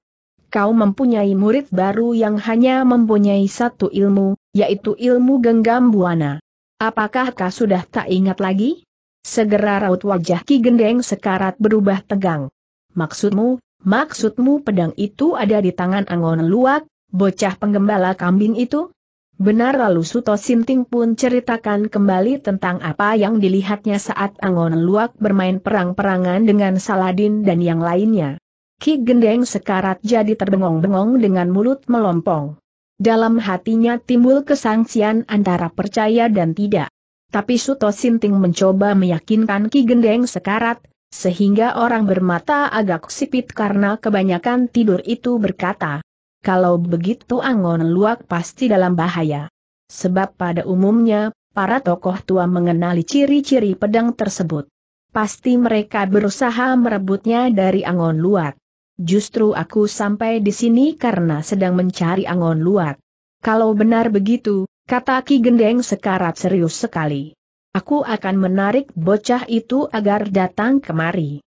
kau mempunyai murid baru yang hanya mempunyai satu ilmu, yaitu ilmu genggam buana. Apakah kau sudah tak ingat lagi? Segera raut wajah Ki Gendeng sekarat berubah tegang. Maksudmu, maksudmu pedang itu ada di tangan Angon Luak, bocah penggembala kambing itu? Benar lalu Suto Sinting pun ceritakan kembali tentang apa yang dilihatnya saat Angon Luak bermain perang-perangan dengan Saladin dan yang lainnya. Ki Gendeng sekarat jadi terbengong-bengong dengan mulut melompong. Dalam hatinya timbul kesangsian antara percaya dan tidak. Tapi Suto Sinting mencoba meyakinkan Ki Gendeng sekarat, sehingga orang bermata agak sipit karena kebanyakan tidur itu berkata, kalau begitu Angon Luak pasti dalam bahaya. Sebab pada umumnya, para tokoh tua mengenali ciri-ciri pedang tersebut. Pasti mereka berusaha merebutnya dari Angon Luak. Justru aku sampai di sini karena sedang mencari angon luar. Kalau benar begitu, kata Ki Gendeng sekarat serius sekali. Aku akan menarik bocah itu agar datang kemari.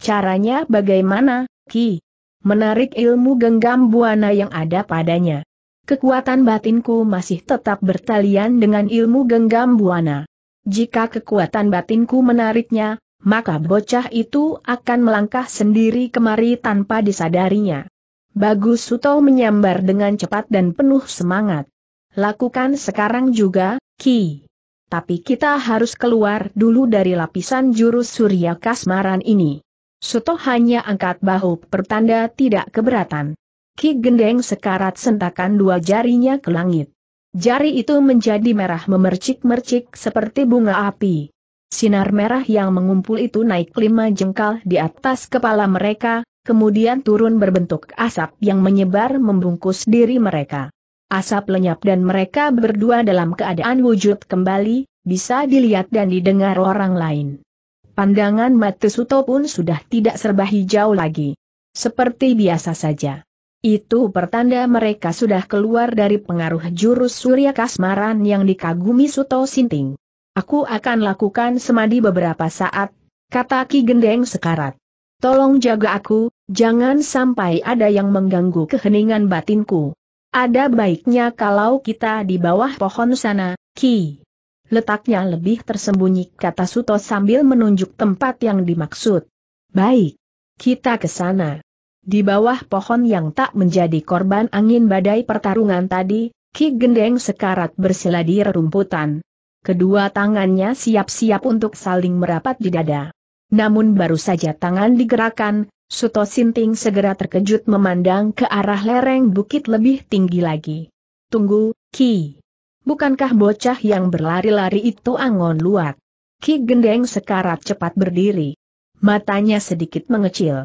Caranya bagaimana, Ki? Menarik ilmu genggam buana yang ada padanya. Kekuatan batinku masih tetap bertalian dengan ilmu genggam buana. Jika kekuatan batinku menariknya, maka bocah itu akan melangkah sendiri kemari tanpa disadarinya. Bagus Suto menyambar dengan cepat dan penuh semangat. Lakukan sekarang juga, Ki. Tapi kita harus keluar dulu dari lapisan jurus surya kasmaran ini. Suto hanya angkat bahu pertanda tidak keberatan. Ki Gendeng sekarat sentakan dua jarinya ke langit. Jari itu menjadi merah memercik-mercik seperti bunga api. Sinar merah yang mengumpul itu naik lima jengkal di atas kepala mereka, kemudian turun berbentuk asap yang menyebar membungkus diri mereka. Asap lenyap dan mereka berdua dalam keadaan wujud kembali, bisa dilihat dan didengar orang lain. Pandangan Matsuto pun sudah tidak serba hijau lagi. Seperti biasa saja. Itu pertanda mereka sudah keluar dari pengaruh jurus Surya Kasmaran yang dikagumi Suto Sinting. Aku akan lakukan semadi beberapa saat, kata Ki Gendeng sekarat. Tolong jaga aku, jangan sampai ada yang mengganggu keheningan batinku. Ada baiknya kalau kita di bawah pohon sana, Ki. Letaknya lebih tersembunyi, kata Suto sambil menunjuk tempat yang dimaksud. Baik. Kita ke sana. Di bawah pohon yang tak menjadi korban angin badai pertarungan tadi, Ki Gendeng sekarat bersila di rerumputan kedua tangannya siap-siap untuk saling merapat di dada. Namun baru saja tangan digerakkan, Suto Sinting segera terkejut memandang ke arah lereng bukit lebih tinggi lagi. Tunggu, Ki. Bukankah bocah yang berlari-lari itu Angon Luat? Ki Gendeng sekarat cepat berdiri. Matanya sedikit mengecil.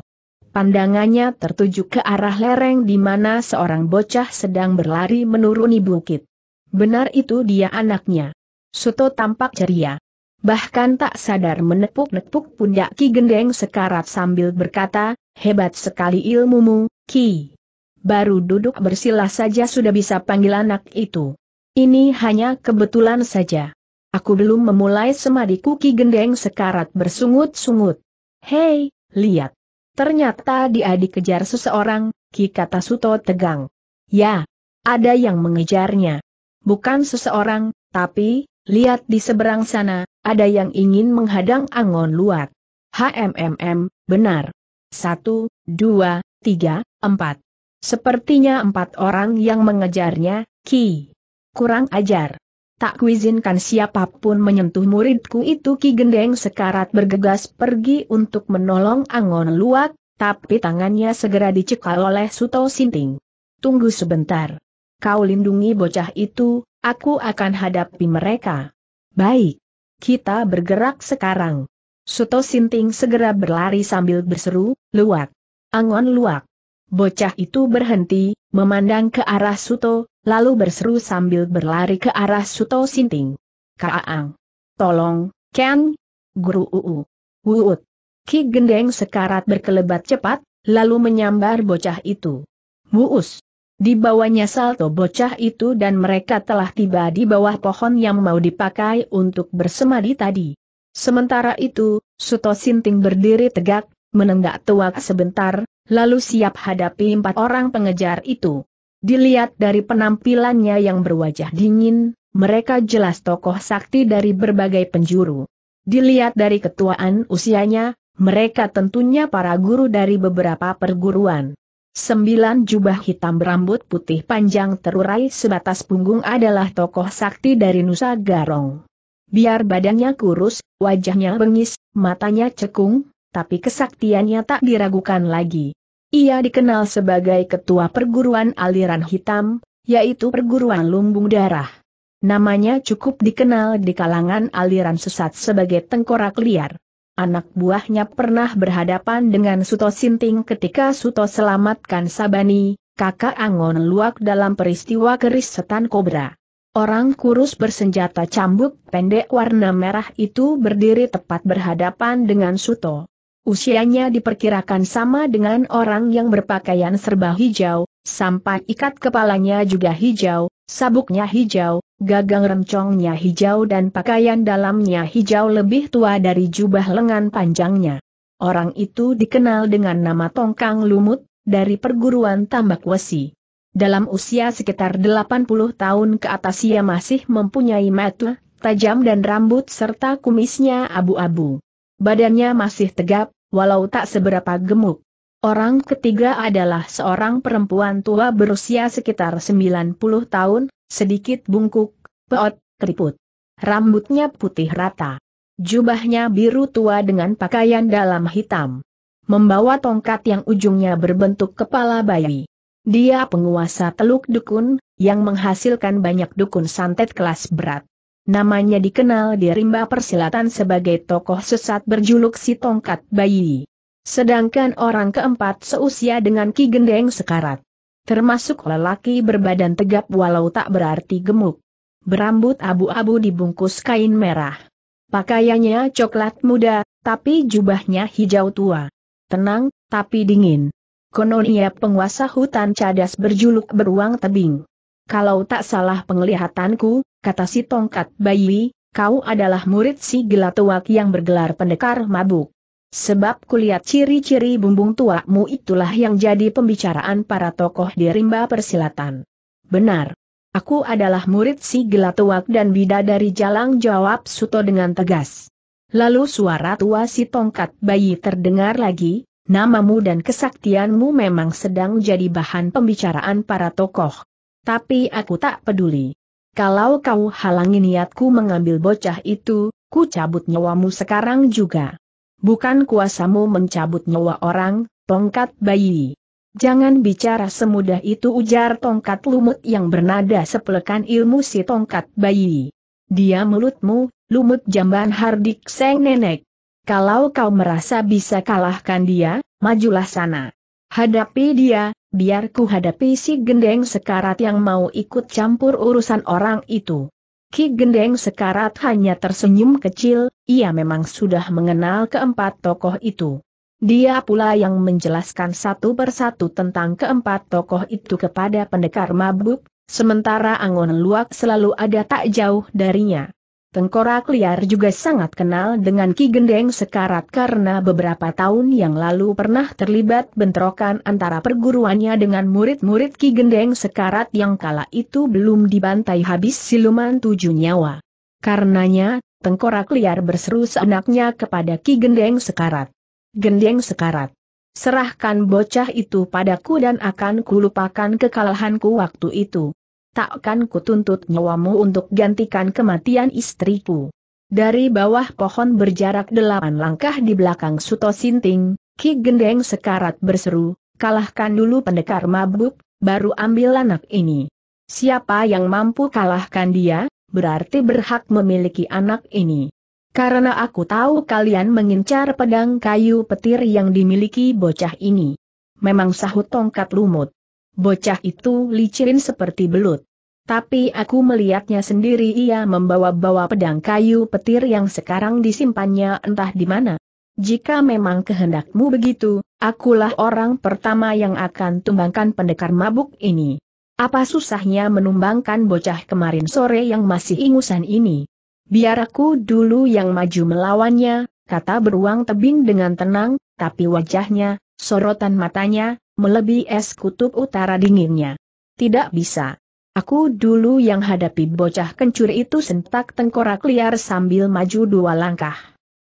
Pandangannya tertuju ke arah lereng di mana seorang bocah sedang berlari menuruni bukit. Benar itu dia anaknya. Suto tampak ceria. Bahkan tak sadar menepuk-nepuk pundak Ki Gendeng sekarat sambil berkata, hebat sekali ilmumu, Ki. Baru duduk bersilah saja sudah bisa panggil anak itu. Ini hanya kebetulan saja. Aku belum memulai semadiku Ki Gendeng sekarat bersungut-sungut. Hei, lihat. Ternyata dia dikejar seseorang, Ki kata Suto tegang. Ya, ada yang mengejarnya. Bukan seseorang, tapi, lihat di seberang sana, ada yang ingin menghadang Angon Luat. HMMM, benar. Satu, dua, tiga, empat. Sepertinya empat orang yang mengejarnya, Ki. Kurang ajar. Tak kuizinkan siapapun menyentuh muridku itu Ki Gendeng sekarat bergegas pergi untuk menolong Angon Luat, tapi tangannya segera dicekal oleh Suto Sinting. Tunggu sebentar. Kau lindungi bocah itu, Aku akan hadapi mereka. Baik. Kita bergerak sekarang. Suto Sinting segera berlari sambil berseru, luak. Angon luak. Bocah itu berhenti, memandang ke arah Suto, lalu berseru sambil berlari ke arah Suto Sinting. Kaang. Tolong, Ken. Guru Uu. Wuut. Ki Gendeng sekarat berkelebat cepat, lalu menyambar bocah itu. Muus. Di bawahnya salto bocah itu dan mereka telah tiba di bawah pohon yang mau dipakai untuk bersemadi tadi. Sementara itu, Suto Sinting berdiri tegak, menenggak tuak sebentar, lalu siap hadapi empat orang pengejar itu. Dilihat dari penampilannya yang berwajah dingin, mereka jelas tokoh sakti dari berbagai penjuru. Dilihat dari ketuaan usianya, mereka tentunya para guru dari beberapa perguruan. Sembilan jubah hitam berambut putih panjang terurai sebatas punggung adalah tokoh sakti dari Nusa Garong. Biar badannya kurus, wajahnya bengis, matanya cekung, tapi kesaktiannya tak diragukan lagi. Ia dikenal sebagai ketua perguruan aliran hitam, yaitu perguruan lumbung darah. Namanya cukup dikenal di kalangan aliran sesat sebagai tengkorak liar anak buahnya pernah berhadapan dengan Suto Sinting ketika Suto selamatkan Sabani, kakak Angon Luak dalam peristiwa keris setan kobra. Orang kurus bersenjata cambuk pendek warna merah itu berdiri tepat berhadapan dengan Suto. Usianya diperkirakan sama dengan orang yang berpakaian serba hijau, sampai ikat kepalanya juga hijau, sabuknya hijau, gagang rencongnya hijau dan pakaian dalamnya hijau lebih tua dari jubah lengan panjangnya. Orang itu dikenal dengan nama Tongkang Lumut, dari perguruan tambak wesi. Dalam usia sekitar 80 tahun ke atas ia masih mempunyai mata, tajam dan rambut serta kumisnya abu-abu. Badannya masih tegap, walau tak seberapa gemuk. Orang ketiga adalah seorang perempuan tua berusia sekitar 90 tahun, sedikit bungkuk, peot, keriput. Rambutnya putih rata. Jubahnya biru tua dengan pakaian dalam hitam. Membawa tongkat yang ujungnya berbentuk kepala bayi. Dia penguasa teluk dukun, yang menghasilkan banyak dukun santet kelas berat. Namanya dikenal di rimba persilatan sebagai tokoh sesat berjuluk si tongkat bayi. Sedangkan orang keempat seusia dengan Ki Gendeng Sekarat termasuk lelaki berbadan tegap walau tak berarti gemuk. Berambut abu-abu dibungkus kain merah. Pakaiannya coklat muda, tapi jubahnya hijau tua. Tenang, tapi dingin. Konon ia penguasa hutan cadas berjuluk beruang tebing. Kalau tak salah penglihatanku, kata si tongkat bayi, kau adalah murid si gelatuak yang bergelar pendekar mabuk. Sebab kulihat ciri-ciri bumbung tuamu itulah yang jadi pembicaraan para tokoh di rimba persilatan. Benar. Aku adalah murid si Gelatuak dan bida dari Jalang jawab Suto dengan tegas. Lalu suara tua si tongkat bayi terdengar lagi, namamu dan kesaktianmu memang sedang jadi bahan pembicaraan para tokoh. Tapi aku tak peduli. Kalau kau halangi niatku mengambil bocah itu, ku cabut nyawamu sekarang juga. Bukan kuasamu mencabut nyawa orang, tongkat bayi. Jangan bicara semudah itu ujar tongkat lumut yang bernada sepelekan ilmu si tongkat bayi. Dia mulutmu, lumut jamban hardik seng nenek. Kalau kau merasa bisa kalahkan dia, majulah sana. Hadapi dia, biar ku hadapi si gendeng sekarat yang mau ikut campur urusan orang itu. Ki Gendeng Sekarat hanya tersenyum kecil, ia memang sudah mengenal keempat tokoh itu. Dia pula yang menjelaskan satu persatu tentang keempat tokoh itu kepada pendekar mabuk, sementara Angon Luak selalu ada tak jauh darinya. Tengkorak liar juga sangat kenal dengan Ki Gendeng Sekarat karena beberapa tahun yang lalu pernah terlibat bentrokan antara perguruannya dengan murid-murid Ki Gendeng Sekarat yang kala itu belum dibantai habis siluman tujuh nyawa. Karenanya, Tengkorak liar berseru seenaknya kepada Ki Gendeng Sekarat. Gendeng Sekarat. Serahkan bocah itu padaku dan akan kulupakan kekalahanku waktu itu takkan kutuntut nyawamu untuk gantikan kematian istriku. Dari bawah pohon berjarak delapan langkah di belakang Suto Sinting, Ki Gendeng sekarat berseru, kalahkan dulu pendekar mabuk, baru ambil anak ini. Siapa yang mampu kalahkan dia, berarti berhak memiliki anak ini. Karena aku tahu kalian mengincar pedang kayu petir yang dimiliki bocah ini. Memang sahut tongkat lumut. Bocah itu licin seperti belut. Tapi aku melihatnya sendiri ia membawa-bawa pedang kayu petir yang sekarang disimpannya entah di mana. Jika memang kehendakmu begitu, akulah orang pertama yang akan tumbangkan pendekar mabuk ini. Apa susahnya menumbangkan bocah kemarin sore yang masih ingusan ini? Biar aku dulu yang maju melawannya, kata beruang tebing dengan tenang, tapi wajahnya, Sorotan matanya, melebihi es kutub utara dinginnya. Tidak bisa. Aku dulu yang hadapi bocah kencur itu sentak tengkorak liar sambil maju dua langkah.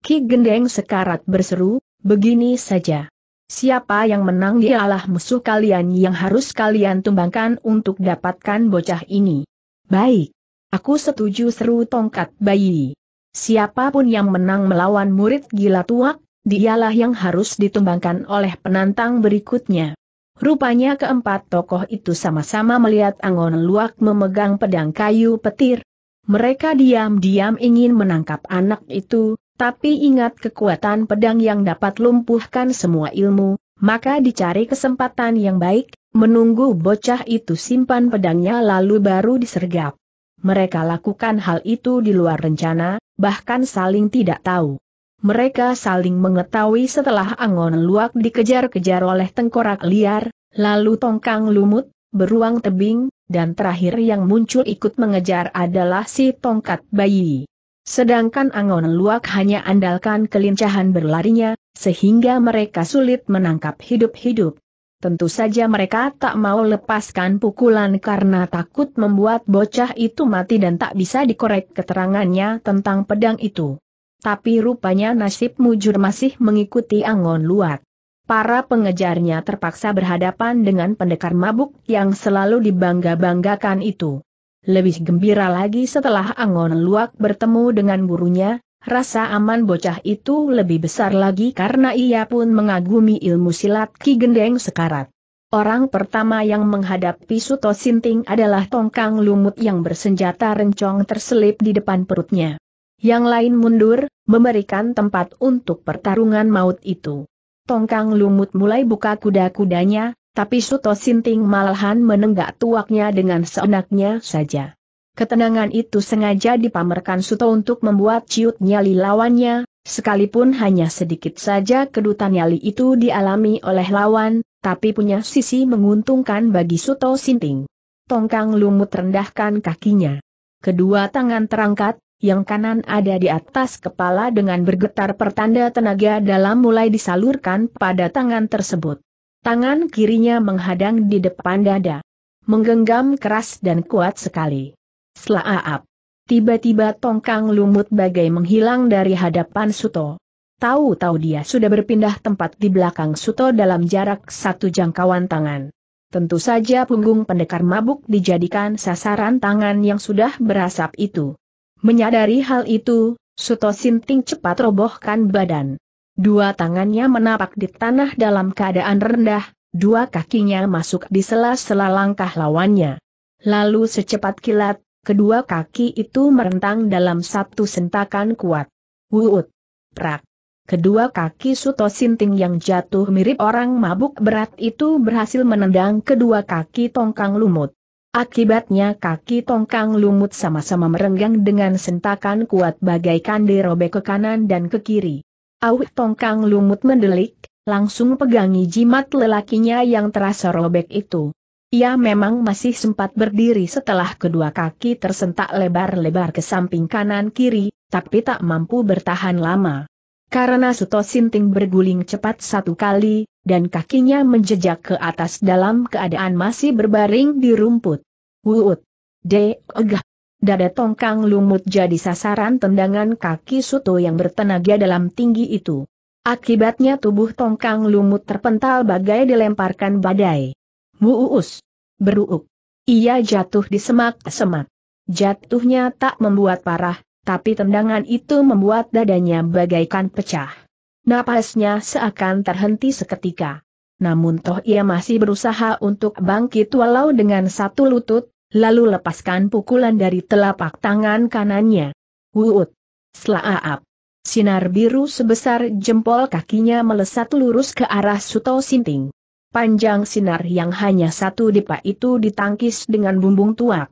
Ki Gendeng sekarat berseru, begini saja. Siapa yang menang dialah musuh kalian yang harus kalian tumbangkan untuk dapatkan bocah ini. Baik. Aku setuju seru tongkat bayi. Siapapun yang menang melawan murid gila tuak, dialah yang harus ditumbangkan oleh penantang berikutnya. Rupanya keempat tokoh itu sama-sama melihat Angon Luak memegang pedang kayu petir. Mereka diam-diam ingin menangkap anak itu, tapi ingat kekuatan pedang yang dapat lumpuhkan semua ilmu, maka dicari kesempatan yang baik, menunggu bocah itu simpan pedangnya lalu baru disergap. Mereka lakukan hal itu di luar rencana, bahkan saling tidak tahu. Mereka saling mengetahui setelah Angon Luak dikejar-kejar oleh tengkorak liar, lalu tongkang lumut, beruang tebing, dan terakhir yang muncul ikut mengejar adalah si tongkat bayi. Sedangkan Angon Luak hanya andalkan kelincahan berlarinya, sehingga mereka sulit menangkap hidup-hidup. Tentu saja mereka tak mau lepaskan pukulan karena takut membuat bocah itu mati dan tak bisa dikorek keterangannya tentang pedang itu. Tapi rupanya nasib mujur masih mengikuti Angon Luat. Para pengejarnya terpaksa berhadapan dengan pendekar mabuk yang selalu dibangga-banggakan itu. Lebih gembira lagi setelah Angon Luak bertemu dengan burunya, Rasa aman bocah itu lebih besar lagi karena ia pun mengagumi ilmu silat Ki Gendeng Sekarat. Orang pertama yang menghadapi Suto Sinting adalah tongkang lumut yang bersenjata rencong terselip di depan perutnya. Yang lain mundur, memberikan tempat untuk pertarungan maut itu. Tongkang Lumut mulai buka kuda-kudanya, tapi Suto Sinting malahan menenggak tuaknya dengan seenaknya saja. Ketenangan itu sengaja dipamerkan Suto untuk membuat ciut nyali lawannya, sekalipun hanya sedikit saja kedutan nyali itu dialami oleh lawan, tapi punya sisi menguntungkan bagi Suto Sinting. Tongkang Lumut rendahkan kakinya. Kedua tangan terangkat, yang kanan ada di atas kepala dengan bergetar pertanda tenaga dalam mulai disalurkan pada tangan tersebut. Tangan kirinya menghadang di depan dada. Menggenggam keras dan kuat sekali. Setelah Selaap. Tiba-tiba tongkang lumut bagai menghilang dari hadapan Suto. Tahu-tahu dia sudah berpindah tempat di belakang Suto dalam jarak satu jangkauan tangan. Tentu saja punggung pendekar mabuk dijadikan sasaran tangan yang sudah berasap itu. Menyadari hal itu, Suto Sinting cepat robohkan badan. Dua tangannya menapak di tanah dalam keadaan rendah, dua kakinya masuk di sela-sela langkah lawannya. Lalu secepat kilat, kedua kaki itu merentang dalam satu sentakan kuat. Wuut. Prak. Kedua kaki Suto Sinting yang jatuh mirip orang mabuk berat itu berhasil menendang kedua kaki tongkang lumut. Akibatnya kaki tongkang lumut sama-sama merenggang dengan sentakan kuat bagaikan dirobek ke kanan dan ke kiri. Awit tongkang lumut mendelik, langsung pegangi jimat lelakinya yang terasa robek itu. Ia memang masih sempat berdiri setelah kedua kaki tersentak lebar-lebar ke samping kanan kiri, tapi tak mampu bertahan lama. Karena Suto Sinting berguling cepat satu kali, dan kakinya menjejak ke atas dalam keadaan masih berbaring di rumput. Wuut! Degah! Dada tongkang lumut jadi sasaran tendangan kaki Suto yang bertenaga dalam tinggi itu. Akibatnya tubuh tongkang lumut terpental bagai dilemparkan badai. Wuus! Beruuk! Ia jatuh di semak-semak. Jatuhnya tak membuat parah, tapi tendangan itu membuat dadanya bagaikan pecah. Napasnya seakan terhenti seketika. Namun toh ia masih berusaha untuk bangkit walau dengan satu lutut, lalu lepaskan pukulan dari telapak tangan kanannya. Wuut! Selaap! Sinar biru sebesar jempol kakinya melesat lurus ke arah Suto Sinting. Panjang sinar yang hanya satu dipa itu ditangkis dengan bumbung tuak.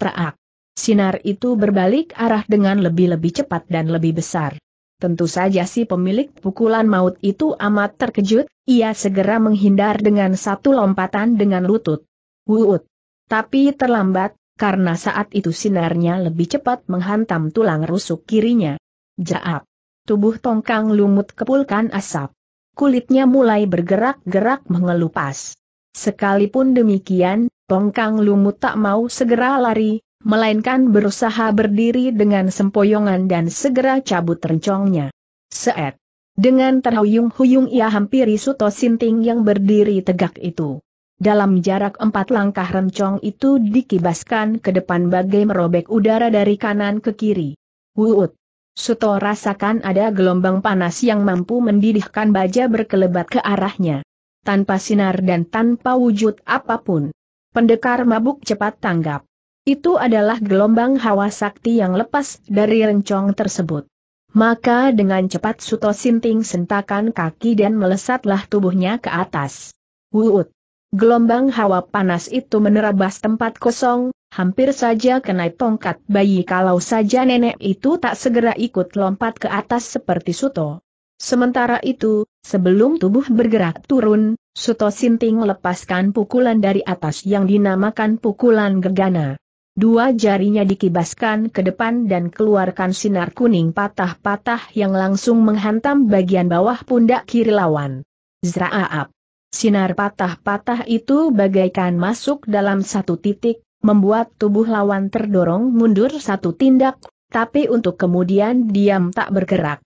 Traak! sinar itu berbalik arah dengan lebih-lebih cepat dan lebih besar. Tentu saja si pemilik pukulan maut itu amat terkejut, ia segera menghindar dengan satu lompatan dengan lutut. Wuut. Tapi terlambat, karena saat itu sinarnya lebih cepat menghantam tulang rusuk kirinya. Jaap. Tubuh tongkang lumut kepulkan asap. Kulitnya mulai bergerak-gerak mengelupas. Sekalipun demikian, tongkang lumut tak mau segera lari, melainkan berusaha berdiri dengan sempoyongan dan segera cabut rencongnya. Seet. Dengan terhuyung-huyung ia hampiri Suto Sinting yang berdiri tegak itu. Dalam jarak empat langkah rencong itu dikibaskan ke depan bagai merobek udara dari kanan ke kiri. Wuut. Suto rasakan ada gelombang panas yang mampu mendidihkan baja berkelebat ke arahnya. Tanpa sinar dan tanpa wujud apapun. Pendekar mabuk cepat tanggap. Itu adalah gelombang hawa sakti yang lepas dari rencong tersebut. Maka dengan cepat Suto Sinting sentakan kaki dan melesatlah tubuhnya ke atas. Wuut! Gelombang hawa panas itu menerabas tempat kosong, hampir saja kena tongkat bayi kalau saja nenek itu tak segera ikut lompat ke atas seperti Suto. Sementara itu, sebelum tubuh bergerak turun, Suto Sinting lepaskan pukulan dari atas yang dinamakan pukulan gegana. Dua jarinya dikibaskan ke depan dan keluarkan sinar kuning patah-patah yang langsung menghantam bagian bawah pundak kiri lawan. Zr'aab. Sinar patah-patah itu bagaikan masuk dalam satu titik, membuat tubuh lawan terdorong mundur satu tindak, tapi untuk kemudian diam tak bergerak.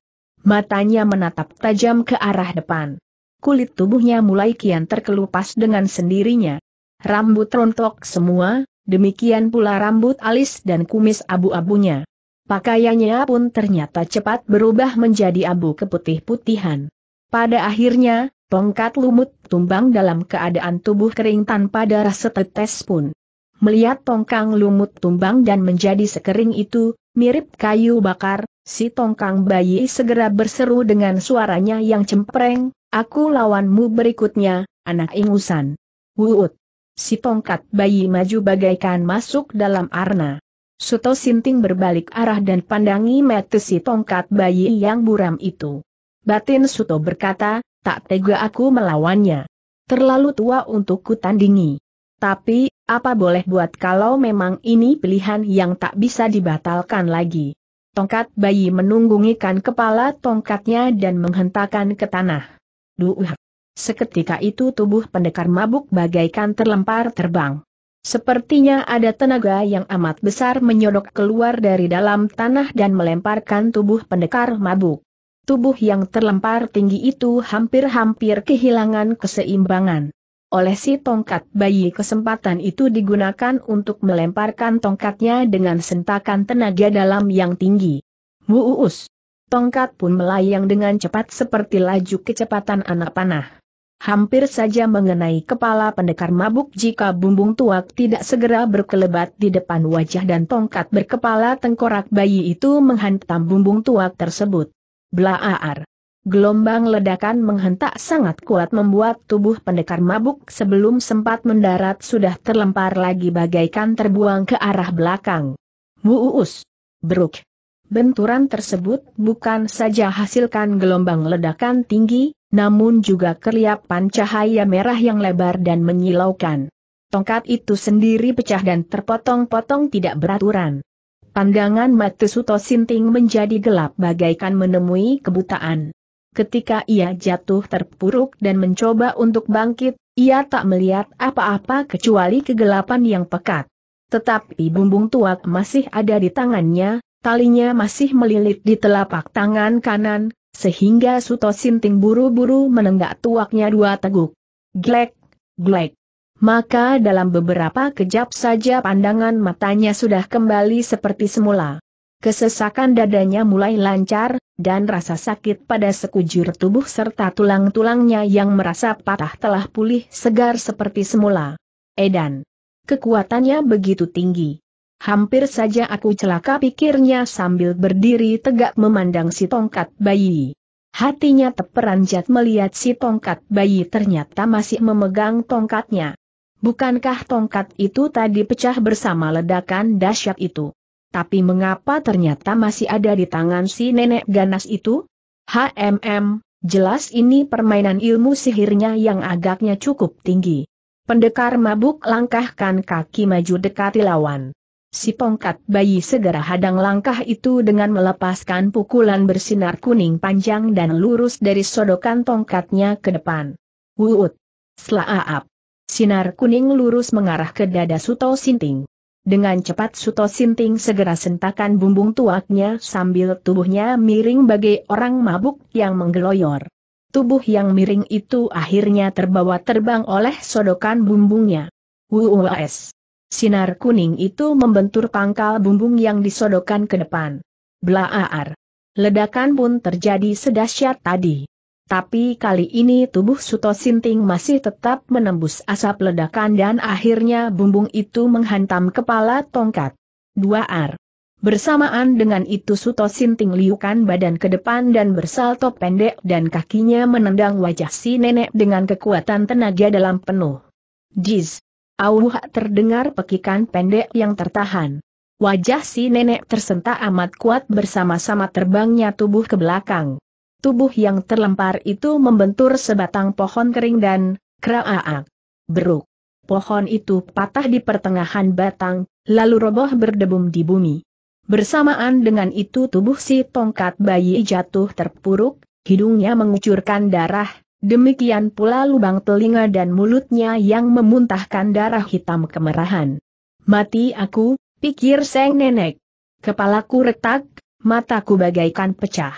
Matanya menatap tajam ke arah depan. Kulit tubuhnya mulai kian terkelupas dengan sendirinya. Rambut rontok semua, Demikian pula rambut alis dan kumis abu-abunya. Pakaiannya pun ternyata cepat berubah menjadi abu keputih-putihan. Pada akhirnya, tongkat lumut tumbang dalam keadaan tubuh kering tanpa darah setetes pun. Melihat tongkang lumut tumbang dan menjadi sekering itu, mirip kayu bakar, si tongkang bayi segera berseru dengan suaranya yang cempreng, aku lawanmu berikutnya, anak ingusan. Wuut. Si tongkat bayi maju bagaikan masuk dalam arna. Suto Sinting berbalik arah dan pandangi mata si tongkat bayi yang buram itu. Batin Suto berkata, tak tega aku melawannya. Terlalu tua untuk kutandingi. Tapi, apa boleh buat kalau memang ini pilihan yang tak bisa dibatalkan lagi. Tongkat bayi menunggungikan kepala tongkatnya dan menghentakkan ke tanah. Duh, Seketika itu tubuh pendekar mabuk bagaikan terlempar terbang. Sepertinya ada tenaga yang amat besar menyodok keluar dari dalam tanah dan melemparkan tubuh pendekar mabuk. Tubuh yang terlempar tinggi itu hampir-hampir kehilangan keseimbangan. Oleh si tongkat bayi kesempatan itu digunakan untuk melemparkan tongkatnya dengan sentakan tenaga dalam yang tinggi. Muus! Tongkat pun melayang dengan cepat seperti laju kecepatan anak panah hampir saja mengenai kepala pendekar mabuk jika bumbung tuak tidak segera berkelebat di depan wajah dan tongkat berkepala tengkorak bayi itu menghantam bumbung tuak tersebut. Blaaar. Gelombang ledakan menghentak sangat kuat membuat tubuh pendekar mabuk sebelum sempat mendarat sudah terlempar lagi bagaikan terbuang ke arah belakang. Muus. Beruk. Benturan tersebut bukan saja hasilkan gelombang ledakan tinggi, namun juga keliapan cahaya merah yang lebar dan menyilaukan. Tongkat itu sendiri pecah dan terpotong-potong tidak beraturan. Pandangan Suto Sinting menjadi gelap bagaikan menemui kebutaan. Ketika ia jatuh terpuruk dan mencoba untuk bangkit, ia tak melihat apa-apa kecuali kegelapan yang pekat. Tetapi bumbung tuak masih ada di tangannya, talinya masih melilit di telapak tangan kanan, sehingga Suto Sinting buru-buru menenggak tuaknya dua teguk. Glek, glek. Maka dalam beberapa kejap saja pandangan matanya sudah kembali seperti semula. Kesesakan dadanya mulai lancar, dan rasa sakit pada sekujur tubuh serta tulang-tulangnya yang merasa patah telah pulih segar seperti semula. Edan. Kekuatannya begitu tinggi. Hampir saja aku celaka pikirnya sambil berdiri tegak memandang si tongkat bayi. Hatinya terperanjat melihat si tongkat bayi ternyata masih memegang tongkatnya. Bukankah tongkat itu tadi pecah bersama ledakan dahsyat itu? Tapi mengapa ternyata masih ada di tangan si nenek ganas itu? HMM, jelas ini permainan ilmu sihirnya yang agaknya cukup tinggi. Pendekar mabuk langkahkan kaki maju dekati lawan. Si pongkat bayi segera hadang langkah itu dengan melepaskan pukulan bersinar kuning panjang dan lurus dari sodokan tongkatnya ke depan. Wuut! Selaap! Sinar kuning lurus mengarah ke dada Suto Sinting. Dengan cepat Suto Sinting segera sentakan bumbung tuaknya sambil tubuhnya miring bagai orang mabuk yang menggeloyor. Tubuh yang miring itu akhirnya terbawa terbang oleh sodokan bumbungnya. Wuus. Sinar kuning itu membentur pangkal bumbung yang disodokkan ke depan. Blaar. Ledakan pun terjadi sedahsyat tadi. Tapi kali ini tubuh Suto Sinting masih tetap menembus asap ledakan dan akhirnya bumbung itu menghantam kepala tongkat. 2 ar. Bersamaan dengan itu Suto Sinting liukan badan ke depan dan bersalto pendek dan kakinya menendang wajah si nenek dengan kekuatan tenaga dalam penuh. Jiz. Auh terdengar pekikan pendek yang tertahan. Wajah si nenek tersentak amat kuat bersama-sama terbangnya tubuh ke belakang. Tubuh yang terlempar itu membentur sebatang pohon kering dan, kraaak, beruk. Pohon itu patah di pertengahan batang, lalu roboh berdebum di bumi. Bersamaan dengan itu tubuh si tongkat bayi jatuh terpuruk, hidungnya mengucurkan darah, Demikian pula lubang telinga dan mulutnya yang memuntahkan darah hitam kemerahan. Mati aku, pikir Seng Nenek. Kepalaku retak, mataku bagaikan pecah.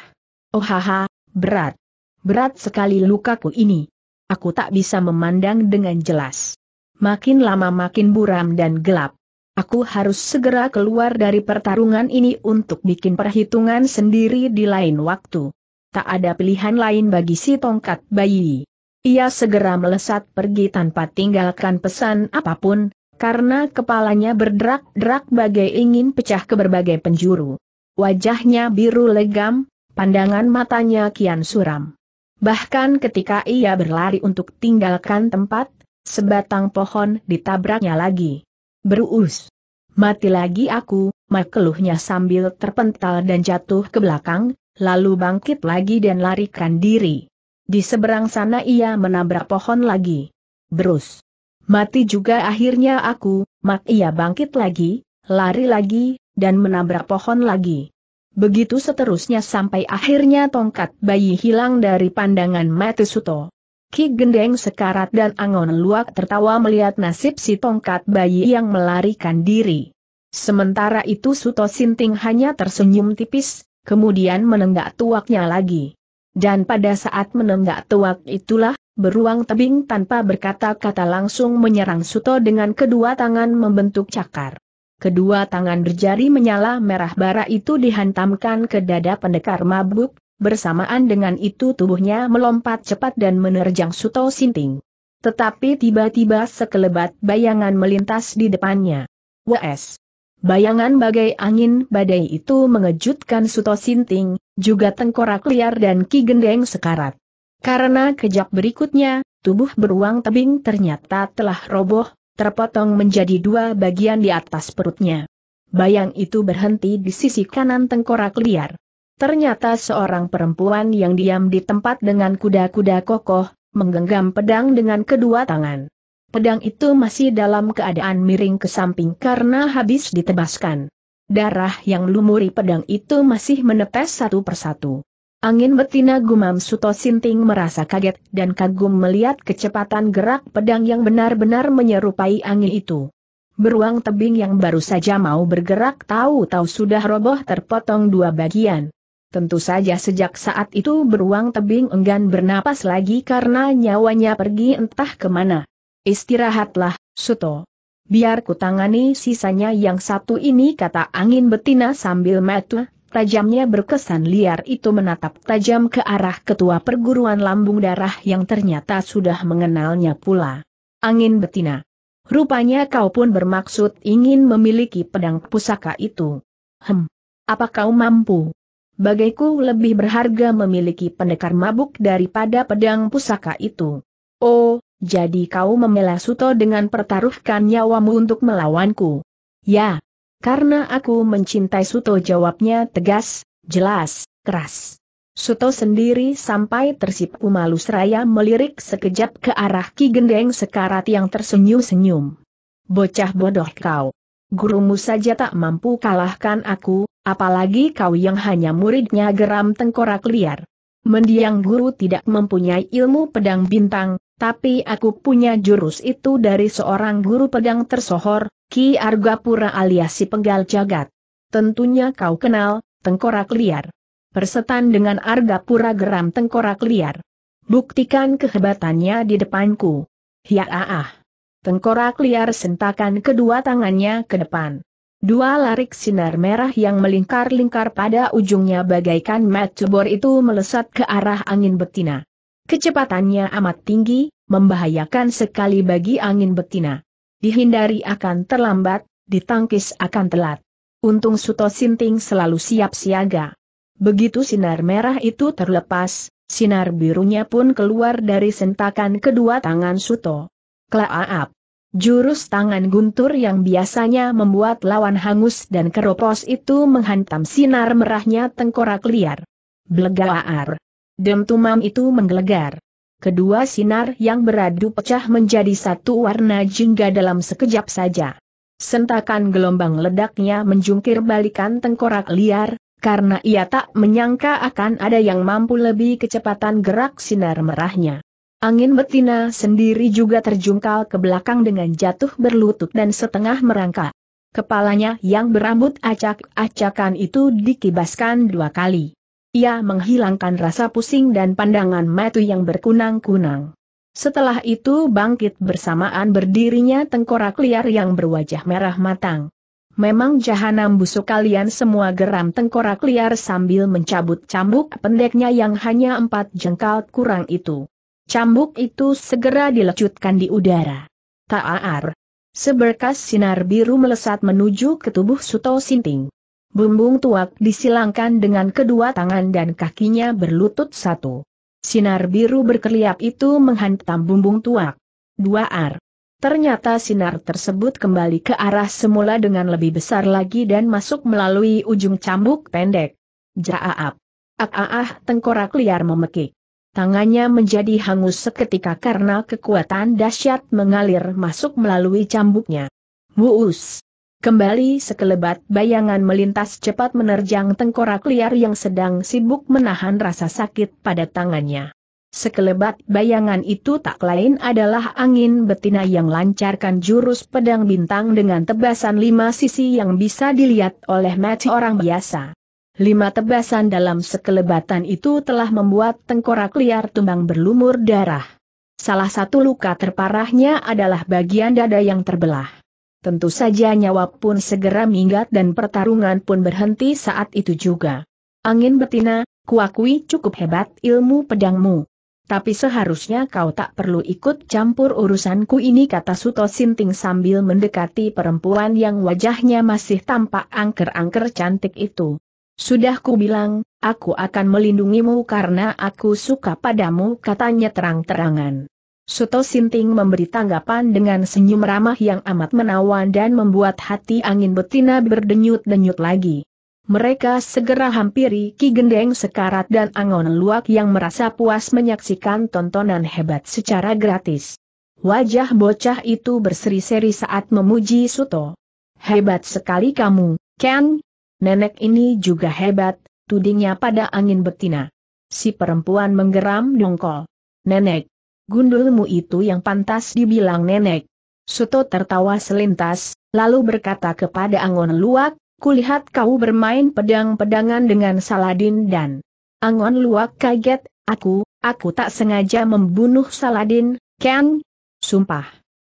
Oh Ohaha, berat. Berat sekali lukaku ini. Aku tak bisa memandang dengan jelas. Makin lama makin buram dan gelap. Aku harus segera keluar dari pertarungan ini untuk bikin perhitungan sendiri di lain waktu tak ada pilihan lain bagi si tongkat bayi. Ia segera melesat pergi tanpa tinggalkan pesan apapun, karena kepalanya berderak-derak bagai ingin pecah ke berbagai penjuru. Wajahnya biru legam, pandangan matanya kian suram. Bahkan ketika ia berlari untuk tinggalkan tempat, sebatang pohon ditabraknya lagi. Berus, Mati lagi aku, makeluhnya sambil terpental dan jatuh ke belakang, lalu bangkit lagi dan larikan diri. Di seberang sana ia menabrak pohon lagi. Berus. Mati juga akhirnya aku, mak ia bangkit lagi, lari lagi, dan menabrak pohon lagi. Begitu seterusnya sampai akhirnya tongkat bayi hilang dari pandangan mati Suto. Ki Gendeng Sekarat dan Angon Luak tertawa melihat nasib si tongkat bayi yang melarikan diri. Sementara itu Suto Sinting hanya tersenyum tipis, kemudian menenggak tuaknya lagi. Dan pada saat menenggak tuak itulah, beruang tebing tanpa berkata-kata langsung menyerang Suto dengan kedua tangan membentuk cakar. Kedua tangan berjari menyala merah bara itu dihantamkan ke dada pendekar mabuk, bersamaan dengan itu tubuhnya melompat cepat dan menerjang Suto Sinting. Tetapi tiba-tiba sekelebat bayangan melintas di depannya. Wes! Bayangan bagai angin badai itu mengejutkan Suto Sinting, juga tengkorak liar dan Ki Gendeng sekarat. Karena kejap berikutnya, tubuh beruang tebing ternyata telah roboh, terpotong menjadi dua bagian di atas perutnya. Bayang itu berhenti di sisi kanan tengkorak liar. Ternyata seorang perempuan yang diam di tempat dengan kuda-kuda kokoh, menggenggam pedang dengan kedua tangan pedang itu masih dalam keadaan miring ke samping karena habis ditebaskan. Darah yang lumuri pedang itu masih menetes satu persatu. Angin betina gumam Suto Sinting merasa kaget dan kagum melihat kecepatan gerak pedang yang benar-benar menyerupai angin itu. Beruang tebing yang baru saja mau bergerak tahu-tahu sudah roboh terpotong dua bagian. Tentu saja sejak saat itu beruang tebing enggan bernapas lagi karena nyawanya pergi entah kemana. Istirahatlah, Suto. Biar ku tangani sisanya yang satu ini kata angin betina sambil metu, tajamnya berkesan liar itu menatap tajam ke arah ketua perguruan lambung darah yang ternyata sudah mengenalnya pula. Angin betina. Rupanya kau pun bermaksud ingin memiliki pedang pusaka itu. Hem. Apa kau mampu? Bagaiku lebih berharga memiliki pendekar mabuk daripada pedang pusaka itu. Oh, jadi kau membela Suto dengan pertaruhkan nyawamu untuk melawanku. Ya. Karena aku mencintai Suto jawabnya tegas, jelas, keras. Suto sendiri sampai tersipu malu seraya melirik sekejap ke arah Ki Gendeng sekarat yang tersenyum-senyum. Bocah bodoh kau. Gurumu saja tak mampu kalahkan aku, apalagi kau yang hanya muridnya geram tengkorak liar. Mendiang guru tidak mempunyai ilmu pedang bintang, tapi aku punya jurus itu dari seorang guru pedang tersohor, Ki Argapura alias si penggal jagat. Tentunya kau kenal, tengkorak liar. Persetan dengan Argapura geram tengkorak liar. Buktikan kehebatannya di depanku. Ya ah, ah. Tengkorak liar sentakan kedua tangannya ke depan. Dua larik sinar merah yang melingkar-lingkar pada ujungnya bagaikan mat cebor itu melesat ke arah angin betina. Kecepatannya amat tinggi, membahayakan sekali bagi angin betina. Dihindari akan terlambat, ditangkis akan telat. Untung Suto Sinting selalu siap siaga. Begitu sinar merah itu terlepas, sinar birunya pun keluar dari sentakan kedua tangan Suto. Klaaap. Jurus tangan guntur yang biasanya membuat lawan hangus dan keropos itu menghantam sinar merahnya tengkorak liar. Blegaar. tumam itu menggelegar kedua sinar yang beradu pecah menjadi satu warna jingga dalam sekejap saja. Sentakan gelombang ledaknya menjungkir balikan tengkorak liar, karena ia tak menyangka akan ada yang mampu lebih kecepatan gerak sinar merahnya. Angin betina sendiri juga terjungkal ke belakang dengan jatuh berlutut dan setengah merangkak. Kepalanya yang berambut acak-acakan itu dikibaskan dua kali. Ia menghilangkan rasa pusing dan pandangan matu yang berkunang-kunang. Setelah itu bangkit bersamaan berdirinya tengkorak liar yang berwajah merah matang. Memang jahanam busuk kalian semua geram tengkorak liar sambil mencabut cambuk pendeknya yang hanya empat jengkal kurang itu. Cambuk itu segera dilecutkan di udara. Taar. Seberkas sinar biru melesat menuju ke tubuh Suto Sinting. Bumbung tuak disilangkan dengan kedua tangan dan kakinya berlutut satu. Sinar biru berkeliap itu menghantam bumbung tuak. Dua ar. Ternyata sinar tersebut kembali ke arah semula dengan lebih besar lagi dan masuk melalui ujung cambuk pendek. Jaaap. Ah, ah tengkorak liar memekik. Tangannya menjadi hangus seketika karena kekuatan dahsyat mengalir masuk melalui cambuknya. Muus. Kembali sekelebat bayangan melintas cepat menerjang tengkorak liar yang sedang sibuk menahan rasa sakit pada tangannya. Sekelebat bayangan itu tak lain adalah angin betina yang lancarkan jurus pedang bintang dengan tebasan lima sisi yang bisa dilihat oleh mati orang biasa. Lima tebasan dalam sekelebatan itu telah membuat tengkorak liar tumbang berlumur darah. Salah satu luka terparahnya adalah bagian dada yang terbelah. Tentu saja nyawa pun segera minggat dan pertarungan pun berhenti saat itu juga. Angin betina, kuakui cukup hebat ilmu pedangmu. Tapi seharusnya kau tak perlu ikut campur urusanku ini kata Suto Sinting sambil mendekati perempuan yang wajahnya masih tampak angker-angker cantik itu. Sudah ku bilang, aku akan melindungimu karena aku suka padamu katanya terang-terangan. Suto Sinting memberi tanggapan dengan senyum ramah yang amat menawan dan membuat hati angin betina berdenyut-denyut lagi. Mereka segera hampiri Ki Gendeng Sekarat dan Angon Luak yang merasa puas menyaksikan tontonan hebat secara gratis. Wajah bocah itu berseri-seri saat memuji Suto. Hebat sekali kamu, Ken. Nenek ini juga hebat, tudingnya pada angin betina. Si perempuan menggeram dongkol. Nenek, gundulmu itu yang pantas dibilang nenek. Suto tertawa selintas, lalu berkata kepada Angon Luak, kulihat kau bermain pedang-pedangan dengan Saladin dan Angon Luak kaget, aku, aku tak sengaja membunuh Saladin, Kang. Sumpah.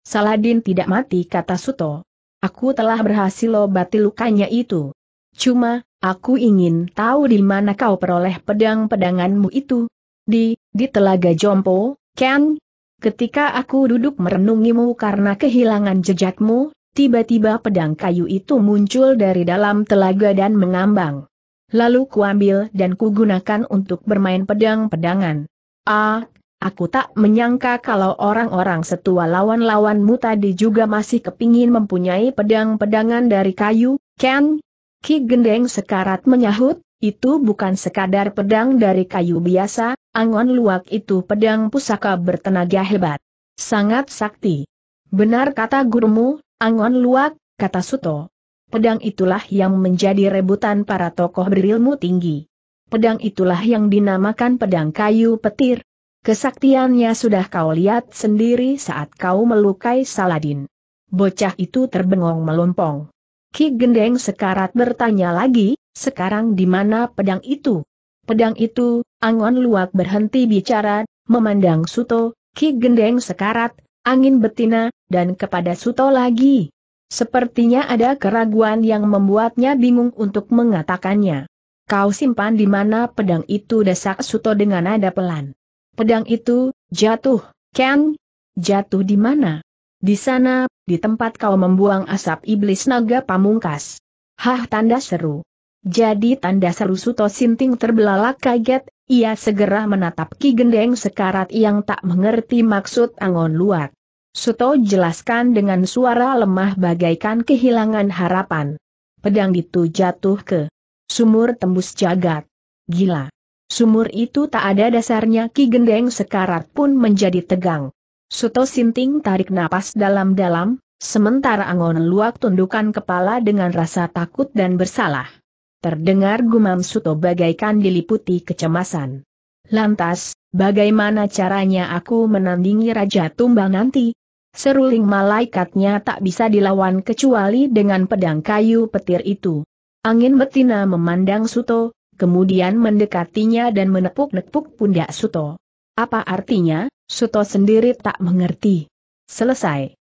Saladin tidak mati kata Suto. Aku telah berhasil obati lukanya itu. Cuma, aku ingin tahu di mana kau peroleh pedang-pedanganmu itu. Di, di Telaga Jompo, Ken, ketika aku duduk merenungimu karena kehilangan jejakmu, tiba-tiba pedang kayu itu muncul dari dalam telaga dan mengambang. Lalu kuambil dan kugunakan untuk bermain pedang-pedangan. Ah, aku tak menyangka kalau orang-orang setua lawan-lawanmu tadi juga masih kepingin mempunyai pedang-pedangan dari kayu, Ken. Ki Gendeng sekarat menyahut, itu bukan sekadar pedang dari kayu biasa, angon luak itu pedang pusaka bertenaga hebat. Sangat sakti. Benar kata gurumu, angon luak, kata Suto. Pedang itulah yang menjadi rebutan para tokoh berilmu tinggi. Pedang itulah yang dinamakan pedang kayu petir. Kesaktiannya sudah kau lihat sendiri saat kau melukai Saladin. Bocah itu terbengong melompong. Ki Gendeng sekarat bertanya lagi, sekarang di mana pedang itu? Pedang itu, Angon Luak berhenti bicara, memandang Suto, Ki Gendeng Sekarat, Angin Betina, dan kepada Suto lagi. Sepertinya ada keraguan yang membuatnya bingung untuk mengatakannya. Kau simpan di mana pedang itu desak Suto dengan nada pelan. Pedang itu, jatuh, Ken? Jatuh di mana? Di sana, di tempat kau membuang asap iblis naga pamungkas. Hah tanda seru. Jadi tanda seru Suto Sinting terbelalak kaget, ia segera menatap Ki Gendeng sekarat yang tak mengerti maksud Angon Luak. Suto jelaskan dengan suara lemah bagaikan kehilangan harapan. Pedang itu jatuh ke sumur tembus jagat. Gila. Sumur itu tak ada dasarnya Ki Gendeng sekarat pun menjadi tegang. Suto Sinting tarik napas dalam-dalam, sementara Angon Luak tundukkan kepala dengan rasa takut dan bersalah. Terdengar gumam Suto bagaikan diliputi kecemasan. Lantas, bagaimana caranya aku menandingi Raja Tumbang nanti? Seruling malaikatnya tak bisa dilawan kecuali dengan pedang kayu petir itu. Angin betina memandang Suto, kemudian mendekatinya dan menepuk-nepuk pundak Suto. Apa artinya, Suto sendiri tak mengerti. Selesai.